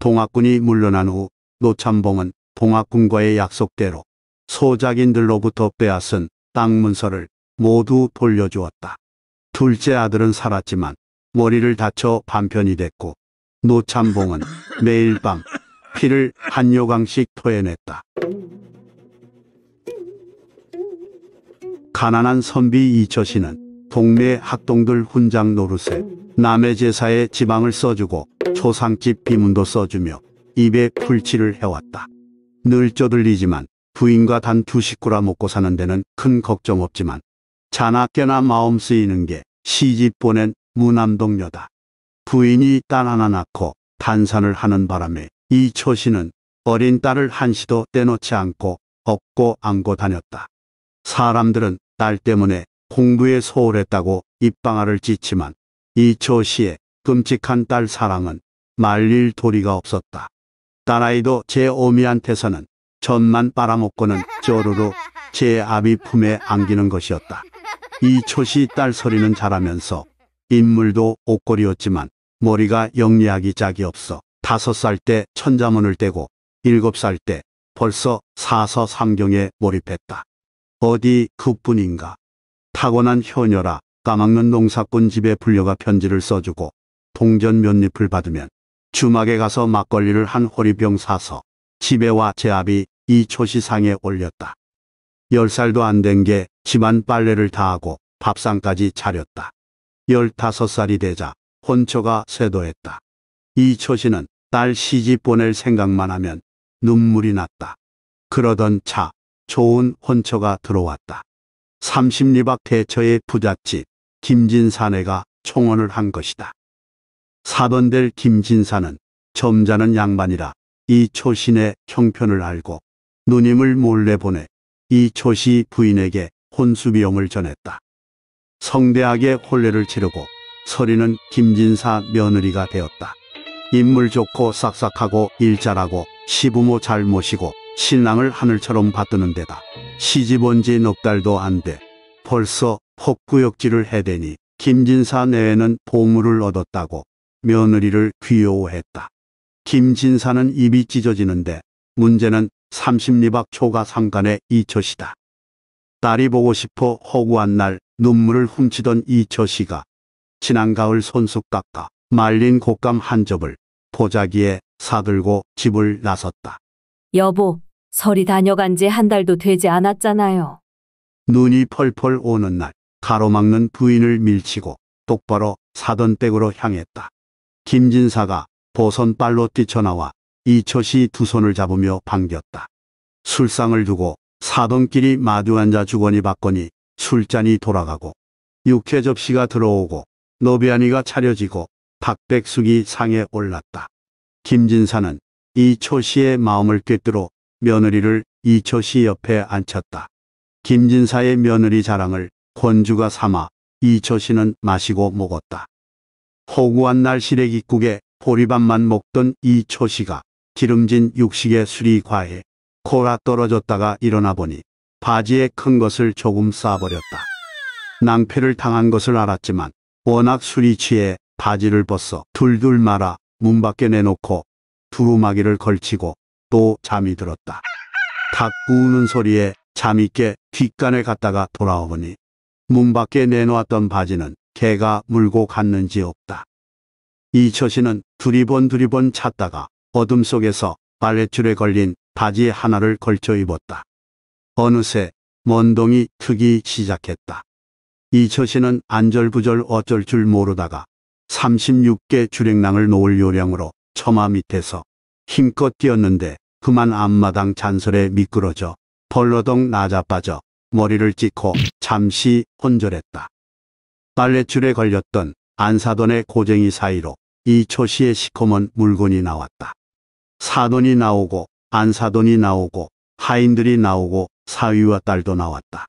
동학군이 물러난 후 노참봉은 동학군과의 약속대로 소작인들로부터 빼앗은 땅 문서를 모두 돌려주었다. 둘째 아들은 살았지만 머리를 다쳐 반편이 됐고 노참봉은 *laughs* 매일 밤 피를 한 요강씩 토해냈다. 가난한 선비 이처씨는 동네 학동들 훈장 노릇에 남의 제사에 지방을 써주고 초상집 비문도 써주며 입에 풀칠을 해왔다. 늘 쪼들리지만 부인과 단 두 식구라 먹고 사는 데는 큰 걱정 없지만 자나 깨나 마음 쓰이는 게 시집 보낸 무남동 녀다 부인이 딸 하나 낳고 탄산을 하는 바람에 이초씨는 어린 딸을 한시도 떼놓지 않고 업고 안고 다녔다. 사람들은 딸 때문에 공부에 소홀했다고 입방아를 찢지만 이초씨의 끔찍한 딸 사랑은 말릴 도리가 없었다. 딸아이도 제 오미한테서는 전만 빨아먹고는 쪼르르 제 아비 품에 안기는 것이었다. 이초씨딸 소리는 잘하면서 인물도 옷걸이였지만 머리가 영리하기 짝이 없어 다섯 살 때 천자문을 떼고 일곱 살 때 벌써 사서 삼경에 몰입했다. 어디 그뿐인가. 타고난 효녀라 까막는 농사꾼 집에 불려가 편지를 써주고 동전 몇 잎을 받으면 주막에 가서 막걸리를 한 호리병 사서 집에 와 제압이 이초시상에 올렸다. 열살도 안 된 게 집안 빨래를 다 하고 밥상까지 차렸다. 15살이 되자 혼처가 쇄도했다. 이초신은 딸 시집 보낼 생각만 하면 눈물이 났다. 그러던 차 좋은 혼처가 들어왔다. 30리박 대처의 부잣집 김진사네가 총원을 한 것이다. 사돈될 김진사는 점잖은 양반이라 이초신의 형편을 알고 누님을 몰래 보내 이초시 부인에게 혼수비용을 전했다. 성대하게 혼례를 치르고 서리는 김진사 며느리가 되었다. 인물 좋고 싹싹하고 일자라고 시부모 잘 모시고 신랑을 하늘처럼 받드는 데다. 시집 온 지 넉 달도 안 돼. 벌써 폭구역질을 해대니 김진사 내에는 보물을 얻었다고 며느리를 귀여워했다. 김진사는 입이 찢어지는데 문제는 30리박 초가 상간의 이초시다. 딸이 보고 싶어 허구한 날 눈물을 훔치던 이 저씨가 지난 가을 손수 깎아 말린 곶감 한 접을 보자기에 사들고 집을 나섰다. 여보, 설이 다녀간 지 한 달도 되지 않았잖아요. 눈이 펄펄 오는 날 가로막는 부인을 밀치고 똑바로 사던 댁으로 향했다. 김진사가 보선빨로 뛰쳐나와 이처시 두 손을 잡으며 반겼다. 술상을 두고 사돈끼리 마주앉아 주거니 받거니 술잔이 돌아가고 육회 접시가 들어오고 노비안이가 차려지고 박백숙이 상에 올랐다. 김진사는 이초 시의 마음을 꿰뚫어 며느리를 이초 시 옆에 앉혔다. 김진사의 며느리 자랑을 권주가 삼아 이초 시는 마시고 먹었다. 허구한 날씨래기국에 보리밥만 먹던 이초 시가 기름진 육식의 술이 과해 코가 떨어졌다가 일어나 보니 바지에 큰 것을 조금 싸버렸다. 낭패를 당한 것을 알았지만 워낙 술이 취해 바지를 벗어 둘둘 말아 문 밖에 내놓고 두루마기를 걸치고 또 잠이 들었다. 닭 우는 소리에 잠이 깨 뒷간에 갔다가 돌아오니 문 밖에 내놓았던 바지는 개가 물고 갔는지 없다. 이처신은 두리번 두리번 찾다가 어둠 속에서 발레줄에 걸린 바지 하나를 걸쳐 입었다. 어느새 먼동이 트기 시작했다. 이처 씨는 안절부절 어쩔 줄 모르다가 36개 주랭낭을 놓을 요령으로 처마 밑에서 힘껏 뛰었는데 그만 앞마당 잔설에 미끄러져 벌러덩 낮아빠져 머리를 찍고 잠시 혼절했다. 빨래줄에 걸렸던 안사돈의 고쟁이 사이로 이초 시의 시커먼 물건이 나왔다. 사돈이 나오고 안사돈이 나오고 하인들이 나오고 사위와 딸도 나왔다.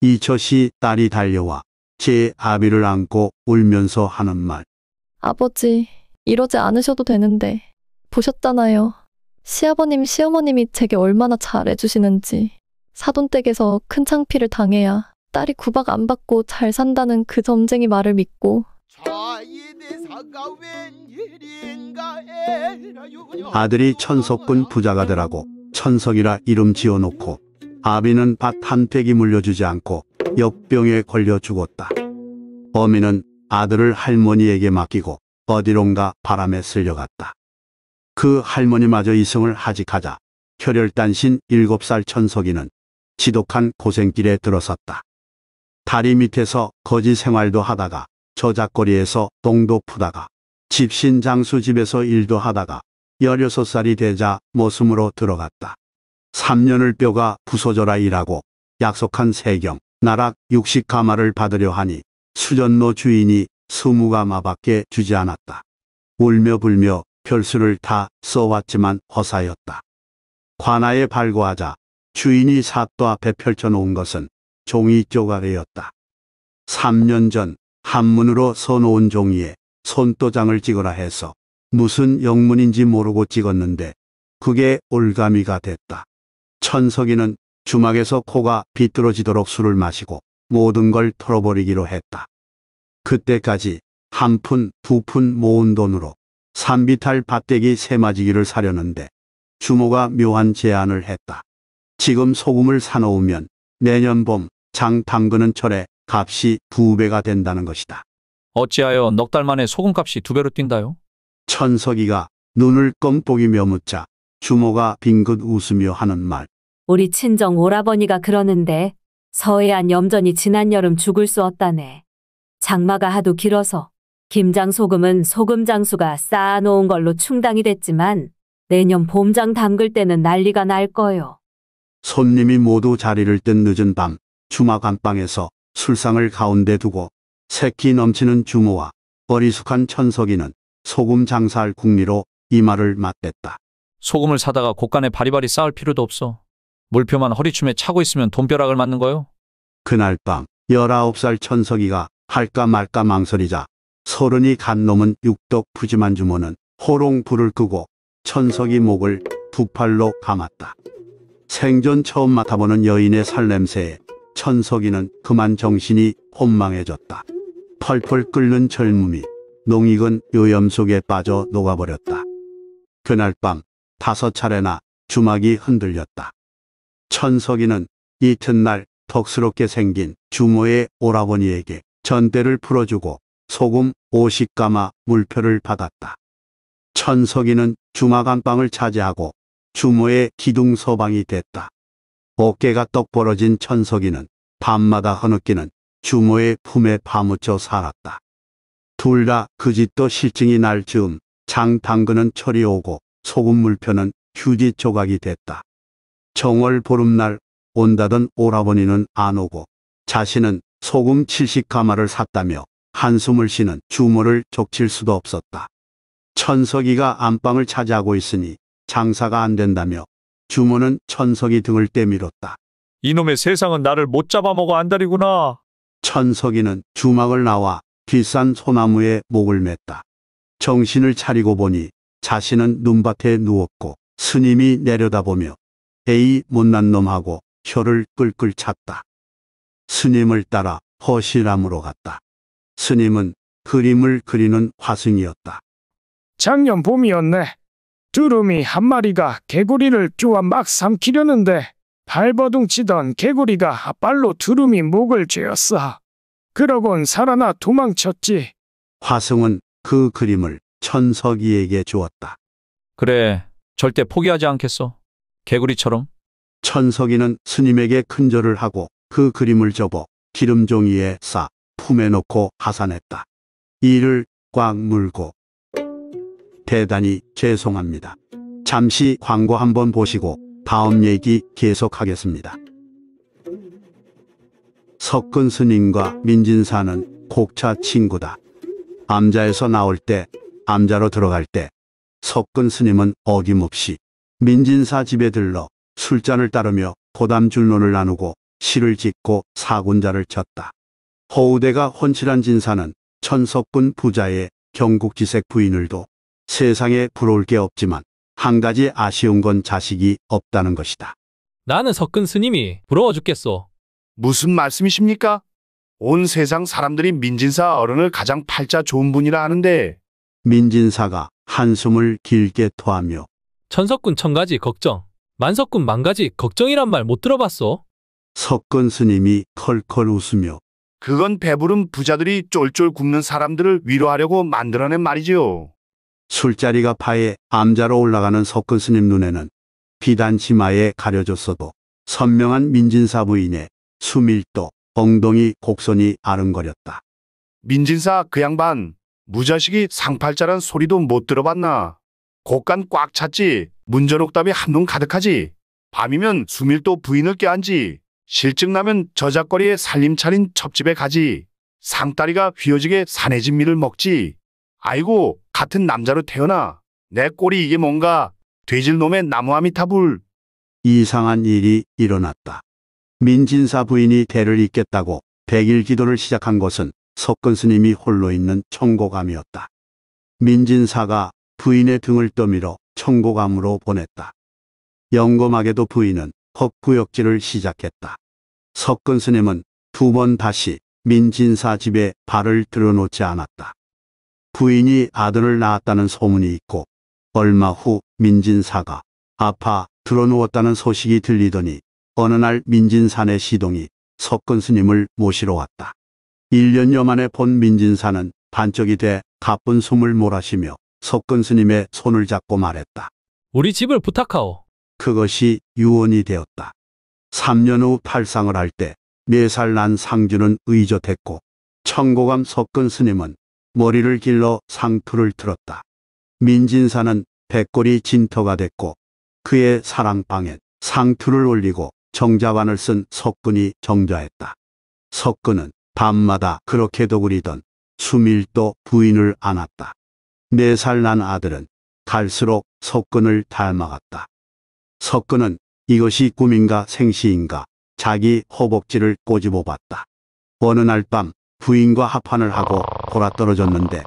이철씨 딸이 달려와 제 아비를 안고 울면서 하는 말. 아버지, 이러지 않으셔도 되는데 보셨잖아요. 시아버님, 시어머님이 제게 얼마나 잘해주시는지. 사돈댁에서 큰 창피를 당해야 딸이 구박 안 받고 잘 산다는 그 점쟁이 말을 믿고 아들이 천석군 부자가 되라고 천석이라 이름 지어놓고 아비는 밭 한 팩이 물려주지 않고 역병에 걸려 죽었다. 어미는 아들을 할머니에게 맡기고 어디론가 바람에 쓸려갔다. 그 할머니마저 이성을 하직하자 혈혈단신 7살 천석이는 지독한 고생길에 들어섰다. 다리 밑에서 거지 생활도 하다가 저작거리에서 똥도 푸다가 집신 장수 집에서 일도 하다가 16살이 되자 모슴으로 들어갔다. 3년을 뼈가 부서져라 일하고 약속한 세경 나락 60가마를 받으려 하니 수전로 주인이 20가마밖에 주지 않았다. 울며 불며 별수를 다 써왔지만 허사였다. 관아에 발고하자 주인이 사또 앞에 펼쳐놓은 것은 종이 쪼가리였다. 3년 전 한문으로 써놓은 종이에 손도장을 찍으라 해서 무슨 영문인지 모르고 찍었는데 그게 올가미가 됐다. 천석이는 주막에서 코가 비뚤어지도록 술을 마시고 모든 걸 털어버리기로 했다. 그때까지 한 푼, 두 푼 모은 돈으로 산비탈 밭대기 세마지기를 사려는데 주모가 묘한 제안을 했다. 지금 소금을 사놓으면 내년 봄 장 담그는 철에 값이 두 배가 된다는 것이다. 어찌하여 넉 달 만에 소금값이 두 배로 뛴다요? 천석이가 눈을 껌뻑이며 묻자 주모가 빙긋 웃으며 하는 말. 우리 친정 오라버니가 그러는데 서해안 염전이 지난 여름 죽을 수 없다네. 장마가 하도 길어서 김장 소금은 소금 장수가 쌓아놓은 걸로 충당이 됐지만 내년 봄장 담글 때는 난리가 날 거요. 손님이 모두 자리를 뜬 늦은 밤 주막 안방에서 술상을 가운데 두고 새끼 넘치는 주모와 어리숙한 천석이는 소금 장사할 궁리로 이마를 맞댔다. 소금을 사다가 곳간에 바리바리 쌓을 필요도 없어. 물표만 허리춤에 차고 있으면 돈벼락을 맞는 거요. 그날 밤 19살 천석이가 할까 말까 망설이자 서른이 간 놈은 육덕 푸짐한 주모는 호롱 불을 끄고 천석이 목을 두 팔로 감았다. 생전 처음 맡아보는 여인의 살냄새에 천석이는 그만 정신이 혼망해졌다. 펄펄 끓는 젊음이 농익은 요염 속에 빠져 녹아버렸다. 그날 밤 다섯 차례나 주막이 흔들렸다. 천석이는 이튿날 덕스럽게 생긴 주모의 오라버니에게 전대를 풀어주고 소금 50가마 물표를 받았다. 천석이는 주막 안방을 차지하고 주모의 기둥 서방이 됐다. 어깨가 떡 벌어진 천석이는 밤마다 허느끼는 주모의 품에 파묻혀 살았다. 둘 다그 집도 실증이 날 즈음 장 당근은 철이 오고 소금 물표는 휴지 조각이 됐다. 정월 보름날 온다던 오라버니는 안 오고 자신은 소금 70가마를 샀다며 한숨을 쉬는 주모를 족칠 수도 없었다. 천석이가 안방을 차지하고 있으니 장사가 안 된다며 주모는 천석이 등을 때밀었다. 이놈의 세상은 나를 못 잡아먹어 안달이구나. 천석이는 주막을 나와 비싼 소나무에 목을 맸다. 정신을 차리고 보니 자신은 눈밭에 누웠고 스님이 내려다보며 에이 못난 놈하고 혀를 끌끌 찼다. 스님을 따라 허실함으로 갔다. 스님은 그림을 그리는 화승이었다. 작년 봄이었네. 두루미 한 마리가 개구리를 쪼아 막 삼키려는데 발버둥치던 개구리가 앞발로 두루미 목을 죄었어. 그러곤 살아나 도망쳤지. 화승은 그 그림을 천석이에게 주었다. 그래, 절대 포기하지 않겠어. 개구리처럼. 천석이는 스님에게 큰절을 하고 그 그림을 접어 기름종이에 싸 품에 넣고 하산했다. 이를 꽉 물고 대단히 죄송합니다. 잠시 광고 한번 보시고 다음 얘기 계속하겠습니다. 석근 스님과 민진사는 곡차 친구다. 암자에서 나올 때 암자로 들어갈 때 석근 스님은 어김없이 민진사 집에 들러 술잔을 따르며 고담줄론을 나누고 시를 짓고 사군자를 쳤다. 허우대가 헌칠한 진사는 천석군 부자의 경국지색 부인을도 세상에 부러울 게 없지만 한 가지 아쉬운 건 자식이 없다는 것이다. 나는 석근 스님이 부러워 죽겠소. 무슨 말씀이십니까? 온 세상 사람들이 민진사 어른을 가장 팔자 좋은 분이라 하는데 민진사가 한숨을 길게 토하며 전석군 천가지 걱정, 만석군 만가지 걱정이란 말 못 들어봤어? 석근 스님이 컬컬 웃으며 그건 배부른 부자들이 쫄쫄 굶는 사람들을 위로하려고 만들어낸 말이지요. 술자리가 파에 암자로 올라가는 석근 스님 눈에는 비단 치마에 가려졌어도 선명한 민진사 부인의 수밀도 엉덩이 곡선이 아른거렸다. 민진사 그 양반 무자식이 상팔자란 소리도 못 들어봤나. 곳간꽉 찼지. 문전옥답이 한눈 가득하지. 밤이면 수밀도 부인을 껴안지. 실증 나면 저작거리에 살림 차린 첩집에 가지. 상다리가 휘어지게 산해 진미를 먹지. 아이고 같은 남자로 태어나. 내 꼴이 이게 뭔가. 돼질놈의 나무아미타불. 이상한 일이 일어났다. 민진사 부인이 대를 잇겠다고 백일 기도를 시작한 것은 석근 스님이 홀로 있는 청고감이었다. 민진사가 부인의 등을 떠밀어 청고감으로 보냈다. 영검하게도 부인은 헛구역질을 시작했다. 석근 스님은 두 번 다시 민진사 집에 발을 들여놓지 않았다. 부인이 아들을 낳았다는 소문이 있고 얼마 후 민진사가 아파 들어누웠다는 소식이 들리더니 어느 날 민진산의 시동이 석근 스님을 모시러 왔다. 1년여 만에 본 민진사는 반쪽이 돼 가쁜 숨을 몰아쉬며 석근 스님의 손을 잡고 말했다. 우리 집을 부탁하오. 그것이 유언이 되었다. 3년 후 탈상을 할때 매살 네 난 상주는 의젓했고 청고감 석근 스님은 머리를 길러 상투를 틀었다. 민진사는 백골이 진터가 됐고 그의 사랑방엔 상투를 올리고 정자관을 쓴 석근이 정자했다. 석근은 밤마다 그렇게 도그리던 수밀도 부인을 안았다. 네 살 난 아들은 갈수록 석근을 닮아갔다. 석근은 이것이 꿈인가 생시인가 자기 허벅지를 꼬집어 봤다. 어느 날 밤 부인과 합판을 하고 돌아떨어졌는데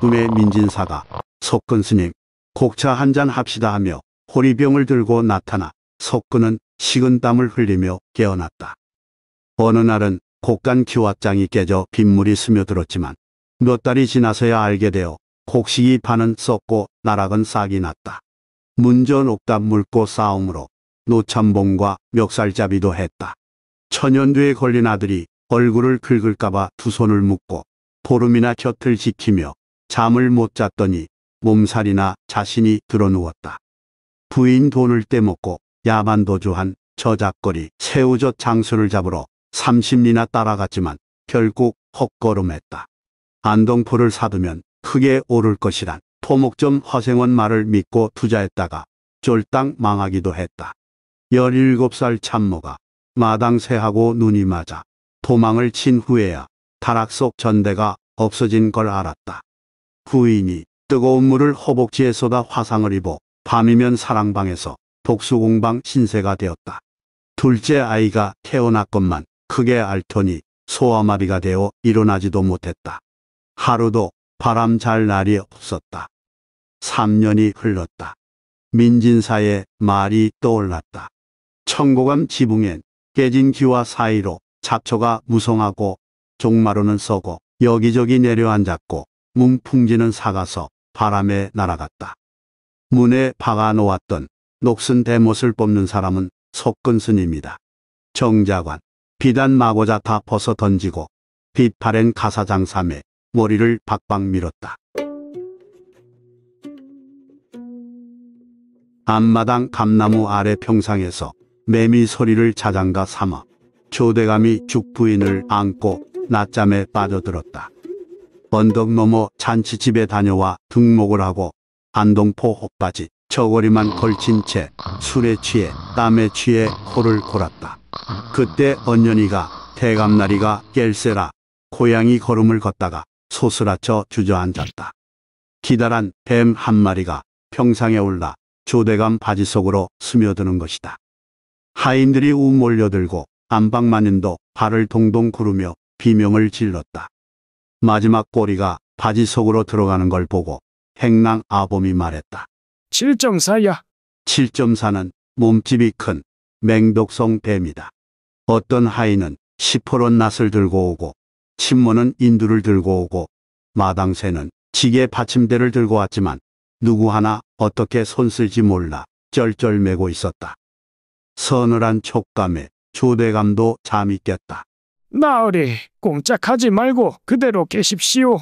꿈의 민진사가 석근 스님 곡차 한 잔 합시다 하며 호리병을 들고 나타나 석근은 식은 땀을 흘리며 깨어났다. 어느 날은 곡간 기왓장이 깨져 빗물이 스며들었지만 몇 달이 지나서야 알게 되어 곡식이 반은 썩고 나락은 싹이 났다. 문전 옥답 물고 싸움으로 노참봉과 멱살잡이도 했다. 천연두에 걸린 아들이 얼굴을 긁을까봐 두 손을 묶고 보름이나 곁을 지키며 잠을 못 잤더니 몸살이나 자신이 드러누웠다. 부인 돈을 떼먹고 야만도주한 저작거리 새우젓 장수를 잡으러 30리나 따라갔지만 결국 헛걸음했다. 안동포를 사두면 크게 오를 것이란 토목점 허생원 말을 믿고 투자했다가 쫄딱 망하기도 했다. 17살 참모가 마당 새하고 눈이 맞아 도망을 친 후에야 타락 속 전대가 없어진 걸 알았다. 부인이 뜨거운 물을 허벅지에 쏟아 화상을 입어 밤이면 사랑방에서 독수공방 신세가 되었다. 둘째 아이가 태어났건만 크게 앓더니 소아마비가 되어 일어나지도 못했다. 하루도 바람 잘 날이 없었다. 3년이 흘렀다. 민진사의 말이 떠올랐다. 청고감 지붕엔 깨진 기와 사이로 잡초가 무성하고 종마루는 썩어 여기저기 내려앉았고 뭉풍지는 사가서 바람에 날아갔다. 문에 박아 놓았던 녹슨 대못을 뽑는 사람은 석근순입니다 정자관, 비단 마고자 다 벗어 던지고 빛파랜 가사장삼에 머리를 박박 밀었다. 앞마당 감나무 아래 평상에서 매미 소리를 자장가 삼아 초대감이 죽부인을 안고 낮잠에 빠져들었다. 언덕 넘어 잔치집에 다녀와 등목을 하고 안동포 호빠짓 저고리만 걸친 채 술에 취해 땀에 취해 코를 골았다. 그때 언년이가 대감나리가 깰세라 고양이 걸음을 걷다가 소스라쳐 주저앉았다. 기다란 뱀 한 마리가 평상에 올라 조대감 바지 속으로 스며드는 것이다. 하인들이 우 몰려들고 안방마님도 발을 동동 구르며 비명을 질렀다. 마지막 꼬리가 바지 속으로 들어가는 걸 보고 행랑 아범이 말했다. 7.4야. 7.4는 몸집이 큰 맹독성 뱀이다 어떤 하인은 시퍼런 낫을 들고 오고 친모는 인두를 들고 오고 마당새는 지게 받침대를 들고 왔지만 누구 하나 어떻게 손쓸지 몰라 쩔쩔매고 있었다. 서늘한 촉감에 조대감도 잠이 깼다. 나으리 꼼짝하지 말고 그대로 계십시오.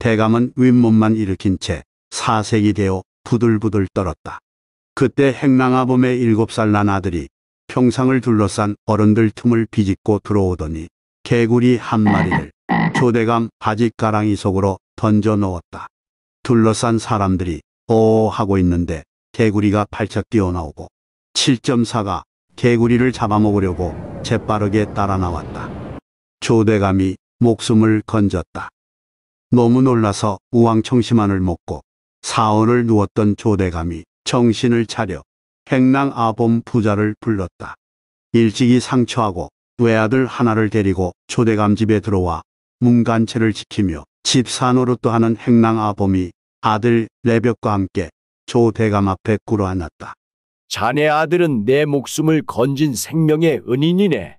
대감은 윗몸만 일으킨 채 사색이 되어 부들부들 떨었다. 그때 행랑아범의 일곱 살 난 아들이 평상을 둘러싼 어른들 틈을 비집고 들어오더니 개구리 한 마리를 *laughs* 조대감 바지 가랑이 속으로 던져 넣었다. 둘러싼 사람들이 어어 하고 있는데 개구리가 팔짝 뛰어나오고 7.4가 개구리를 잡아먹으려고 재빠르게 따라 나왔다. 조대감이 목숨을 건졌다. 너무 놀라서 우왕청심환을 먹고 사원을 누웠던 조대감이 정신을 차려 행랑 아범 부자를 불렀다. 일찍이 상처하고 외아들 하나를 데리고 조대감 집에 들어와 문간체를 지키며 집산으로또 하는 행랑 아범이 아들 레벽과 함께 조대감 앞에 꿇어앉았다. 자네 아들은 내 목숨을 건진 생명의 은인이네.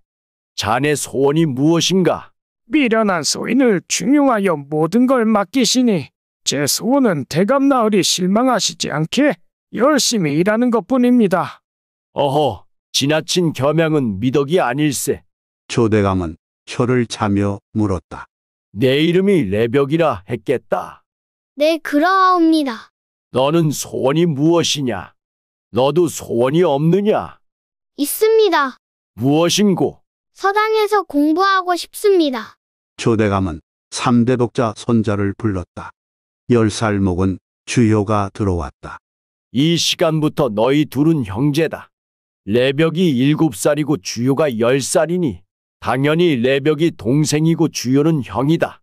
자네 소원이 무엇인가? 미련한 소인을 중용하여 모든 걸 맡기시니 제 소원은 대감나으리 실망하시지 않게 열심히 일하는 것뿐입니다. 어허, 지나친 겸양은 미덕이 아닐세. 조대감은 혀를 차며 물었다. 내 이름이 레벽이라 했겠다. 네, 그러하옵니다. 너는 소원이 무엇이냐? 너도 소원이 없느냐? 있습니다. 무엇인고? 서당에서 공부하고 싶습니다. 조대감은 삼대 독자 손자를 불렀다. 열살 먹은 주효가 들어왔다. 이 시간부터 너희 둘은 형제다. 레벽이 일곱 살이고 주효가 열 살이니 당연히 레벽이 동생이고 주효는 형이다.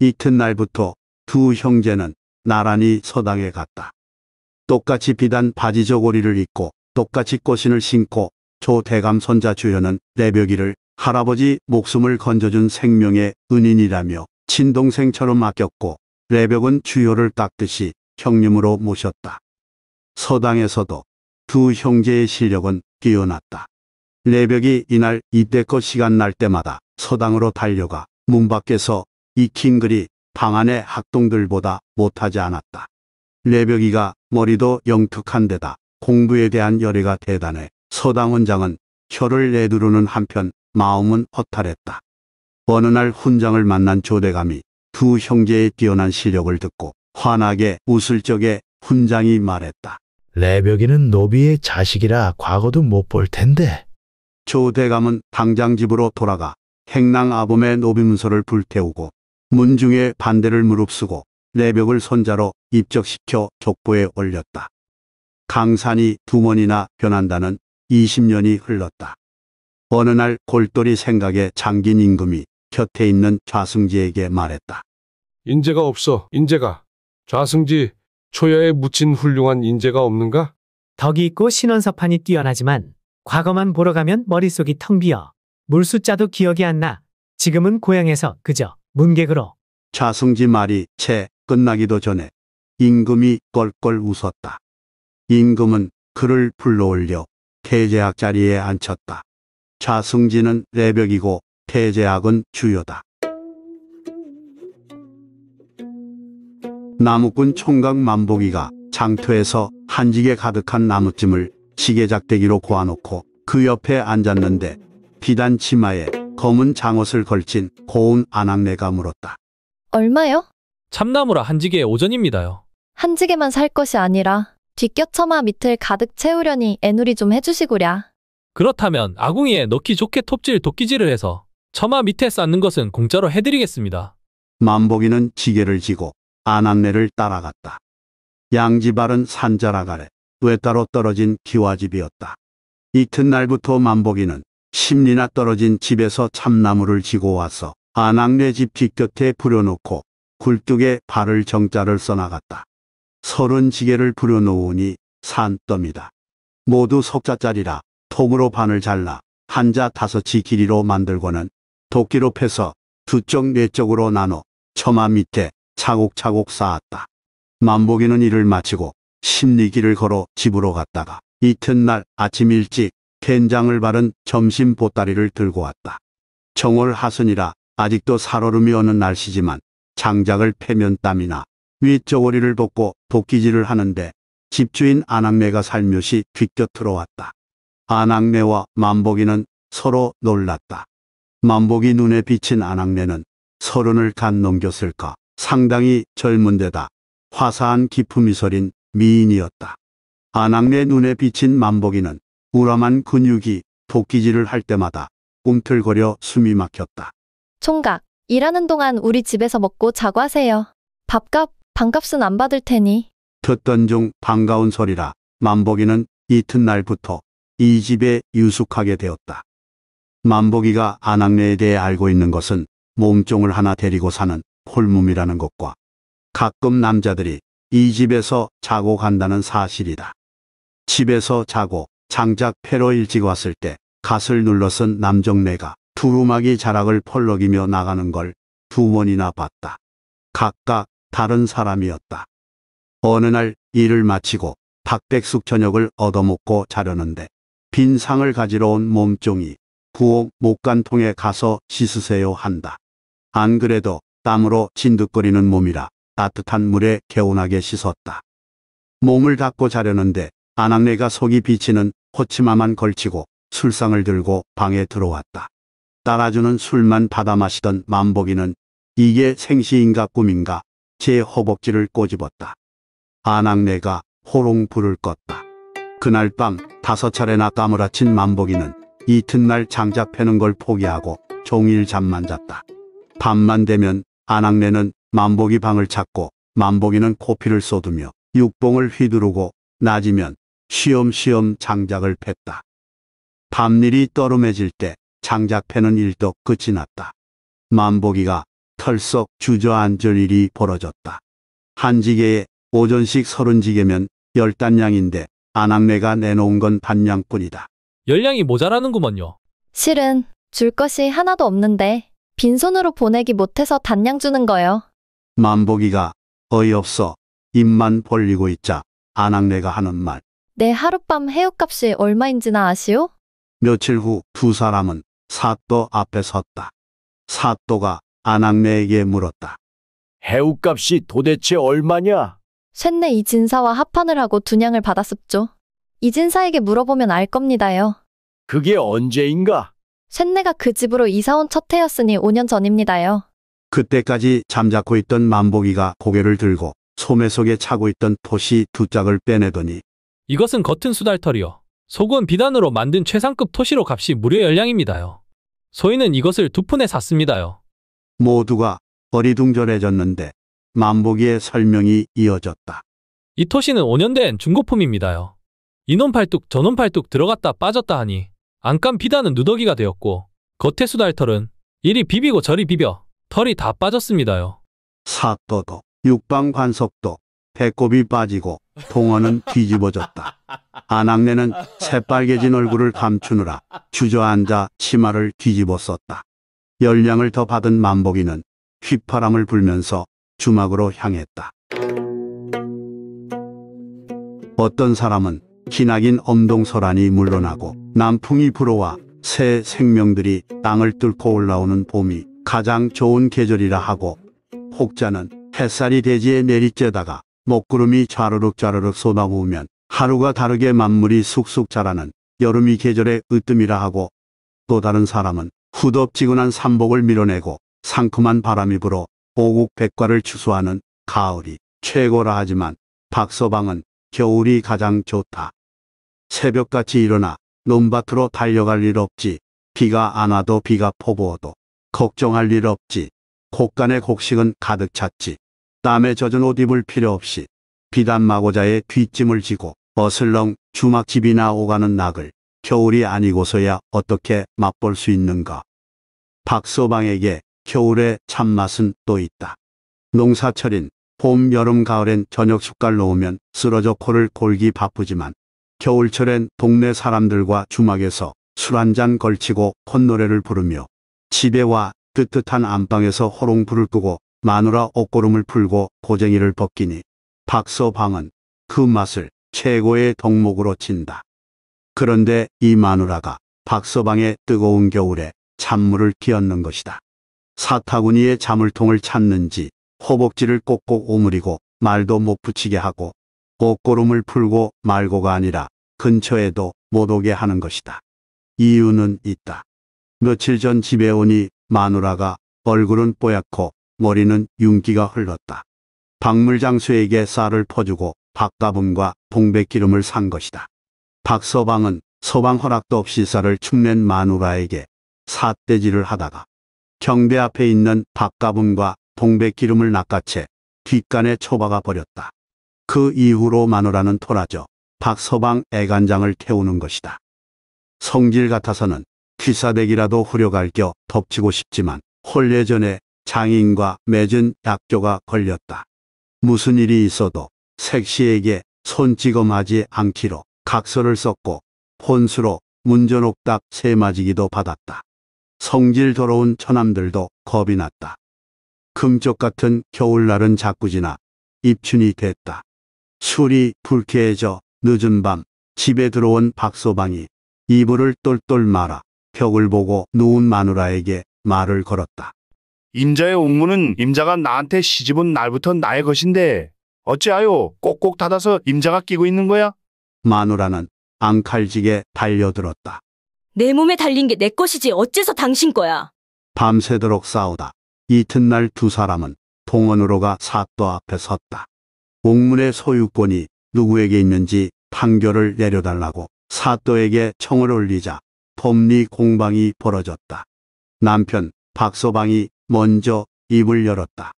이튿날부터 두 형제는 나란히 서당에 갔다. 똑같이 비단 바지 저고리를 입고 똑같이 꽃신을 신고 조대감 선자 주효는 레벽이를 할아버지 목숨을 건져준 생명의 은인이라며 친동생처럼 아꼈고 레벽은 주요를 닦듯이 형님으로 모셨다. 서당에서도 두 형제의 실력은 뛰어났다. 레벽이 이날 이때껏 시간 날 때마다 서당으로 달려가 문 밖에서 익힌 글이 방 안의 학동들보다 못하지 않았다. 레벽이가 머리도 영특한 데다 공부에 대한 열의가 대단해 서당 원장은 혀를 내두르는 한편 마음은 허탈했다. 어느 날 훈장을 만난 조대감이 두 형제의 뛰어난 실력을 듣고 환하게 웃을 적에 훈장이 말했다. 레벽이는 노비의 자식이라 과거도 못 볼 텐데. 조 대감은 당장 집으로 돌아가 행랑 아범의 노비문서를 불태우고 문중의 반대를 무릅쓰고 레벽을 손자로 입적시켜 족보에 올렸다. 강산이 두 번이나 변한다는 20년이 흘렀다. 어느 날 골똘히 생각에 잠긴 임금이 곁에 있는 좌승지에게 말했다. 인재가 없어, 인재가. 좌승지, 초야에 묻힌 훌륭한 인재가 없는가? 덕이 있고 신원서판이 뛰어나지만 과거만 보러 가면 머릿속이 텅 비어 물숫자도 기억이 안 나. 지금은 고향에서 그저 문객으로 좌승지 말이 채 끝나기도 전에 임금이 껄껄 웃었다. 임금은 그를 불러올려 태제학 자리에 앉혔다. 좌승지는 레벽이고 태제학은 주요다. 나무꾼 총각 만복이가 장터에서 한지게 가득한 나무찜을 시계작대기로 고아놓고 그 옆에 앉았는데 비단 치마에 검은 장옷을 걸친 고운 아낙네가 물었다. 얼마요? 참나무라 한지에 오전입니다요. 한 지게만 살 것이 아니라 뒷곁처마 밑을 가득 채우려니 애누리 좀 해주시구랴. 그렇다면 아궁이에 넣기 좋게 톱질 도끼질을 해서 처마 밑에 쌓는 것은 공짜로 해드리겠습니다. 만복이는 지게를 지고 아난네를 따라갔다. 양지발은 산자락 아래 외따로 떨어진 기와집이었다. 이튿날부터 만복이는 십리나 떨어진 집에서 참나무를 지고 와서 아낙네 집뒤곁에 부려놓고 굴뚝에 발을 정자를 써나갔다. 서른 지게를 부려놓으니 산더미다. 모두 석자짜리라 통으로 반을 잘라 한자 다섯이 길이로 만들고는 도끼로 패서 두쪽네 쪽으로 나눠 처마 밑에 차곡차곡 쌓았다. 만복이는 일을 마치고 심리길을 걸어 집으로 갔다가 이튿날 아침 일찍 캔장을 바른 점심 보따리를 들고 왔다. 정월 하순이라 아직도 살얼음이 오는 날씨지만 장작을 패면 땀이나 윗저고리를 돕고 도끼질을 하는데 집주인 안악매가 살며시 뒤껴 들어왔다. 안악매와 만복이는 서로 놀랐다. 만복이 눈에 비친 안악매는 서른을 간 넘겼을까 상당히 젊은데다 화사한 깊은 미소린 미인이었다. 안악내 눈에 비친 만복이는 우람한 근육이 도끼질을 할 때마다 꿈틀거려 숨이 막혔다. 총각, 일하는 동안 우리 집에서 먹고 자고 하세요. 밥값, 반값은 안 받을 테니. 듣던 중 반가운 소리라 만복이는 이튿날부터 이 집에 유숙하게 되었다. 만복이가 안악내에 대해 알고 있는 것은 몸종을 하나 데리고 사는 홀몸이라는 것과 가끔 남자들이 이 집에서 자고 간다는 사실이다. 집에서 자고 장작 패러 일찍 왔을 때 갓을 눌러쓴 남정네가 두루마기 자락을 펄럭이며 나가는 걸 두 번이나 봤다. 각각 다른 사람이었다. 어느 날 일을 마치고 닭백숙 저녁을 얻어먹고 자려는데 빈 상을 가지러 온 몸종이 부엌 목간통에 가서 씻으세요 한다. 안 그래도 땀으로 진득거리는 몸이라 따뜻한 물에 개운하게 씻었다. 몸을 닦고 자려는데 아낙네가 속이 비치는 호치마만 걸치고 술상을 들고 방에 들어왔다. 따라주는 술만 받아 마시던 만복이는 이게 생시인가 꿈인가 제 허벅지를 꼬집었다. 아낙네가 호롱 불을 껐다. 그날 밤 다섯 차례나 까무라친 만복이는 이튿날 장작 패는 걸 포기하고 종일 잠만 잤다. 밤만 되면 안악내는 만복이 방을 찾고 만복이는 코피를 쏟으며 육봉을 휘두르고 낮이면 쉬엄쉬엄 장작을 팼다. 밤일이 떠름해질 때 장작 패는 일도 끝이 났다. 만복이가 털썩 주저앉을 일이 벌어졌다. 한 지게에 오전식 서른 지게면 열 단량인데 안악내가 내놓은 건 반량뿐이다. 열량이 모자라는구먼요. 실은 줄 것이 하나도 없는데 빈손으로 보내기 못해서 단양 주는 거요. 만보기가 어이없어 입만 벌리고 있자 안악내가 하는 말. 내 하룻밤 해옷값이 얼마인지나 아시오? 며칠 후 두 사람은 사또 앞에 섰다. 사또가 안악내에게 물었다. 해우값이 도대체 얼마냐? 쇳내 이진사와 합판을 하고 두냥을 받았습죠. 이진사에게 물어보면 알 겁니다요. 그게 언제인가? 셋네가그 집으로 이사온 첫 해였으니 5년 전입니다요. 그때까지 잠자코 있던 만복이가 고개를 들고 소매 속에 차고 있던 토시 두 짝을 빼내더니 이것은 겉은 수달털이요. 속은 비단으로 만든 최상급 토시로 값이 무려 열량입니다요. 소인은 이것을 두 푼에 샀습니다요. 모두가 어리둥절해졌는데 만복이의 설명이 이어졌다. 이 토시는 5년 된 중고품입니다요. 이놈 팔뚝 저놈 팔뚝 들어갔다 빠졌다 하니 안감 비단은 누더기가 되었고 겉에 수달털은 이리 비비고 저리 비벼 털이 다 빠졌습니다요. 사또도 육방관석도 배꼽이 빠지고 동원은 *laughs* 뒤집어졌다. 안악내는 새빨개진 얼굴을 감추느라 주저앉아 치마를 뒤집어 썼다. 열량을 더 받은 만복이는 휘파람을 불면서 주막으로 향했다. 어떤 사람은 기나긴 엄동설한이 물러나고 남풍이 불어와 새 생명들이 땅을 뚫고 올라오는 봄이 가장 좋은 계절이라 하고 혹자는 햇살이 대지에 내리쬐다가 먹구름이 좌르륵 좌르륵 쏟아부으면 하루가 다르게 만물이 쑥쑥 자라는 여름이 계절의 으뜸이라 하고 또 다른 사람은 후덥지근한 산복을 밀어내고 상큼한 바람이 불어 오곡백과를 추수하는 가을이 최고라 하지만 박서방은 겨울이 가장 좋다. 새벽같이 일어나 논밭으로 달려갈 일 없지. 비가 안 와도 비가 퍼부어도 걱정할 일 없지. 곡간의 곡식은 가득 찼지. 땀에 젖은 옷 입을 필요 없이 비단 마고자의 뒷짐을 지고 어슬렁 주막집이나 오가는 낙을 겨울이 아니고서야 어떻게 맛볼 수 있는가. 박서방에게 겨울의 참맛은 또 있다. 농사철인 봄, 여름, 가을엔 저녁 숟갈 놓으면 쓰러져 코를 골기 바쁘지만 겨울철엔 동네 사람들과 주막에서 술 한 잔 걸치고 콧노래를 부르며 집에 와 뜨뜻한 안방에서 호롱불을 끄고 마누라 옷고름을 풀고 고쟁이를 벗기니 박서방은 그 맛을 최고의 덕목으로 친다. 그런데 이 마누라가 박서방의 뜨거운 겨울에 찬물을 끼얹는 것이다. 사타구니의 자물통을 찾는지 허벅지를 꼭꼭 오므리고 말도 못 붙이게 하고 옷고름을 풀고 말고가 아니라 근처에도 못 오게 하는 것이다. 이유는 있다. 며칠 전 집에 오니 마누라가 얼굴은 뽀얗고 머리는 윤기가 흘렀다. 박물장수에게 쌀을 퍼주고 박가분과 동백기름을 산 것이다. 박서방은 서방 허락도 없이 쌀을 축낸 마누라에게 사대질을 하다가 경배 앞에 있는 박가분과 동백기름을 낚아채 뒷간에 초박아 버렸다. 그 이후로 마누라는 토라져 박서방 애간장을 태우는 것이다. 성질 같아서는 귀사백이라도 후려갈 겨 덮치고 싶지만 홀례전에 장인과 맺은 약조가 걸렸다. 무슨 일이 있어도 색시에게 손찌검하지 않기로 각서를 썼고 혼수로 문전옥답 세마지기도 받았다. 성질 더러운 처남들도 겁이 났다. 금쪽 같은 겨울날은 자꾸지나 입춘이 됐다. 술이 불쾌해져 늦은 밤 집에 들어온 박소방이 이불을 똘똘 말아 벽을 보고 누운 마누라에게 말을 걸었다. 임자의 옥문은 임자가 나한테 시집은 날부터 나의 것인데 어찌하여 꼭꼭 닫아서 임자가 끼고 있는 거야? 마누라는 앙칼지게 달려들었다. 내 몸에 달린 게 내 것이지 어째서 당신 거야? 밤새도록 싸우다 이튿날 두 사람은 동원으로가 사또 앞에 섰다. 공문의 소유권이 누구에게 있는지 판결을 내려달라고 사또에게 청을 올리자 법리 공방이 벌어졌다. 남편 박서방이 먼저 입을 열었다.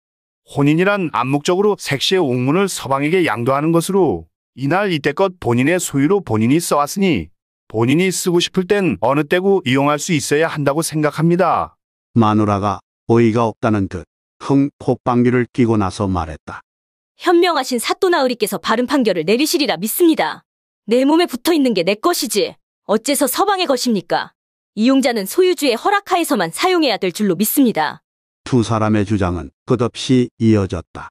혼인이란 암묵적으로 색시의 옥문을 서방에게 양도하는 것으로 이날 이때껏 본인의 소유로 본인이 써왔으니 본인이 쓰고 싶을 땐 어느 때고 이용할 수 있어야 한다고 생각합니다. 마누라가 어이가 없다는 듯 흥 콧방귀를 끼고 나서 말했다. 현명하신 사또나으리께서 바른 판결을 내리시리라 믿습니다. 내 몸에 붙어 있는 게 내 것이지 어째서 서방의 것입니까? 이용자는 소유주의 허락하에서만 사용해야 될 줄로 믿습니다. 두 사람의 주장은 끝없이 이어졌다.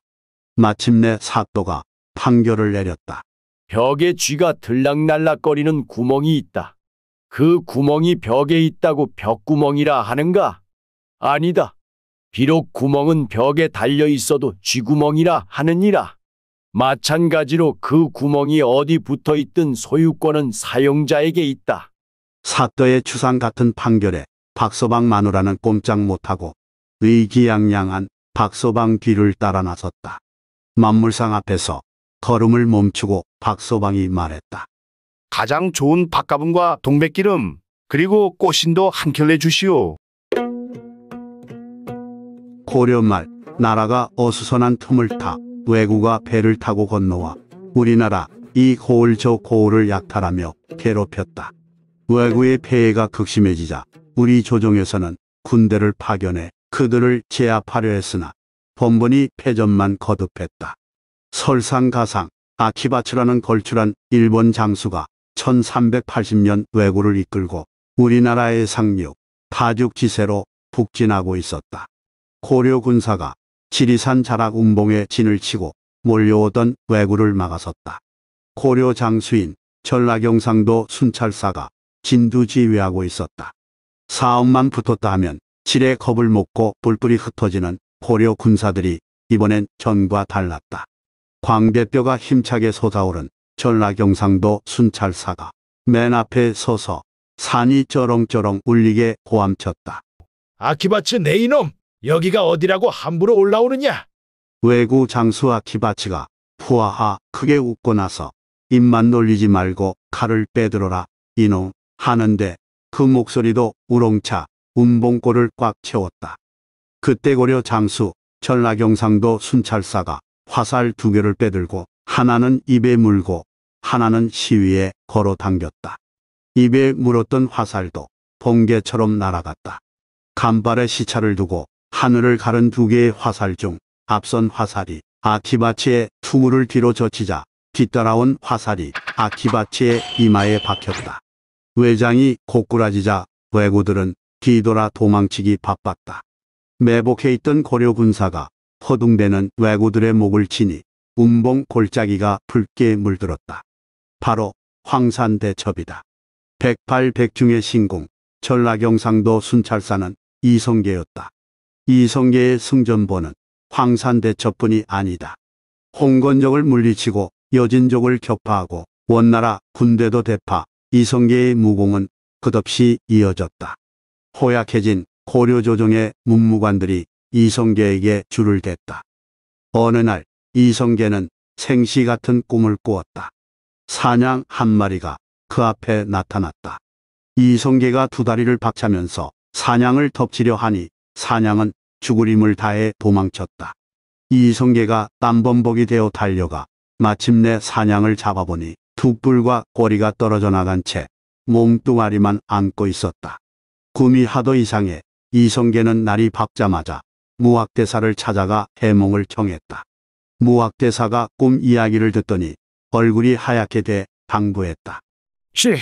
마침내 사또가 판결을 내렸다. 벽에 쥐가 들락날락거리는 구멍이 있다. 그 구멍이 벽에 있다고 벽구멍이라 하는가? 아니다. 비록 구멍은 벽에 달려 있어도 쥐구멍이라 하느니라. 마찬가지로 그 구멍이 어디 붙어 있든 소유권은 사용자에게 있다. 사또의 추상 같은 판결에 박서방 마누라는 꼼짝 못하고 의기양양한 박서방 뒤를 따라 나섰다. 만물상 앞에서 걸음을 멈추고 박서방이 말했다. 가장 좋은 박가분과 동백기름 그리고 꽃신도 한 켤레 주시오. 고려말 나라가 어수선한 틈을 타 왜구가 배를 타고 건너와 우리나라 이 고을 저 고을을 약탈하며 괴롭혔다. 왜구의 폐해가 극심해지자 우리 조정에서는 군대를 파견해 그들을 제압하려 했으나 번번이 패전만 거듭했다. 설상가상 아키바츠라는 걸출한 일본 장수가 1380년 왜구를 이끌고 우리나라의 상륙, 타죽지세로 북진하고 있었다. 고려 군사가 지리산 자락 운봉에 진을 치고 몰려오던 왜구를 막아섰다. 고려 장수인 전라경상도 순찰사가 진두지휘하고 있었다. 사업만 붙었다 하면 지레 겁을 먹고 뿔뿔이 흩어지는 고려 군사들이 이번엔 전과 달랐다. 광대뼈가 힘차게 솟아오른 전라경상도 순찰사가 맨 앞에 서서 산이 쩌렁쩌렁 울리게 고함쳤다. 아키바츠 내 이놈! 여기가 어디라고 함부로 올라오느냐? 외구 장수 아키바치가 포아하 크게 웃고 나서 입만 놀리지 말고 칼을 빼들어라 이놈 하는데 그 목소리도 우렁차 운봉골을 꽉 채웠다. 그때 고려 장수 전라경상도 순찰사가 화살 두 개를 빼들고 하나는 입에 물고 하나는 시위에 걸어 당겼다. 입에 물었던 화살도 봉개처럼 날아갔다. 간발의 시차를 두고 하늘을 가른 두 개의 화살중 앞선 화살이 아키바치의 투구를 뒤로 젖히자 뒤따라온 화살이 아키바치의 이마에 박혔다. 외장이 고꾸라지자 왜구들은 뒤돌아 도망치기 바빴다. 매복해 있던 고려 군사가 허둥대는 왜구들의 목을 치니 운봉 골짜기가 붉게 물들었다. 바로 황산대첩이다. 108백중의 신공, 전라경상도 순찰사는 이성계였다. 이성계의 승전보는 황산대첩뿐이 아니다. 홍건적을 물리치고 여진족을 격파하고 원나라 군대도 대파 이성계의 무공은 끝없이 이어졌다. 호약해진 고려조정의 문무관들이 이성계에게 줄을 댔다. 어느 날 이성계는 생시 같은 꿈을 꾸었다. 사냥 한 마리가 그 앞에 나타났다. 이성계가 두 다리를 박차면서 사냥을 덮치려 하니 사냥은 죽을 힘을 다해 도망쳤다. 이성계가 땀범벅이 되어 달려가 마침내 사냥을 잡아보니 툭불과 꼬리가 떨어져 나간 채 몸뚱아리만 안고 있었다. 굶이 하도 이상해 이성계는 날이 밝자마자 무학대사를 찾아가 해몽을 청했다. 무학대사가 꿈 이야기를 듣더니 얼굴이 하얗게 돼 당부했다. 시,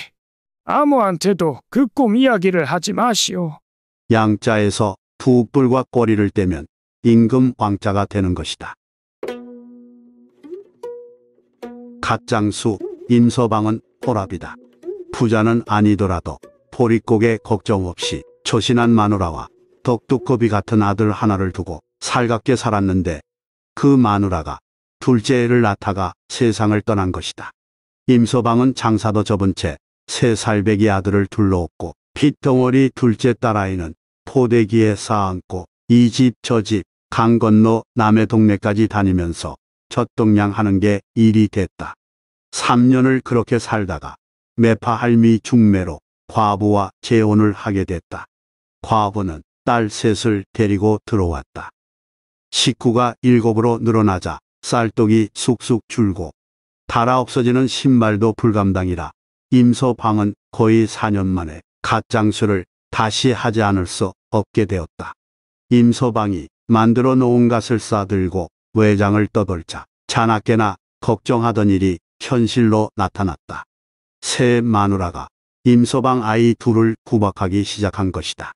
아무한테도 그 꿈 이야기를 하지 마시오. 양자에서 푸불과 꼬리를 떼면 임금 왕자가 되는 것이다. 갓장수 임서방은 호랍이다. 부자는 아니더라도 보릿고개 걱정 없이 조신한 마누라와 덕두꺼비 같은 아들 하나를 두고 살갑게 살았는데 그 마누라가 둘째 애를 낳다가 세상을 떠난 것이다. 임서방은 장사도 접은 채 세 살배기 아들을 둘러업고 핏덩어리 둘째 딸아이는 포대기에 쌓아앉고 이 집 저 집 강 건너 남의 동네까지 다니면서 젖동량 하는 게 일이 됐다. 3년을 그렇게 살다가 매파 할미 중매로 과부와 재혼을 하게 됐다. 과부는 딸 셋을 데리고 들어왔다. 식구가 일곱으로 늘어나자 쌀떡이 쑥쑥 줄고 달아 없어지는 신발도 불감당이라 임서방은 거의 4년 만에 갓장수를 다시 하지 않을 수 없게 되었다. 임서방이 만들어 놓은 갓을 싸들고 외장을 떠돌자 자나깨나 걱정하던 일이 현실로 나타났다. 새 마누라가 임서방 아이 둘을 구박하기 시작한 것이다.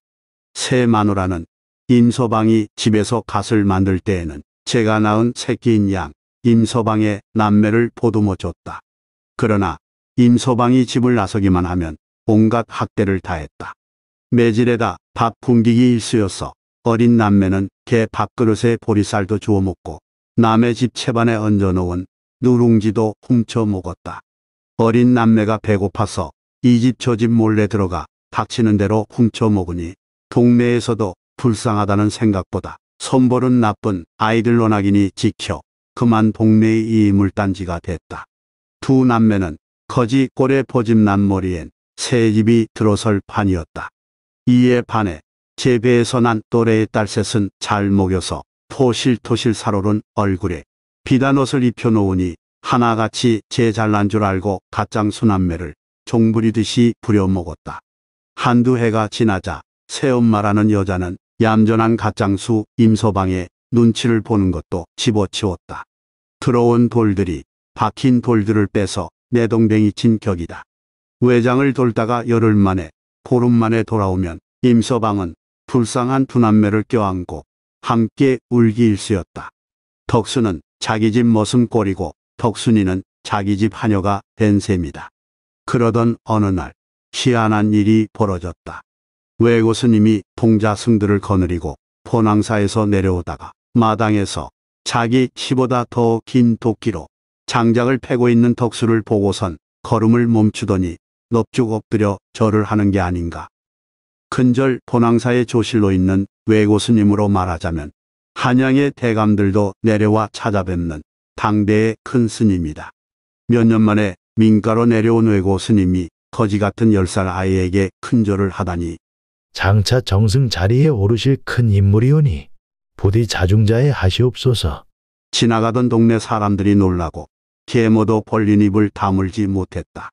새 마누라는 임서방이 집에서 갓을 만들 때에는 제가 낳은 새끼인 양 임서방의 남매를 보듬어 줬다. 그러나 임서방이 집을 나서기만 하면 온갖 학대를 다했다. 매질에다 밥 굶기기 일쑤여서 어린 남매는 개 밥그릇에 보리쌀도 주워 먹고 남의 집 채반에 얹어놓은 누룽지도 훔쳐 먹었다. 어린 남매가 배고파서 이 집 저집 집 몰래 들어가 닥치는 대로 훔쳐 먹으니 동네에서도 불쌍하다는 생각보다 손벌은 나쁜 아이들 원하기니 지켜 그만 동네의 이물단지가 됐다. 두 남매는 거지 꼴의 보집 남머리엔 새집이 들어설 판이었다. 이에 반해 재배에서 난 또래의 딸셋은 잘 먹여서 토실토실 살오른 얼굴에 비단옷을 입혀놓으니 하나같이 제 잘난 줄 알고 가짱수 남매를 종부리듯이 부려먹었다. 한두 해가 지나자 새엄마라는 여자는 얌전한 가짱수 임서방의 눈치를 보는 것도 집어치웠다. 들어온 돌들이 박힌 돌들을 빼서 내동댕이 친 격이다. 외장을 돌다가 열흘 만에 보름 만에 돌아오면 임서방은 불쌍한 두 남매를 껴안고 함께 울기 일쑤였다. 덕수는 자기 집 머슴꼴이고 덕순이는 자기 집 하녀가 된 셈이다. 그러던 어느 날 희한한 일이 벌어졌다. 외고 스님이 동자승들을 거느리고 포낭사에서 내려오다가 마당에서 자기 키보다 더 긴 도끼로 장작을 패고 있는 덕수를 보고선 걸음을 멈추더니 넙죽 엎드려 절을 하는 게 아닌가. 큰 절 본황사의 조실로 있는 외고 스님으로 말하자면 한양의 대감들도 내려와 찾아뵙는 당대의 큰 스님이다. 몇 년 만에 민가로 내려온 외고 스님이 거지 같은 열살 아이에게 큰절을 하다니 장차 정승 자리에 오르실 큰 인물이오니 부디 자중자에 하시옵소서. 지나가던 동네 사람들이 놀라고 계모도 벌린 입을 다물지 못했다.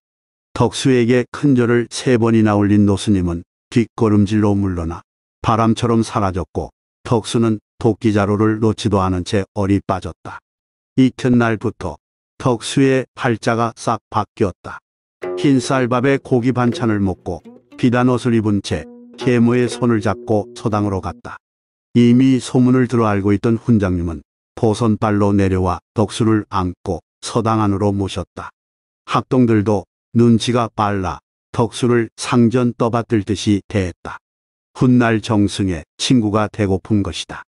덕수에게 큰 절을 세 번이나 올린 노스님은 뒷걸음질로 물러나 바람처럼 사라졌고 덕수는 도끼 자루를 놓지도 않은 채 얼이 빠졌다. 이튿날부터 덕수의 팔자가 싹 바뀌었다. 흰쌀밥에 고기 반찬을 먹고 비단 옷을 입은 채 계모의 손을 잡고 서당으로 갔다. 이미 소문을 들어 알고 있던 훈장님은 보선발로 내려와 덕수를 안고 서당 안으로 모셨다. 학동들도 눈치가 빨라 덕수를 상전 떠받들 듯이 대했다. 훗날 정승의 친구가 되고픈 것이다.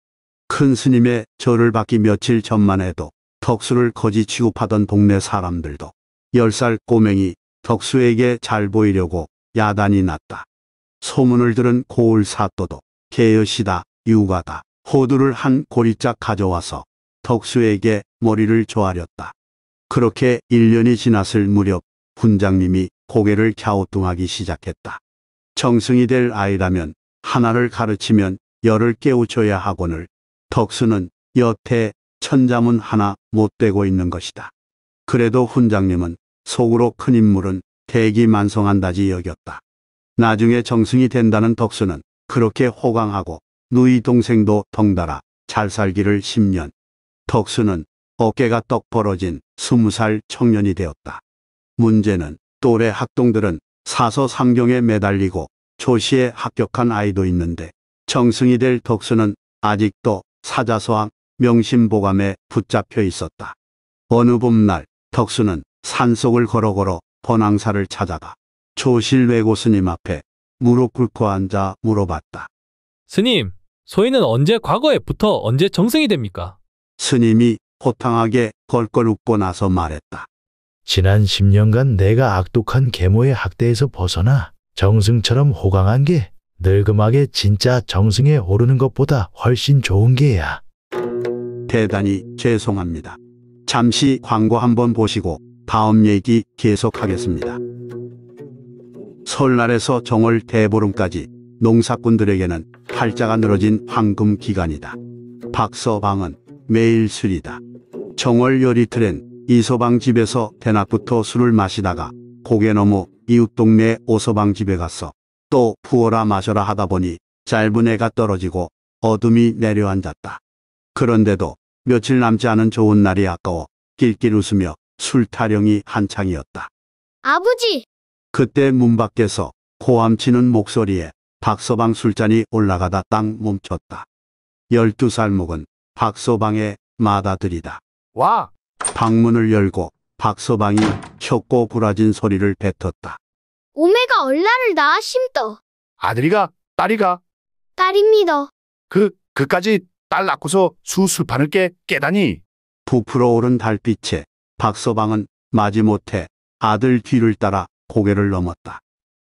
큰 스님의 절을 받기 며칠 전만 해도 덕수를 거지 취급하던 동네 사람들도 1살 꼬맹이 덕수에게 잘 보이려고 야단이 났다. 소문을 들은 고을 사또도 개여시다, 유가다, 호두를 한 고리짝 가져와서 덕수에게 머리를 조아렸다. 그렇게 1년이 지났을 무렵 훈장님이 고개를 갸우뚱하기 시작했다. 정승이 될 아이라면 하나를 가르치면 열을 깨우쳐야 하거늘 덕수는 여태 천자문 하나 못 되고 있는 것이다. 그래도 훈장님은 속으로 큰 인물은 대기만성한다지 여겼다. 나중에 정승이 된다는 덕수는 그렇게 호강하고 누이 동생도 덩달아 잘 살기를 10년. 덕수는 어깨가 떡 벌어진 20살 청년이 되었다. 문제는 또래 학동들은 사서 상경에 매달리고 조시에 합격한 아이도 있는데 정승이 될 덕수는 아직도 사자서왕 명심보감에 붙잡혀 있었다. 어느 봄날 덕수는 산속을 걸어걸어 번왕사를 찾아가 조실 외고 스님 앞에 무릎 꿇고 앉아 물어봤다. 스님, 소인은 언제 과거에부터 언제 정승이 됩니까? 스님이 호탕하게 걸걸 웃고 나서 말했다. 지난 10년간 내가 악독한 계모의 학대에서 벗어나 정승처럼 호강한 게 늙음하게 진짜 정승에 오르는 것보다 훨씬 좋은 게야. 대단히 죄송합니다. 잠시 광고 한번 보시고 다음 얘기 계속하겠습니다. 설날에서 정월 대보름까지 농사꾼들에게는 팔자가 늘어진 황금 기간이다. 박서방은 매일 술이다. 정월 요리 트렌드. 이서방 집에서 대낮부터 술을 마시다가 고개 넘어 이웃 동네 오서방 집에 갔어. 또 부어라 마셔라 하다 보니 짧은 해가 떨어지고 어둠이 내려앉았다. 그런데도 며칠 남지 않은 좋은 날이 아까워 낄낄 웃으며 술 타령이 한창이었다. 아버지! 그때 문 밖에서 고함치는 목소리에 박서방 술잔이 올라가다 땅 멈췄다. 열두 살 먹은 박서방의 마다들이다. 와! 방문을 열고 박서방이 혀고 부라진 소리를 뱉었다. 오메가 얼라를 낳아 심떠. 아들이가 딸이가 딸입니다. 그 그까지 딸 낳고서 수술판을 깨 깨다니. 부풀어 오른 달빛에 박서방은 마지못해 아들 뒤를 따라 고개를 넘었다.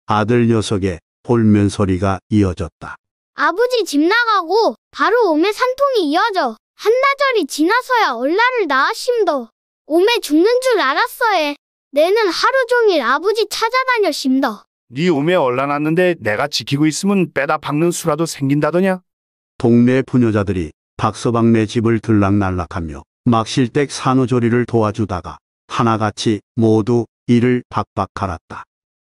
아들 녀석의 볼면 소리가 이어졌다. 아버지 집 나가고 바로 오메 산통이 이어져. 한나절이 지나서야 얼라를 낳았심도. 오메 죽는 줄 알았어에. 내는 하루 종일 아버지 찾아다녀심도네 오메 얼라났는데 내가 지키고 있으면 빼다 박는 수라도 생긴다더냐? 동네 부녀자들이 박서방네 집을 들락날락하며 막실댁 산후조리를 도와주다가 하나같이 모두 이를 박박 갈았다.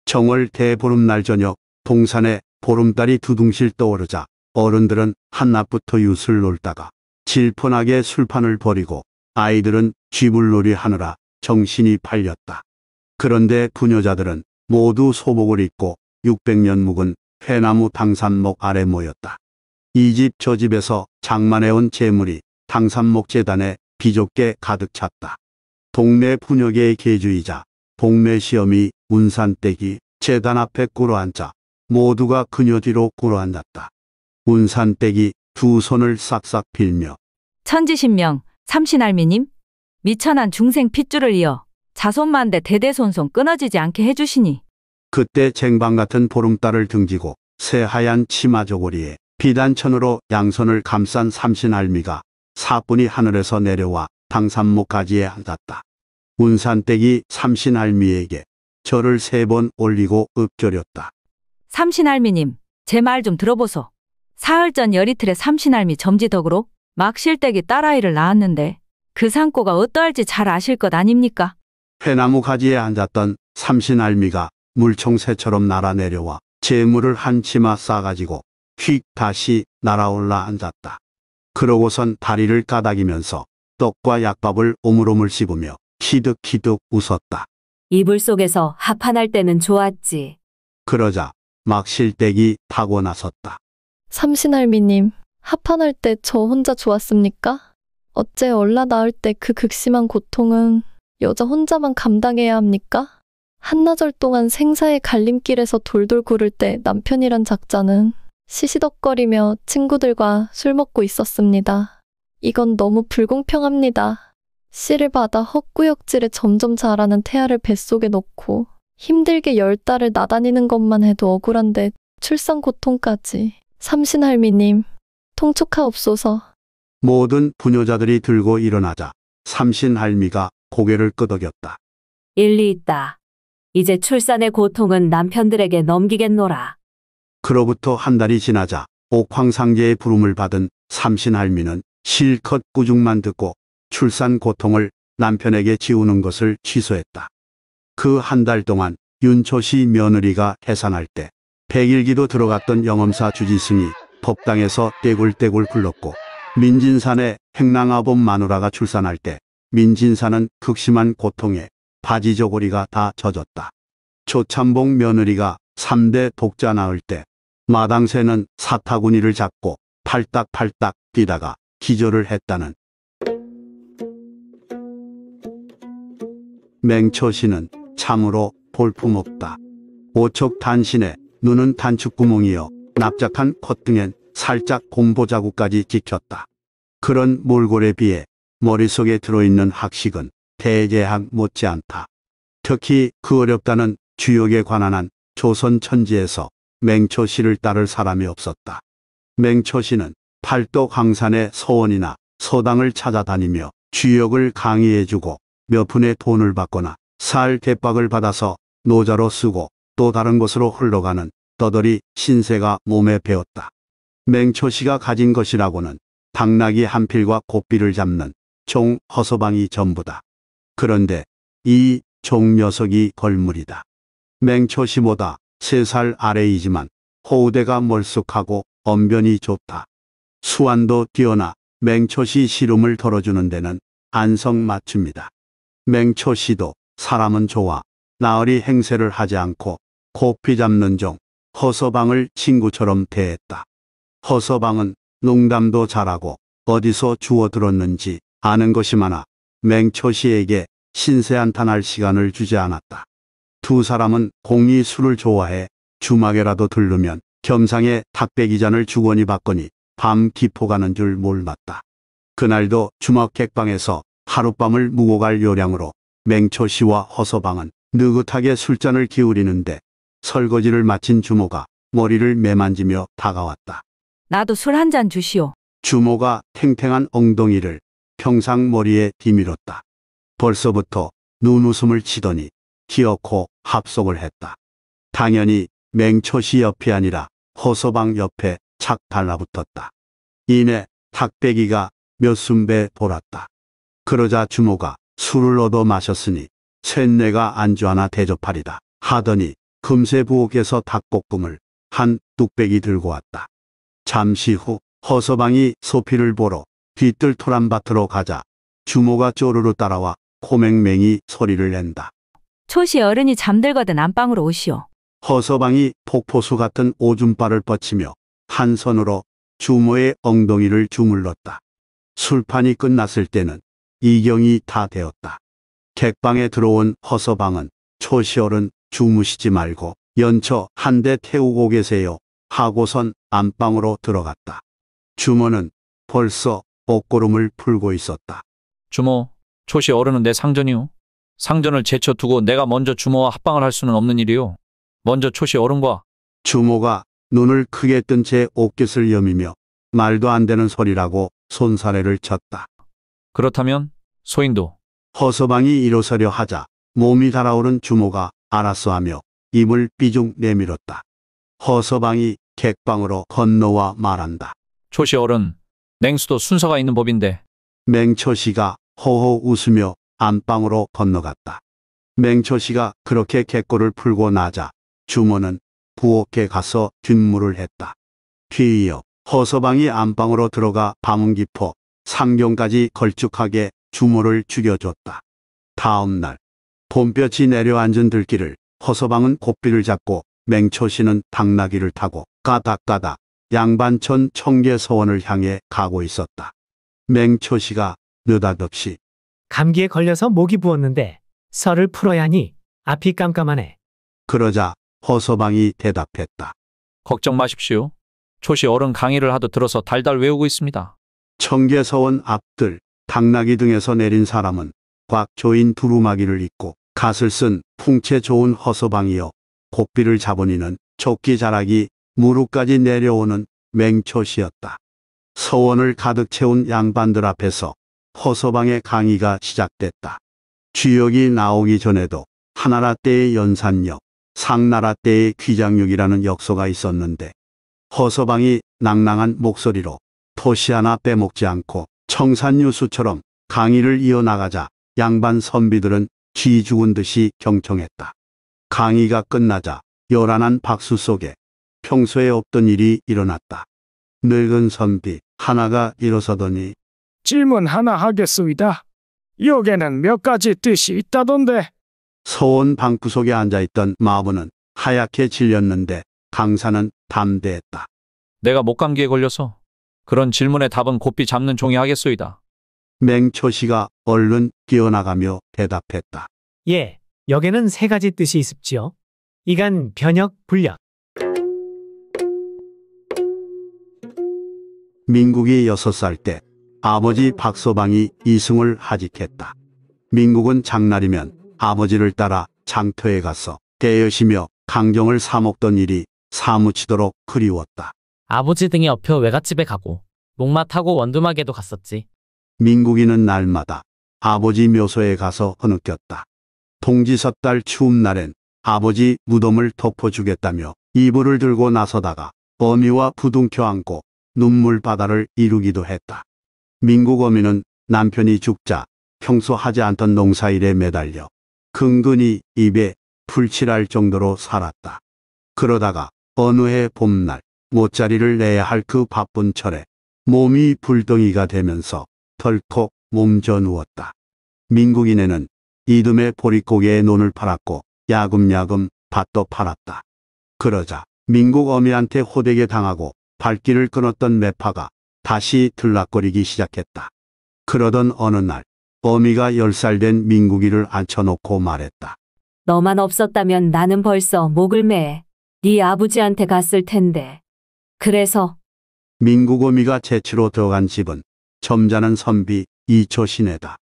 정월 대보름날 저녁 동산에 보름달이 두둥실 떠오르자 어른들은 한낮부터 유술 놀다가 질펀하게 술판을 벌이고 아이들은 쥐물놀이 하느라 정신이 팔렸다. 그런데 부녀자들은 모두 소복을 입고 600년 묵은 회나무 당산목 아래 모였다. 이 집 저 집에서 장만해온 재물이 당산목 재단에 비좁게 가득 찼다. 동네 분역의 계주이자 동네 시험이 운산댁이 재단 앞에 꿇어앉아 모두가 그녀 뒤로 꿇어앉았다. 운산댁이 두 손을 싹싹 빌며 천지신명 삼신알미님 미천한 중생 핏줄을 이어 자손만대 대대손손 끊어지지 않게 해주시니 그때 쟁반 같은 보름달을 등지고 새하얀 치마 저고리에 비단천으로 양손을 감싼 삼신알미가 사뿐히 하늘에서 내려와 당산목 가지에 앉았다. 운산댁이 삼신알미에게 절을 세 번 올리고 읊조렸다. 삼신알미님 제 말 좀 들어보소. 사흘 전여리틀의 삼신할미 점지덕으로 막실댁이 딸아이를 낳았는데 그 상고가 어떠할지 잘 아실 것 아닙니까? 회나무 가지에 앉았던 삼신알미가 물총새처럼 날아내려와 재물을 한 치마 싸가지고 휙 다시 날아올라 앉았다. 그러고선 다리를 까닥이면서 떡과 약밥을 오물오물 씹으며 키득키득 웃었다. 이불 속에서 합판할 때는 좋았지. 그러자 막실댁이 타고 나섰다. 삼신할미님, 합판할 때 저 혼자 좋았습니까? 어째 얼라 나을 때 그 극심한 고통은 여자 혼자만 감당해야 합니까? 한나절 동안 생사의 갈림길에서 돌돌 구를 때 남편이란 작자는 시시덕거리며 친구들과 술 먹고 있었습니다. 이건 너무 불공평합니다. 씨를 받아 헛구역질에 점점 자라는 태아를 뱃속에 넣고 힘들게 열 달을 나다니는 것만 해도 억울한데 출산 고통까지. 삼신할미님, 통축하옵소서 모든 부녀자들이 들고 일어나자 삼신할미가 고개를 끄덕였다. 일리 있다. 이제 출산의 고통은 남편들에게 넘기겠노라. 그로부터 한 달이 지나자 옥황상제의 부름을 받은 삼신할미는 실컷 꾸중만 듣고 출산 고통을 남편에게 지우는 것을 취소했다. 그 한 달 동안 윤초씨 며느리가 해산할 때 백일기도 들어갔던 영험사 주지승이 법당에서 떼굴떼굴 굴렀고 민진산의 행랑아범 마누라가 출산할 때 민진산은 극심한 고통에 바지 저고리가 다 젖었다. 초참봉 며느리가 3대 독자 낳을 때 마당새는 사타구니를 잡고 팔딱팔딱 뛰다가 기절을 했다는 맹초시는 참으로 볼품없다. 오척 단신에 눈은 단축구멍이여 납작한 콧등엔 살짝 곰보 자국까지 찍혔다. 그런 몰골에 비해 머릿속에 들어있는 학식은 대제학 못지않다. 특히 그 어렵다는 주역에 관한 한 조선 천지에서 맹초씨를 따를 사람이 없었다. 맹초씨는 팔도 강산의 서원이나 서당을 찾아다니며 주역을 강의해주고 몇 푼의 돈을 받거나 살 대박을 받아서 노자로 쓰고 또 다른 곳으로 흘러가는 떠돌이 신세가 몸에 배었다. 맹초씨가 가진 것이라고는 당나귀 한 필과 고삐를 잡는 종허소방이 전부다. 그런데 이 종 녀석이 걸물이다. 맹초씨보다 세 살 아래이지만 호우대가 멀쑥하고 언변이 좋다. 수완도 뛰어나 맹초씨 시름을 덜어주는 데는 안성맞춤이다. 맹초씨도 사람은 좋아 나으리 행세를 하지 않고 코피 잡는 종 허서방을 친구처럼 대했다. 허서방은 농담도 잘하고 어디서 주워 들었는지 아는 것이 많아 맹초시에게 신세한탄할 시간을 주지 않았다. 두 사람은 공이 술을 좋아해 주막에라도 들르면 겸상에 닭배기잔을 주거니 받거니 밤 깊어 가는 줄 몰랐다. 그날도 주막 객방에서 하룻밤을 묵어갈 요량으로 맹초시와 허서방은 느긋하게 술잔을 기울이는데 설거지를 마친 주모가 머리를 매만지며 다가왔다. 나도 술 한 잔 주시오. 주모가 탱탱한 엉덩이를 평상 머리에 뒤밀었다. 벌써부터 눈웃음을 치더니 기어코 합속을 했다. 당연히 맹초시 옆이 아니라 허서방 옆에 착 달라붙었다. 이내 탁배기가 몇 순배 돌았다. 그러자 주모가 술을 얻어 마셨으니 쇳내가 안주 하나 대접하리다 하더니 금세 부엌에서 닭볶음을 한 뚝배기 들고 왔다. 잠시 후 허서방이 소피를 보러 뒤뜰토란 밭으로 가자 주모가 쪼르르 따라와 코맹맹이 소리를 낸다. 초시 어른이 잠들거든 안방으로 오시오. 허서방이 폭포수 같은 오줌발을 뻗치며 한 손으로 주모의 엉덩이를 주물렀다. 술판이 끝났을 때는 이경이 다 되었다. 객방에 들어온 허서방은 초시어른 주무시지 말고 연처 한 대 태우고 계세요 하고선 안방으로 들어갔다. 주모는 벌써 옷고름을 풀고 있었다. 주모, 초시 어른은 내 상전이요. 상전을 제쳐두고 내가 먼저 주모와 합방을 할 수는 없는 일이요. 먼저 초시 어른과 주모가 눈을 크게 뜬 채 옷깃을 여미며 말도 안 되는 소리라고 손사래를 쳤다. 그렇다면 소인도 허서방이 일어서려 하자 몸이 달아오른 주모가 알았어 하며 입을 삐죽 내밀었다. 허서방이 객방으로 건너와 말한다. 초시 어른, 냉수도 순서가 있는 법인데 맹초씨가 허허 웃으며 안방으로 건너갔다. 맹초씨가 그렇게 객고를 풀고 나자 주모는 부엌에 가서 뒷물을 했다. 뒤이어 허서방이 안방으로 들어가 밤은 깊어 상경까지 걸쭉하게 주모를 죽여줬다. 다음날 봄볕이 내려앉은 들길을 허서방은 곱비를 잡고 맹초씨는 당나귀를 타고 까닥까닥 양반천 청계서원을 향해 가고 있었다. 맹초씨가 느닷없이 감기에 걸려서 목이 부었는데 설을 풀어야 하니 앞이 깜깜하네. 그러자 허서방이 대답했다. 걱정 마십시오. 초시 어른 강의를 하도 들어서 달달 외우고 있습니다. 청계서원 앞들 당나귀 등에서 내린 사람은 곽조인 두루마기를 입고 갓을 쓴 풍채 좋은 허서방이여 곡비를 잡으니는 조끼 자락이 무릎까지 내려오는 맹초시였다. 서원을 가득 채운 양반들 앞에서 허서방의 강의가 시작됐다. 주역이 나오기 전에도 하나라 때의 연산역, 상나라 때의 귀장육이라는 역소가 있었는데 허서방이 낭낭한 목소리로 토시 하나 빼먹지 않고 청산유수처럼 강의를 이어나가자 양반 선비들은 쥐 죽은 듯이 경청했다. 강의가 끝나자 열한한 박수 속에 평소에 없던 일이 일어났다. 늙은 선비 하나가 일어서더니 질문 하나 하겠습니다. 여기에는 몇 가지 뜻이 있다던데. 서원 방구석에 앉아있던 마부는 하얗게 질렸는데 강사는 담대했다. 내가 목감기에 걸려서 그런 질문의 답은 곱비 잡는 종이 하겠소이다. 맹초씨가 얼른 뛰어나가며 대답했다. 예, 역에는 세 가지 뜻이 있습지요. 이간, 변역, 불역. 민국이 여섯 살 때 아버지 박서방이 이승을 하직했다. 민국은 장날이면 아버지를 따라 장터에 가서 대여시며 강정을 사 먹던 일이 사무치도록 그리웠다. 아버지 등에 업혀 외갓집에 가고 목마 타고 원두막에도 갔었지. 민국이는 날마다 아버지 묘소에 가서 흐느꼈다 동지섣달 추운 날엔 아버지 무덤을 덮어주겠다며 이불을 들고 나서다가 어미와 부둥켜 안고 눈물 바다를 이루기도 했다. 민국 어미는 남편이 죽자 평소 하지 않던 농사일에 매달려 근근히 입에 풀칠할 정도로 살았다. 그러다가 어느 해 봄날 모짜리를 내야 할 그 바쁜 철에 몸이 불덩이가 되면서 털컥 몸져 누웠다. 민국인에는 이듬해 보릿고개에 논을 팔았고 야금야금 밭도 팔았다. 그러자 민국 어미한테 호되게 당하고 발길을 끊었던 매파가 다시 들락거리기 시작했다. 그러던 어느 날 어미가 10살 된 민국이를 앉혀놓고 말했다. 너만 없었다면 나는 벌써 목을 매네 아버지한테 갔을 텐데. 그래서 민국 어미가 제치로 들어간 집은 점잖은 선비 이초 신에다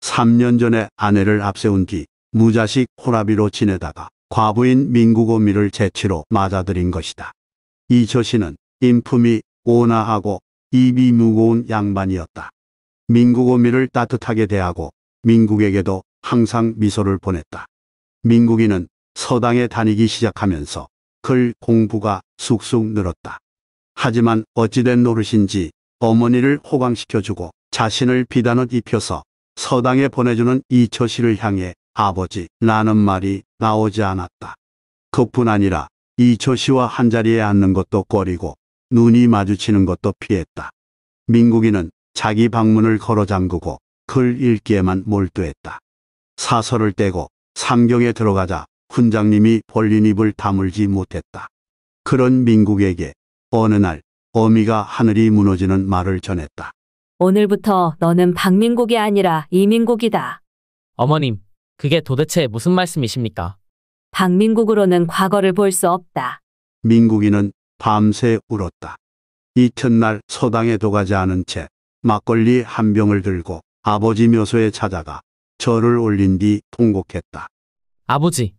3년 전에 아내를 앞세운 뒤 무자식 호라비로 지내다가 과부인 민국오미를 재치로 맞아들인 것이다. 이초 신은 인품이 온화하고 입이 무거운 양반이었다. 민국오미를 따뜻하게 대하고 민국에게도 항상 미소를 보냈다. 민국이는 서당에 다니기 시작하면서 글 공부가 쑥쑥 늘었다. 하지만 어찌된 노릇인지 어머니를 호강시켜주고 자신을 비단옷 입혀서 서당에 보내주는 이처씨를 향해 아버지 라는 말이 나오지 않았다. 그뿐 아니라 이처씨와 한자리에 앉는 것도 꺼리고 눈이 마주치는 것도 피했다. 민국이는 자기 방문을 걸어 잠그고 글 읽기에만 몰두했다. 사설을 떼고 삼경에 들어가자 훈장님이 벌린 입을 다물지 못했다. 그런 민국에게 어느 날 어미가 하늘이 무너지는 말을 전했다. 오늘부터 너는 박민국이 아니라 이민국이다. 어머님, 그게 도대체 무슨 말씀이십니까? 박민국으로는 과거를 볼 수 없다. 민국이는 밤새 울었다. 이튿날 서당에 도가지 않은 채 막걸리 한 병을 들고 아버지 묘소에 찾아가 절을 올린 뒤 통곡했다. 아버지,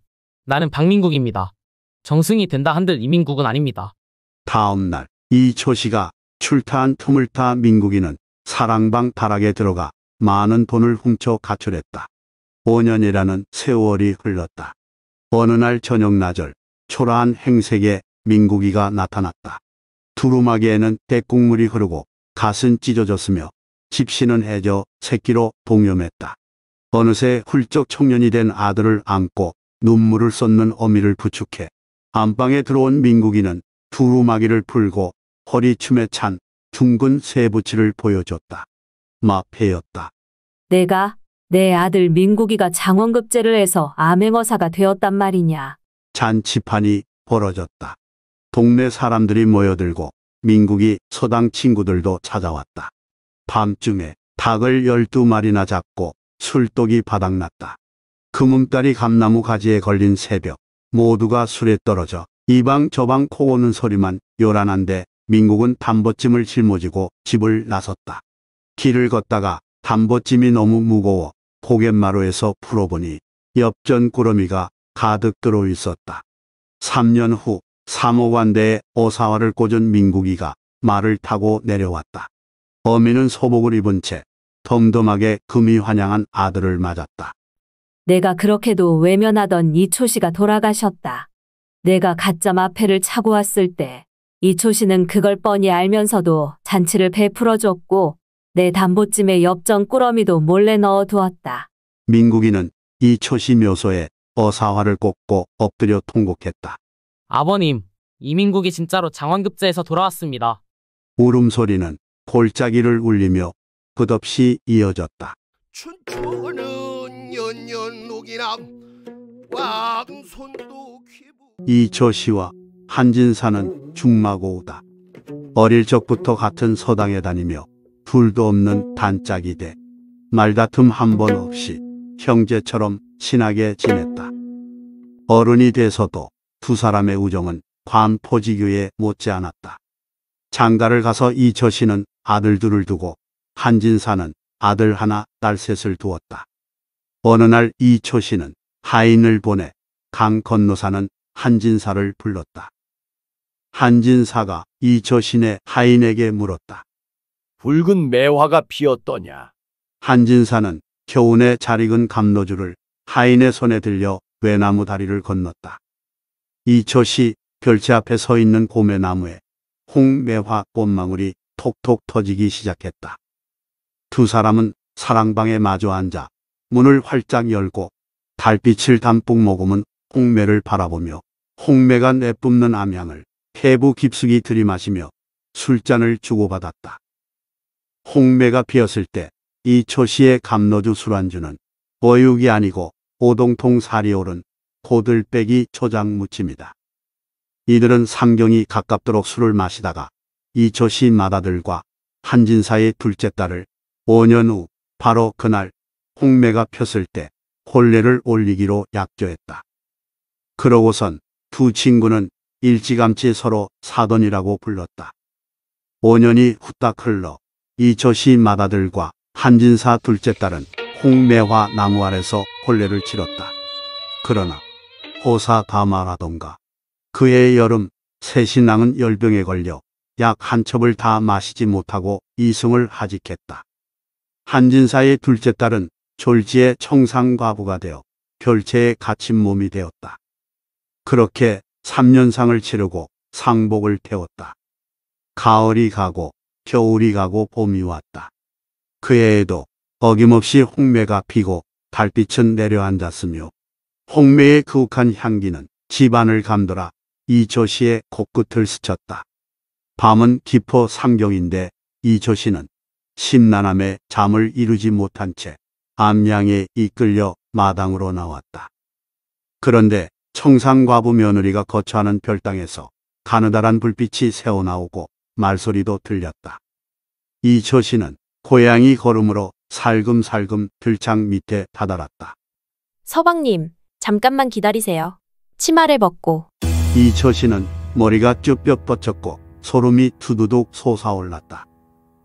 나는 박민국입니다. 정승이 된다 한들 이민국은 아닙니다. 다음 날 이초시가 출타한 틈을 타 민국이는 사랑방 다락에 들어가 많은 돈을 훔쳐 가출했다. 5년이라는 세월이 흘렀다. 어느 날 저녁 나절 초라한 행색에 민국이가 나타났다. 두루마기에는 대국물이 흐르고 갓은 찢어졌으며 집시는 해져 새끼로 동염했다. 어느새 훌쩍 청년이 된 아들을 안고 눈물을 쏟는 어미를 부축해 안방에 들어온 민국이는 두루마기를 풀고 허리춤에 찬 둥근 쇠부치를 보여줬다. 마패였다. 내가 내 아들 민국이가 장원급제를 해서 암행어사가 되었단 말이냐. 잔치판이 벌어졌다. 동네 사람들이 모여들고 민국이 서당 친구들도 찾아왔다. 밤중에 닭을 12마리나 잡고 술독이 바닥났다. 금음달이 감나무 가지에 걸린 새벽 모두가 술에 떨어져 이방 저방 코고는 소리만 요란한데 민국은 담보찜을 짊어지고 집을 나섰다. 길을 걷다가 담보찜이 너무 무거워 포갯마루에서 풀어보니 옆전 꾸러미가 가득 들어있었다. 3년 후 삼호관대에 오사화를 꽂은 민국이가 말을 타고 내려왔다. 어미는 소복을 입은 채 덤덤하게 금이 환양한 아들을 맞았다. 내가 그렇게도 외면하던 이초씨가 돌아가셨다. 내가 가짜 마패를 차고 왔을 때 이초 씨는 그걸 뻔히 알면서도 잔치를 베풀어 줬고 내 담보찜에 엽전 꾸러미도 몰래 넣어 두었다. 민국이는 이초 씨 묘소에 어사화를 꽂고 엎드려 통곡했다. 아버님, 이민국이 진짜로 장원급제에서 돌아왔습니다. 울음소리는 골짜기를 울리며 끝없이 이어졌다. 춘추는 연년록이나 왕손도 귀부 이초 씨와 한진사는 중마고우다. 어릴 적부터 같은 서당에 다니며 둘도 없는 단짝이 돼 말다툼 한 번 없이 형제처럼 친하게 지냈다. 어른이 돼서도 두 사람의 우정은 관포지교에 못지않았다. 장가를 가서 이저시는 아들 둘을 두고 한진사는 아들 하나 딸 셋을 두었다. 어느 날이초시는 하인을 보내 강 건너사는 한진사를 불렀다. 한진사가 이초신의 하인에게 물었다. 붉은 매화가 피었더냐? 한진사는 겨운에 잘 익은 감로주를 하인의 손에 들려 외나무 다리를 건넜다. 이처시 별채 앞에 서 있는 고매나무에 홍매화 꽃망울이 톡톡 터지기 시작했다. 두 사람은 사랑방에 마주 앉아 문을 활짝 열고 달빛을 담뿍 머금은 홍매를 바라보며 홍매가 내뿜는 암향을 해부 깊숙이 들이마시며 술잔을 주고받았다. 홍매가 피었을 때이 초시의 감노주 술안주는 어육이 아니고 오동통 살이 오른 고들빼기 초장무침이다. 이들은 삼경이 가깝도록 술을 마시다가 이 초시 마다들과 한진사의 둘째 딸을 5년 후 바로 그날 홍매가 폈을 때 혼례를 올리기로 약조했다. 그러고선 두 친구는 일찌감치 서로 사돈이라고 불렀다. 5년이 후딱 흘러 이처 시맏아들과 한진사 둘째 딸은 홍매화 나무 아래서 혼례를 치렀다. 그러나 호사 다마라던가 그해 여름 새 신랑은 열병에 걸려 약 한 첩을 다 마시지 못하고 이승을 하직했다. 한진사의 둘째 딸은 졸지에 청산과부가 되어 별채에 갇힌 몸이 되었다. 그렇게 3년상을 치르고 상복을 태웠다. 가을이 가고 겨울이 가고 봄이 왔다. 그해에도 어김없이 홍매가 피고 달빛은 내려앉았으며 홍매의 그윽한 향기는 집안을 감돌아 이조시의 코끝을 스쳤다. 밤은 기포 상경인데 이조시는 심란함에 잠을 이루지 못한 채 암양에 이끌려 마당으로 나왔다. 그런데 청상과부 며느리가 거처하는 별당에서 가느다란 불빛이 새어나오고 말소리도 들렸다. 이 처신은 고양이 걸음으로 살금살금 들창 밑에 다다랐다. 서방님, 잠깐만 기다리세요. 치마를 벗고. 이 처신은 머리가 쭈뼛 뻗쳤고 소름이 두두둑 솟아올랐다.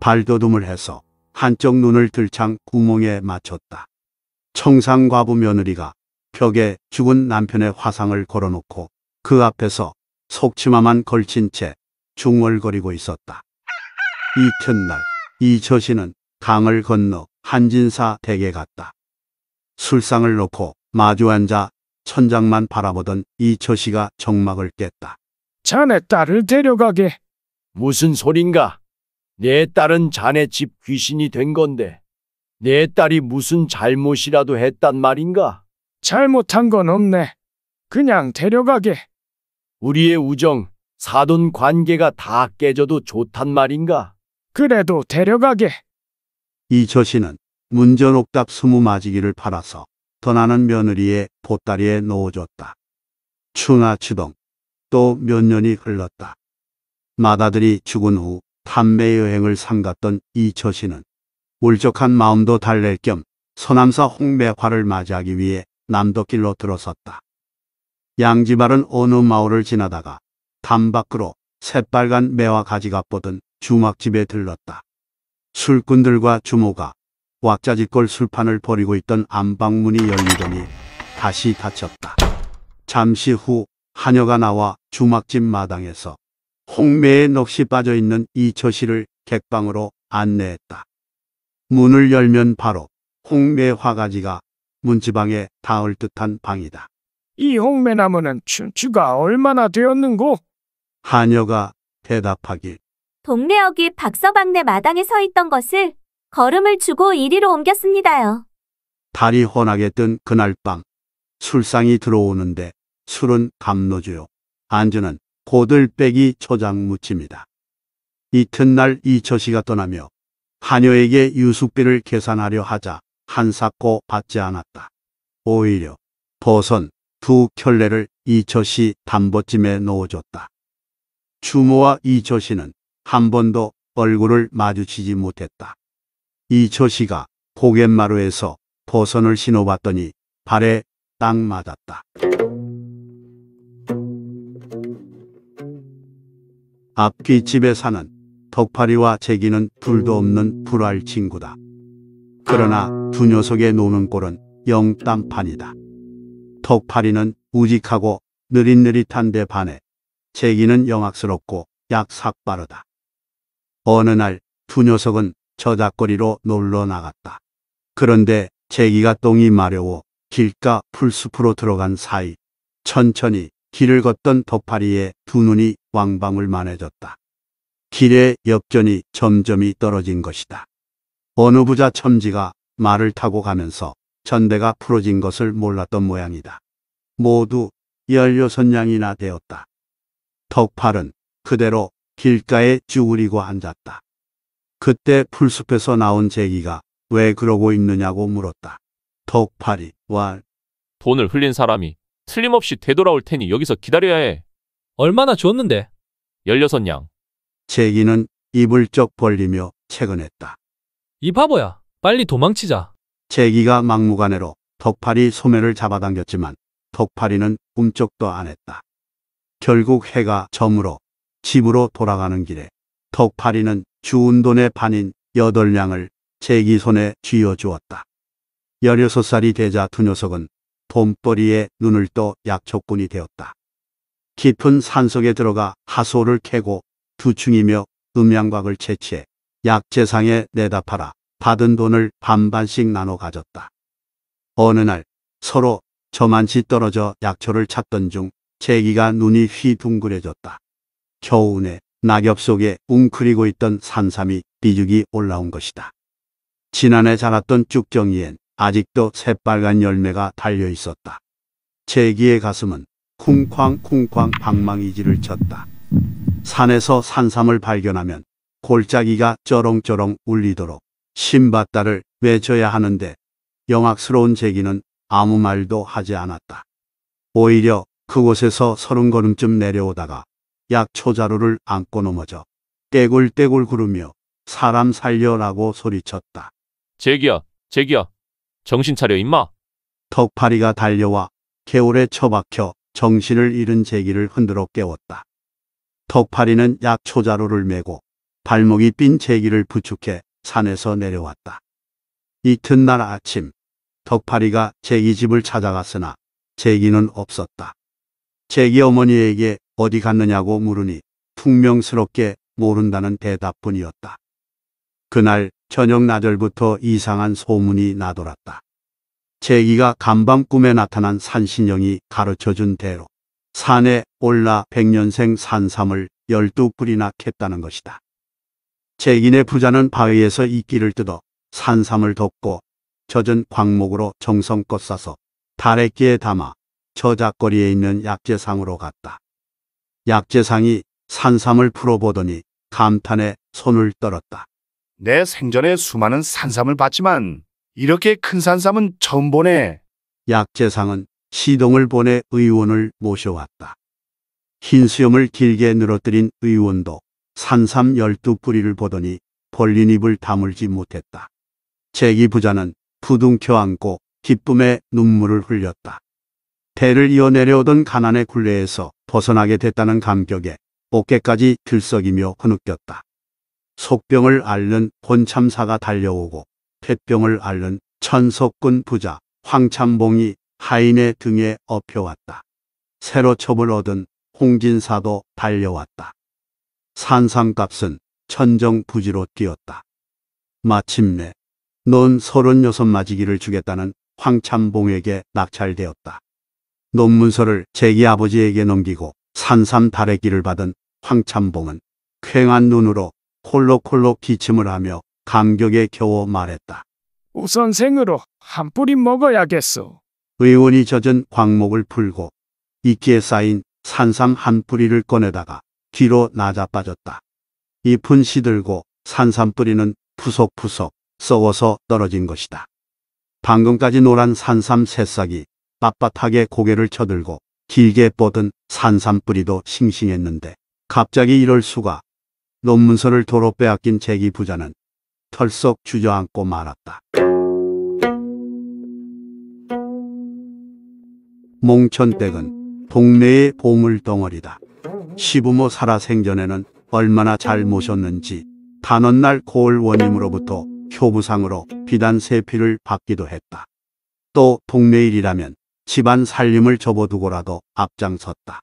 발돋움을 해서 한쪽 눈을 들창 구멍에 맞췄다. 청상과부 며느리가 벽에 죽은 남편의 화상을 걸어놓고 그 앞에서 속치마만 걸친 채 중얼거리고 있었다. 이튿날 이처씨는 강을 건너 한진사 댁에 갔다. 술상을 놓고 마주 앉아 천장만 바라보던 이처씨가 정막을 깼다. 자네 딸을 데려가게. 무슨 소린가? 내 딸은 자네 집 귀신이 된 건데 내 딸이 무슨 잘못이라도 했단 말인가? 잘못한 건 없네. 그냥 데려가게. 우리의 우정, 사돈 관계가 다 깨져도 좋단 말인가? 그래도 데려가게. 이처 씨는 문전옥답 스무 마지기를 팔아서 떠나는 며느리의 보따리에 넣어줬다. 추나 추동. 또 몇 년이 흘렀다. 마다들이 죽은 후 탄매 여행을 삼갔던 이처 씨는 울적한 마음도 달랠 겸 서남사 홍매화를 맞이하기 위해 남도길로 들어섰다. 양지발은 어느 마을을 지나다가 담 밖으로 새빨간 매화 가지가 뻗은 주막집에 들렀다. 술꾼들과 주모가 왁자지껄 술판을 벌이고 있던 안방문이 열리더니 다시 닫혔다. 잠시 후 하녀가 나와 주막집 마당에서 홍매에 넋이 빠져있는 이처씨를 객방으로 안내했다. 문을 열면 바로 홍매 화가지가 문지방에 닿을 듯한 방이다. 이 홍매나무는 춘추가 얼마나 되었는고? 하녀가 대답하길 동네 어귀 박서방네 마당에 서 있던 것을 걸음을 주고 이리로 옮겼습니다요. 달이 환하게 뜬 그날 밤 술상이 들어오는데 술은 감로주요 안주는 고들빼기 초장무침이다. 이튿날 이처씨가 떠나며 하녀에게 유숙비를 계산하려 하자 한사코 받지 않았다. 오히려 버선 두 켤레를 이처시 담보쯤에놓어줬다 추모와 이처시는 한 번도 얼굴을 마주치지 못했다. 이처시가 고갯마루에서 버선을 신어봤더니 발에 딱 맞았다. 앞귀 집에 사는 덕파리와 제기는 둘도 없는 불알 친구다. 그러나 두 녀석의 노는 꼴은 영땅판이다 턱파리는 우직하고 느릿느릿한데 반해 제기는 영악스럽고 약삭빠르다. 어느 날 두 녀석은 저작거리로 놀러 나갔다. 그런데 제기가 똥이 마려워 길가 풀숲으로 들어간 사이 천천히 길을 걷던 덕파리의 두 눈이 왕방울만해졌다. 길의 역전이 점점이 떨어진 것이다. 어느 부자 첨지가 말을 타고 가면서 전대가 풀어진 것을 몰랐던 모양이다. 모두 16냥이나 되었다. 덕팔은 그대로 길가에 쭈그리고 앉았다. 그때 풀숲에서 나온 제기가 왜 그러고 있느냐고 물었다. 덕팔이 왈 돈을 흘린 사람이 틀림없이 되돌아올 테니 여기서 기다려야 해. 얼마나 줬는데? 16냥. 제기는 입을 쩍 벌리며 채근했다. 이 바보야. 빨리 도망치자. 재기가 막무가내로 덕팔이 소매를 잡아당겼지만 덕팔이는 꿈쩍도 안 했다. 결국 해가 저물어 집으로 돌아가는 길에 덕팔이는 주운 돈의 반인 여덟 냥을 재기 손에 쥐어주었다. 열여섯 살이 되자 두 녀석은 봄벌이에 눈을 떠 약초꾼이 되었다. 깊은 산속에 들어가 하소를 캐고 두충이며 음양곽을 채취해 약재상에 내다 팔아 받은 돈을 반반씩 나눠 가졌다. 어느 날 서로 저만치 떨어져 약초를 찾던 중 제기가 눈이 휘둥그레졌다. 겨우내 낙엽 속에 웅크리고 있던 산삼이 비죽이 올라온 것이다. 지난해 자랐던 쭉정이엔 아직도 새빨간 열매가 달려 있었다. 제기의 가슴은 쿵쾅쿵쾅 방망이질을 쳤다. 산에서 산삼을 발견하면 골짜기가 쩌렁쩌렁 울리도록 신받다를 외쳐야 하는데 영악스러운 제기는 아무 말도 하지 않았다. 오히려 그곳에서 서른 걸음쯤 내려오다가 약초자루를 안고 넘어져 떼굴떼굴 구르며 사람 살려라고 소리쳤다. 제기야, 제기야, 정신 차려 임마. 턱파리가 달려와 개울에 처박혀 정신을 잃은 제기를 흔들어 깨웠다. 턱파리는 약초자루를 메고 발목이 삔 제기를 부축해 산에서 내려왔다. 이튿날 아침 덕파리가 제기 집을 찾아갔으나 제기는 없었다. 제기 어머니에게 어디 갔느냐고 물으니 퉁명스럽게 모른다는 대답뿐이었다. 그날 저녁 나절부터 이상한 소문이 나돌았다. 제기가 간밤 꿈에 나타난 산신령이 가르쳐준 대로 산에 올라 백년생 산삼을 열두 뿌리나 캤다는 것이다. 책인의 부자는 바위에서 이끼를 뜯어 산삼을 덮고 젖은 광목으로 정성껏 싸서 다래끼에 담아 저작거리에 있는 약재상으로 갔다. 약재상이 산삼을 풀어보더니 감탄에 손을 떨었다. 내 생전에 수많은 산삼을 봤지만 이렇게 큰 산삼은 처음 보네. 약재상은 시동을 보내 의원을 모셔왔다. 흰 수염을 길게 늘어뜨린 의원도 산삼 열두 뿌리를 보더니 벌린 입을 다물지 못했다. 제기 부자는 부둥켜 안고 기쁨의 눈물을 흘렸다. 배를 이어 내려오던 가난의 굴레에서 벗어나게 됐다는 감격에 어깨까지 들썩이며 흐느꼈다. 속병을 앓는 본참사가 달려오고 폐병을 앓는 천석군 부자 황참봉이 하인의 등에 업혀왔다. 새로 첩을 얻은 홍진사도 달려왔다. 산상값은 천정부지로 뛰었다. 마침내 논 서른여섯 마지기를 주겠다는 황참봉에게 낙찰되었다. 논문서를 제기 아버지에게 넘기고 산삼 다래끼를 받은 황참봉은 쾌한 눈으로 콜록콜록 기침을 하며 감격에 겨워 말했다. 우선생으로 한 뿌리 먹어야겠소. 의원이 젖은 광목을 풀고 이끼에 쌓인 산삼 한 뿌리를 꺼내다가 뒤로 낮아빠졌다. 잎은 시들고 산삼뿌리는 푸석푸석 썩어서 떨어진 것이다. 방금까지 노란 산삼 새싹이 빳빳하게 고개를 쳐들고 길게 뻗은 산삼뿌리도 싱싱했는데 갑자기 이럴 수가 논문서를 도로 빼앗긴 제기 부자는 털썩 주저앉고 말았다. 몽천댁은 동네의 보물덩어리다. 시부모 살아생전에는 얼마나 잘 모셨는지 단원날 고을원님으로부터 효부상으로 비단 세피를 받기도 했다. 또 동네일이라면 집안 살림을 접어두고라도 앞장섰다.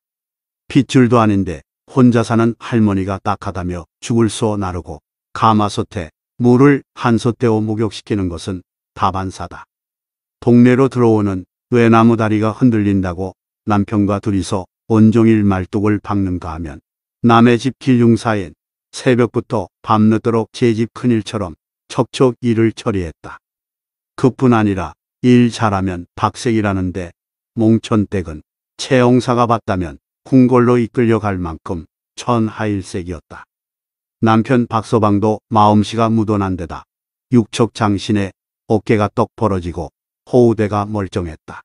핏줄도 아닌데 혼자 사는 할머니가 딱하다며 죽을 쏘 나르고 가마솥에 물을 한솥 대어 목욕시키는 것은 다반사다. 동네로 들어오는 외나무 다리가 흔들린다고 남편과 둘이서 온종일 말뚝을 박는가 하면 남의 집 길흉사엔 새벽부터 밤늦도록 제 집 큰일처럼 척척 일을 처리했다. 그뿐 아니라 일 잘하면 박색이라는데 몽촌댁은채용사가 봤다면 궁궐로 이끌려갈 만큼 천하일색이었다. 남편 박서방도 마음씨가 묻어난 데다 육척 장신에 어깨가 떡 벌어지고 호우대가 멀쩡했다.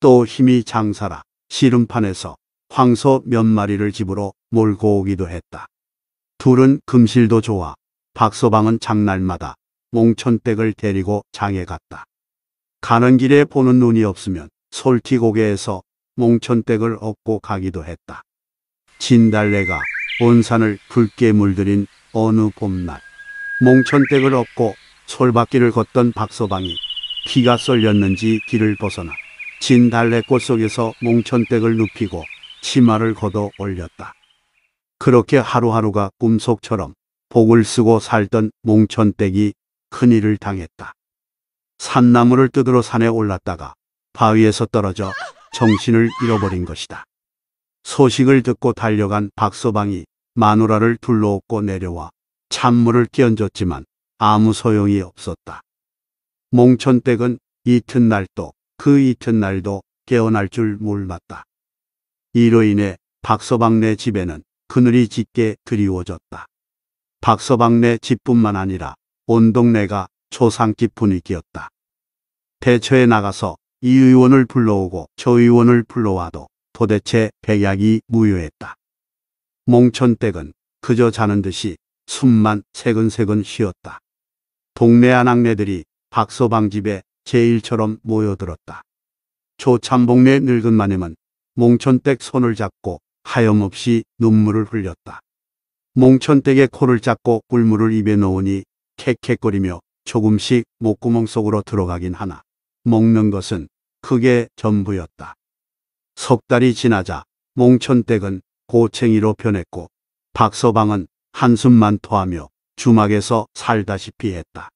또 힘이 장사라 씨름판에서 황소 몇 마리를 집으로 몰고 오기도 했다. 둘은 금실도 좋아 박서방은 장날마다 몽촌댁을 데리고 장에 갔다. 가는 길에 보는 눈이 없으면 솔티고개에서 몽촌댁을 업고 가기도 했다. 진달래가 온산을 붉게 물들인 어느 봄날 몽촌댁을 업고 솔밭길을 걷던 박서방이 피가 쏠렸는지 길을 벗어나 진달래꽃 속에서 몽촌댁을 눕히고 치마를 걷어 올렸다. 그렇게 하루하루가 꿈속처럼 복을 쓰고 살던 몽촌댁이 큰일을 당했다. 산나무를 뜯으러 산에 올랐다가 바위에서 떨어져 정신을 잃어버린 것이다. 소식을 듣고 달려간 박서방이 마누라를 둘러엎고 내려와 찬물을 끼얹었지만 아무 소용이 없었다. 몽촌댁은 이튿날도 그 이튿날도 깨어날 줄 몰랐다. 이로 인해 박서방네 집에는 그늘이 짙게 드리워졌다. 박서방네 집뿐만 아니라 온 동네가 초상집 분위기였다. 대처에 나가서 이 의원을 불러오고 저 의원을 불러와도 도대체 백약이 무효했다. 몽촌댁은 그저 자는 듯이 숨만 새근새근 쉬었다. 동네 아낙네들이 박서방 집에 제일처럼 모여들었다. 조참봉네 늙은 마님은 몽촌댁 손을 잡고 하염없이 눈물을 흘렸다. 몽촌댁의 코를 잡고 꿀물을 입에 넣으니 캑캑거리며 조금씩 목구멍 속으로 들어가긴 하나 먹는 것은 크게 전부였다. 석 달이 지나자 몽촌댁은 고챙이로 변했고 박서방은 한숨만 토하며 주막에서 살다시피 했다.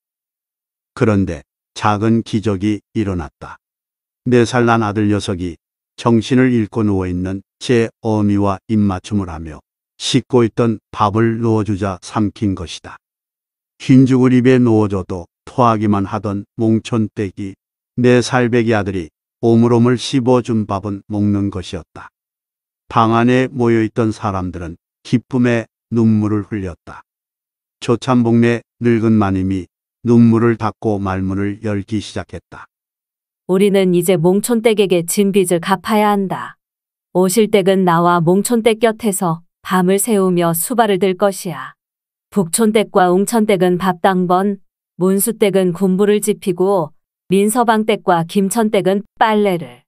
그런데 작은 기적이 일어났다. 네 살 난 아들 녀석이 정신을 잃고 누워있는 제 어미와 입맞춤을 하며 씻고 있던 밥을 누워주자 삼킨 것이다. 흰죽을 입에 누워줘도 토하기만 하던 몽촌떼기 내 살배기 아들이 오물오물 씹어준 밥은 먹는 것이었다. 방 안에 모여있던 사람들은 기쁨에 눈물을 흘렸다. 조찬복내 늙은 마님이 눈물을 닦고 말문을 열기 시작했다. 우리는 이제 몽촌댁에게 진 빚을 갚아야 한다. 오실댁은 나와 몽촌댁 곁에서 밤을 새우며 수발을 들 것이야. 북촌댁과 웅천댁은 밥당번, 문수댁은 군부를 지히고 민서방댁과 김천댁은 빨래를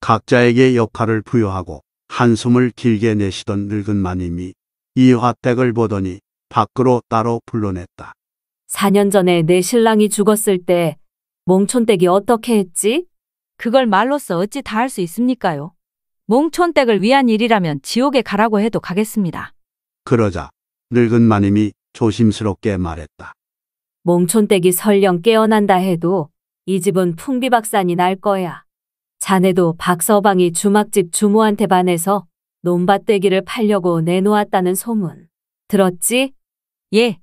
각자에게 역할을 부여하고 한숨을 길게 내시던 늙은 마님이 이화댁을 보더니 밖으로 따로 불러냈다. 4년 전에 내 신랑이 죽었을 때 몽촌댁이 어떻게 했지? 그걸 말로써 어찌 다 할 수 있습니까요? 몽촌댁을 위한 일이라면 지옥에 가라고 해도 가겠습니다. 그러자 늙은 마님이 조심스럽게 말했다. 몽촌댁이 설령 깨어난다 해도 이 집은 풍비박산이 날 거야. 자네도 박서방이 주막집 주모한테 반해서 논밭대기를 팔려고 내놓았다는 소문. 들었지? 예.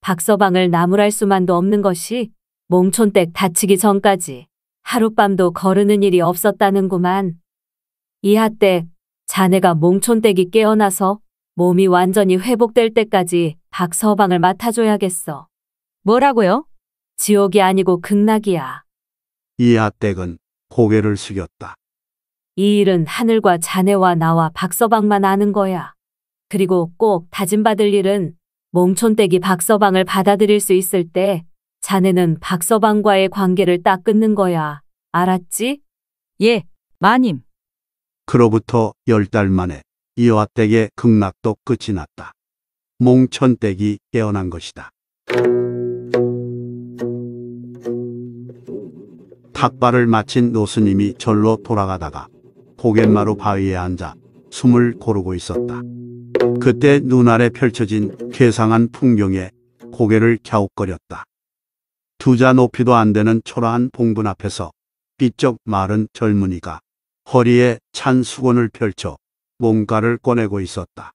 박서방을 나무랄 수만도 없는 것이 몽촌댁 다치기 전까지 하룻밤도 거르는 일이 없었다는구만. 이하댁, 자네가 몽촌댁이 깨어나서 몸이 완전히 회복될 때까지 박서방을 맡아줘야겠어. 뭐라고요? 지옥이 아니고 극락이야. 이하댁은 고개를 숙였다. 이 일은 하늘과 자네와 나와 박서방만 아는 거야. 그리고 꼭 다짐받을 일은 몽촌댁이 박서방을 받아들일 수 있을 때 자네는 박서방과의 관계를 딱 끊는 거야. 알았지? 예, 마님. 그로부터 열 달 만에 이화댁의 극락도 끝이 났다. 몽천댁이 깨어난 것이다. 탁발을 마친 노스님이 절로 돌아가다가 고갯마루 바위에 앉아 숨을 고르고 있었다. 그때 눈알에 펼쳐진 괴상한 풍경에 고개를 갸웃거렸다. 두자 높이도 안 되는 초라한 봉분 앞에서 삐쩍 마른 젊은이가 허리에 찬 수건을 펼쳐 몸가를 꺼내고 있었다.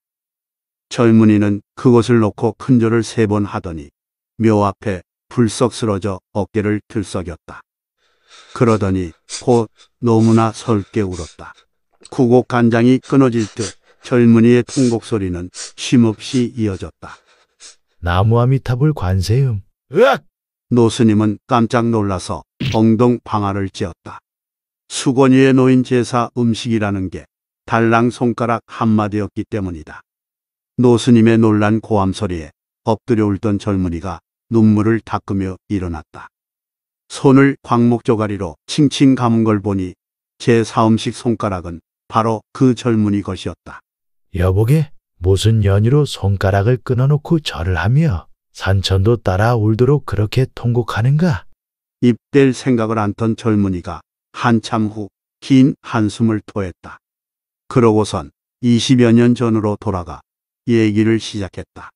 젊은이는 그곳을 놓고 큰절을 세 번 하더니 묘 앞에 불썩 쓰러져 어깨를 들썩였다. 그러더니 곧 너무나 설게 울었다. 구곡 간장이 끊어질 듯 젊은이의 통곡 소리는 쉼없이 이어졌다. 나무아미타불 관세음. 으악! 노스님은 깜짝 놀라서 엉덩 방아를 찧었다. 수건 위에 놓인 제사 음식이라는 게 달랑 손가락 한마디였기 때문이다. 노스님의 놀란 고함 소리에 엎드려 울던 젊은이가 눈물을 닦으며 일어났다. 손을 광목조가리로 칭칭 감은 걸 보니 제 사음식 손가락은 바로 그 젊은이 것이었다. 여보게 무슨 연유로 손가락을 끊어놓고 절을 하며 산천도 따라 울도록 그렇게 통곡하는가? 입댈 생각을 안던 젊은이가 한참 후 긴 한숨을 토했다. 그러고선 20여 년 전으로 돌아가 얘기를 시작했다.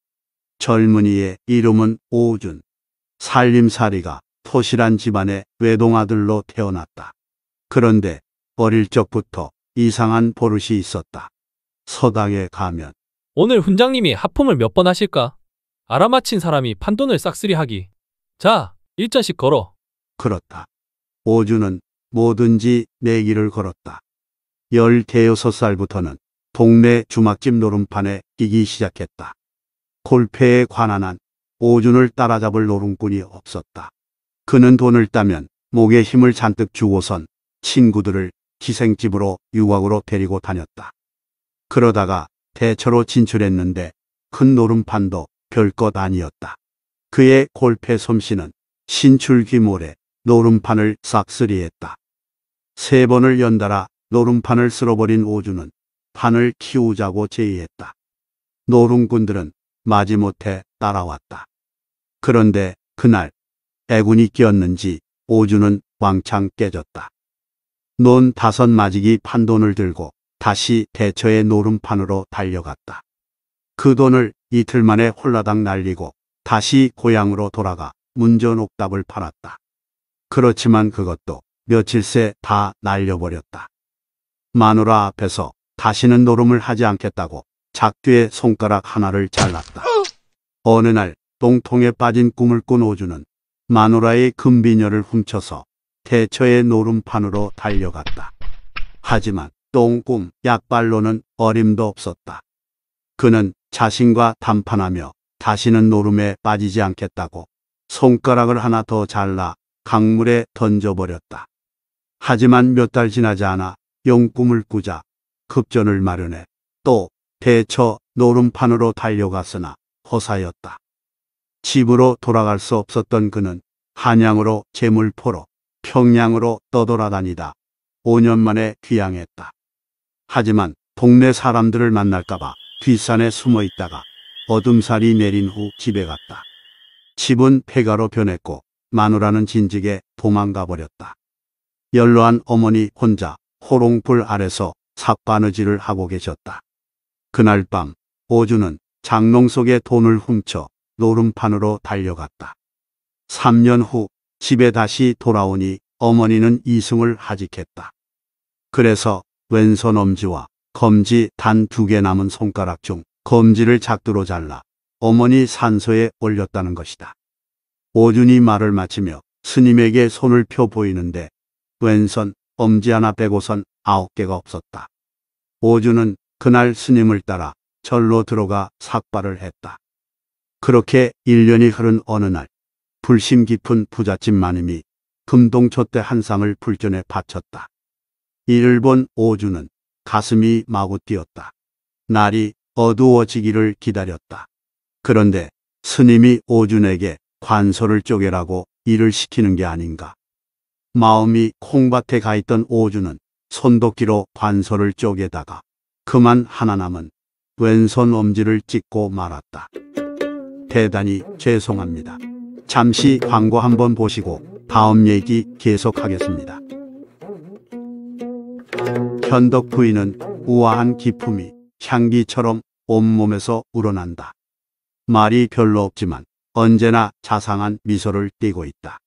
젊은이의 이름은 오준. 살림살이가 토실한 집안의 외동아들로 태어났다. 그런데 어릴 적부터 이상한 버릇이 있었다. 서당에 가면 오늘 훈장님이 하품을 몇 번 하실까? 알아맞힌 사람이 판돈을 싹쓸이 하기. 자, 일자씩 걸어. 그렇다. 오주는 뭐든지 내 길을 걸었다. 16살부터는 동네 주막집 노름판에 끼기 시작했다. 골패에 관한 한 오준을 따라잡을 노름꾼이 없었다. 그는 돈을 따면 목에 힘을 잔뜩 주고선 친구들을 기생집으로 유학으로 데리고 다녔다. 그러다가 대처로 진출했는데 큰 노름판도 별것 아니었다. 그의 골패 솜씨는 신출귀몰에 노름판을 싹쓸이했다. 세 번을 연달아 노름판을 쓸어버린 오주는 판을 키우자고 제의했다. 노름꾼들은 마지못해 따라왔다. 그런데 그날 애군이 끼었는지 오주는 왕창 깨졌다. 논 다섯 마직이 판돈을 들고 다시 대처의 노름판으로 달려갔다. 그 돈을 이틀 만에 홀라당 날리고 다시 고향으로 돌아가 문전옥답을 팔았다. 그렇지만 그것도 며칠 새 다 날려버렸다. 마누라 앞에서 다시는 노름을 하지 않겠다고 작두의 손가락 하나를 잘랐다. 어느 날 똥통에 빠진 꿈을 꾼 오주는 마누라의 금비녀를 훔쳐서 대처의 노름판으로 달려갔다. 하지만 똥꿈 약발로는 어림도 없었다. 그는 자신과 담판하며 다시는 노름에 빠지지 않겠다고 손가락을 하나 더 잘라 강물에 던져버렸다. 하지만 몇 달 지나지 않아 용꿈을 꾸자 급전을 마련해 또 대처 노름판으로 달려갔으나 허사였다. 집으로 돌아갈 수 없었던 그는 한양으로 재물포로 평양으로 떠돌아다니다 5년 만에 귀향했다. 하지만 동네 사람들을 만날까봐 뒷산에 숨어 있다가 어둠살이 내린 후 집에 갔다. 집은 폐가로 변했고 마누라는 진즉에 도망가 버렸다. 연로한 어머니 혼자 호롱불 아래서 삿바느질을 하고 계셨다. 그날 밤 오주는 장롱 속에 돈을 훔쳐 노름판으로 달려갔다. 3년 후 집에 다시 돌아오니 어머니는 이승을 하직했다. 그래서 왼손 엄지와 검지 단 두 개 남은 손가락 중 검지를 작두로 잘라 어머니 산소에 올렸다는 것이다. 오준이 말을 마치며 스님에게 손을 펴 보이는데 왼손 엄지 하나 빼고선 아홉 개가 없었다. 오준은 그날 스님을 따라 절로 들어가 삭발을 했다. 그렇게 1년이 흐른 어느 날 불심 깊은 부잣집 마님이 금동초 때 한상을 불전에 바쳤다. 이를 본 오준은 가슴이 마구 뛰었다. 날이 어두워지기를 기다렸다. 그런데 스님이 오준에게 관소를 쪼개라고 일을 시키는 게 아닌가. 마음이 콩밭에 가 있던 오준은 손도끼로 관소를 쪼개다가 그만 하나 남은 왼손 엄지를 찍고 말았다. 대단히 죄송합니다. 잠시 광고 한번 보시고 다음 얘기 계속하겠습니다. 현덕 부인은 우아한 기품이 향기처럼 온몸에서 우러난다. 말이 별로 없지만 언제나 자상한 미소를 띠고 있다.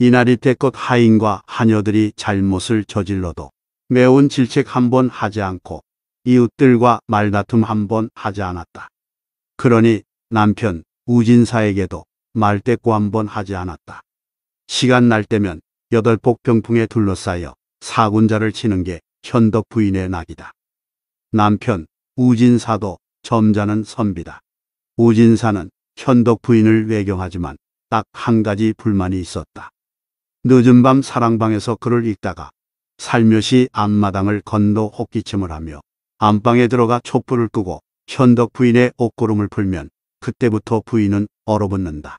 이날이 때껏 하인과 하녀들이 잘못을 저질러도 매운 질책 한 번 하지 않고 이웃들과 말다툼 한 번 하지 않았다. 그러니 남편 우진사에게도 말대꾸 한번 하지 않았다. 시간 날 때면 여덟 폭 병풍에 둘러싸여 사군자를 치는 게 현덕 부인의 낙이다. 남편 우진사도 점자는 선비다. 우진사는 현덕 부인을 외경하지만 딱 한 가지 불만이 있었다. 늦은 밤 사랑방에서 글을 읽다가 살며시 앞마당을 건너 호기침을 하며 안방에 들어가 촛불을 끄고 현덕 부인의 옷고름을 풀면 그때부터 부인은 얼어붙는다.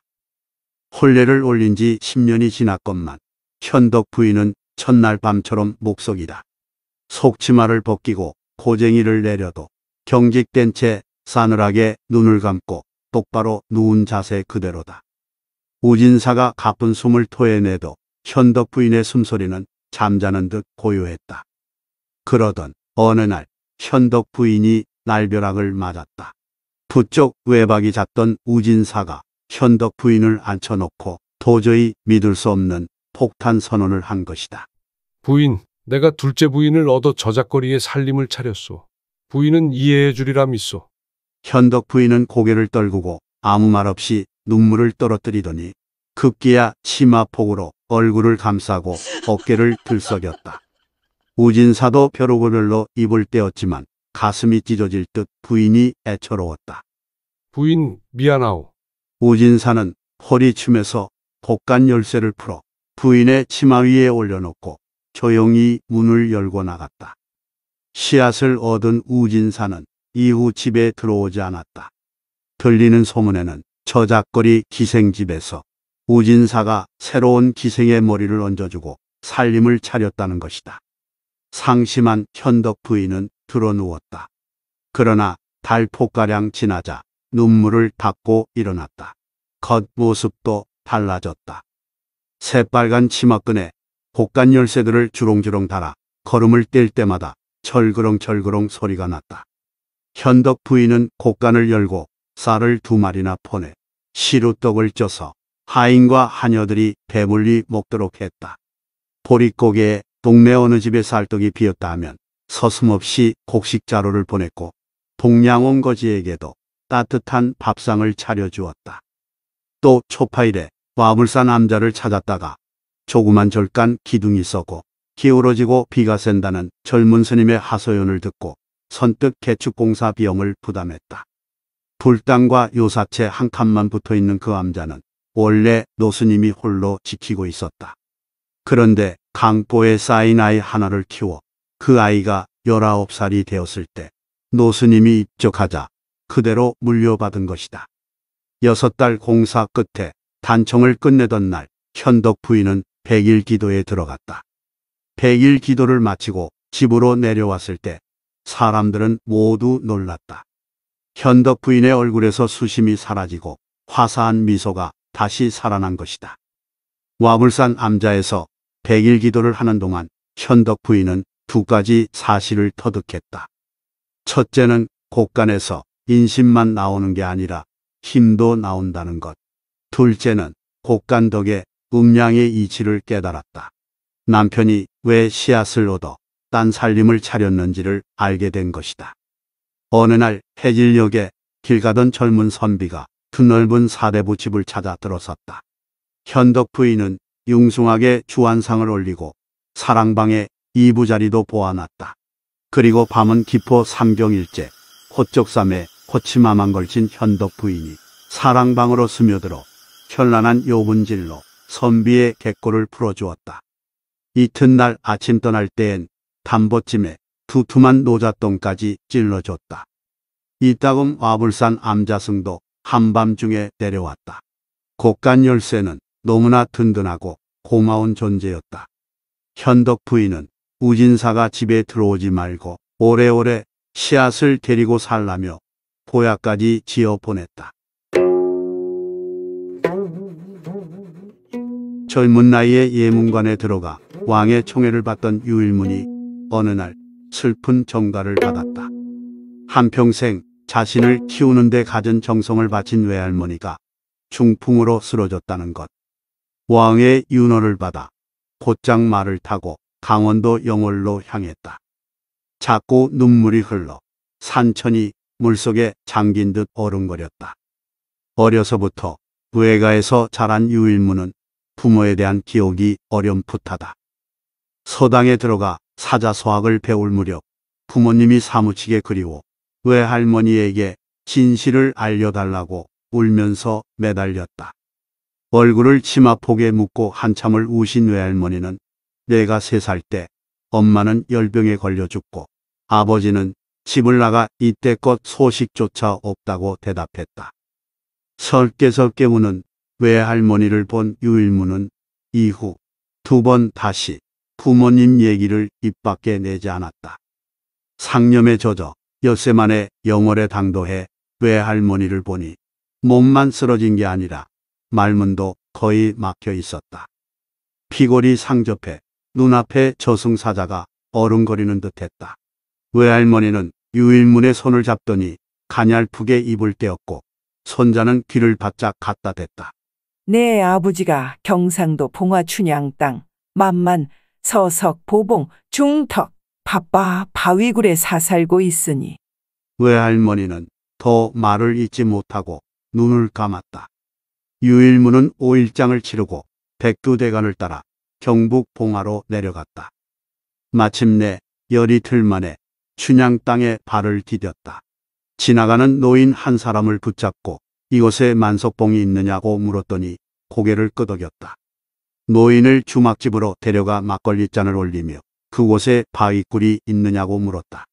혼례를 올린 지 10년이 지났건만 현덕 부인은 첫날 밤처럼 목석이다. 속치마를 벗기고 고쟁이를 내려도 경직된 채 싸늘하게 눈을 감고 똑바로 누운 자세 그대로다. 우진사가 가쁜 숨을 토해내도 현덕 부인의 숨소리는 잠자는 듯 고요했다. 그러던 어느 날 현덕 부인이 날벼락을 맞았다. 부쪽 외박이 잦던 우진사가 현덕 부인을 앉혀놓고 도저히 믿을 수 없는 폭탄 선언을 한 것이다. 부인, 내가 둘째 부인을 얻어 저작거리에 살림을 차렸소. 부인은 이해해 주리라 믿소. 현덕 부인은 고개를 떨구고 아무 말 없이 눈물을 떨어뜨리더니 급기야 치마폭으로 얼굴을 감싸고 어깨를 들썩였다. 우진사도 벼룩을로 입을 떼었지만 가슴이 찢어질 듯 부인이 애처로웠다. 부인 미안하오. 우진사는 허리춤에서 복간 열쇠를 풀어 부인의 치마 위에 올려놓고 조용히 문을 열고 나갔다. 씨앗을 얻은 우진사는 이후 집에 들어오지 않았다. 들리는 소문에는 저작거리 기생집에서 우진사가 새로운 기생의 머리를 얹어주고 살림을 차렸다는 것이다. 상심한 현덕 부인은 드러 누웠다. 그러나 달포가량 지나자 눈물을 닦고 일어났다. 겉모습도 달라졌다. 새빨간 치마끈에 곡간 열쇠들을 주렁주렁 달아 걸음을 뗄 때마다 철그렁철그렁 소리가 났다. 현덕 부인은 곡간을 열고 쌀을 두 마리나 포내 시루떡을 쪄서 하인과 하녀들이 배불 리 먹도록 했다. 보릿고개에 동네 어느 집에 쌀떡이 비었다 하면 서슴없이 곡식 자루를 보냈고 동양원 거지에게도 따뜻한 밥상을 차려주었다. 또 초파일에 와불산 남자를 찾았다가 조그만 절간 기둥이 서고 기울어지고 비가 샌다는 젊은 스님의 하소연을 듣고 선뜻 개축공사 비용을 부담했다. 불당과 요사채 한 칸만 붙어있는 그 암자는 원래 노스님이 홀로 지키고 있었다. 그런데 강보에 쌓인 아이 하나를 키워 그 아이가 19살이 되었을 때 노스님이 입적하자 그대로 물려받은 것이다. 여섯 달 공사 끝에 단청을 끝내던 날 현덕 부인은 백일 기도에 들어갔다. 백일 기도를 마치고 집으로 내려왔을 때 사람들은 모두 놀랐다. 현덕 부인의 얼굴에서 수심이 사라지고 화사한 미소가 다시 살아난 것이다. 와불산 암자에서 백일 기도를 하는 동안 현덕 부인은 두 가지 사실을 터득했다. 첫째는 곳간에서 인심만 나오는 게 아니라 힘도 나온다는 것. 둘째는 곳간 덕에 음양의 이치를 깨달았다. 남편이 왜 씨앗을 얻어 딴 살림을 차렸는지를 알게 된 것이다. 어느 날 해질녘에 길 가던 젊은 선비가 그 넓은 사대부 집을 찾아 들어섰다. 현덕 부인은 융숭하게 주안상을 올리고 사랑방에 이부자리도 보아놨다. 그리고 밤은 기포 삼경일제 호적삼에 호치마만 걸친 현덕 부인이 사랑방으로 스며들어 현란한 요분질로 선비의 객골을 풀어주었다. 이튿날 아침 떠날 때엔 담보찜에 두툼한 노잣돈까지 찔러줬다. 이따금 와불산 암자승도 한밤중에 내려왔다. 곡간 열쇠는 너무나 든든하고 고마운 존재였다. 현덕 부인은 우진사가 집에 들어오지 말고 오래오래 씨앗을 데리고 살라며 보약까지 지어 보냈다. 젊은 나이에 예문관에 들어가 왕의 총애를 받던 유일문이 어느 날 슬픈 정가를 받았다. 한평생 자신을 키우는 데 가진 정성을 바친 외할머니가 중풍으로 쓰러졌다는 것. 왕의 윤호를 받아 곧장 말을 타고 강원도 영월로 향했다. 자꾸 눈물이 흘러 산천이 물속에 잠긴 듯 어른거렸다. 어려서부터 외가에서 자란 유일문은 부모에 대한 기억이 어렴풋하다. 서당에 들어가 사자소학을 배울 무렵 부모님이 사무치게 그리워 외할머니에게 진실을 알려달라고 울면서 매달렸다. 얼굴을 치마폭에 묶고 한참을 우신 외할머니는 내가 세 살 때 엄마는 열병에 걸려 죽고 아버지는 집을 나가 이때껏 소식조차 없다고 대답했다. 설께서깨 우는 외할머니를 본 유일무는 이후 두 번 다시 부모님 얘기를 입 밖에 내지 않았다. 상념에 젖어 엿새 만에 영월에 당도해 외할머니를 보니 몸만 쓰러진 게 아니라 말문도 거의 막혀 있었다. 피골이 상접해 눈앞에 저승사자가 어른거리는 듯했다. 외할머니는 유일문의 손을 잡더니 가냘프게 입을 떼었고 손자는 귀를 바짝 갖다 댔다. 내 아버지가 경상도 봉화 춘양 땅 만만 서석 보봉 중턱 바빠 바위굴에 사살고 있으니 외할머니는 더 말을 잊지 못하고 눈을 감았다. 유일무는 오일장을 치르고 백두대간을 따라 경북 봉화로 내려갔다. 마침내 열이틀 만에 춘향 땅에 발을 디뎠다. 지나가는 노인 한 사람을 붙잡고 이곳에 만석봉이 있느냐고 물었더니 고개를 끄덕였다. 노인을 주막집으로 데려가 막걸리 잔을 올리며 그곳에 바위굴이 있느냐고 물었다.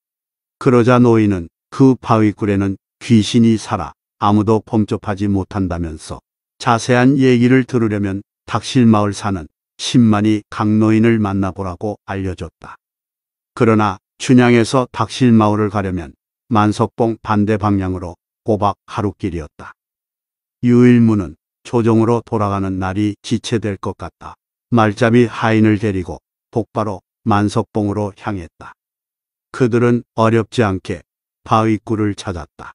그러자 노인은 그 바위굴에는 귀신이 살아 아무도 범접하지 못한다면서 자세한 얘기를 들으려면 닥실마을 사는 신만이 강노인을 만나보라고 알려줬다. 그러나 춘향에서 닥실마을을 가려면 만석봉 반대 방향으로 꼬박 하루 길이었다. 유일무는 조정으로 돌아가는 날이 지체될 것 같다. 말잡이 하인을 데리고 복바로 만석봉으로 향했다. 그들은 어렵지 않게 바위굴을 찾았다.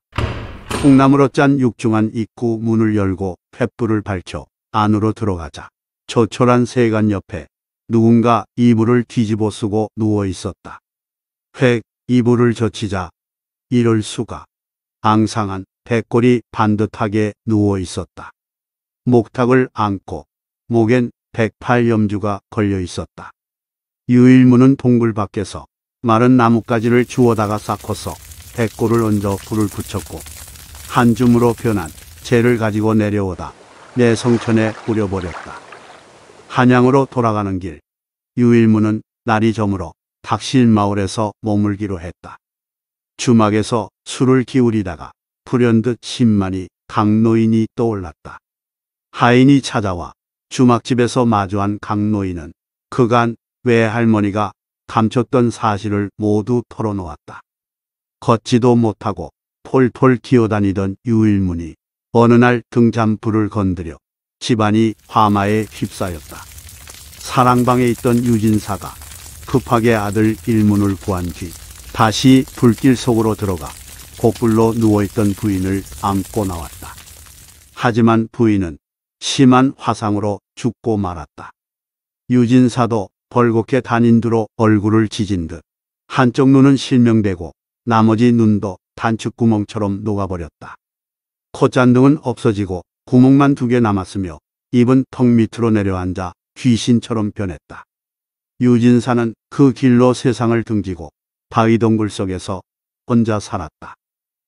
콩나무로 짠 육중한 입구 문을 열고 횃불을 밝혀 안으로 들어가자. 조촐한 세관 옆에 누군가 이불을 뒤집어 쓰고 누워 있었다. 획 이불을 젖히자 이럴 수가. 앙상한 백골이 반듯하게 누워 있었다. 목탁을 안고 목엔 백팔염주가 걸려 있었다. 유일무는 동굴 밖에서 마른 나뭇가지를 주워다가 쌓고서 백골을 얹어 불을 붙였고 한 줌으로 변한 재를 가지고 내려오다 내 성천에 뿌려버렸다. 한양으로 돌아가는 길 유일무는 날이 저물어 닥실 마을에서 머물기로 했다. 주막에서 술을 기울이다가 불현듯 신만이 강노인이 떠올랐다. 하인이 찾아와 주막집에서 마주한 강노인은 그간 외할머니가 감췄던 사실을 모두 털어놓았다. 걷지도 못하고 폴폴 기어다니던 유일문이 어느 날 등잔불을 건드려 집안이 화마에 휩싸였다. 사랑방에 있던 유진사가 급하게 아들 일문을 구한 뒤 다시 불길 속으로 들어가 곧불로 누워있던 부인을 안고 나왔다. 하지만 부인은 심한 화상으로 죽고 말았다. 유진사도 벌겋게 단인두로 얼굴을 지진 듯 한쪽 눈은 실명되고 나머지 눈도 단축구멍처럼 녹아버렸다. 콧잔등은 없어지고 구멍만 두 개 남았으며 입은 턱 밑으로 내려앉아 귀신처럼 변했다. 유진사는 그 길로 세상을 등지고 바위동굴 속에서 혼자 살았다.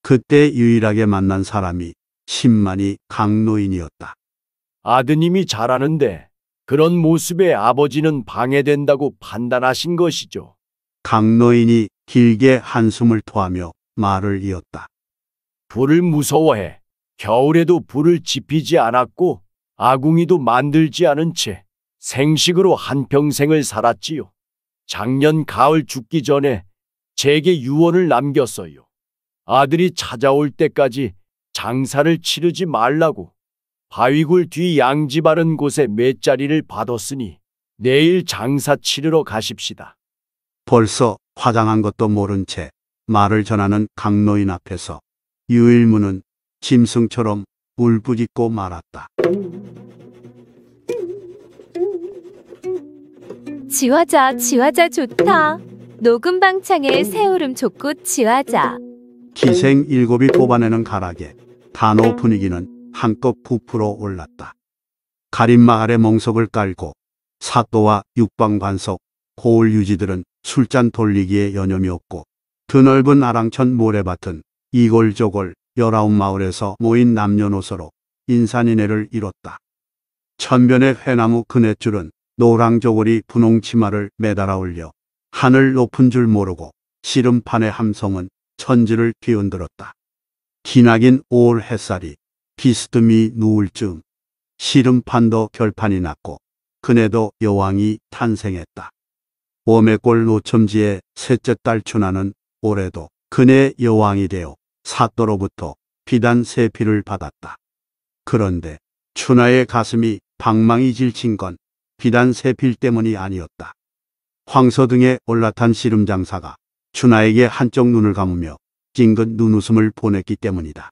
그때 유일하게 만난 사람이 신만이 강노인이었다. 아드님이 잘하는데 그런 모습에 아버지는 방해된다고 판단하신 것이죠. 강노인이 길게 한숨을 토하며 말을 이었다. 불을 무서워해. 겨울에도 불을 지피지 않았고 아궁이도 만들지 않은 채 생식으로 한평생을 살았지요. 작년 가을 죽기 전에 제게 유언을 남겼어요. 아들이 찾아올 때까지 장사를 치르지 말라고 바위굴 뒤 양지 바른 곳에 맷자리를 받았으니 내일 장사 치르러 가십시다. 벌써 화장한 것도 모른 채 말을 전하는 강노인 앞에서 유일무는 짐승처럼 울부짖고 말았다. 지화자 지화자 좋다. 녹음방창에 새울음 좋고 지화자. 기생 일곱이 뽑아내는 가락에 단오 분위기는 한껏 부풀어 올랐다. 가림마을의 멍석을 깔고 사또와 육방관석 고을 유지들은 술잔 돌리기에 여념이 없고 드넓은 그 아랑천 모래밭은 이골저골 열아홉 마을에서 모인 남녀노소로 인산인해를 이뤘다. 천변의 회나무 그네줄은 노랑저고리 분홍 치마를 매달아 올려 하늘 높은 줄 모르고 씨름판의 함성은 천지를 뒤흔들었다. 기나긴 5월 햇살이 비스듬히 누울 즈음 시름판도 결판이 났고 그네도 여왕이 탄생했다. 오메골 노첨지의 셋째 딸 춘하는 올해도 그네 여왕이 되어 사또로부터 비단 세피를 받았다. 그런데 춘하의 가슴이 방망이 질친 건 비단 세필 때문이 아니었다. 황서 등에 올라탄 씨름 장사가 춘하에게 한쪽 눈을 감으며 찡긋 눈웃음을 보냈기 때문이다.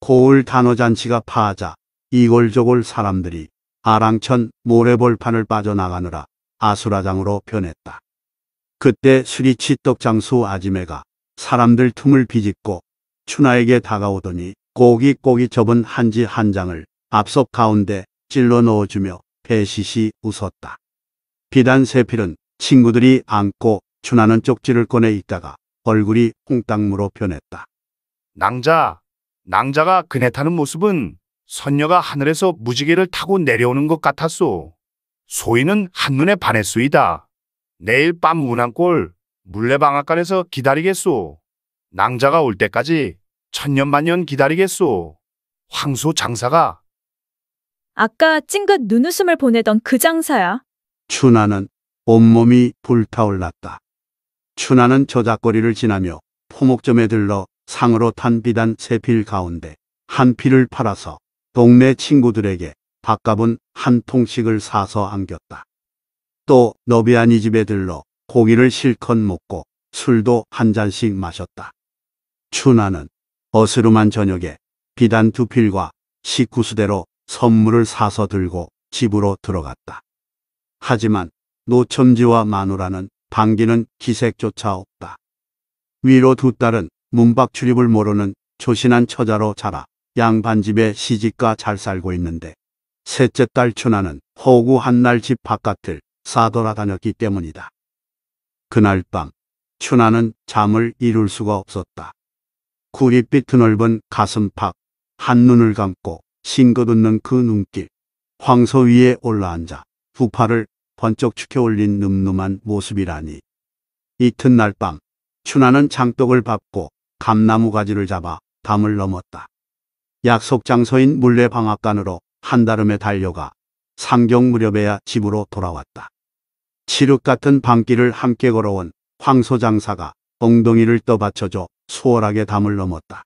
고을 단어잔치가 파하자 이골저골 사람들이 아랑천 모래벌판을 빠져나가느라 아수라장으로 변했다. 그때 수리치 떡장수 아지매가 사람들 틈을 비집고 춘하에게 다가오더니 꼬깃꼬깃 접은 한지 한 장을 앞섭 가운데 찔러 넣어주며 배시시 웃었다. 비단 세필은 친구들이 안고 춘하는 쪽지를 꺼내 있다가 얼굴이 홍땅무로 변했다. 낭자, 낭자가 그네 타는 모습은 선녀가 하늘에서 무지개를 타고 내려오는 것 같았소. 소인은 한눈에 반했소이다. 내일 밤 문안골 물레방앗간에서 기다리겠소. 낭자가 올 때까지 천년만년 기다리겠소. 황소 장사가 아까 찡긋 눈웃음을 보내던 그 장사야. 춘하는 온몸이 불타올랐다. 춘하는 저작거리를 지나며 포목점에 들러 상으로 탄 비단 세필 가운데 한 필을 팔아서 동네 친구들에게 밥값은 한 통씩을 사서 안겼다. 또너비아니 집에 들러 고기를 실컷 먹고 술도 한 잔씩 마셨다. 춘하는 어스름한 저녁에 비단 두 필과 식구수대로 선물을 사서 들고 집으로 들어갔다. 하지만 노첨지와 마누라는 반기는 기색조차 없다. 위로 두 딸은 문밖 출입을 모르는 조신한 처자로 자라 양반집에 시집가 잘 살고 있는데 셋째 딸 춘하는 허구 한 날 집 바깥을 싸돌아다녔기 때문이다. 그날 밤 춘하는 잠을 이룰 수가 없었다. 구릿빛 드넓은 가슴팍 한눈을 감고 싱긋웃는 그 눈길 황소 위에 올라앉아 후파를 번쩍 축혀올린 늠름한 모습이라니. 이튿날 밤 춘하는 장떡을 밟고 감나무 가지를 잡아 담을 넘었다. 약속 장소인 물레방앗간으로 한다름에 달려가 상경 무렵에야 집으로 돌아왔다. 칠흑 같은 밤길을 함께 걸어온 황소 장사가 엉덩이를 떠받쳐줘 수월하게 담을 넘었다.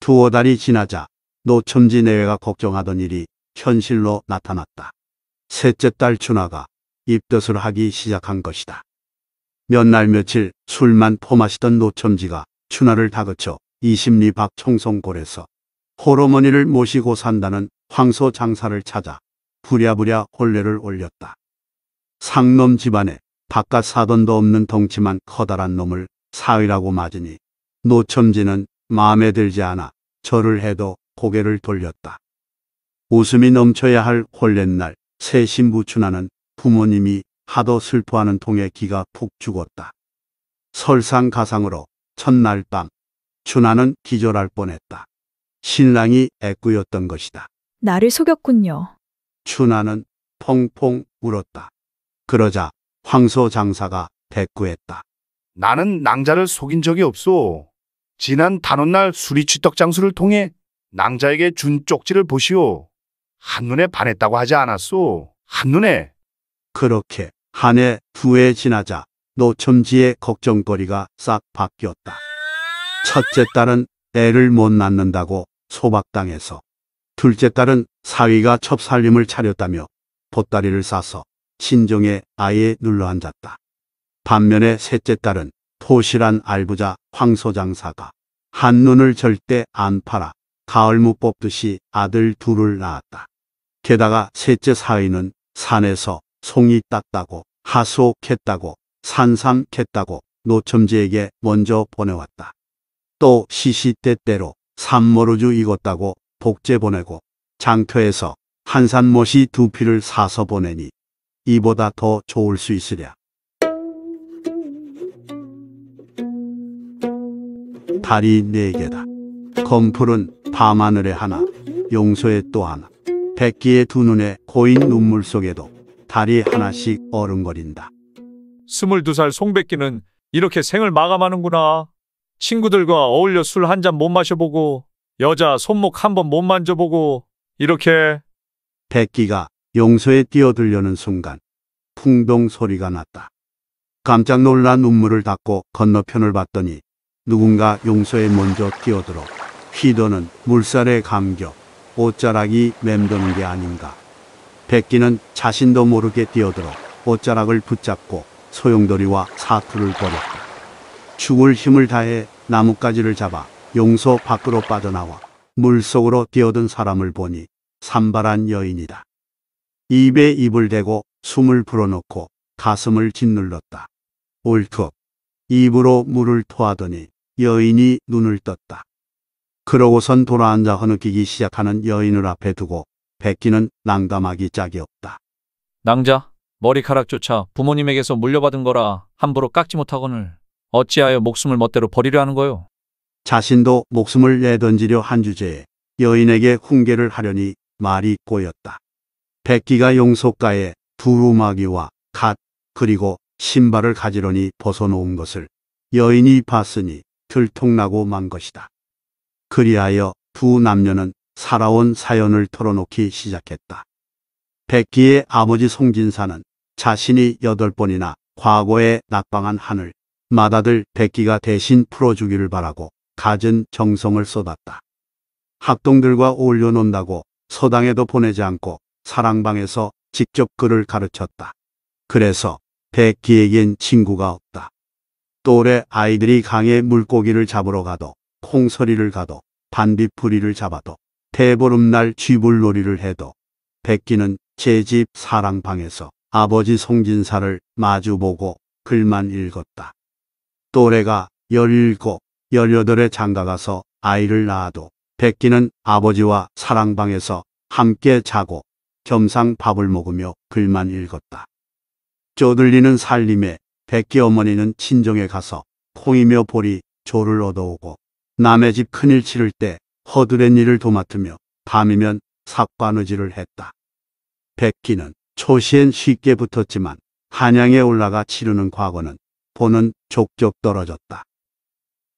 두어 달이 지나자 노첨지 내외가 걱정하던 일이 현실로 나타났다. 셋째 딸 춘하가 입덧을 하기 시작한 것이다. 몇 날 며칠 술만 퍼마시던 노첨지가 춘하를 다그쳐 이십리 밖 청송골에서 호어머니를 모시고 산다는 황소 장사를 찾아 부랴부랴 혼례를 올렸다. 상놈 집안에 바깥 사돈도 없는 덩치만 커다란 놈을 사위라고 맞으니 노첨지는 마음에 들지 않아 절을 해도 고개를 돌렸다. 웃음이 넘쳐야 할 혼례날 새 신부 춘하는 부모님이 하도 슬퍼하는 통에 기가 푹 죽었다. 설상가상으로 첫날 밤 춘하는 기절할 뻔했다. 신랑이 애꾸였던 것이다. 나를 속였군요. 춘하는 펑펑 울었다. 그러자 황소 장사가 대꾸했다. 나는 낭자를 속인 적이 없소. 지난 단오날 수리 취떡 장수를 통해 낭자에게 준 쪽지를 보시오. 한눈에 반했다고 하지 않았소. 한눈에 그렇게 한 해, 두 해 지나자 노첨지의 걱정거리가 싹 바뀌었다. 첫째 딸은 애를 못 낳는다고 소박당해서 둘째 딸은 사위가 첩살림을 차렸다며 보따리를 싸서 친정에 아예 눌러앉았다. 반면에 셋째 딸은 포실한 알부자 황소장사가 한눈을 절대 안 팔아 가을무 뽑듯이 아들 둘을 낳았다. 게다가 셋째 사위는 산에서 송이 땄다고 하수 했다고산상했다고 노첨지에게 먼저 보내왔다. 또 시시때때로 산모로주 익었다고 복제 보내고 장터에서 한산모시두 피를 사서 보내니 이보다 더 좋을 수 있으랴. 달이 네 개다. 검풀은 밤하늘에 하나, 용소에 또 하나, 백기의 두 눈에 고인 눈물 속에도 다리 하나씩 어른거린다. 22살 송백기는 이렇게 생을 마감하는구나. 친구들과 어울려 술 한 잔 못 마셔보고 여자 손목 한 번 못 만져보고 이렇게 백기가 용서에 뛰어들려는 순간 풍덩 소리가 났다. 깜짝 놀라 눈물을 닦고 건너편을 봤더니 누군가 용서에 먼저 뛰어들어 휘도는 물살에 감겨 옷자락이 맴도는 게 아닌가 백기는 자신도 모르게 뛰어들어 옷자락을 붙잡고 소용돌이와 사투를 벌였다. 죽을 힘을 다해 나뭇가지를 잡아 용소 밖으로 빠져나와 물속으로 뛰어든 사람을 보니 산발한 여인이다. 입에 입을 대고 숨을 불어넣고 가슴을 짓눌렀다. 옳툭 입으로 물을 토하더니 여인이 눈을 떴다. 그러고선 돌아앉아 허느끼기 시작하는 여인을 앞에 두고 백기는 낭담하기 짝이 없다. 낭자, 머리카락조차 부모님에게서 물려받은 거라 함부로 깎지 못하거늘 어찌하여 목숨을 멋대로 버리려 하는 거요? 자신도 목숨을 내던지려 한 주제에 여인에게 훈계를 하려니 말이 꼬였다. 백기가 용속가에 두 우마기와 갓 그리고 신발을 가지런히 벗어놓은 것을 여인이 봤으니 들통나고 만 것이다. 그리하여 두 남녀는 살아온 사연을 털어놓기 시작했다. 백기의 아버지 송진사는 자신이 여덟 번이나 과거에 낙방한 한을 마다들 백기가 대신 풀어주기를 바라고 가진 정성을 쏟았다. 학동들과 어울려 논다고 서당에도 보내지 않고 사랑방에서 직접 그를 가르쳤다. 그래서 백기에겐 친구가 없다. 또래 아이들이 강에 물고기를 잡으러 가도 콩서리를 가도 반딧불이를 잡아도 대보름날 쥐불놀이를 해도 백기는 제 집 사랑방에서 아버지 송진사를 마주보고 글만 읽었다. 또래가 열일곱, 열여덟에 장가가서 아이를 낳아도 백기는 아버지와 사랑방에서 함께 자고 겸상 밥을 먹으며 글만 읽었다. 쪼들리는 살림에 백기 어머니는 친정에 가서 콩이며 보리, 조를 얻어오고 남의 집 큰일 치를 때 허드렛 일을 도맡으며 밤이면 삭바느질을 했다. 백기는 초시엔 쉽게 붙었지만 한양에 올라가 치르는 과거는 보는 족족 떨어졌다.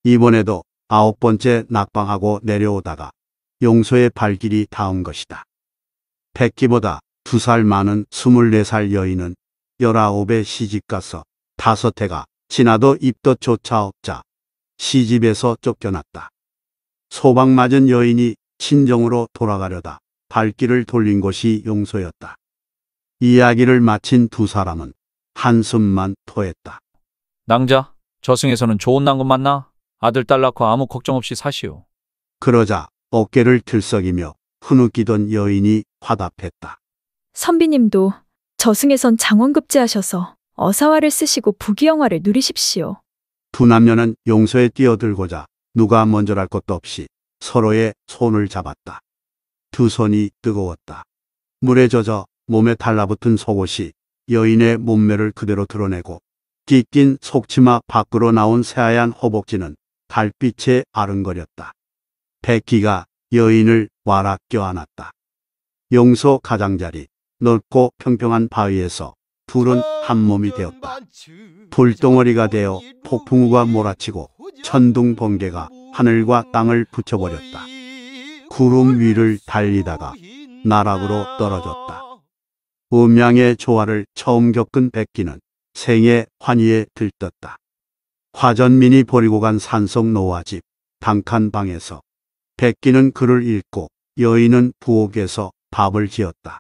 이번에도 아홉 번째 낙방하고 내려오다가 용소의 발길이 닿은 것이다. 백기보다 두 살 많은 스물네 살 여인은 열아홉에 시집가서 다섯 해가 지나도 입덧조차 없자 시집에서 쫓겨났다. 소방맞은 여인이 친정으로 돌아가려다 발길을 돌린 곳이 용서였다. 이야기를 마친 두 사람은 한숨만 토했다. 낭자, 저승에서는 좋은 낭군 맞나 아들 딸 낳고 아무 걱정 없이 사시오. 그러자 어깨를 들썩이며 흐느끼던 여인이 화답했다. 선비님도 저승에선 장원급제하셔서 어사화를 쓰시고 부귀영화를 누리십시오. 두 남녀는 용서에 뛰어들고자 누가 먼저랄 것도 없이 서로의 손을 잡았다. 두 손이 뜨거웠다. 물에 젖어 몸에 달라붙은 속옷이 여인의 몸매를 그대로 드러내고 뒤낀 속치마 밖으로 나온 새하얀 허벅지는 달빛에 아른거렸다. 백기가 여인을 와락 껴안았다. 용소 가장자리 넓고 평평한 바위에서 둘은 한 몸이 되었다. 불덩어리가 되어 폭풍우가 몰아치고 천둥 번개가 하늘과 땅을 붙여버렸다. 구름 위를 달리다가 나락으로 떨어졌다. 음양의 조화를 처음 겪은 백기는 생의 환희에 들떴다. 화전민이 버리고 간 산속 노화집 단칸 방에서 백기는 글을 읽고 여인은 부엌에서 밥을 지었다.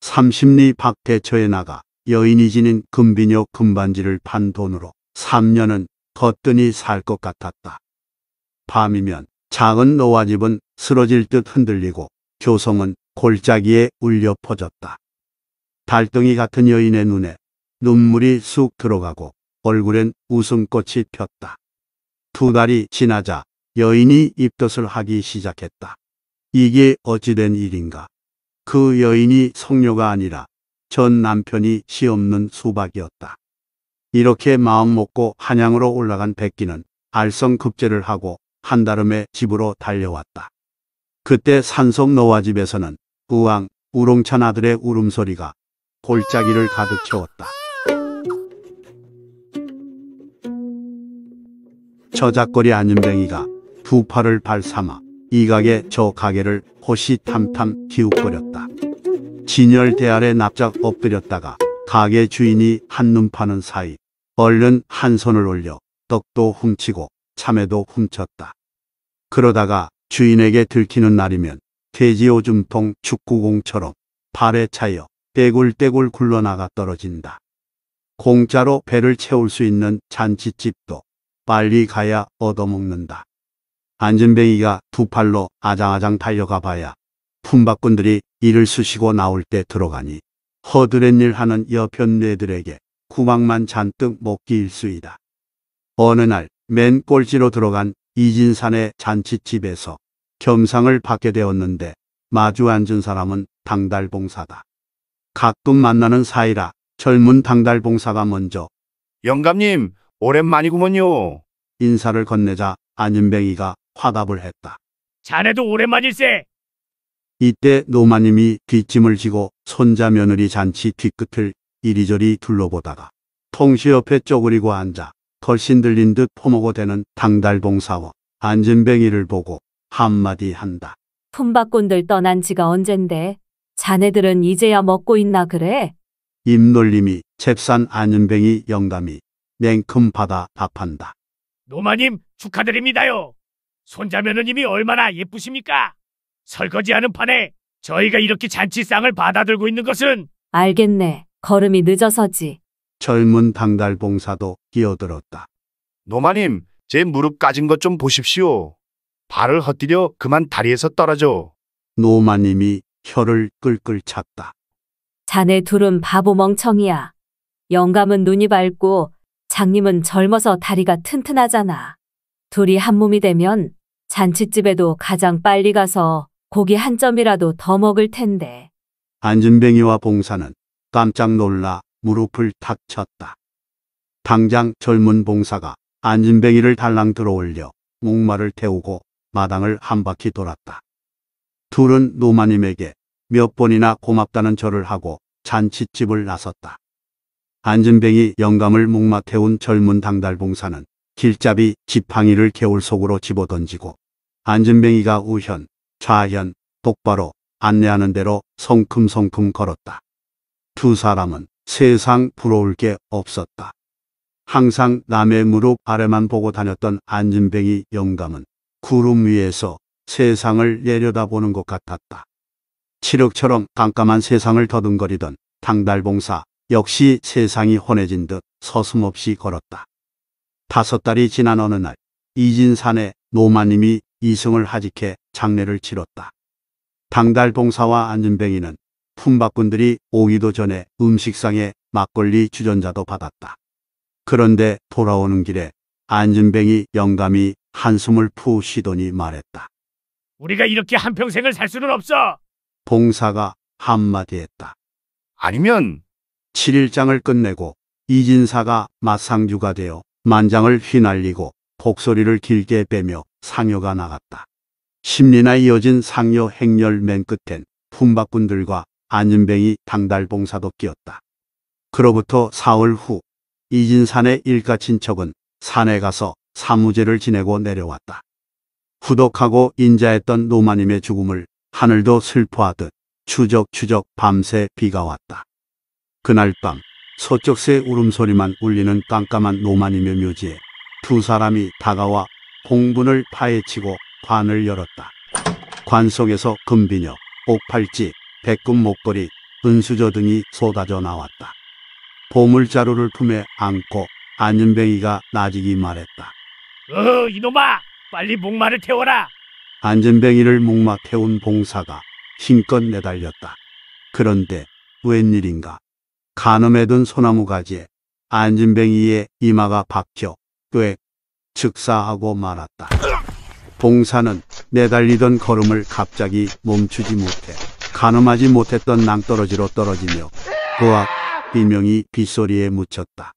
삼십리 박대처에 나가 여인이 지닌 금비녀 금반지를 판 돈으로 3년은 거뜬히 살 것 같았다. 밤이면 작은 노화집은 쓰러질 듯 흔들리고 교성은 골짜기에 울려 퍼졌다. 달덩이 같은 여인의 눈에 눈물이 쑥 들어가고 얼굴엔 웃음꽃이 폈다. 두 달이 지나자 여인이 입덧을 하기 시작했다. 이게 어찌된 일인가. 그 여인이 성녀가 아니라 전 남편이 시 없는 수박이었다. 이렇게 마음 먹고 한양으로 올라간 백기는 알성급제를 하고 한달음에 집으로 달려왔다. 그때 산속 노화집에서는 우왕 우롱찬 아들의 울음소리가 골짜기를 가득 채웠다. 저작거리 안윤뱅이가 두 팔을 발삼아 이가게 저 가게를 호시탐탐 기웃거렸다. 진열 대 아래 납작 엎드렸다가 가게 주인이 한눈 파는 사이 얼른 한 손을 올려 떡도 훔치고 참외도 훔쳤다. 그러다가 주인에게 들키는 날이면 돼지 오줌통 축구공처럼 발에 차여 떼굴떼굴 굴러나가 떨어진다. 공짜로 배를 채울 수 있는 잔치집도 빨리 가야 얻어먹는다. 안전뱅이가두 팔로 아장아장 달려가 봐야 품바꾼들이 이를 쑤시고 나올 때 들어가니 허드렛일 하는 여편 네들에게 구막만 잔뜩 먹기일수이다. 어느 날 맨 꼴찌로 들어간 이진산의 잔치집에서 겸상을 받게 되었는데 마주 앉은 사람은 당달봉사다. 가끔 만나는 사이라 젊은 당달봉사가 먼저 영감님 오랜만이구먼요. 인사를 건네자 안윤뱅이가 화답을 했다. 자네도 오랜만일세. 이때 노마님이 뒷짐을 지고 손자 며느리 잔치 뒤끝을 이리저리 둘러보다가 통시 옆에 쪼그리고 앉아 걸신 들린 듯 포먹어 대는 당달봉 사원 안진뱅이를 보고 한마디 한다. 품바꾼들 떠난 지가 언젠데 자네들은 이제야 먹고 있나 그래? 입놀림이 잽싼 안윤뱅이 영감이 냉큼 받아 답한다. 노마님 축하드립니다요. 손자며느님이 얼마나 예쁘십니까? 설거지하는 판에 저희가 이렇게 잔치상을 받아들고 있는 것은 알겠네. 걸음이 늦어서지. 젊은 당달봉사도 끼어들었다. 노마님, 제 무릎 까진 것 좀 보십시오. 발을 헛디뎌 그만 다리에서 떨어져. 노마님이 혀를 끌끌 찼다. 자네 둘은 바보 멍청이야. 영감은 눈이 밝고 장님은 젊어서 다리가 튼튼하잖아. 둘이 한 몸이 되면 잔치집에도 가장 빨리 가서 고기 한 점이라도 더 먹을 텐데. 안준뱅이와 봉사는 깜짝 놀라 무릎을 탁 쳤다. 당장 젊은 봉사가 안진뱅이를 달랑 들어올려 목마를 태우고 마당을 한 바퀴 돌았다. 둘은 노마님에게 몇 번이나 고맙다는 절을 하고 잔치집을 나섰다. 안진뱅이 영감을 목마 태운 젊은 당달 봉사는 길잡이 지팡이를 개울 속으로 집어던지고 안진뱅이가 우현, 좌현, 똑바로 안내하는 대로 성큼성큼 걸었다. 두 사람은 세상 부러울 게 없었다. 항상 남의 무릎 아래만 보고 다녔던 안진뱅이 영감은 구름 위에서 세상을 내려다보는 것 같았다. 치흑처럼 깜깜한 세상을 더듬거리던 당달봉사 역시 세상이 혼해진 듯 서슴없이 걸었다. 다섯 달이 지난 어느 날 이진산에 노마님이 이승을 하직해 장례를 치렀다. 당달봉사와 안진뱅이는 품바꾼들이 오기도 전에 음식상에 막걸리 주전자도 받았다. 그런데 돌아오는 길에 안준뱅이 영감이 한숨을 푹 쉬더니 말했다. 우리가 이렇게 한평생을 살 수는 없어. 봉사가 한마디 했다. 아니면 7일장을 끝내고 이진사가 마상주가 되어 만장을 휘날리고 복소리를 길게 빼며 상여가 나갔다. 심리나 이어진 상여 행렬 맨 끝엔 품바꾼들과 안윤뱅이 당달봉사도 끼었다. 그로부터 사흘 후 이진산의 일가 친척은 산에 가서 사무제를 지내고 내려왔다. 후덕하고 인자했던 노마님의 죽음을 하늘도 슬퍼하듯 추적추적 밤새 비가 왔다. 그날 밤 소쩍새 울음소리만 울리는 깜깜한 노마님의 묘지에 두 사람이 다가와 공분을 파헤치고 관을 열었다. 관 속에서 금비녀, 옥팔찌, 백금 목걸이, 은수저 등이 쏟아져 나왔다. 보물자루를 품에 안고 안전뱅이가 나지기 말했다. 어, 이놈아! 빨리 목마를 태워라! 안전뱅이를 목마 태운 봉사가 힘껏 내달렸다. 그런데 웬일인가? 가늠에 든 소나무 가지에 안진뱅이의 이마가 박혀 꽤 즉사하고 말았다. 봉사는 내달리던 걸음을 갑자기 멈추지 못해 가늠하지 못했던 낭떠러지로 떨어지며 그와 비명이 빗소리에 묻혔다.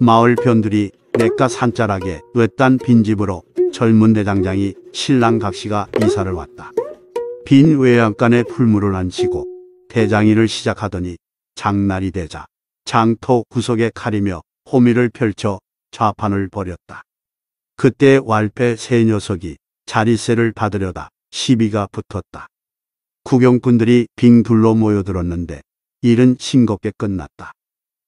마을 변들이 내가 산자락에 외딴 빈집으로 젊은 내장장이 신랑 각시가 이사를 왔다. 빈 외양간에 풀물을 안치고 대장이를 시작하더니 장날이 되자 장터 구석에 칼이며 호미를 펼쳐 좌판을 벌였다. 그때 왈패 세 녀석이 자리세를 받으려다 시비가 붙었다. 구경꾼들이 빙 둘러 모여들었는데 일은 싱겁게 끝났다.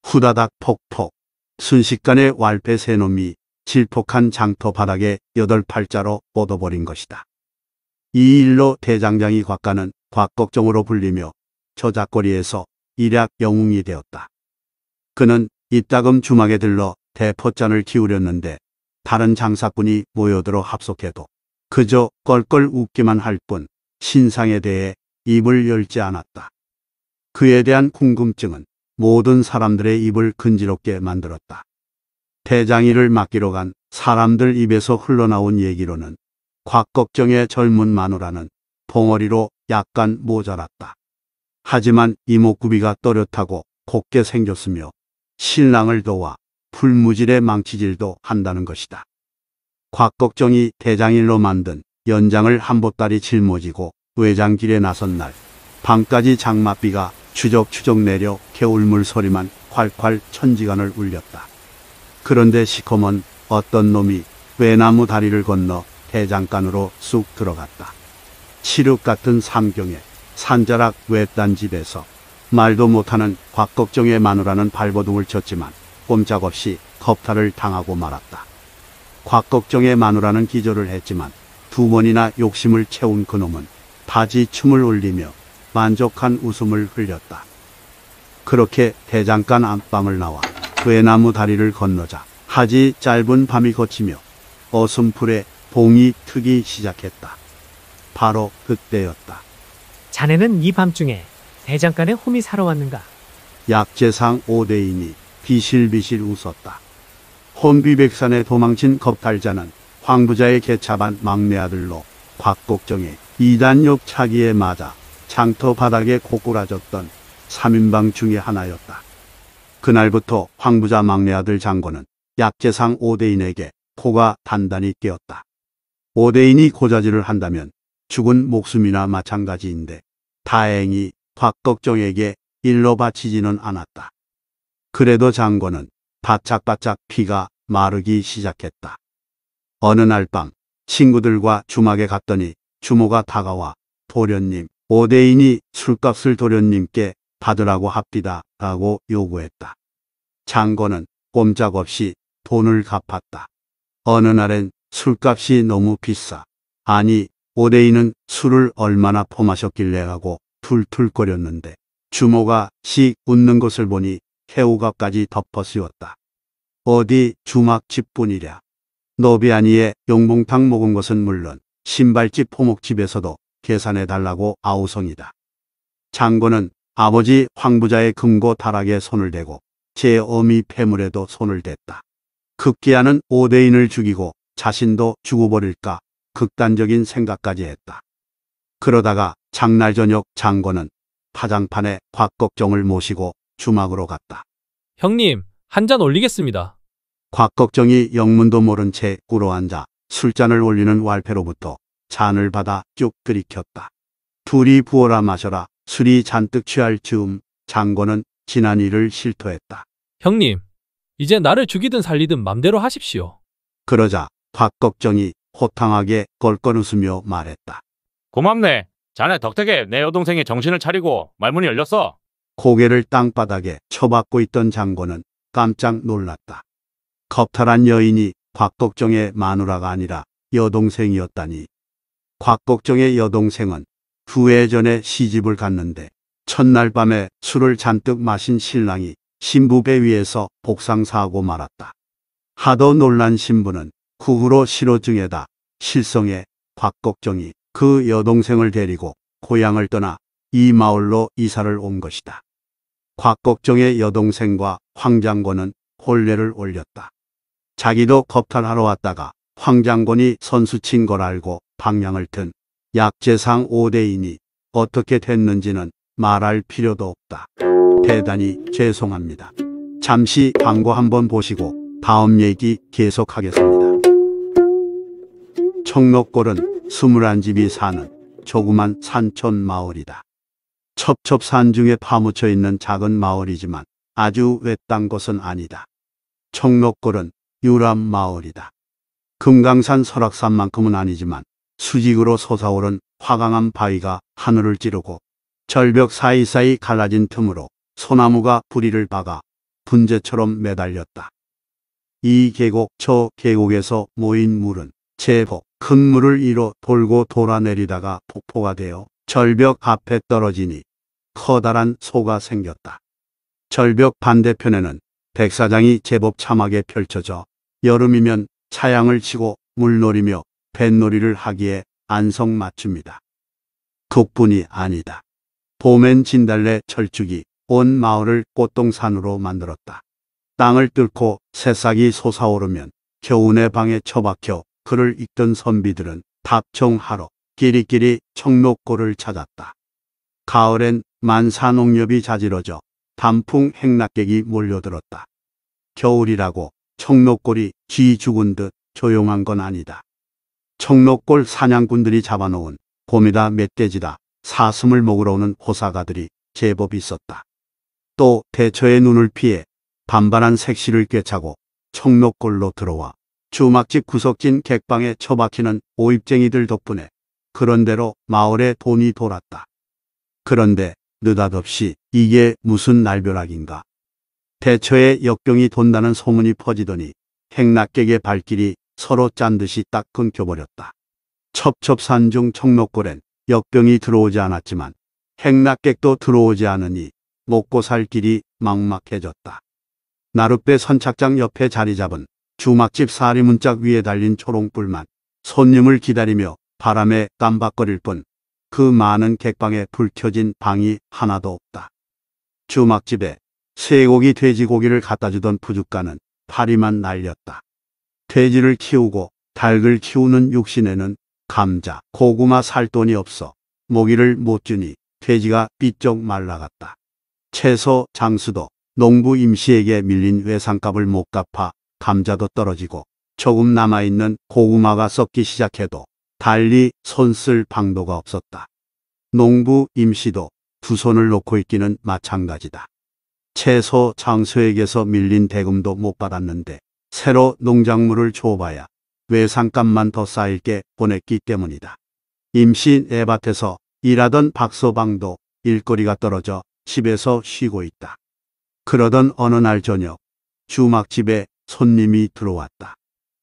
후다닥 폭폭 순식간에 왈패 세놈이 질폭한 장터 바닥에 여덟 팔자로 뻗어버린 것이다. 이 일로 대장장이 곽가는 곽걱정으로 불리며 저작거리에서 일약 영웅이 되었다. 그는 이따금 주막에 들러 대포잔을 기울였는데 다른 장사꾼이 모여들어 합석해도 그저 껄껄 웃기만 할 뿐 신상에 대해 입을 열지 않았다. 그에 대한 궁금증은 모든 사람들의 입을 근지럽게 만들었다. 대장이를 맡기러 간 사람들 입에서 흘러나온 얘기로는 곽걱정의 젊은 마누라는 봉어리로 약간 모자랐다. 하지만 이목구비가 또렷하고 곱게 생겼으며 신랑을 도와 풀무질의 망치질도 한다는 것이다. 곽걱정이 대장일로 만든 연장을 한보따리 짊어지고 외장길에 나선 날 밤까지 장맛비가 추적추적 내려 개울물 소리만 콸콸 천지간을 울렸다. 그런데 시커먼 어떤 놈이 외나무 다리를 건너 대장간으로 쑥 들어갔다. 칠흑 같은 삼경에 산자락 외딴 집에서 말도 못하는 곽걱정의 마누라는 발버둥을 쳤지만 꼼짝없이 겁탈을 당하고 말았다. 곽걱정의 마누라는 기절을 했지만 두 번이나 욕심을 채운 그놈은 바지 춤을 올리며 만족한 웃음을 흘렸다. 그렇게 대장간 안방을 나와 외나무 다리를 건너자 하지 짧은 밤이 거치며 어슴풀에 봉이 트기 시작했다. 바로 그때였다. 자네는 이 밤중에 대장간에 홈이 사러 왔는가? 약재상 오대인이 비실비실 웃었다. 혼비백산에 도망친 겁탈자는 황부자의 개차반 막내 아들로 곽곡정의 이단욕 차기에 맞아 장터 바닥에 고꾸라졌던 3인방 중의 하나였다. 그날부터 황부자 막내 아들 장고는 약재상 오대인에게 코가 단단히 깨었다 오대인이 고자질을 한다면 죽은 목숨이나 마찬가지인데 다행히 곽걱정에게 일로 바치지는 않았다. 그래도 장고는 바짝바짝 피가 마르기 시작했다. 어느 날 밤 친구들과 주막에 갔더니 주모가 다가와 도련님, 오대인이 술값을 도련님께 받으라고 합디다 라고 요구했다. 장거는 꼼짝없이 돈을 갚았다. 어느 날엔 술값이 너무 비싸. 아니 오대인은 술을 얼마나 퍼마셨길래 하고 툴툴거렸는데 주모가 씩 웃는 것을 보니 태우가까지 덮어씌웠다. 어디 주막집뿐이랴. 노비아니의 용봉탕 먹은 것은 물론 신발집 포목집에서도 계산해 달라고 아우성이다. 장군은 아버지 황부자의 금고 다락에 손을 대고 제 어미 폐물에도 손을 댔다. 극기하는 오대인을 죽이고 자신도 죽어버릴까 극단적인 생각까지 했다. 그러다가 장날 저녁 장군은 파장판에 곽걱정을 모시고 주막으로 갔다. 형님, 한 잔 올리겠습니다. 곽걱정이 영문도 모른 채 꿇어 앉아 술잔을 올리는 왈패로부터 잔을 받아 쭉 들이켰다. 둘이 부어라 마셔라 술이 잔뜩 취할 즈음 장관는 지난 일을 실토했다. 형님, 이제 나를 죽이든 살리든 맘대로 하십시오. 그러자 곽걱정이 호탕하게 걸걸 웃으며 말했다. 고맙네. 자네 덕택에 내여동생의 정신을 차리고 말문이 열렸어. 고개를 땅바닥에 쳐박고 있던 장고는 깜짝 놀랐다. 겁탈한 여인이 곽걱정의 마누라가 아니라 여동생이었다니. 곽걱정의 여동생은 두 해 전에 시집을 갔는데 첫날 밤에 술을 잔뜩 마신 신랑이 신부배 위에서 복상사하고 말았다. 하도 놀란 신부는 후후로 실호증에다 실성에 곽걱정이 그 여동생을 데리고 고향을 떠나 이 마을로 이사를 온 것이다. 곽걱정의 여동생과 황장권은 혼례를 올렸다. 자기도 겁탈하러 왔다가 황장권이 선수친 걸 알고 방향을 튼 약재상 5대인이 어떻게 됐는지는 말할 필요도 없다. 대단히 죄송합니다. 잠시 광고 한번 보시고 다음 얘기 계속하겠습니다. 청록골은 스물한 집이 사는 조그만 산촌 마을이다. 첩첩산중에 파묻혀 있는 작은 마을이지만 아주 외딴 곳은 아니다. 청록골은 유람 마을이다. 금강산 설악산만큼은 아니지만 수직으로 솟아오른 화강한 바위가 하늘을 찌르고 절벽 사이사이 갈라진 틈으로 소나무가 부리를 박아 분재처럼 매달렸다. 이 계곡 저 계곡에서 모인 물은 제법 큰 물을 이어 돌고 돌아내리다가 폭포가 되어 절벽 앞에 떨어지니 커다란 소가 생겼다. 절벽 반대편에는 백사장이 제법 참하게 펼쳐져 여름이면 차양을 치고 물놀이며 뱃놀이를 하기에 안성맞춤이다. 그뿐이 아니다. 봄엔 진달래 철쭉이 온 마을을 꽃동산으로 만들었다. 땅을 뚫고 새싹이 솟아오르면 겨운의 방에 처박혀 그를 읽던 선비들은 답청하러 끼리끼리 청록골을 찾았다. 가을엔 만사농협이 자지러져 단풍 행락객이 몰려들었다. 겨울이라고 청록골이 쥐 죽은 듯 조용한 건 아니다. 청록골 사냥꾼들이 잡아놓은 봄이다 멧돼지다 사슴을 먹으러 오는 호사가들이 제법 있었다. 또 대처의 눈을 피해 반반한 색시를 꿰차고 청록골로 들어와 주막집 구석진 객방에 처박히는 오입쟁이들 덕분에 그런대로 마을에 돈이 돌았다. 그런데 느닷없이 이게 무슨 날벼락인가. 대처에 역병이 돈다는 소문이 퍼지더니 행락객의 발길이 서로 짠 듯이 딱 끊겨버렸다. 첩첩산중 청록골엔 역병이 들어오지 않았지만 행락객도 들어오지 않으니 먹고 살 길이 막막해졌다. 나룻배 선착장 옆에 자리 잡은 주막집 사리문짝 위에 달린 초롱불만 손님을 기다리며 바람에 깜박거릴 뿐그 많은 객방에 불 켜진 방이 하나도 없다. 주막집에 쇠고기 돼지고기를 갖다 주던 부주가는 파리만 날렸다. 돼지를 키우고 닭을 키우는 육신에는 감자, 고구마 살 돈이 없어 모기를 못 주니 돼지가 삐쩍 말라갔다. 채소 장수도 농부 임시에게 밀린 외상값을 못 갚아 감자도 떨어지고 조금 남아있는 고구마가 썩기 시작해도 달리 손쓸 방도가 없었다. 농부 임씨도두 손을 놓고 있기는 마찬가지다. 채소 장소에게서 밀린 대금도 못 받았는데 새로 농작물을 줘봐야 외상값만 더 쌓일 게 보냈기 때문이다. 임시 애밭에서 일하던 박서방도 일거리가 떨어져 집에서 쉬고 있다. 그러던 어느 날 저녁 주막집에 손님이 들어왔다.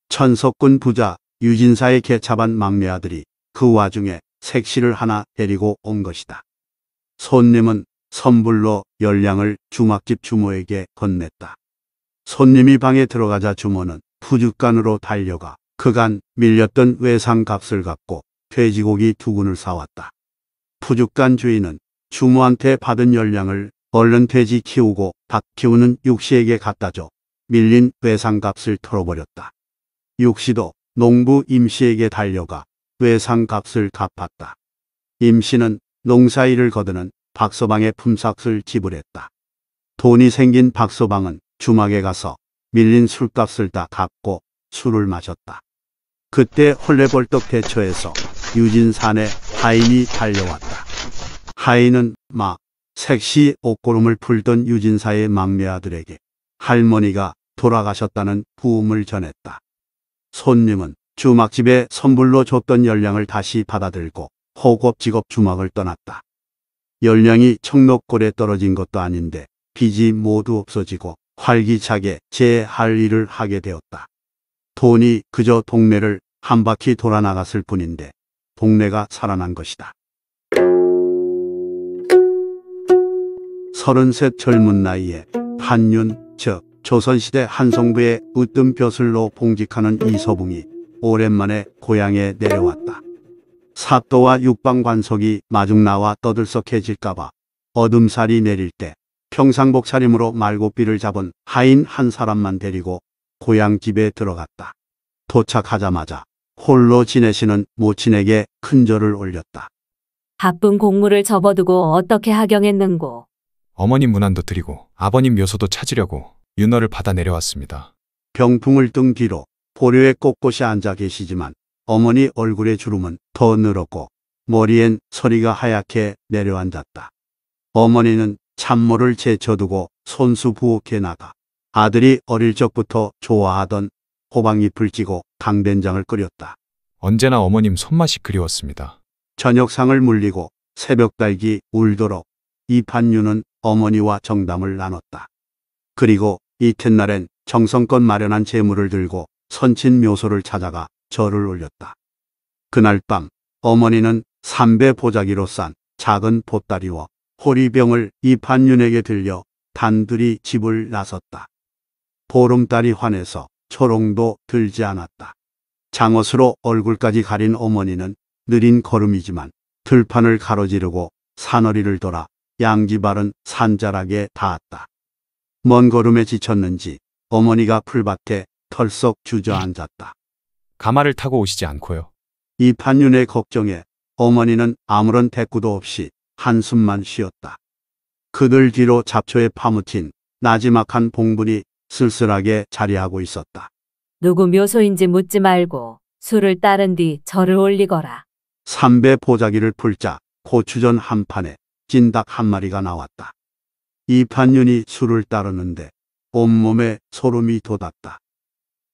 천석군 부자 유진사의 개차반 막내 아들이 그 와중에 색시를 하나 데리고 온 것이다. 손님은 선불로 열량을 주막집 주모에게 건넸다. 손님이 방에 들어가자 주모는 푸줏간으로 달려가 그간 밀렸던 외상 값을 갚고 돼지고기 두근을 사왔다. 푸줏간 주인은 주모한테 받은 열량을 얼른 돼지 키우고 닭 키우는 육씨에게 갖다 줘 밀린 외상값을 털어버렸다. 육씨도 농부 임씨에게 달려가 외상값을 갚았다. 임씨는 농사일을 거드는 박서방의 품삯을 지불했다. 돈이 생긴 박서방은 주막에 가서 밀린 술값을 다 갚고 술을 마셨다. 그때 홀레벌떡대처에서 유진산에 하인이 달려왔다. 하인은 막 색시 옷고름을 풀던 유진사의 막내 아들에게 할머니가 돌아가셨다는 부음을 전했다. 손님은 주막집에 선불로 줬던 열량을 다시 받아들고 허겁지겁 주막을 떠났다. 열량이 청록골에 떨어진 것도 아닌데 빚이 모두 없어지고 활기차게 재할 일을 하게 되었다. 돈이 그저 동네를 한 바퀴 돌아 나갔을 뿐인데 동네가 살아난 것이다. 33 젊은 나이에 한윤, 즉 조선시대 한성부의 으뜸 벼슬로 봉직하는 이서붕이 오랜만에 고향에 내려왔다. 사또와 육방관석이 마중 나와 떠들썩해질까봐 어둠살이 내릴 때 평상복 차림으로 말고삐를 잡은 하인 한 사람만 데리고 고향 집에 들어갔다. 도착하자마자 홀로 지내시는 모친에게 큰 절을 올렸다. 바쁜 공무를 접어두고 어떻게 하경했는고. 어머님 문안도 드리고 아버님 묘소도 찾으려고 윤호를 받아 내려왔습니다. 병풍을 뜬 뒤로 보류에 꼿꼿이 앉아 계시지만 어머니 얼굴의 주름은 더 늘었고 머리엔 소리가 하얗게 내려앉았다. 어머니는 참모를 제쳐두고 손수 부엌에 나가 아들이 어릴 적부터 좋아하던 호박잎을 찌고 강된장을 끓였다. 언제나 어머님 손맛이 그리웠습니다. 저녁상을 물리고 새벽달기 울도록 이판유는 어머니와 정담을 나눴다. 그리고 이튿날엔 정성껏 마련한 재물을 들고 선친 묘소를 찾아가 절을 올렸다. 그날 밤 어머니는 삼배 보자기로 싼 작은 보따리와 호리병을 이판윤에게 들려 단둘이 집을 나섰다. 보름달이 환해서 초롱도 들지 않았다. 장옷으로 얼굴까지 가린 어머니는 느린 걸음이지만 들판을 가로지르고 산허리를 돌아 양지발은 산자락에 닿았다. 먼 걸음에 지쳤는지 어머니가 풀밭에 털썩 주저앉았다. 가마를 타고 오시지 않고요. 이 판윤의 걱정에 어머니는 아무런 대꾸도 없이 한숨만 쉬었다. 그들 뒤로 잡초에 파묻힌 나지막한 봉분이 쓸쓸하게 자리하고 있었다. 누구 묘소인지 묻지 말고 술을 따른 뒤 절을 올리거라. 삼배 보자기를 풀자 고추전 한 판에 찐닭 한 마리가 나왔다. 이판윤이 술을 따르는데 온몸에 소름이 돋았다.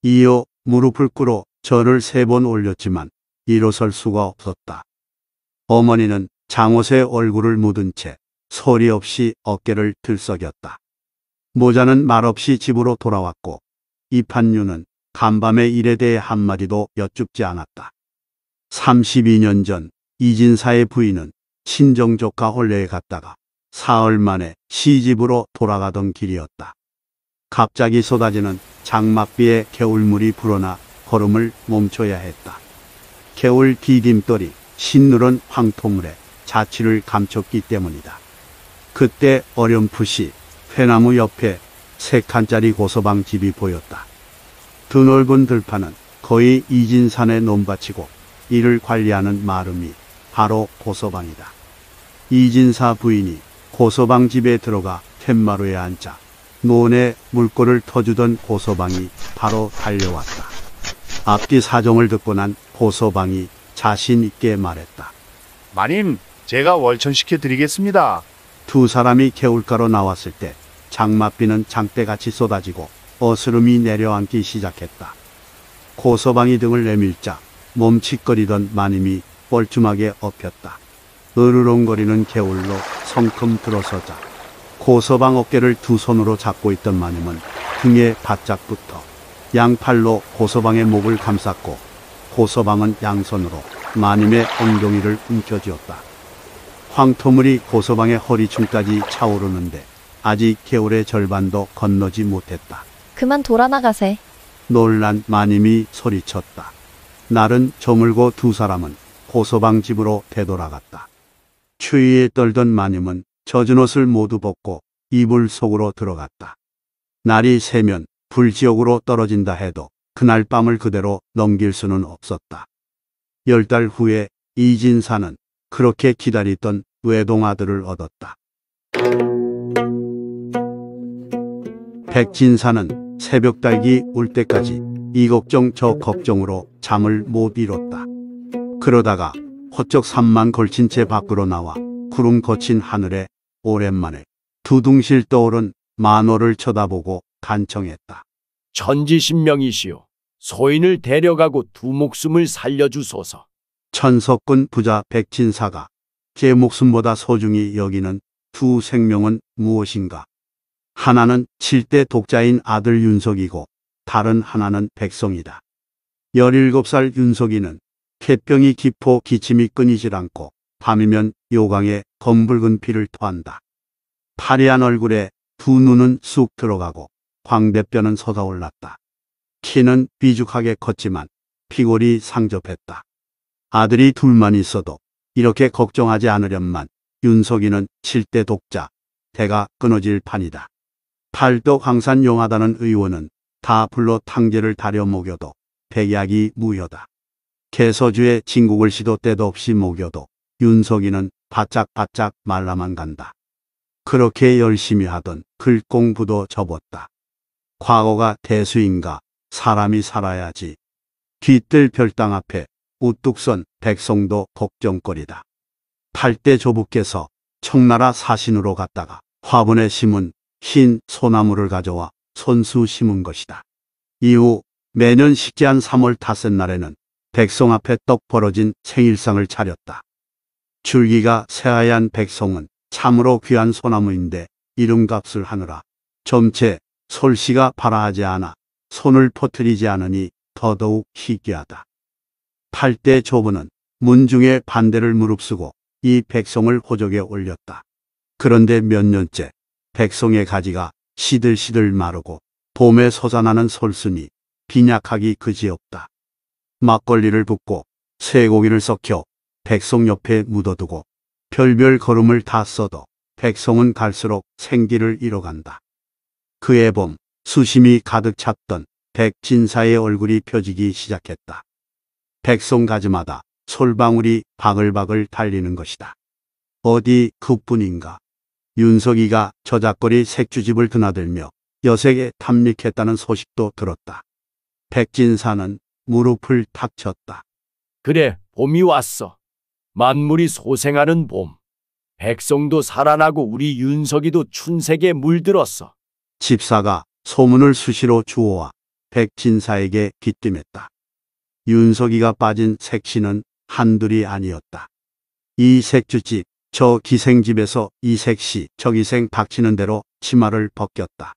이어 무릎을 꿇어 절을 세 번 올렸지만 일어설 수가 없었다. 어머니는 장옷에 얼굴을 묻은 채 소리 없이 어깨를 들썩였다. 모자는 말없이 집으로 돌아왔고 이판윤은 간밤의 일에 대해 한마디도 여쭙지 않았다. 32년 전 이진사의 부인은 친정조카 홀례에 갔다가 사흘 만에 시집으로 돌아가던 길이었다. 갑자기 쏟아지는 장맛비에 겨울물이 불어나 걸음을 멈춰야 했다. 겨울 비딤돌이 신누른 황토물에 자취를 감췄기 때문이다. 그때 어렴풋이 회나무 옆에 세 칸짜리 고소방 집이 보였다. 드넓은 들판은 거의 이진산에 논밭이고 이를 관리하는 마름이 바로 고소방이다 이진사 부인이 고서방 집에 들어가 팻마루에 앉자 논에 물꼬를 터주던 고서방이 바로 달려왔다. 앞뒤 사정을 듣고 난 고서방이 자신 있게 말했다. 마님, 제가 월천시켜 드리겠습니다. 두 사람이 개울가로 나왔을 때 장맛비는 장대같이 쏟아지고 어스름이 내려앉기 시작했다. 고서방이 등을 내밀자 몸칫거리던 마님이 뻘쭘하게 엎였다. 으르렁거리는 개울로 성큼 들어서자 고서방 어깨를 두 손으로 잡고 있던 마님은 등에 바짝 붙어 양팔로 고서방의 목을 감쌌고 고서방은 양손으로 마님의 엉덩이를 움켜쥐었다. 황토물이 고서방의 허리춤까지 차오르는데 아직 개울의 절반도 건너지 못했다. 그만 돌아나가세. 놀란 마님이 소리쳤다. 날은 저물고 두 사람은 고서방 집으로 되돌아갔다. 추위에 떨던 마님은 젖은 옷을 모두 벗고 이불 속으로 들어갔다. 날이 새면 불지옥으로 떨어진다 해도 그날 밤을 그대로 넘길 수는 없었다. 열 달 후에 이진사는 그렇게 기다리던 외동아들을 얻었다. 백진사는 새벽 달기 울 때까지 이 걱정 저 걱정으로 잠을 못 이뤘다. 그러다가 허쩍 산만 걸친 채 밖으로 나와 구름 거친 하늘에 오랜만에 두둥실 떠오른 만호를 쳐다보고 간청했다. 천지신명이시오. 소인을 데려가고 두 목숨을 살려주소서. 천석군 부자 백진사가 제 목숨보다 소중히 여기는 두 생명은 무엇인가? 하나는 7대 독자인 아들 윤석이고 다른 하나는 백성이다. 17살 윤석이는 캣병이 깊어 기침이 끊이질 않고 밤이면 요강에 검붉은 피를 토한다. 파리한 얼굴에 두 눈은 쑥 들어가고 광대뼈는 솟아올랐다. 키는 비죽하게 컸지만 피골이 상접했다. 아들이 둘만 있어도 이렇게 걱정하지 않으련만 윤석이는 칠대 독자, 대가 끊어질 판이다. 팔도 황산 용하다는 의원은 다 불러 탕제를 다려 먹여도 백약이 무효다. 개서주의 진국을 시도 때도 없이 먹여도 윤석이는 바짝바짝 말라만 간다. 그렇게 열심히 하던 글공부도 접었다. 과거가 대수인가 사람이 살아야지. 뒤뜰 별당 앞에 우뚝 선 백성도 걱정거리다. 8대 조부께서 청나라 사신으로 갔다가 화분에 심은 흰 소나무를 가져와 손수 심은 것이다. 이후 매년 식재한 3월 탓셋 날에는 백성 앞에 떡 벌어진 생일상을 차렸다. 줄기가 새하얀 백성은 참으로 귀한 소나무인데 이름값을 하느라 점체 솔씨가 발아하지 않아 손을 퍼뜨리지 않으니 더더욱 희귀하다. 팔대 조부는 문중의 반대를 무릅쓰고 이 백성을 호적에 올렸다. 그런데 몇 년째 백성의 가지가 시들시들 마르고 봄에 솟아나는 솔순이 빈약하기 그지없다. 막걸리를 붓고 쇠고기를 섞여 백송 옆에 묻어두고 별별 걸음을 다 써도 백성은 갈수록 생기를 잃어간다. 그의 봄 수심이 가득 찼던 백진사의 얼굴이 펴지기 시작했다. 백송 가지마다 솔방울이 바글바글 달리는 것이다. 어디 그뿐인가. 윤석이가 저작거리 색주집을 드나들며 여색에 탐닉했다는 소식도 들었다. 백진사는 무릎을 탁쳤다. 그래, 봄이 왔어. 만물이 소생하는 봄. 백성도 살아나고 우리 윤석이도 춘색에 물들었어. 집사가 소문을 수시로 주워와 백진사에게 귀띔했다 윤석이가 빠진 색시는 한둘이 아니었다. 이 색주집, 저 기생집에서 이 색시, 저 기생 닥치는 대로 치마를 벗겼다.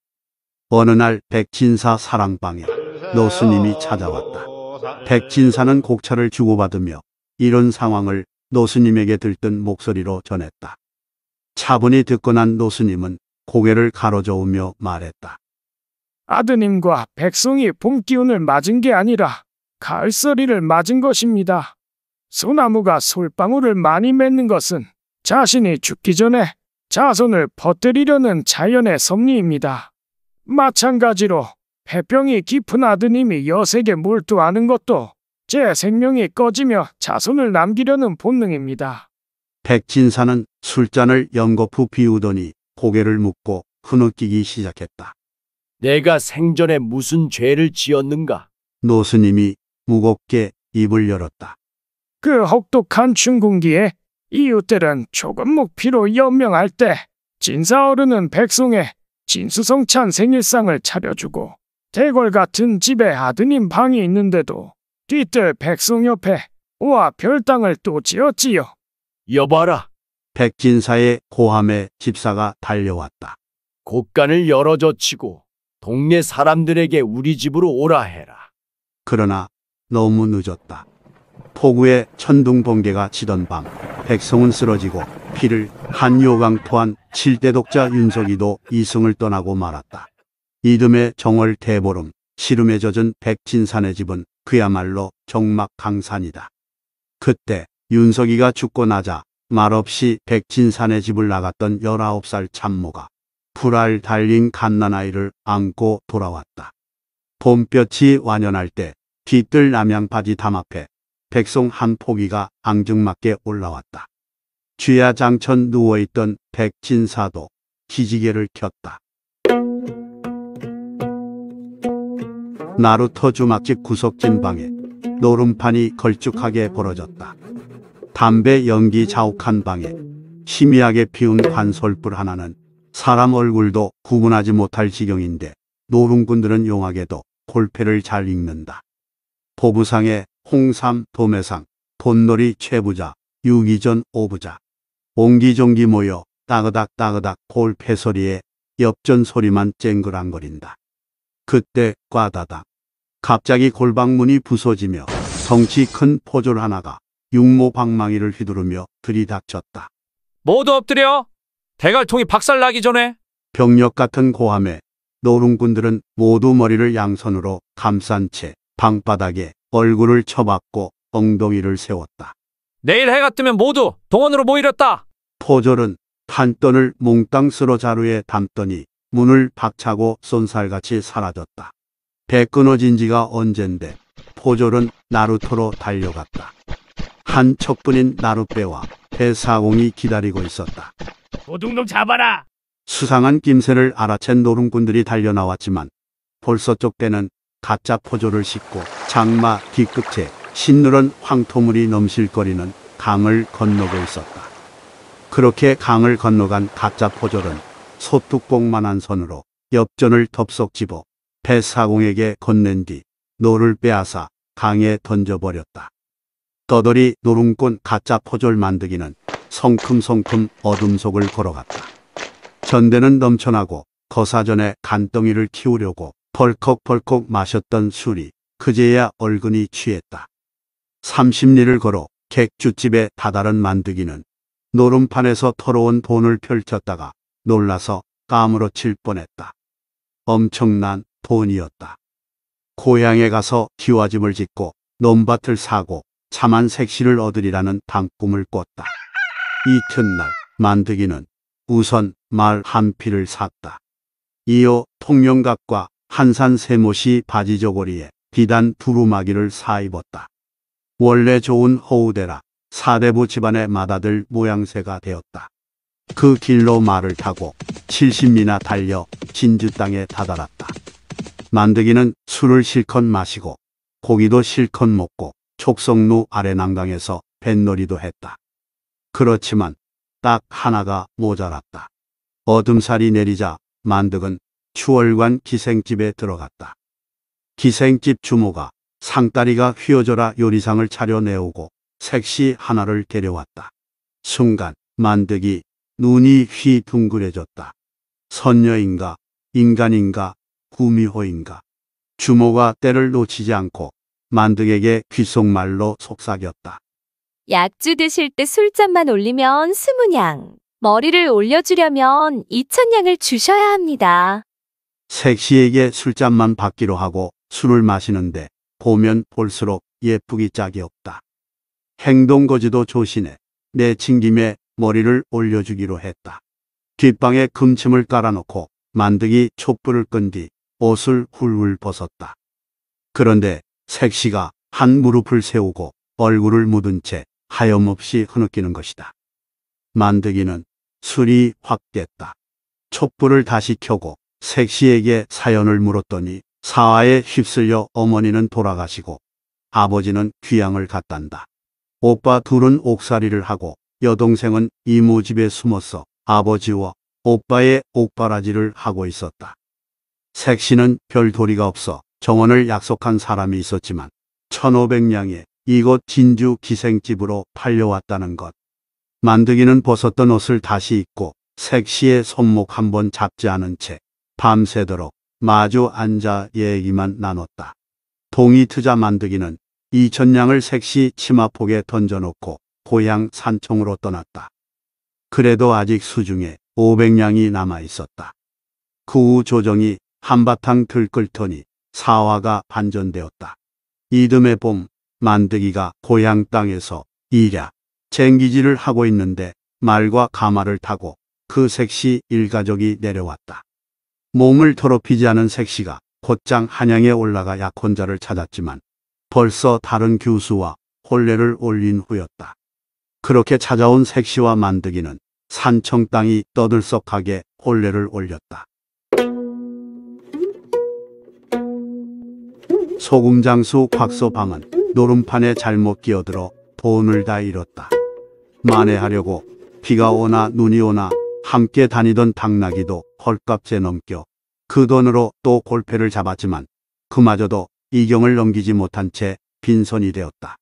어느 날 백진사 사랑방에 노스님이 찾아왔다. 백진사는 곡차를 주고받으며 이런 상황을 노스님에게 들뜬 목소리로 전했다. 차분히 듣고 난 노스님은 고개를 가로저으며 말했다. 아드님과 백성이 봄 기운을 맞은 게 아니라 가을서리를 맞은 것입니다. 소나무가 솔방울을 많이 맺는 것은 자신이 죽기 전에 자손을 퍼뜨리려는 자연의 섭리입니다. 마찬가지로 폐병이 깊은 아드님이 여색에 몰두하는 것도 제 생명이 꺼지며 자손을 남기려는 본능입니다. 백진사는 술잔을 연거푸 비우더니 고개를 묶고 흐느끼기 시작했다. 내가 생전에 무슨 죄를 지었는가? 노스님이 무겁게 입을 열었다. 그 혹독한 춘궁기에 이웃들은 조금목피로 연명할 때 진사어른은 백송에 진수성찬 생일상을 차려주고 대궐 같은 집에 아드님 방이 있는데도 뒤뜰 백성 옆에 우와 별당을 또 지었지요. 여봐라. 백진사의 고함에 집사가 달려왔다. 곳간을 열어젖히고 동네 사람들에게 우리 집으로 오라 해라. 그러나 너무 늦었다. 폭우에 천둥 번개가 치던 밤 백성은 쓰러지고 피를 한요강 토한 칠대독자 윤석이도 이승을 떠나고 말았다. 이듬해 정월 대보름 시름에 젖은 백진산의 집은 그야말로 정막강산이다. 그때 윤석이가 죽고 나자 말없이 백진산의 집을 나갔던 19살 참모가 풀알 달린 갓난아이를 안고 돌아왔다. 봄볕이 완연할 때 뒤뜰 남양바지 담 앞에 백송 한 포기가 앙증맞게 올라왔다. 쥐야 장천 누워있던 백진사도 기지개를 켰다. 나루터 주막집 구석진 방에 노름판이 걸쭉하게 벌어졌다. 담배 연기 자욱한 방에 희미하게 피운 관솔불 하나는 사람 얼굴도 구분하지 못할 지경인데 노름꾼들은 용하게도 골패를 잘 읽는다. 보부상에 홍삼, 도매상, 돈놀이 최부자, 유기전 오부자. 옹기종기 모여 따그닥 따그닥 골패 소리에 엽전 소리만 쨍그랑거린다. 그때 꽈다다. 갑자기 골방문이 부서지며 덩치 큰 포졸 하나가 육모 방망이를 휘두르며 들이닥쳤다. 모두 엎드려! 대갈통이 박살나기 전에! 병력 같은 고함에 노름꾼들은 모두 머리를 양손으로 감싼 채 방바닥에 얼굴을 쳐박고 엉덩이를 세웠다. 내일 해가 뜨면 모두 동원으로 모이렸다. 포졸은 판돈을 몽땅 쓰러 자루에 담더니 문을 박차고 쏜살같이 사라졌다. 배 끊어진 지가 언젠데 포졸은 나루토로 달려갔다. 한척분인 나룻배와 배사공이 기다리고 있었다. 도둑놈 잡아라! 수상한 낌새를 알아챈 노름꾼들이 달려나왔지만 벌써 쪽대는 가짜 포졸을 싣고 장마 뒤끝에 신누런 황토물이 넘실거리는 강을 건너고 있었다. 그렇게 강을 건너간 가짜 포졸은 소뚜껑만한 선으로 엽전을 덥석 집어 배사공에게 건넨 뒤 노를 빼앗아 강에 던져버렸다. 떠돌이 노름꾼 가짜 포졸 만드기는 성큼성큼 어둠 속을 걸어갔다. 전대는 넘쳐나고 거사전에 간덩이를 키우려고 벌컥벌컥 마셨던 술이 그제야 얼근이 취했다. 30리를 걸어 객주집에 다다른 만드기는 노름판에서 털어온 돈을 펼쳤다가 놀라서 까무러칠 뻔했다. 엄청난 돈이었다. 고향에 가서 기와짐을 짓고 논밭을 사고 참한 색시를 얻으리라는 당꿈을 꿨다. 이튿날 만드기는 우선 말한 피를 샀다. 이어 통영각과 한산 세모시 바지 저고리에 비단 두루마기를 사 입었다. 원래 좋은 호우대라 사대부 집안의 맏아들 모양새가 되었다. 그 길로 말을 타고 7 0미나 달려 진주 땅에 다다랐다. 만드기는 술을 실컷 마시고 고기도 실컷 먹고 촉성루 아래 난강에서 뱃놀이도 했다. 그렇지만 딱 하나가 모자랐다. 어둠살이 내리자 만득은 추월관 기생집에 들어갔다. 기생집 주모가 상다리가 휘어져라 요리상을 차려내오고 색시 하나를 데려왔다. 순간 만득이 눈이 휘둥그레졌다. 선녀인가, 인간인가, 구미호인가. 주모가 때를 놓치지 않고 만득에게 귓속말로 속삭였다. 약주 드실 때 술잔만 올리면 스무냥, 머리를 올려주려면 이천냥을 주셔야 합니다. 색시에게 술잔만 받기로 하고 술을 마시는데 보면 볼수록 예쁘기 짝이 없다. 행동거지도 조신해내 친김에 머리를 올려주기로 했다. 뒷방에 금침을 깔아놓고 만득이 촛불을 끈 뒤 옷을 훌훌 벗었다. 그런데 색시가 한 무릎을 세우고 얼굴을 묻은 채 하염없이 흐느끼는 것이다. 만드기는 술이 확 깼다. 촛불을 다시 켜고 색시에게 사연을 물었더니 사화에 휩쓸려 어머니는 돌아가시고 아버지는 귀양을 갔단다. 오빠 둘은 옥살이를 하고 여동생은 이모 집에 숨어서 아버지와 오빠의 옥바라지를 하고 있었다. 색시는 별도리가 없어 정원을 약속한 사람이 있었지만 1500량에 이곳 진주 기생집으로 팔려왔다는 것. 만드기는 벗었던 옷을 다시 입고 색시의 손목 한 번 잡지 않은 채 밤새도록 마주 앉아 얘기만 나눴다. 동이 트자 만드기는 이천냥을 색시 치마폭에 던져놓고 고향 산청으로 떠났다. 그래도 아직 수중에 5 0 0냥이 남아 있었다. 그 후 조정이 한바탕 들끓더니 사화가 반전되었다. 이듬해 봄 만드기가 고향 땅에서 이랴 쟁기질을 하고 있는데 말과 가마를 타고 그 색시 일가족이 내려왔다. 몸을 더럽히지 않은 색시가 곧장 한양에 올라가 약혼자를 찾았지만 벌써 다른 교수와 혼례를 올린 후였다. 그렇게 찾아온 색시와 만드기는 산청 땅이 떠들썩하게 혼례를 올렸다. 소금장수 곽소방은 노름판에 잘못 끼어들어 돈을 다 잃었다. 만회하려고 비가 오나 눈이 오나 함께 다니던 당나귀도 헐값에 넘겨 그 돈으로 또 골패를 잡았지만 그마저도 이경을 넘기지 못한 채 빈손이 되었다.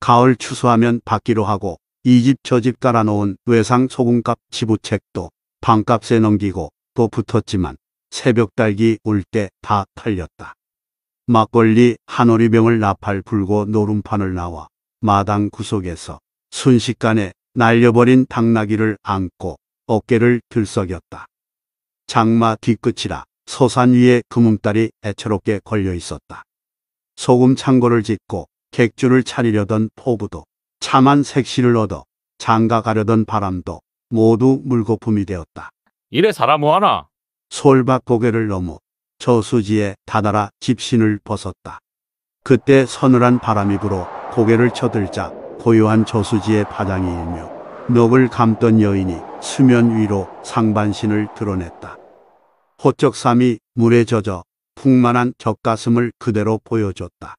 가을 추수하면 받기로 하고 이집 저집 집 깔아놓은 외상 소금값 지부책도 방값에 넘기고 또 붙었지만 새벽 달기 올 때다털렸다 막걸리 한 오리병을 나팔 불고 노름판을 나와 마당 구석에서 순식간에 날려버린 당나귀를 안고 어깨를 들썩였다. 장마 뒤끝이라 서산 위에 금음달이 애처롭게 걸려 있었다. 소금 창고를 짓고 객주를 차리려던 포부도 참한 색시을 얻어 장가가려던 바람도 모두 물거품이 되었다. 이래 살아 뭐하나? 솔밭 고개를 넘어 저수지에 다다라 집신을 벗었다. 그때 서늘한 바람이 불어 고개를 쳐들자 고요한 저수지의 파장이 일며 넋을 감던 여인이 수면 위로 상반신을 드러냈다. 호적삼이 물에 젖어 풍만한 젖가슴을 그대로 보여줬다.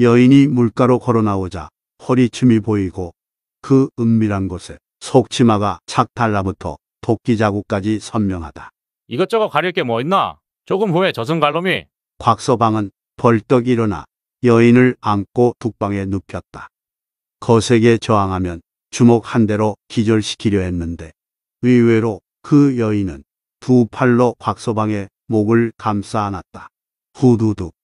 여인이 물가로 걸어 나오자 허리춤이 보이고 그 은밀한 곳에 속치마가 착 달라붙어 도끼 자국까지 선명하다. 이것저것 가릴 게 뭐 있나? 조금 후에 젖은 갈롬이 곽서방은 벌떡 일어나 여인을 안고 북방에 눕혔다. 거세게 저항하면 주먹 한 대로 기절시키려 했는데 의외로 그 여인은 두 팔로 곽서방의 목을 감싸 안았다. 후두둑.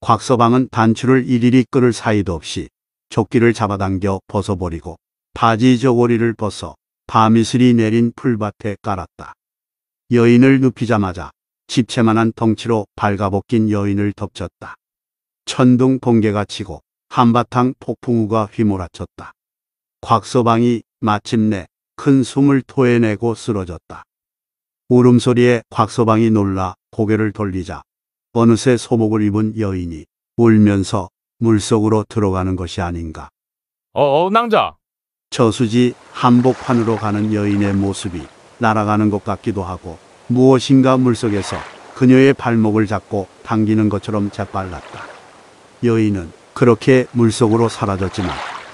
곽서방은 단추를 일일이 끊을 사이도 없이 조끼를 잡아당겨 벗어버리고 바지 저고리를 벗어 밤이슬이 내린 풀밭에 깔았다. 여인을 눕히자마자 집채만한 덩치로 발가벗긴 여인을 덮쳤다. 천둥 번개가 치고 한바탕 폭풍우가 휘몰아쳤다. 곽서방이 마침내 큰 숨을 토해내고 쓰러졌다. 울음소리에 곽서방이 놀라 고개를 돌리자 어느새 소목을 입은 여인이 울면서 물속으로 들어가는 것이 아닌가. 어어, 어, 낭자. 저수지 한복판으로 가는 여인의 모습이 날아가는 것 같기도 하고 무엇인가 물속에서 그녀의 발목을 잡고 당기는 것처럼 재빨랐다. 여인은 그렇게 물속으로 사라졌지만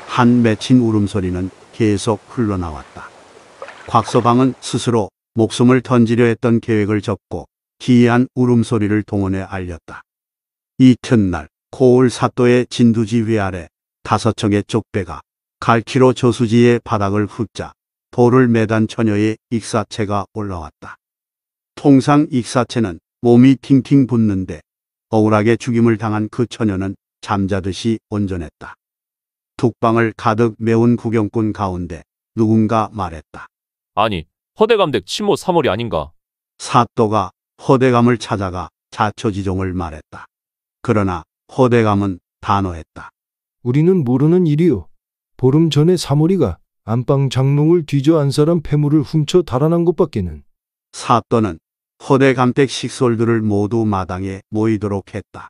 한 맺힌 울음소리는 계속 흘러나왔다. 곽서방은 스스로 목숨을 던지려 했던 계획을 접고 기이한 울음소리를 동원해 알렸다. 이튿날 고울 사또의 진두지 위아래 다섯 척의 쪽배가 갈키로 저수지의 바닥을 훑자 돌을 매단 처녀의 익사체가 올라왔다. 통상 익사체는 몸이 팅팅 붙는데 억울하게 죽임을 당한 그 처녀는 잠자듯이 온전했다. 뚝방을 가득 메운 구경꾼 가운데 누군가 말했다. 아니, 허대감댁 치모 사월이 아닌가? 사또가 허대감을 찾아가 자초지종을 말했다. 그러나 허대감은 단호했다. 우리는 모르는 일이오 보름 전에 사모리가 안방 장롱을 뒤져 안 사람 폐물을 훔쳐 달아난 것밖에는 사또는 허대감댁 식솔들을 모두 마당에 모이도록 했다.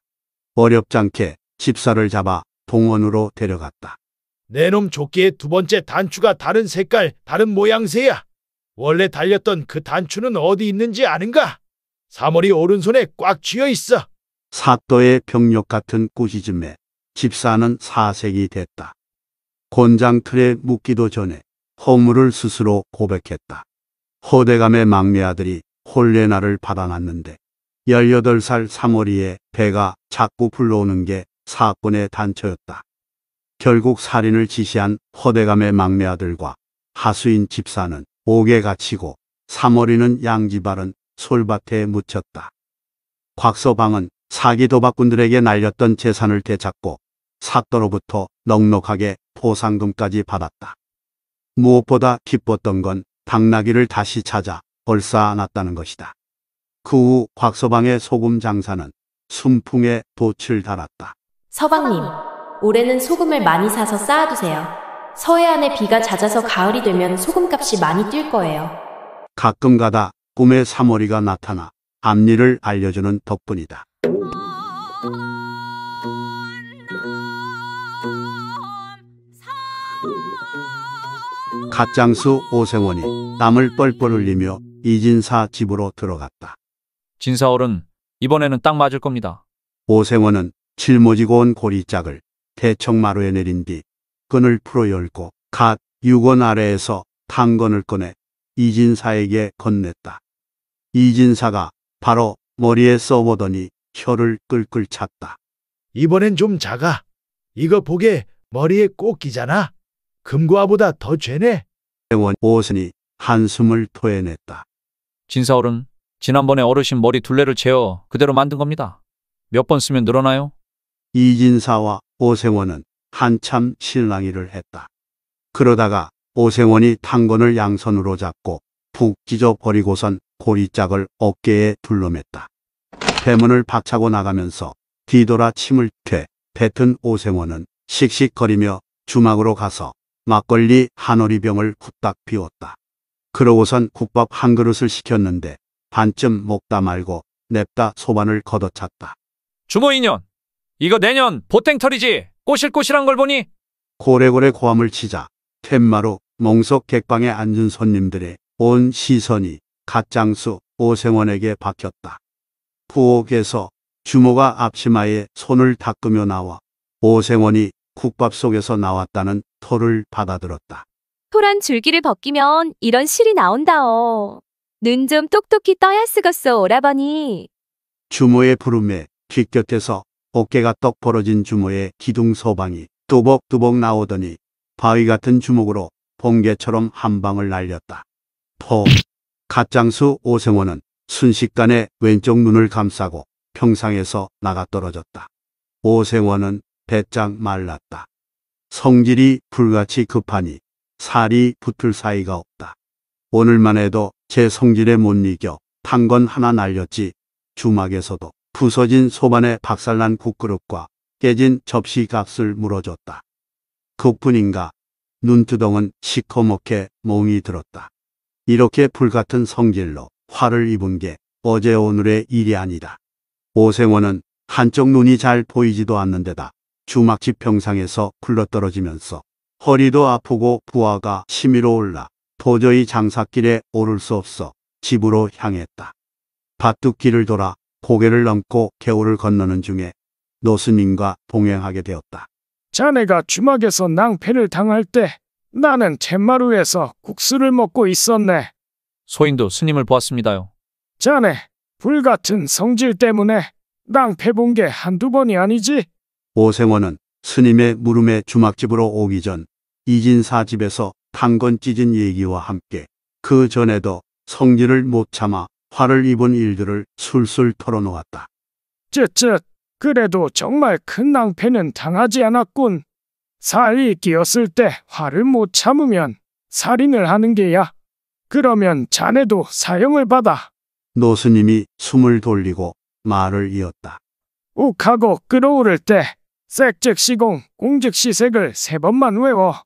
어렵잖게 집사를 잡아 동원으로 데려갔다. 내놈 조끼의 두 번째 단추가 다른 색깔, 다른 모양새야. 원래 달렸던 그 단추는 어디 있는지 아는가? 사물이 오른손에 꽉 쥐어 있어. 사또의 병력 같은 꾸짖음에 집사는 사색이 됐다. 곤장틀에 묻기도 전에 허물을 스스로 고백했다. 허대감의 막내 아들이 홀레나를 받아놨는데 18살 3월이에 배가 자꾸 불러오는 게 사건의 단처였다 결국 살인을 지시한 허대감의 막내 아들과 하수인 집사는 옥에 갇히고 3월이는 양지발은 솔밭에 묻혔다. 곽서방은 사기 도박꾼들에게 날렸던 재산을 되찾고 사또로부터 넉넉하게 포상금까지 받았다. 무엇보다 기뻤던 건 당나귀를 다시 찾아 벌사 안았다는 것이다. 그 후 곽서방의 소금 장사는 순풍에 돛을 달았다. 서방님, 올해는 소금을 많이 사서 쌓아두세요. 서해안에 비가 잦아서 가을이 되면 소금값이 많이 뛸 거예요. 가끔 가다 꿈에 사머리가 나타나 앞니를 알려주는 덕분이다. 갓장수 오생원이 땀을 뻘뻘 흘리며 이진사 집으로 들어갔다. 진사 어른, 이번에는 딱 맞을 겁니다. 오생원은 칠모지고 온 고리짝을 대청마루에 내린 뒤 끈을 풀어 열고 갓 육원 아래에서 탄건을 꺼내 이진사에게 건넸다. 이진사가 바로 머리에 써보더니 혀를 끌끌 찼다. 이번엔 좀 작아. 이거 보게 머리에 꼭 끼잖아. 금고아보다 더 죄네. 회원 오선이 한숨을 토해냈다. 진사어른, 지난번에 어르신 머리 둘레를 재어 그대로 만든 겁니다. 몇 번 쓰면 늘어나요? 이진사와 오세원은 한참 실랑이를 했다. 그러다가 오세원이 탄건을 양손으로 잡고 푹 찢어 버리고선 고리짝을 어깨에 둘러맸다. 대문을 박차고 나가면서 뒤돌아 침을 퇴 뱉은 오생원은 씩씩거리며 주막으로 가서 막걸리 한 오리병을 후딱 비웠다. 그러고선 국밥 한 그릇을 시켰는데 반쯤 먹다 말고 냅다 소반을 걷어찼다. 주모 인연, 이거 내년 보탱털이지 꼬실꼬실한 걸 보니 고래고래 고함을 치자 캔마루몽석 객방에 앉은 손님들의 온 시선이 갓장수 오생원에게 박혔다. 부엌에서 주모가 앞치마에 손을 닦으며 나와 오생원이 국밥 속에서 나왔다는 토를 받아들었다. 토란 줄기를 벗기면 이런 실이 나온다오. 눈 좀 똑똑히 떠야 쓰겄소 오라버니. 주모의 부름에 뒤곁에서 어깨가 떡 벌어진 주모의 기둥 소방이 뚜벅뚜벅 나오더니 바위 같은 주먹으로 봉개처럼한 방을 날렸다. 포. 갓장수 오생원은 순식간에 왼쪽 눈을 감싸고 평상에서 나가 떨어졌다. 오세원은 배짱 말랐다. 성질이 불같이 급하니 살이 붙을 사이가 없다. 오늘만 해도 제 성질에 못 이겨 탄 건 하나 날렸지 주막에서도 부서진 소반에 박살난 국그릇과 깨진 접시 값을 물어줬다. 그뿐인가 눈두덩은 시커멓게 몽이 들었다. 이렇게 불같은 성질로 화를 입은 게 어제 오늘의 일이 아니다. 오생원은 한쪽 눈이 잘 보이지도 않는데다 주막집 평상에서 굴러떨어지면서 허리도 아프고 부하가 치밀어 올라 도저히 장사길에 오를 수 없어 집으로 향했다. 밭둑길을 돌아 고개를 넘고 개울을 건너는 중에 노스님과 동행하게 되었다. 자네가 주막에서 낭패를 당할 때 나는 챗마루에서 국수를 먹고 있었네. 소인도 스님을 보았습니다요. 자네, 불같은 성질 때문에 낭패본 게 한두 번이 아니지? 오생원은 스님의 물음에 주막집으로 오기 전 이진사 집에서 탄건 찢은 얘기와 함께 그 전에도 성질을 못 참아 화를 입은 일들을 술술 털어놓았다. 쯧쯧, 그래도 정말 큰 낭패는 당하지 않았군. 살이 끼었을 때 화를 못 참으면 살인을 하는 게야. 그러면 자네도 사형을 받아. 노스님이 숨을 돌리고 말을 이었다. 욱하고 끓어오를 때 색즉시공 공즉시색을 세 번만 외워.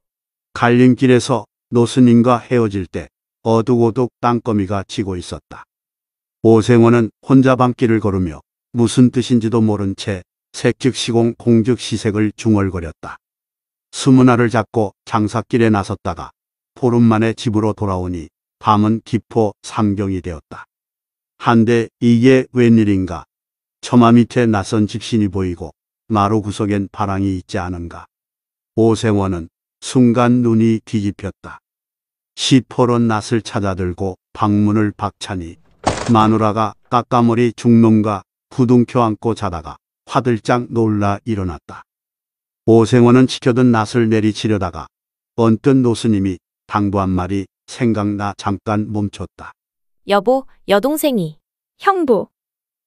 갈림길에서 노스님과 헤어질 때 어둑어둑 땅거미가 치고 있었다. 오생원은 혼자 밤길을 걸으며 무슨 뜻인지도 모른 채 색즉시공 공즉시색을 중얼거렸다. 수문화를 잡고 장사길에 나섰다가 보름 만에 집으로 돌아오니 밤은 기포 삼경이 되었다. 한데 이게 웬일인가? 처마 밑에 낯선 집신이 보이고 마루 구석엔 바랑이 있지 않은가? 오세원은 순간 눈이 뒤집혔다. 시퍼런 낯을 찾아들고 방문을 박차니 마누라가 까까머리 중놈과 부둥켜 안고 자다가 화들짝 놀라 일어났다. 오생원은 지켜둔 낯을 내리치려다가 언뜻 노스님이 당부 한 말이 생각나 잠깐 멈췄다. 여보, 여동생이. 형부,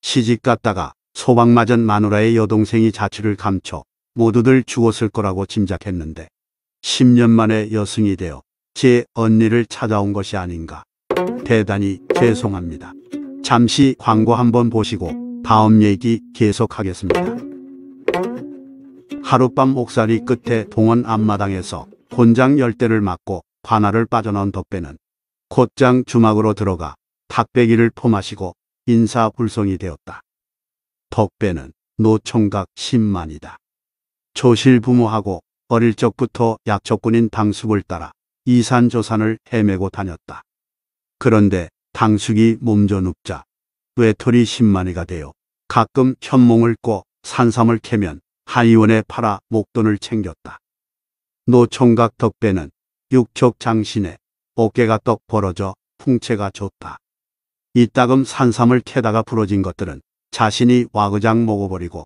시집 갔다가 소방 맞은 마누라의 여동생이 자취를 감춰 모두들 죽었을 거라고 짐작했는데 10년 만에 여승이 되어 제 언니를 찾아온 것이 아닌가. 대단히 죄송합니다. 잠시 광고 한번 보시고 다음 얘기 계속하겠습니다. 하룻밤 옥살이 끝에 동원 앞마당에서 곤장 열대를 맞고 관아를 빠져나온 덕배는 곧장 주막으로 들어가 닭배기를 포마시고 인사불성이 되었다. 덕배는 노총각 10만이다. 조실 부모하고 어릴 적부터 약초꾼인 당숙을 따라 이산조산을 헤매고 다녔다. 그런데 당숙이 몸져 눕자 외톨이 10만이가 되어 가끔 현몽을 꼬 산삼을 캐면 한의원에 팔아 목돈을 챙겼다. 노총각 덕배는 육척 장신에 어깨가 떡 벌어져 풍채가 좋다. 이따금 산삼을 캐다가 부러진 것들은 자신이 와그장 먹어버리고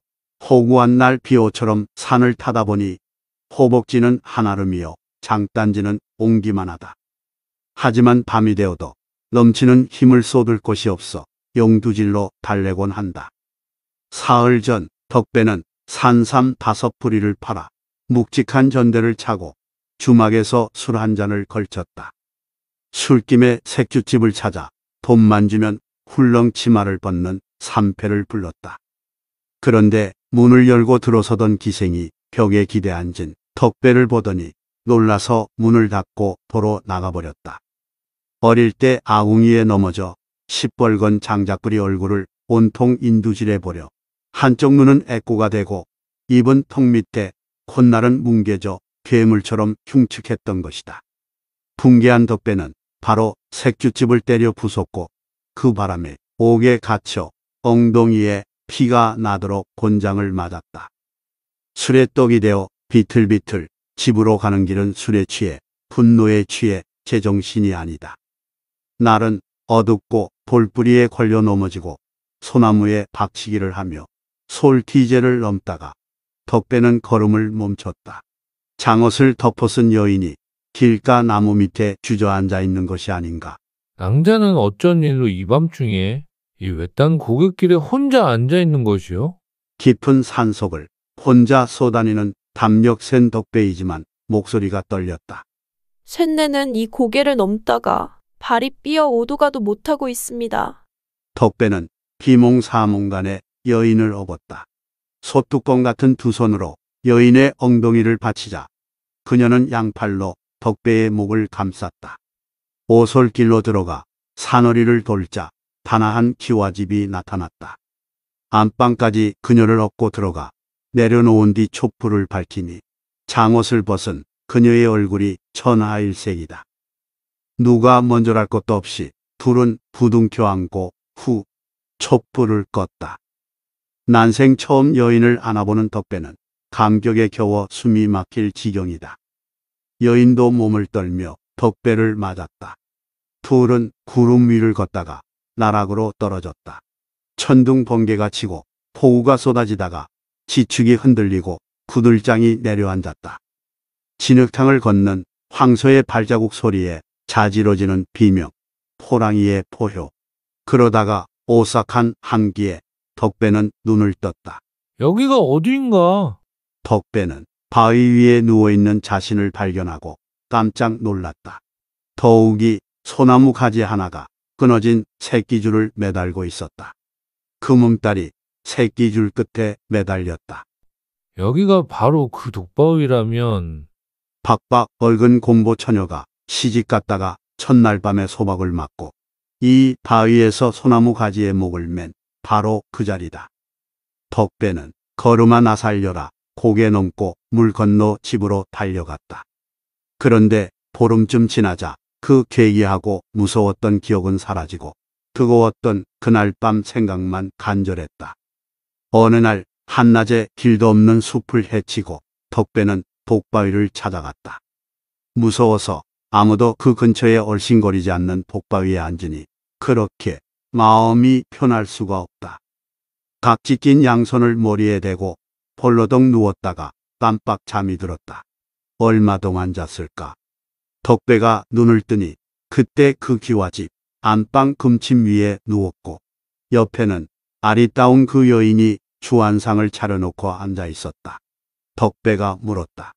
허구한 날 비오처럼 산을 타다 보니 호복지는 한아름이요 장단지는 옹기만 하다. 하지만 밤이 되어도 넘치는 힘을 쏟을 곳이 없어 용두질로 달래곤 한다. 사흘 전 덕배는 산삼 다섯 부리를 팔아 묵직한 전대를 차고 주막에서 술 한 잔을 걸쳤다. 술김에 색주집을 찾아 돈만 주면 훌렁 치마를 벗는 삼패를 불렀다. 그런데 문을 열고 들어서던 기생이 벽에 기대 앉은 턱배를 보더니 놀라서 문을 닫고 도로 나가버렸다. 어릴 때아궁이에 넘어져 시뻘건 장작불이 얼굴을 온통 인두질해 버려 한쪽 눈은 애꼬가 되고 입은 턱 밑에 콧날은 뭉개져 괴물처럼 흉측했던 것이다. 붕괴한 덕배는 바로 색주집을 때려 부쉈고 그 바람에 옥에 갇혀 엉덩이에 피가 나도록 곤장을 맞았다. 술에 떡이 되어 비틀비틀 집으로 가는 길은 술에 취해 분노에 취해 제정신이 아니다. 날은 어둡고 볼뿌리에 걸려 넘어지고 소나무에 박치기를 하며 솔티제를 넘다가 덕배는 걸음을 멈췄다. 장옷을 덮어 쓴 여인이 길가 나무 밑에 주저앉아 있는 것이 아닌가. 낭자는 어쩐 일로 이밤중에 이 외딴 고갯길에 혼자 앉아 있는 것이요? 깊은 산속을 혼자 쏘다니는 담력 센 덕배이지만 목소리가 떨렸다. 샌내는 이 고개를 넘다가 발이 삐어 오도가도 못하고 있습니다. 덕배는 비몽사몽간에 여인을 업었다. 소뚜껑 같은 두 손으로 여인의 엉덩이를 바치자 그녀는 양팔로 덕배의 목을 감쌌다. 오솔길로 들어가 산허리를 돌자 단아한 기와집이 나타났다. 안방까지 그녀를 업고 들어가 내려놓은 뒤 촛불을 밝히니 장옷을 벗은 그녀의 얼굴이 천하일색이다. 누가 먼저랄 것도 없이 둘은 부둥켜 안고 후 촛불을 껐다. 난생 처음 여인을 안아보는 덕배는 감격에 겨워 숨이 막힐 지경이다. 여인도 몸을 떨며 덕배를 맞았다. 투울은 구름 위를 걷다가 나락으로 떨어졌다. 천둥 번개가 치고 폭우가 쏟아지다가 지축이 흔들리고 구들장이 내려앉았다. 진흙탕을 걷는 황소의 발자국 소리에 자지러지는 비명, 포랑이의 포효. 그러다가 오싹한 한기에 덕배는 눈을 떴다. 여기가 어디인가? 덕배는 바위 위에 누워있는 자신을 발견하고 깜짝 놀랐다. 더욱이 소나무 가지 하나가 끊어진 새끼줄을 매달고 있었다. 금음달이 그 새끼줄 끝에 매달렸다. 여기가 바로 그 독바위라면 박박 얼근 곰보 처녀가 시집 갔다가 첫날 밤에 소박을 맞고 이 바위에서 소나무 가지의 목을 맨 바로 그 자리다. 덕배는 걸음아 나살려라 고개 넘고 물 건너 집으로 달려갔다. 그런데 보름쯤 지나자 그 괴이하고 무서웠던 기억은 사라지고 뜨거웠던 그날 밤 생각만 간절했다. 어느 날 한낮에 길도 없는 숲을 헤치고 덕배는 복바위를 찾아갔다. 무서워서 아무도 그 근처에 얼씬거리지 않는 복바위에 앉으니 그렇게 마음이 편할 수가 없다. 각지 낀 양손을 머리에 대고 홀로덩 누웠다가 깜빡 잠이 들었다. 얼마 동안 잤을까? 덕배가 눈을 뜨니 그때 그 기와집 안방 금침 위에 누웠고 옆에는 아리따운 그 여인이 주안상을 차려놓고 앉아 있었다. 덕배가 물었다.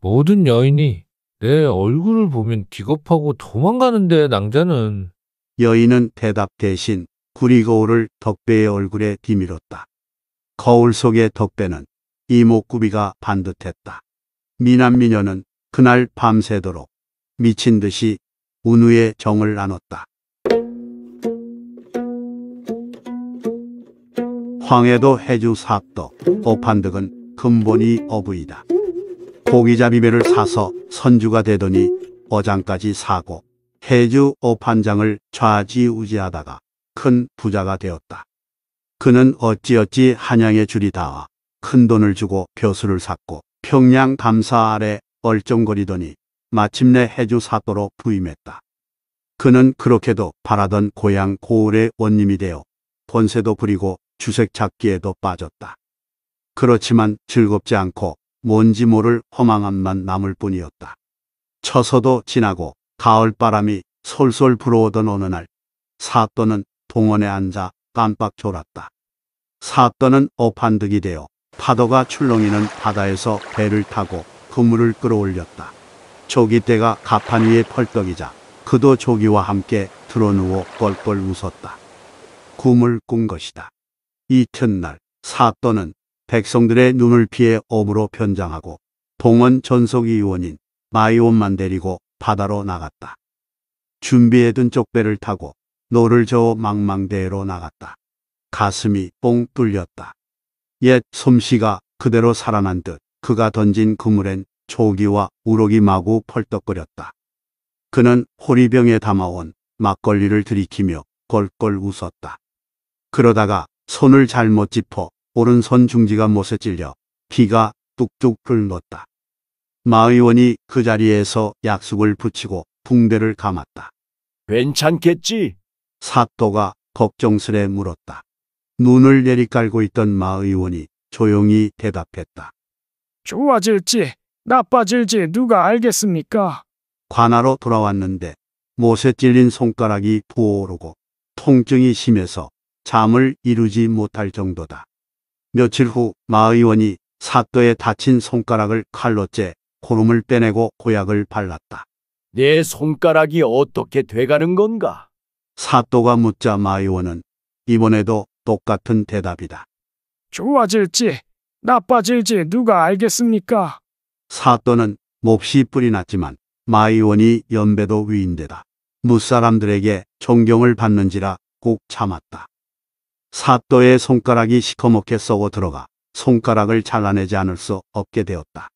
모든 여인이 내 얼굴을 보면 기겁하고 도망가는데 낭자는 여인은 대답 대신 구리 거울을 덕배의 얼굴에 뒤밀었다. 거울 속의 덕배는 이목구비가 반듯했다. 미남미녀는 그날 밤새도록 미친 듯이 운우의 정을 나눴다. 황해도 해주 삽도오판득은 근본이 어부이다. 고기잡이 배를 사서 선주가 되더니 어장까지 사고 해주 오판장을 좌지우지하다가 큰 부자가 되었다. 그는 어찌어찌 한양의 줄이 다아 큰돈을 주고 벼슬을 샀고 평양 감사 아래 얼쩡거리더니 마침내 해주 사또로 부임했다. 그는 그렇게도 바라던 고향 고을의 원님이 되어 본세도 부리고 주색 잡기에도 빠졌다. 그렇지만 즐겁지 않고 뭔지 모를 허망함만 남을 뿐이었다. 처서도 지나고 가을바람이 솔솔 불어오던 어느 날 사또는 동원에 앉아 깜빡 졸았다. 사또는 오판득이 되어 파도가 출렁이는 바다에서 배를 타고 그물을 끌어올렸다. 조기떼가 가판 위에 펄떡이자 그도 조기와 함께 드러누워 껄껄 웃었다. 굶을 꾼 것이다. 이튿날 사또는 백성들의 눈을 피해 업으로 변장하고 동원 전속 의원인 마이온만 데리고 바다로 나갔다. 준비해둔 쪽배를 타고 노를 저어 망망대해로 나갔다. 가슴이 뽕 뚫렸다. 옛 솜씨가 그대로 살아난 듯 그가 던진 그물엔 조기와 우럭이 마구 펄떡거렸다. 그는 호리병에 담아온 막걸리를 들이키며 껄껄 웃었다. 그러다가 손을 잘못 짚어 오른손 중지가 못에 찔려 피가 뚝뚝 흘었다마 의원이 그 자리에서 약속을 붙이고 붕대를 감았다. 괜찮겠지? 사또가 걱정스레 물었다. 눈을 내리깔고 있던 마 의원이 조용히 대답했다. 좋아질지 나빠질지 누가 알겠습니까? 관하로 돌아왔는데 못에 찔린 손가락이 부어오르고 통증이 심해서 잠을 이루지 못할 정도다. 며칠 후 마 의원이 사또에 다친 손가락을 칼로 째 고름을 빼내고 고약을 발랐다. 내 손가락이 어떻게 돼가는 건가? 사또가 묻자 마 의원은 이번에도 똑같은 대답이다. 좋아질지 나빠질지 누가 알겠습니까? 사또는 몹시 뿔이 났지만 마이원이 연배도 위인데다 무사람들에게 존경을 받는지라 꼭 참았다. 사또의 손가락이 시커멓게 썩어 들어가 손가락을 잘라내지 않을 수 없게 되었다.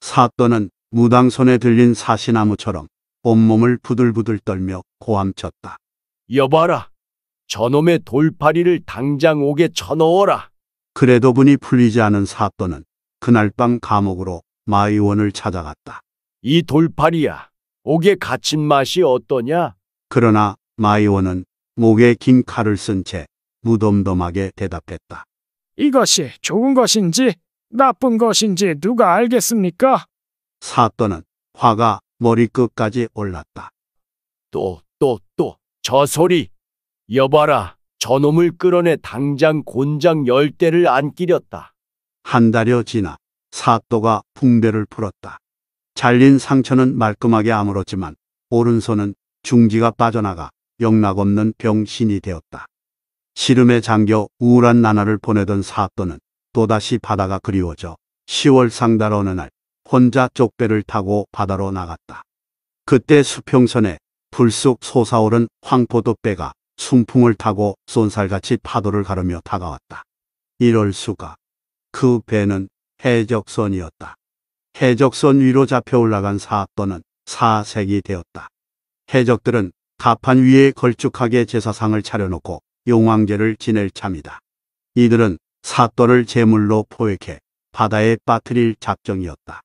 사또는 무당 손에 들린 사시나무처럼 온몸을 부들부들 떨며 고함쳤다. 여봐라, 저놈의 돌파리를 당장 옥에 쳐넣어라. 그래도 분이 풀리지 않은 사또는 그날 밤 감옥으로 마의원을 찾아갔다. 이 돌파리야, 옥에 갇힌 맛이 어떠냐? 그러나 마의원은 목에 긴 칼을 쓴 채 무덤덤하게 대답했다. 이것이 좋은 것인지 나쁜 것인지 누가 알겠습니까? 사또는 화가 머리끝까지 올랐다. 또, 또, 또, 저 소리. 여봐라, 저놈을 끌어내 당장 곤장 열 대를 안 끼렸다. 한 달여 지나 사또가 붕대를 풀었다. 잘린 상처는 말끔하게 아물었지만 오른손은 중지가 빠져나가 영락없는 병신이 되었다. 시름에 잠겨 우울한 나날을 보내던 사또는 또다시 바다가 그리워져 10월 상달 어느 날 혼자 쪽배를 타고 바다로 나갔다. 그때 수평선에 불쑥 솟아오른 황포도 배가 순풍을 타고 쏜살같이 파도를 가르며 다가왔다. 이럴 수가. 그 배는 해적선이었다. 해적선 위로 잡혀 올라간 사악도는 사색이 되었다. 해적들은 가판 위에 걸쭉하게 제사상을 차려놓고 용왕제를 지낼 참이다. 이들은 사또를 제물로 포획해 바다에 빠뜨릴 작정이었다.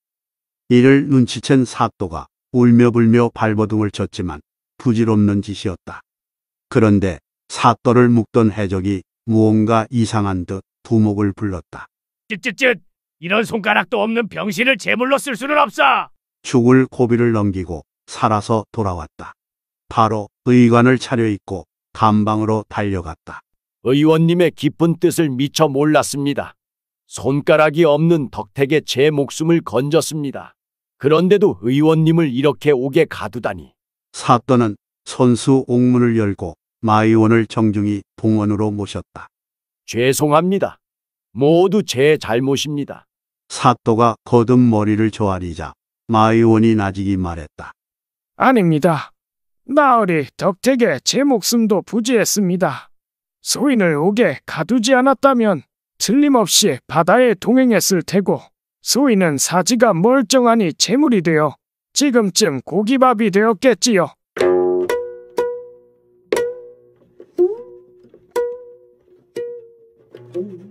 이를 눈치챈 사또가 울며불며 발버둥을 쳤지만 부질없는 짓이었다. 그런데 사또를 묶던 해적이 무언가 이상한 듯 두목을 불렀다. 쯧쯧쯧! 이런 손가락도 없는 병신을 제물로 쓸 수는 없어! 죽을 고비를 넘기고 살아서 돌아왔다. 바로 의관을 차려입고 감방으로 달려갔다. 의원님의 기쁜 뜻을 미처 몰랐습니다. 손가락이 없는 덕택에 제 목숨을 건졌습니다. 그런데도 의원님을 이렇게 오게 가두다니. 사또는 선수 옥문을 열고 마이원을 정중히 봉원으로 모셨다. 죄송합니다. 모두 제 잘못입니다. 사또가 거듭 머리를 조아리자 마이원이 나지기 말했다. 아닙니다. 나으리 덕택에 제 목숨도 부지했습니다. 소인을 옥에 가두지 않았다면 틀림없이 바다에 동행했을 테고 소인은 사지가 멀쩡하니 재물이 되어 지금쯤 고기밥이 되었겠지요. um, uhum.